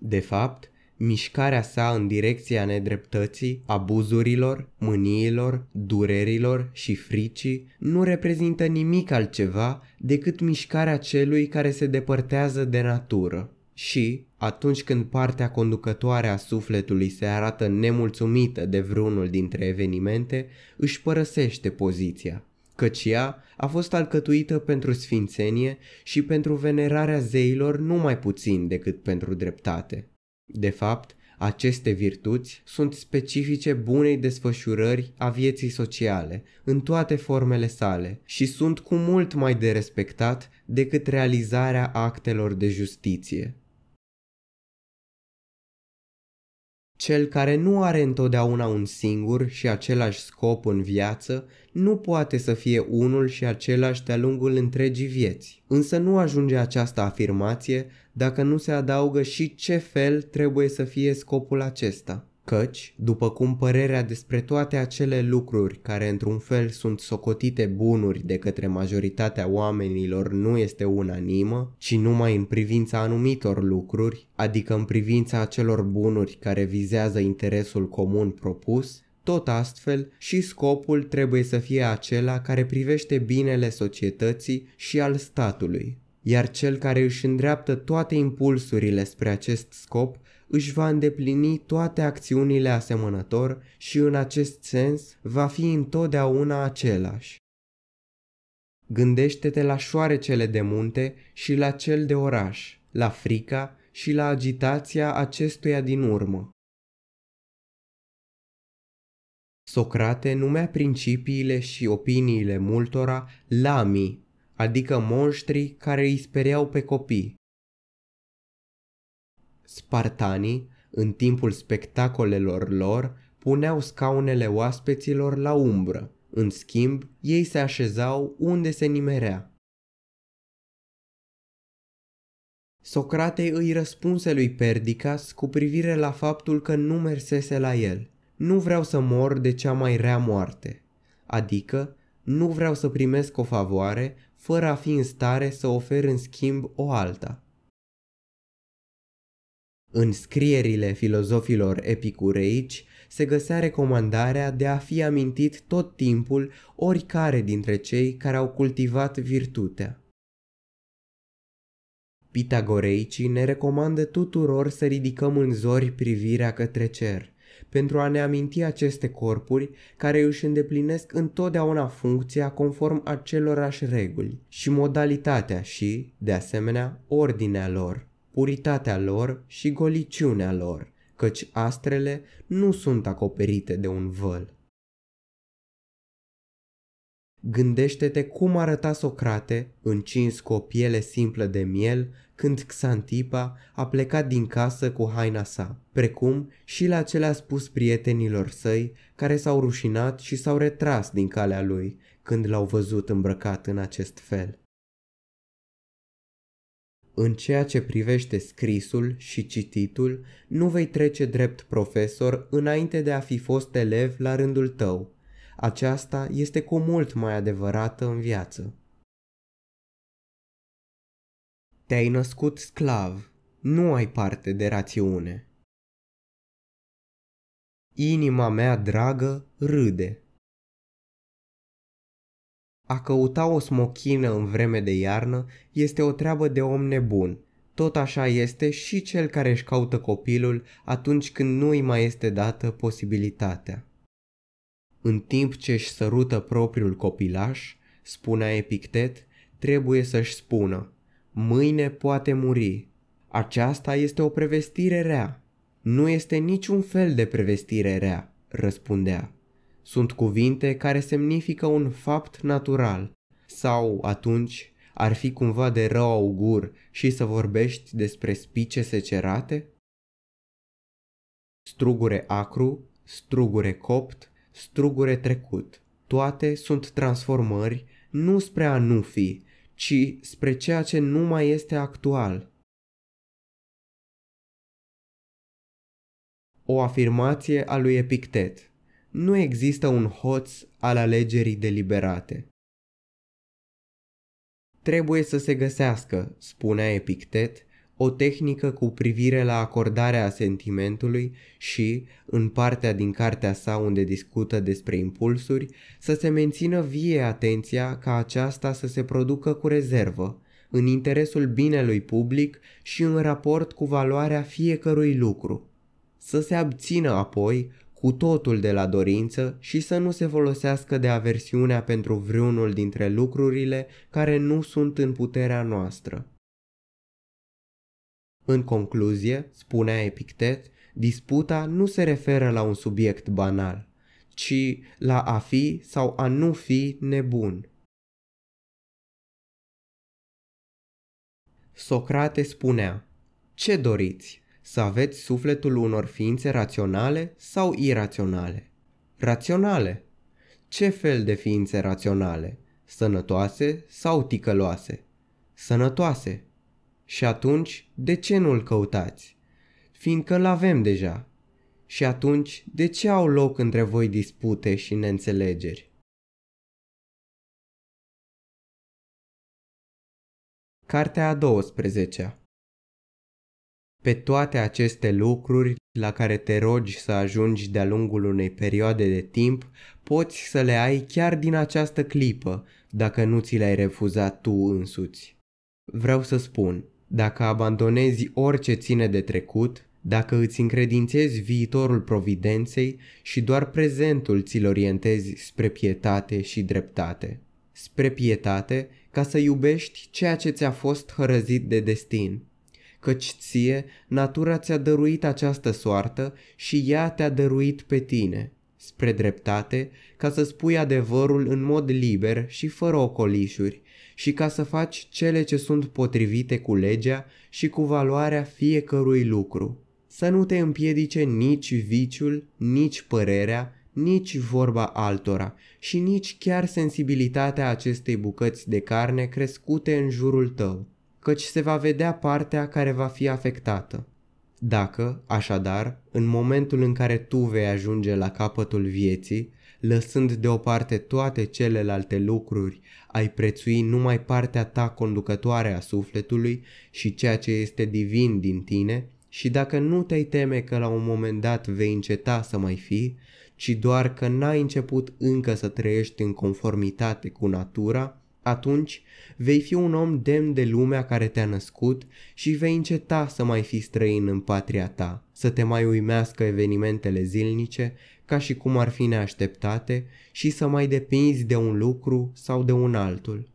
De fapt, mișcarea sa în direcția nedreptății, abuzurilor, mâniilor, durerilor și fricii nu reprezintă nimic altceva decât mișcarea celui care se depărtează de natură și, atunci când partea conducătoare a sufletului se arată nemulțumită de vreunul dintre evenimente, își părăsește poziția, căci ea a fost alcătuită pentru sfințenie și pentru venerarea zeilor nu mai puțin decât pentru dreptate. De fapt, aceste virtuți sunt specifice bunei desfășurări a vieții sociale, în toate formele sale, și sunt cu mult mai de respectat decât realizarea actelor de justiție. Cel care nu are întotdeauna un singur și același scop în viață nu poate să fie unul și același de-a lungul întregii vieți. Însă nu ajunge această afirmație dacă nu se adaugă și ce fel trebuie să fie scopul acesta căci, după cum părerea despre toate acele lucruri care într-un fel sunt socotite bunuri de către majoritatea oamenilor nu este unanimă, ci numai în privința anumitor lucruri, adică în privința acelor bunuri care vizează interesul comun propus, tot astfel, și scopul trebuie să fie acela care privește binele societății și al statului, iar cel care își îndreaptă toate impulsurile spre acest scop își va îndeplini toate acțiunile asemănător și în acest sens va fi întotdeauna același. Gândește-te la șoarecele de munte și la cel de oraș, la frica și la agitația acestuia din urmă. Socrate numea principiile și opiniile multora lami, adică monștri care îi speriau pe copii. Spartanii, în timpul spectacolelor lor, puneau scaunele oaspeților la umbră, în schimb, ei se așezau unde se nimerea. Socrate îi răspunse lui Perdicas cu privire la faptul că nu mersese la el. Nu vreau să mor de cea mai rea moarte. Adică, nu vreau să primesc o favoare fără a fi în stare să ofer în schimb o alta. În scrierile filozofilor epicureici se găsea recomandarea de a fi amintit tot timpul oricare dintre cei care au cultivat virtutea. Pitagoreicii ne recomandă tuturor să ridicăm în zori privirea către cer, pentru a ne aminti aceste corpuri care își îndeplinesc întotdeauna funcția conform acelorași reguli și modalitatea și, de asemenea, ordinea lor, puritatea lor și goliciunea lor, căci astrele nu sunt acoperite de un văl. Gândește-te cum arăta Socrate, încins cu o piele simplă de miel, când Xantipa a plecat din casă cu haina sa, precum și la ce le-a spus prietenilor săi care s-au rușinat și s-au retras din calea lui când l-au văzut îmbrăcat în acest fel. În ceea ce privește scrisul și cititul, nu vei trece drept profesor înainte de a fi fost elev la rândul tău. Aceasta este cu mult mai adevărată în viață. Te-ai născut sclav, nu ai parte de rațiune. Inima mea dragă râde. A căuta o smochină în vreme de iarnă este o treabă de om nebun. Tot așa este și cel care își caută copilul atunci când nu îi mai este dată posibilitatea. În timp ce își sărută propriul copilaș, spunea Epictet, trebuie să-și spună, mâine poate muri. Aceasta este o prevestire rea. Nu este niciun fel de prevestire rea, răspundea sunt cuvinte care semnifică un fapt natural sau atunci ar fi cumva de rău augur și să vorbești despre spice secerate? Strugure acru, strugure copt, strugure trecut. Toate sunt transformări nu spre a nu fi, ci spre ceea ce nu mai este actual. O afirmație a lui Epictet nu există un hoț al alegerii deliberate. Trebuie să se găsească, spunea Epictet, o tehnică cu privire la acordarea sentimentului și, în partea din cartea sa unde discută despre impulsuri, să se mențină vie atenția ca aceasta să se producă cu rezervă, în interesul binelui public și în raport cu valoarea fiecărui lucru. Să se abțină apoi cu totul de la dorință și să nu se folosească de aversiunea pentru vreunul dintre lucrurile care nu sunt în puterea noastră. În concluzie, spunea Epictet, disputa nu se referă la un subiect banal, ci la a fi sau a nu fi nebun. Socrate spunea, ce doriți? să aveți sufletul unor ființe raționale sau iraționale. Raționale. Ce fel de ființe raționale? Sănătoase sau ticăloase? Sănătoase. Și atunci, de ce nu-l căutați? Fiindcă îl avem deja. Și atunci, de ce au loc între voi dispute și neînțelegeri? Cartea a 12-a pe toate aceste lucruri la care te rogi să ajungi de-a lungul unei perioade de timp, poți să le ai chiar din această clipă, dacă nu ți le-ai refuzat tu însuți. Vreau să spun, dacă abandonezi orice ține de trecut, dacă îți încredințezi viitorul providenței și doar prezentul ți-l orientezi spre pietate și dreptate. Spre pietate ca să iubești ceea ce ți-a fost hărăzit de destin, căci ție natura ți-a dăruit această soartă și ea te-a dăruit pe tine, spre dreptate, ca să spui adevărul în mod liber și fără ocolișuri, și ca să faci cele ce sunt potrivite cu legea și cu valoarea fiecărui lucru. Să nu te împiedice nici viciul, nici părerea, nici vorba altora și nici chiar sensibilitatea acestei bucăți de carne crescute în jurul tău căci se va vedea partea care va fi afectată. Dacă, așadar, în momentul în care tu vei ajunge la capătul vieții, lăsând deoparte toate celelalte lucruri, ai prețui numai partea ta conducătoare a sufletului și ceea ce este divin din tine, și dacă nu te-ai teme că la un moment dat vei înceta să mai fi, ci doar că n-ai început încă să trăiești în conformitate cu natura, atunci vei fi un om demn de lumea care te-a născut și vei înceta să mai fii străin în patria ta, să te mai uimească evenimentele zilnice, ca și cum ar fi neașteptate, și să mai depinzi de un lucru sau de un altul.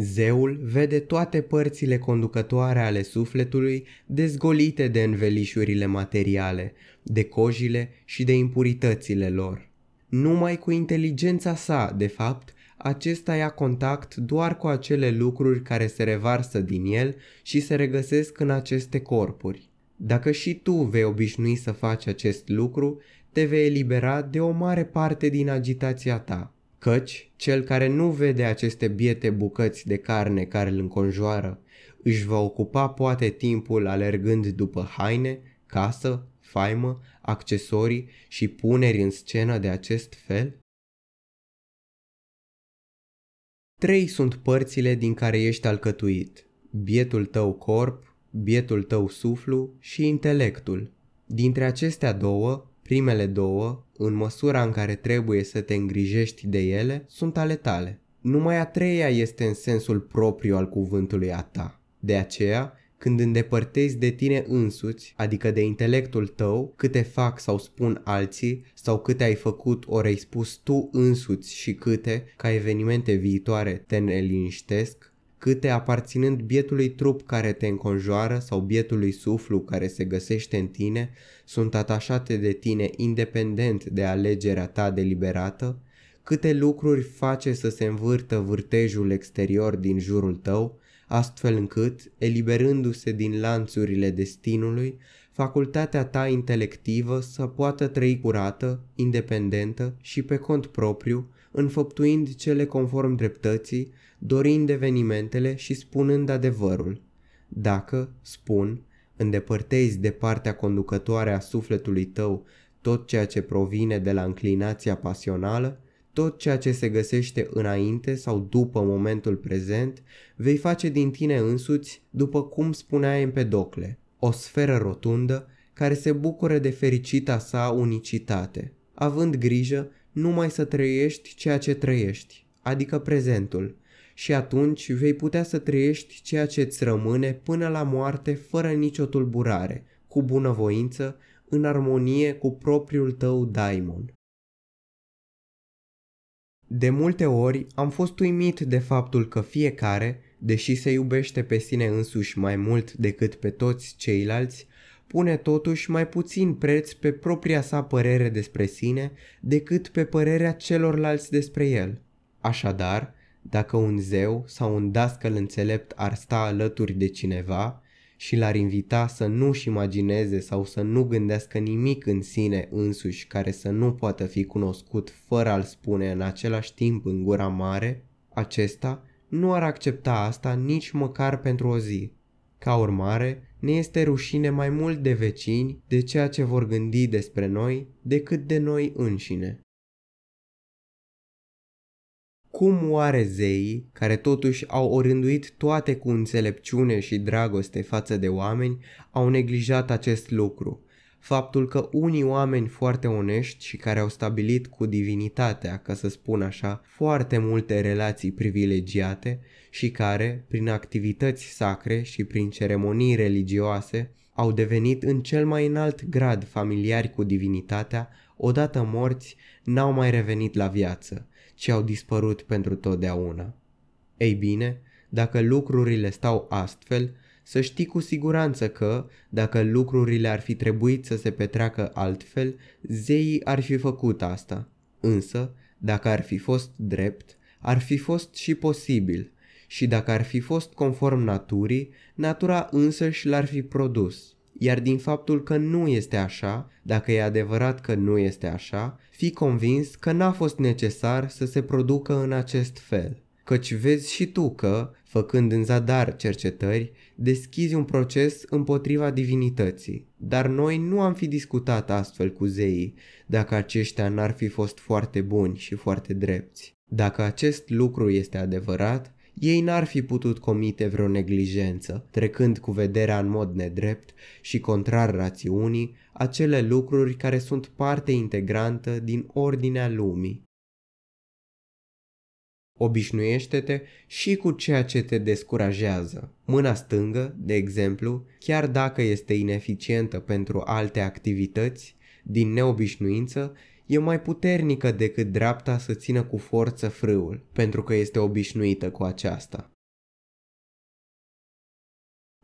Zeul vede toate părțile conducătoare ale sufletului dezgolite de învelișurile materiale, de cojile și de impuritățile lor. Numai cu inteligența sa, de fapt, acesta ia contact doar cu acele lucruri care se revarsă din el și se regăsesc în aceste corpuri. Dacă și tu vei obișnui să faci acest lucru, te vei elibera de o mare parte din agitația ta. Căci cel care nu vede aceste biete bucăți de carne care îl înconjoară, își va ocupa poate timpul alergând după haine, casă, faimă, accesorii și puneri în scenă de acest fel? Trei sunt părțile din care ești alcătuit. Bietul tău corp, bietul tău suflu și intelectul. Dintre acestea două, Primele două, în măsura în care trebuie să te îngrijești de ele, sunt ale tale. Numai a treia este în sensul propriu al cuvântului a ta. De aceea, când îndepărtezi de tine însuți, adică de intelectul tău, câte fac sau spun alții, sau câte ai făcut ori ai spus tu însuți și câte, ca evenimente viitoare, te neliniștesc, câte aparținând bietului trup care te înconjoară sau bietului suflu care se găsește în tine, sunt atașate de tine independent de alegerea ta deliberată, câte lucruri face să se învârtă vârtejul exterior din jurul tău, astfel încât, eliberându-se din lanțurile destinului, facultatea ta intelectivă să poată trăi curată, independentă și pe cont propriu, înfăptuind cele conform dreptății dorind evenimentele și spunând adevărul. Dacă, spun, îndepărtezi de partea conducătoare a sufletului tău tot ceea ce provine de la înclinația pasională, tot ceea ce se găsește înainte sau după momentul prezent, vei face din tine însuți, după cum spunea Empedocle, o sferă rotundă care se bucură de fericita sa unicitate, având grijă numai să trăiești ceea ce trăiești, adică prezentul, și atunci vei putea să trăiești ceea ce îți rămâne până la moarte fără nicio tulburare, cu bunăvoință, în armonie cu propriul tău daimon. De multe ori am fost uimit de faptul că fiecare, deși se iubește pe sine însuși mai mult decât pe toți ceilalți, pune totuși mai puțin preț pe propria sa părere despre sine decât pe părerea celorlalți despre el. Așadar, dacă un zeu sau un dascăl înțelept ar sta alături de cineva și l-ar invita să nu-și imagineze sau să nu gândească nimic în sine însuși care să nu poată fi cunoscut fără a-l spune în același timp în gura mare, acesta nu ar accepta asta nici măcar pentru o zi. Ca urmare, ne este rușine mai mult de vecini, de ceea ce vor gândi despre noi, decât de noi înșine. Cum oare zeii, care totuși au orânduit toate cu înțelepciune și dragoste față de oameni, au neglijat acest lucru? Faptul că unii oameni foarte onești și care au stabilit cu divinitatea, ca să spun așa, foarte multe relații privilegiate și care, prin activități sacre și prin ceremonii religioase, au devenit în cel mai înalt grad familiari cu divinitatea, odată morți, n-au mai revenit la viață – și au dispărut pentru totdeauna. Ei bine, dacă lucrurile stau astfel, să știi cu siguranță că, dacă lucrurile ar fi trebuit să se petreacă altfel, zeii ar fi făcut asta. Însă, dacă ar fi fost drept, ar fi fost și posibil, și dacă ar fi fost conform naturii, natura însăși l-ar fi produs. Iar din faptul că nu este așa, dacă e adevărat că nu este așa, fii convins că n-a fost necesar să se producă în acest fel, căci vezi și tu că, făcând în zadar cercetări, deschizi un proces împotriva divinității. Dar noi nu am fi discutat astfel cu zeii dacă aceștia n-ar fi fost foarte buni și foarte drepți. Dacă acest lucru este adevărat, ei n-ar fi putut comite vreo neglijență, trecând cu vederea în mod nedrept și contrar rațiunii acele lucruri care sunt parte integrantă din ordinea lumii. Obișnuiește-te și cu ceea ce te descurajează. Mâna stângă, de exemplu, chiar dacă este ineficientă pentru alte activități, din neobișnuință, e mai puternică decât dreapta să țină cu forță frâul, pentru că este obișnuită cu aceasta.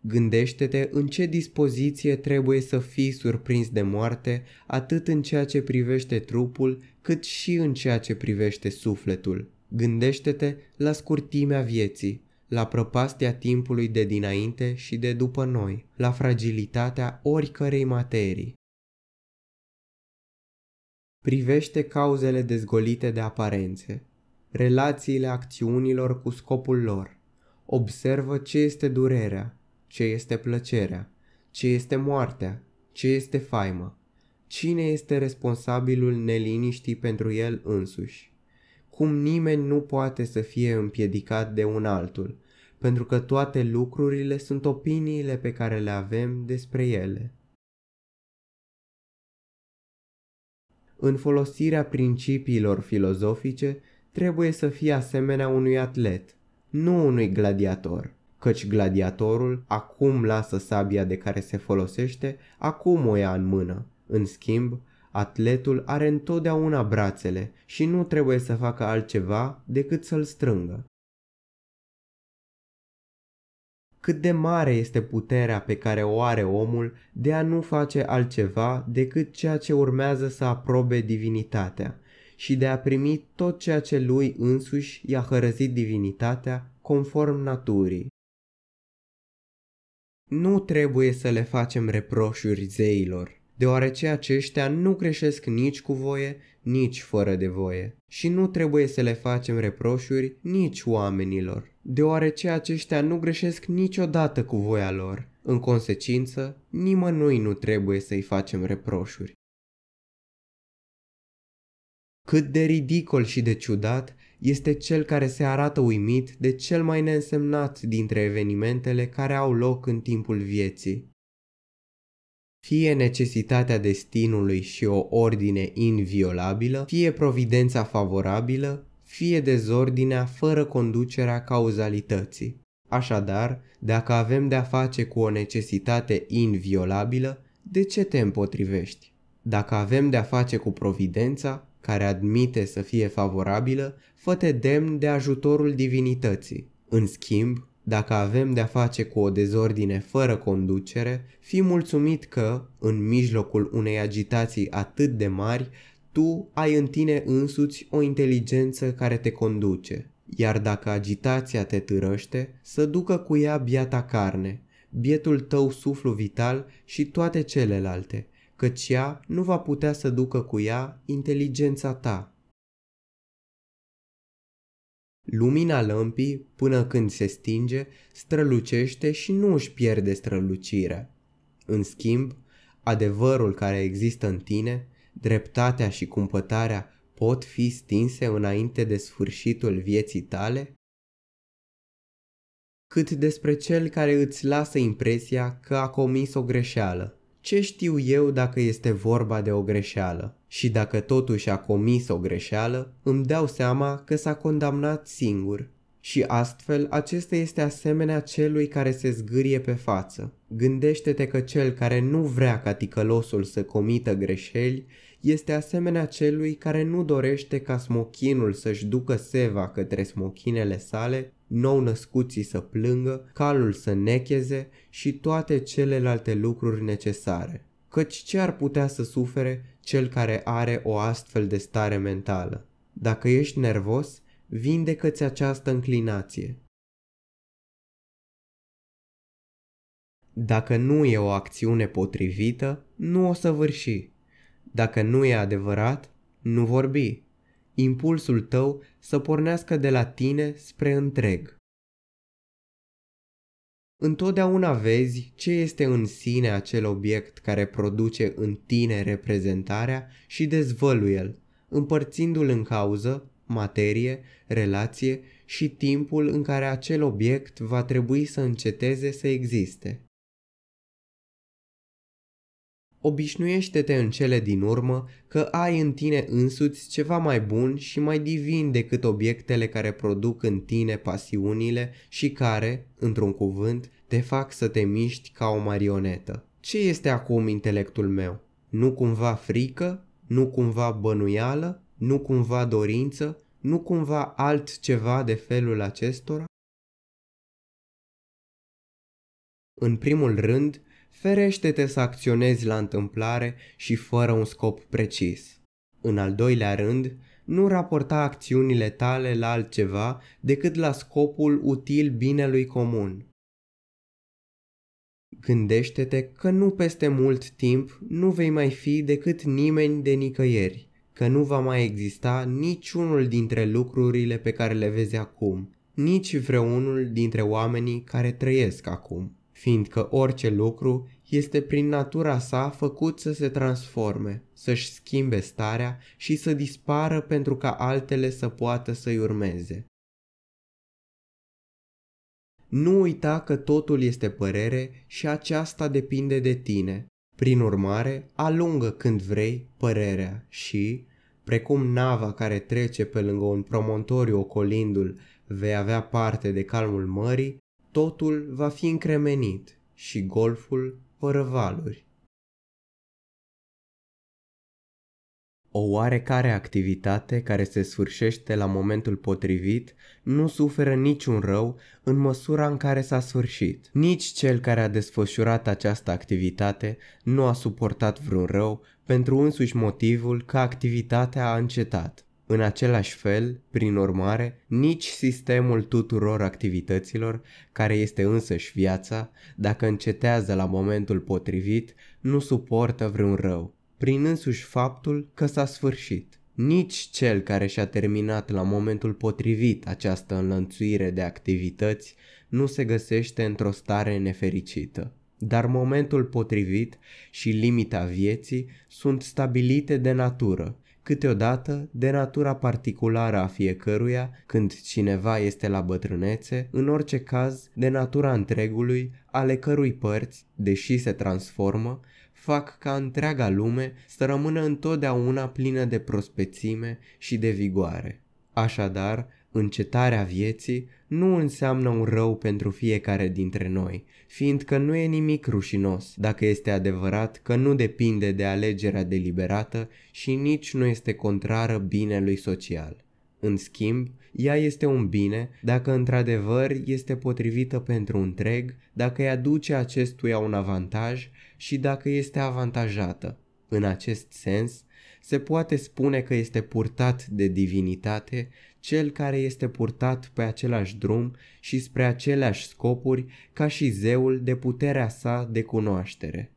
Gândește-te în ce dispoziție trebuie să fii surprins de moarte, atât în ceea ce privește trupul, cât și în ceea ce privește sufletul. Gândește-te la scurtimea vieții, la prăpastia timpului de dinainte și de după noi, la fragilitatea oricărei materii, Privește cauzele dezgolite de aparențe, relațiile acțiunilor cu scopul lor. Observă ce este durerea, ce este plăcerea, ce este moartea, ce este faima. Cine este responsabilul neliniștii pentru el însuși? Cum nimeni nu poate să fie împiedicat de un altul, pentru că toate lucrurile sunt opiniile pe care le avem despre ele. în folosirea principiilor filozofice trebuie să fie asemenea unui atlet, nu unui gladiator, căci gladiatorul acum lasă sabia de care se folosește, acum o ia în mână. În schimb, atletul are întotdeauna brațele și nu trebuie să facă altceva decât să-l strângă. cât de mare este puterea pe care o are omul de a nu face altceva decât ceea ce urmează să aprobe divinitatea și de a primi tot ceea ce lui însuși i-a hărăzit divinitatea conform naturii. Nu trebuie să le facem reproșuri zeilor, deoarece aceștia nu greșesc nici cu voie nici fără de voie. Și nu trebuie să le facem reproșuri nici oamenilor, deoarece aceștia nu greșesc niciodată cu voia lor. În consecință, nimănui nu trebuie să-i facem reproșuri. Cât de ridicol și de ciudat este cel care se arată uimit de cel mai neînsemnat dintre evenimentele care au loc în timpul vieții fie necesitatea destinului și o ordine inviolabilă, fie providența favorabilă, fie dezordinea fără conducerea cauzalității. Așadar, dacă avem de-a face cu o necesitate inviolabilă, de ce te împotrivești? Dacă avem de-a face cu providența, care admite să fie favorabilă, fă-te demn de ajutorul divinității. În schimb, dacă avem de-a face cu o dezordine fără conducere, fi mulțumit că, în mijlocul unei agitații atât de mari, tu ai în tine însuți o inteligență care te conduce. Iar dacă agitația te târăște, să ducă cu ea biata carne, bietul tău suflu vital și toate celelalte, căci ea nu va putea să ducă cu ea inteligența ta, Lumina lămpii, până când se stinge, strălucește și nu își pierde strălucirea. În schimb, adevărul care există în tine, dreptatea și cumpătarea pot fi stinse înainte de sfârșitul vieții tale? Cât despre cel care îți lasă impresia că a comis o greșeală, ce știu eu dacă este vorba de o greșeală? Și dacă totuși a comis o greșeală, îmi dau seama că s-a condamnat singur. Și astfel, acesta este asemenea celui care se zgârie pe față. Gândește-te că cel care nu vrea ca ticălosul să comită greșeli este asemenea celui care nu dorește ca smochinul să-și ducă seva către smochinele sale nou-născuții să plângă, calul să necheze și toate celelalte lucruri necesare. Căci ce ar putea să sufere cel care are o astfel de stare mentală? Dacă ești nervos, vindecă-ți această înclinație. Dacă nu e o acțiune potrivită, nu o să vârși. Dacă nu e adevărat, nu vorbi. Impulsul tău să pornească de la tine spre întreg. Întotdeauna vezi ce este în sine acel obiect care produce în tine reprezentarea și dezvăluie l împărțindu-l în cauză, materie, relație și timpul în care acel obiect va trebui să înceteze să existe. Obișnuiește-te în cele din urmă că ai în tine însuți ceva mai bun și mai divin decât obiectele care produc în tine pasiunile și care, într-un cuvânt, te fac să te miști ca o marionetă. Ce este acum intelectul meu? Nu cumva frică? Nu cumva bănuială? Nu cumva dorință? Nu cumva altceva de felul acestora? În primul rând, ferește-te să acționezi la întâmplare și fără un scop precis. În al doilea rând, nu raporta acțiunile tale la altceva decât la scopul util binelui comun. Gândește-te că nu peste mult timp nu vei mai fi decât nimeni de nicăieri, că nu va mai exista niciunul dintre lucrurile pe care le vezi acum, nici vreunul dintre oamenii care trăiesc acum, fiindcă orice lucru este prin natura sa făcut să se transforme, să-și schimbe starea și să dispară pentru ca altele să poată să-i urmeze. Nu uita că totul este părere și aceasta depinde de tine. Prin urmare, alungă când vrei părerea și, precum nava care trece pe lângă un promontoriu ocolindu-l, vei avea parte de calmul mării, totul va fi încremenit și golful fără valuri. O oarecare activitate care se sfârșește la momentul potrivit nu suferă niciun rău în măsura în care s-a sfârșit. Nici cel care a desfășurat această activitate nu a suportat vreun rău pentru însuși motivul că activitatea a încetat. În același fel, prin urmare, nici sistemul tuturor activităților, care este însăși viața, dacă încetează la momentul potrivit, nu suportă vreun rău, prin însuși faptul că s-a sfârșit. Nici cel care și-a terminat la momentul potrivit această înlănțuire de activități nu se găsește într-o stare nefericită dar momentul potrivit și limita vieții sunt stabilite de natură câteodată de natura particulară a fiecăruia, când cineva este la bătrânețe, în orice caz de natura întregului, ale cărui părți, deși se transformă, fac ca întreaga lume să rămână întotdeauna plină de prospețime și de vigoare. Așadar, Încetarea vieții nu înseamnă un rău pentru fiecare dintre noi, fiindcă nu e nimic rușinos dacă este adevărat că nu depinde de alegerea deliberată și nici nu este contrară binelui social. În schimb, ea este un bine dacă într-adevăr este potrivită pentru întreg, dacă îi aduce acestuia un avantaj și dacă este avantajată. În acest sens, se poate spune că este purtat de divinitate cel care este purtat pe același drum și spre aceleași scopuri ca și zeul de puterea sa de cunoaștere.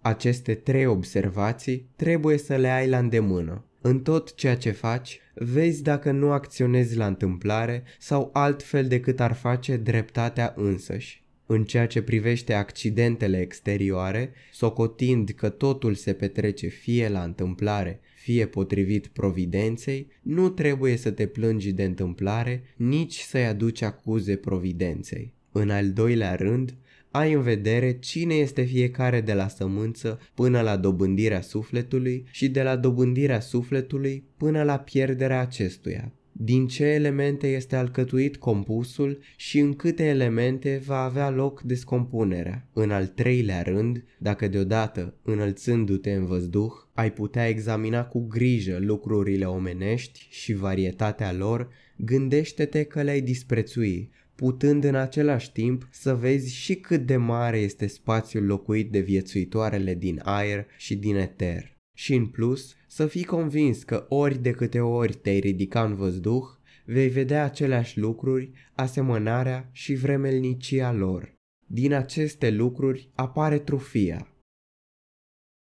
Aceste trei observații trebuie să le ai la îndemână. În tot ceea ce faci, vezi dacă nu acționezi la întâmplare sau altfel decât ar face dreptatea însăși în ceea ce privește accidentele exterioare, socotind că totul se petrece fie la întâmplare, fie potrivit providenței, nu trebuie să te plângi de întâmplare, nici să-i aduci acuze providenței. În al doilea rând, ai în vedere cine este fiecare de la sămânță până la dobândirea sufletului și de la dobândirea sufletului până la pierderea acestuia din ce elemente este alcătuit compusul și în câte elemente va avea loc descompunerea. În al treilea rând, dacă deodată, înălțându-te în văzduh, ai putea examina cu grijă lucrurile omenești și varietatea lor, gândește-te că le-ai disprețui, putând în același timp să vezi și cât de mare este spațiul locuit de viețuitoarele din aer și din eter. Și în plus, să fii convins că ori de câte ori te-ai ridica în văzduh, vei vedea aceleași lucruri, asemănarea și vremelnicia lor. Din aceste lucruri apare trufia.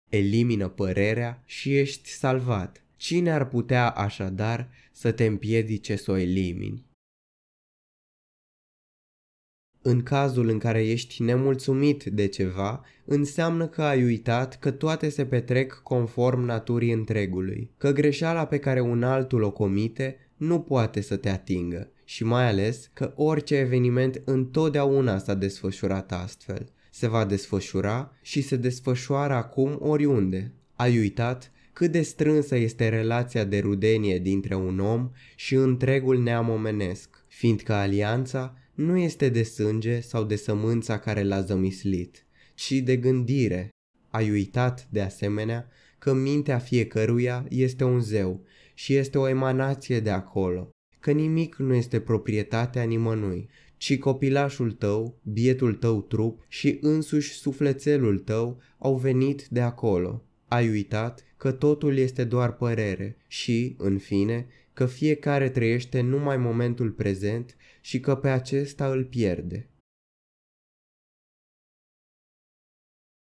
Elimină părerea și ești salvat. Cine ar putea așadar să te împiedice să o elimini? În cazul în care ești nemulțumit de ceva, înseamnă că ai uitat că toate se petrec conform naturii întregului, că greșeala pe care un altul o comite nu poate să te atingă și mai ales că orice eveniment întotdeauna s-a desfășurat astfel. Se va desfășura și se desfășoară acum oriunde. Ai uitat cât de strânsă este relația de rudenie dintre un om și întregul neam omenesc, fiindcă alianța nu este de sânge sau de sămânța care l-a zămislit, ci de gândire. Ai uitat, de asemenea, că mintea fiecăruia este un zeu și este o emanație de acolo, că nimic nu este proprietatea nimănui, ci copilașul tău, bietul tău trup și însuși sufletelul tău au venit de acolo. Ai uitat că totul este doar părere și, în fine, că fiecare trăiește numai momentul prezent și că pe acesta îl pierde.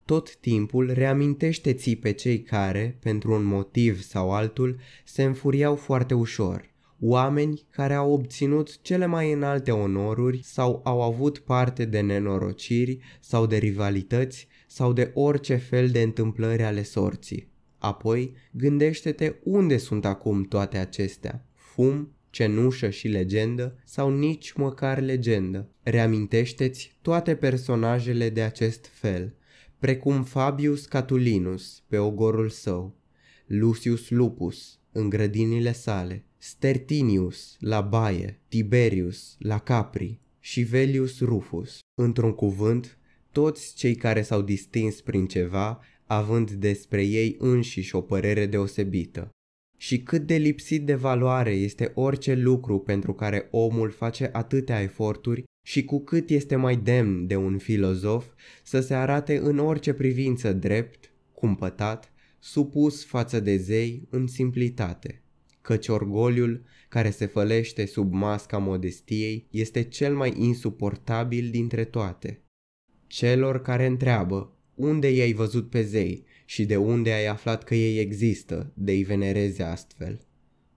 Tot timpul reamintește-ți pe cei care, pentru un motiv sau altul, se înfuriau foarte ușor, oameni care au obținut cele mai înalte onoruri sau au avut parte de nenorociri sau de rivalități sau de orice fel de întâmplări ale sorții. Apoi, gândește-te unde sunt acum toate acestea. Fum, cenușă și legendă sau nici măcar legendă. Reamintește-ți toate personajele de acest fel, precum Fabius Catulinus pe ogorul său, Lucius Lupus în grădinile sale, Stertinius la baie, Tiberius la Capri și Velius Rufus. Într-un cuvânt, toți cei care s-au distins prin ceva, având despre ei înșiși o părere deosebită și cât de lipsit de valoare este orice lucru pentru care omul face atâtea eforturi și cu cât este mai demn de un filozof să se arate în orice privință drept, cumpătat, supus față de zei în simplitate. Căci orgoliul, care se fălește sub masca modestiei, este cel mai insuportabil dintre toate. Celor care întreabă, unde i-ai văzut pe zei și de unde ai aflat că ei există, de i venereze astfel.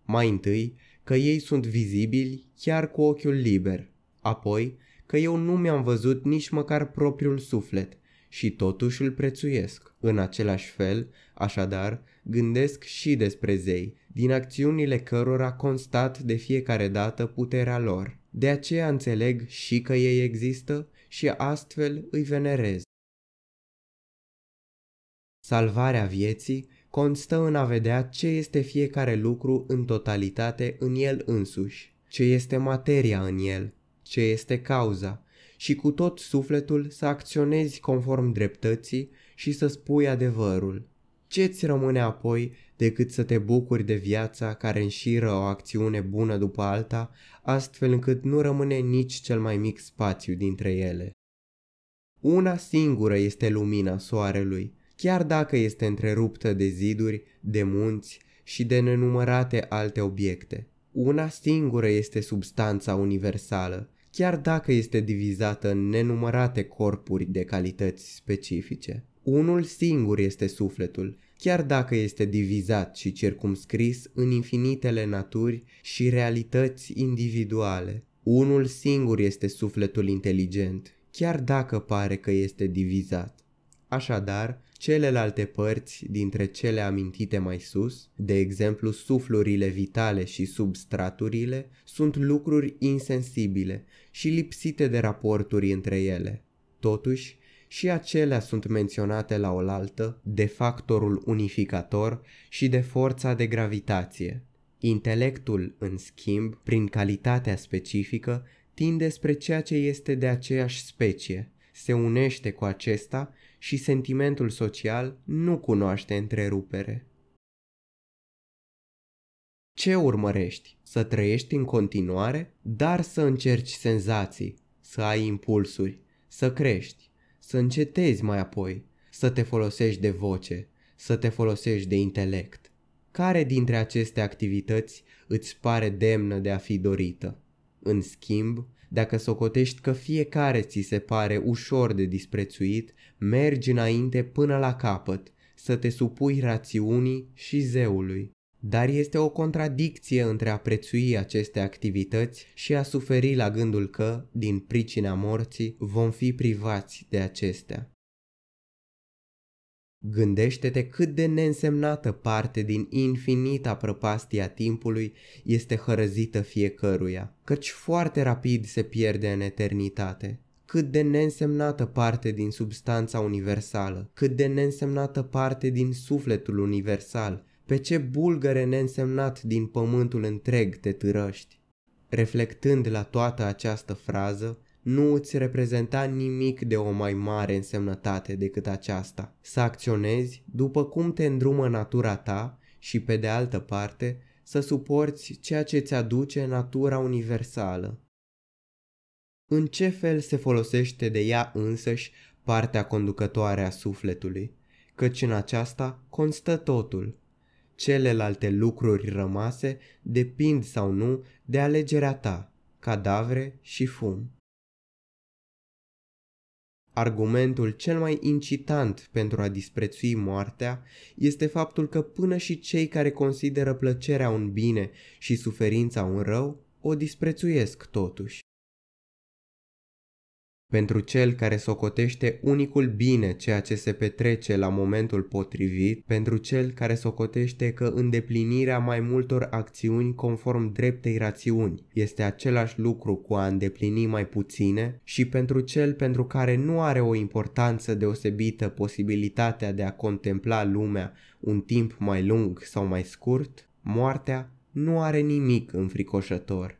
Mai întâi, că ei sunt vizibili chiar cu ochiul liber, apoi că eu nu mi-am văzut nici măcar propriul suflet și totuși îl prețuiesc. În același fel, așadar, gândesc și despre zei, din acțiunile cărora constat de fiecare dată puterea lor. De aceea înțeleg și că ei există și astfel îi venerez. Salvarea vieții constă în a vedea ce este fiecare lucru în totalitate în el însuși, ce este materia în el, ce este cauza, și cu tot sufletul să acționezi conform dreptății și să spui adevărul. Ce-ți rămâne apoi decât să te bucuri de viața care înșiră o acțiune bună după alta, astfel încât nu rămâne nici cel mai mic spațiu dintre ele? Una singură este lumina soarelui, chiar dacă este întreruptă de ziduri, de munți și de nenumărate alte obiecte. Una singură este substanța universală, chiar dacă este divizată în nenumărate corpuri de calități specifice. Unul singur este sufletul, chiar dacă este divizat și circumscris în infinitele naturi și realități individuale. Unul singur este sufletul inteligent, chiar dacă pare că este divizat. Așadar, celelalte părți dintre cele amintite mai sus, de exemplu suflurile vitale și substraturile, sunt lucruri insensibile și lipsite de raporturi între ele. Totuși, și acelea sunt menționate la oaltă de factorul unificator și de forța de gravitație. Intelectul, în schimb, prin calitatea specifică, tinde spre ceea ce este de aceeași specie, se unește cu acesta și sentimentul social nu cunoaște întrerupere. Ce urmărești? Să trăiești în continuare, dar să încerci senzații, să ai impulsuri, să crești, să încetezi mai apoi, să te folosești de voce, să te folosești de intelect. Care dintre aceste activități îți pare demnă de a fi dorită? În schimb, dacă socotești că fiecare ți se pare ușor de disprețuit mergi înainte până la capăt, să te supui rațiunii și zeului. Dar este o contradicție între a prețui aceste activități și a suferi la gândul că, din pricina morții, vom fi privați de acestea. Gândește-te cât de neînsemnată parte din infinita prăpastia timpului este hărăzită fiecăruia, căci foarte rapid se pierde în eternitate cât de neînsemnată parte din substanța universală, cât de neînsemnată parte din sufletul universal, pe ce bulgăre neînsemnat din pământul întreg te târăști. Reflectând la toată această frază, nu îți reprezenta nimic de o mai mare însemnătate decât aceasta. Să acționezi după cum te îndrumă natura ta și, pe de altă parte, să suporți ceea ce ți aduce natura universală. În ce fel se folosește de ea însăși partea conducătoare a sufletului, căci în aceasta constă totul. Celelalte lucruri rămase depind sau nu de alegerea ta, cadavre și fum. Argumentul cel mai incitant pentru a disprețui moartea este faptul că până și cei care consideră plăcerea un bine și suferința un rău o disprețuiesc totuși pentru cel care socotește unicul bine ceea ce se petrece la momentul potrivit, pentru cel care socotește că îndeplinirea mai multor acțiuni conform dreptei rațiuni este același lucru cu a îndeplini mai puține și pentru cel pentru care nu are o importanță deosebită posibilitatea de a contempla lumea un timp mai lung sau mai scurt, moartea nu are nimic înfricoșător.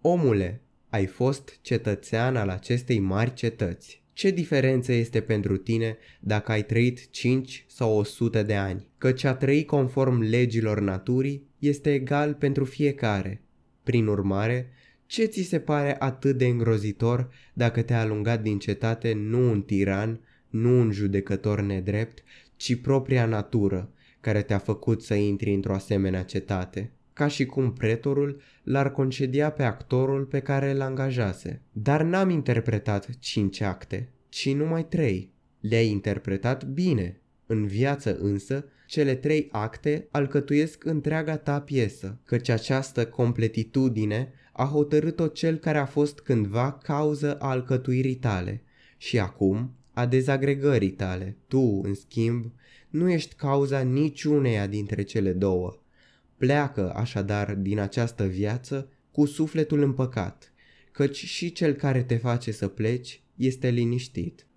Omule, ai fost cetățean al acestei mari cetăți. Ce diferență este pentru tine dacă ai trăit 5 sau 100 de ani? Căci a trăi conform legilor naturii este egal pentru fiecare. Prin urmare, ce ți se pare atât de îngrozitor dacă te-a alungat din cetate nu un tiran, nu un judecător nedrept, ci propria natură care te-a făcut să intri într-o asemenea cetate? ca și cum pretorul l-ar concedia pe actorul pe care îl angajase. Dar n-am interpretat cinci acte, ci numai trei. Le-ai interpretat bine. În viață însă, cele trei acte alcătuiesc întreaga ta piesă, căci această completitudine a hotărât-o cel care a fost cândva cauză a alcătuirii tale și acum a dezagregării tale. Tu, în schimb, nu ești cauza niciuneia dintre cele două, Pleacă așadar din această viață cu sufletul împăcat, căci și cel care te face să pleci este liniștit.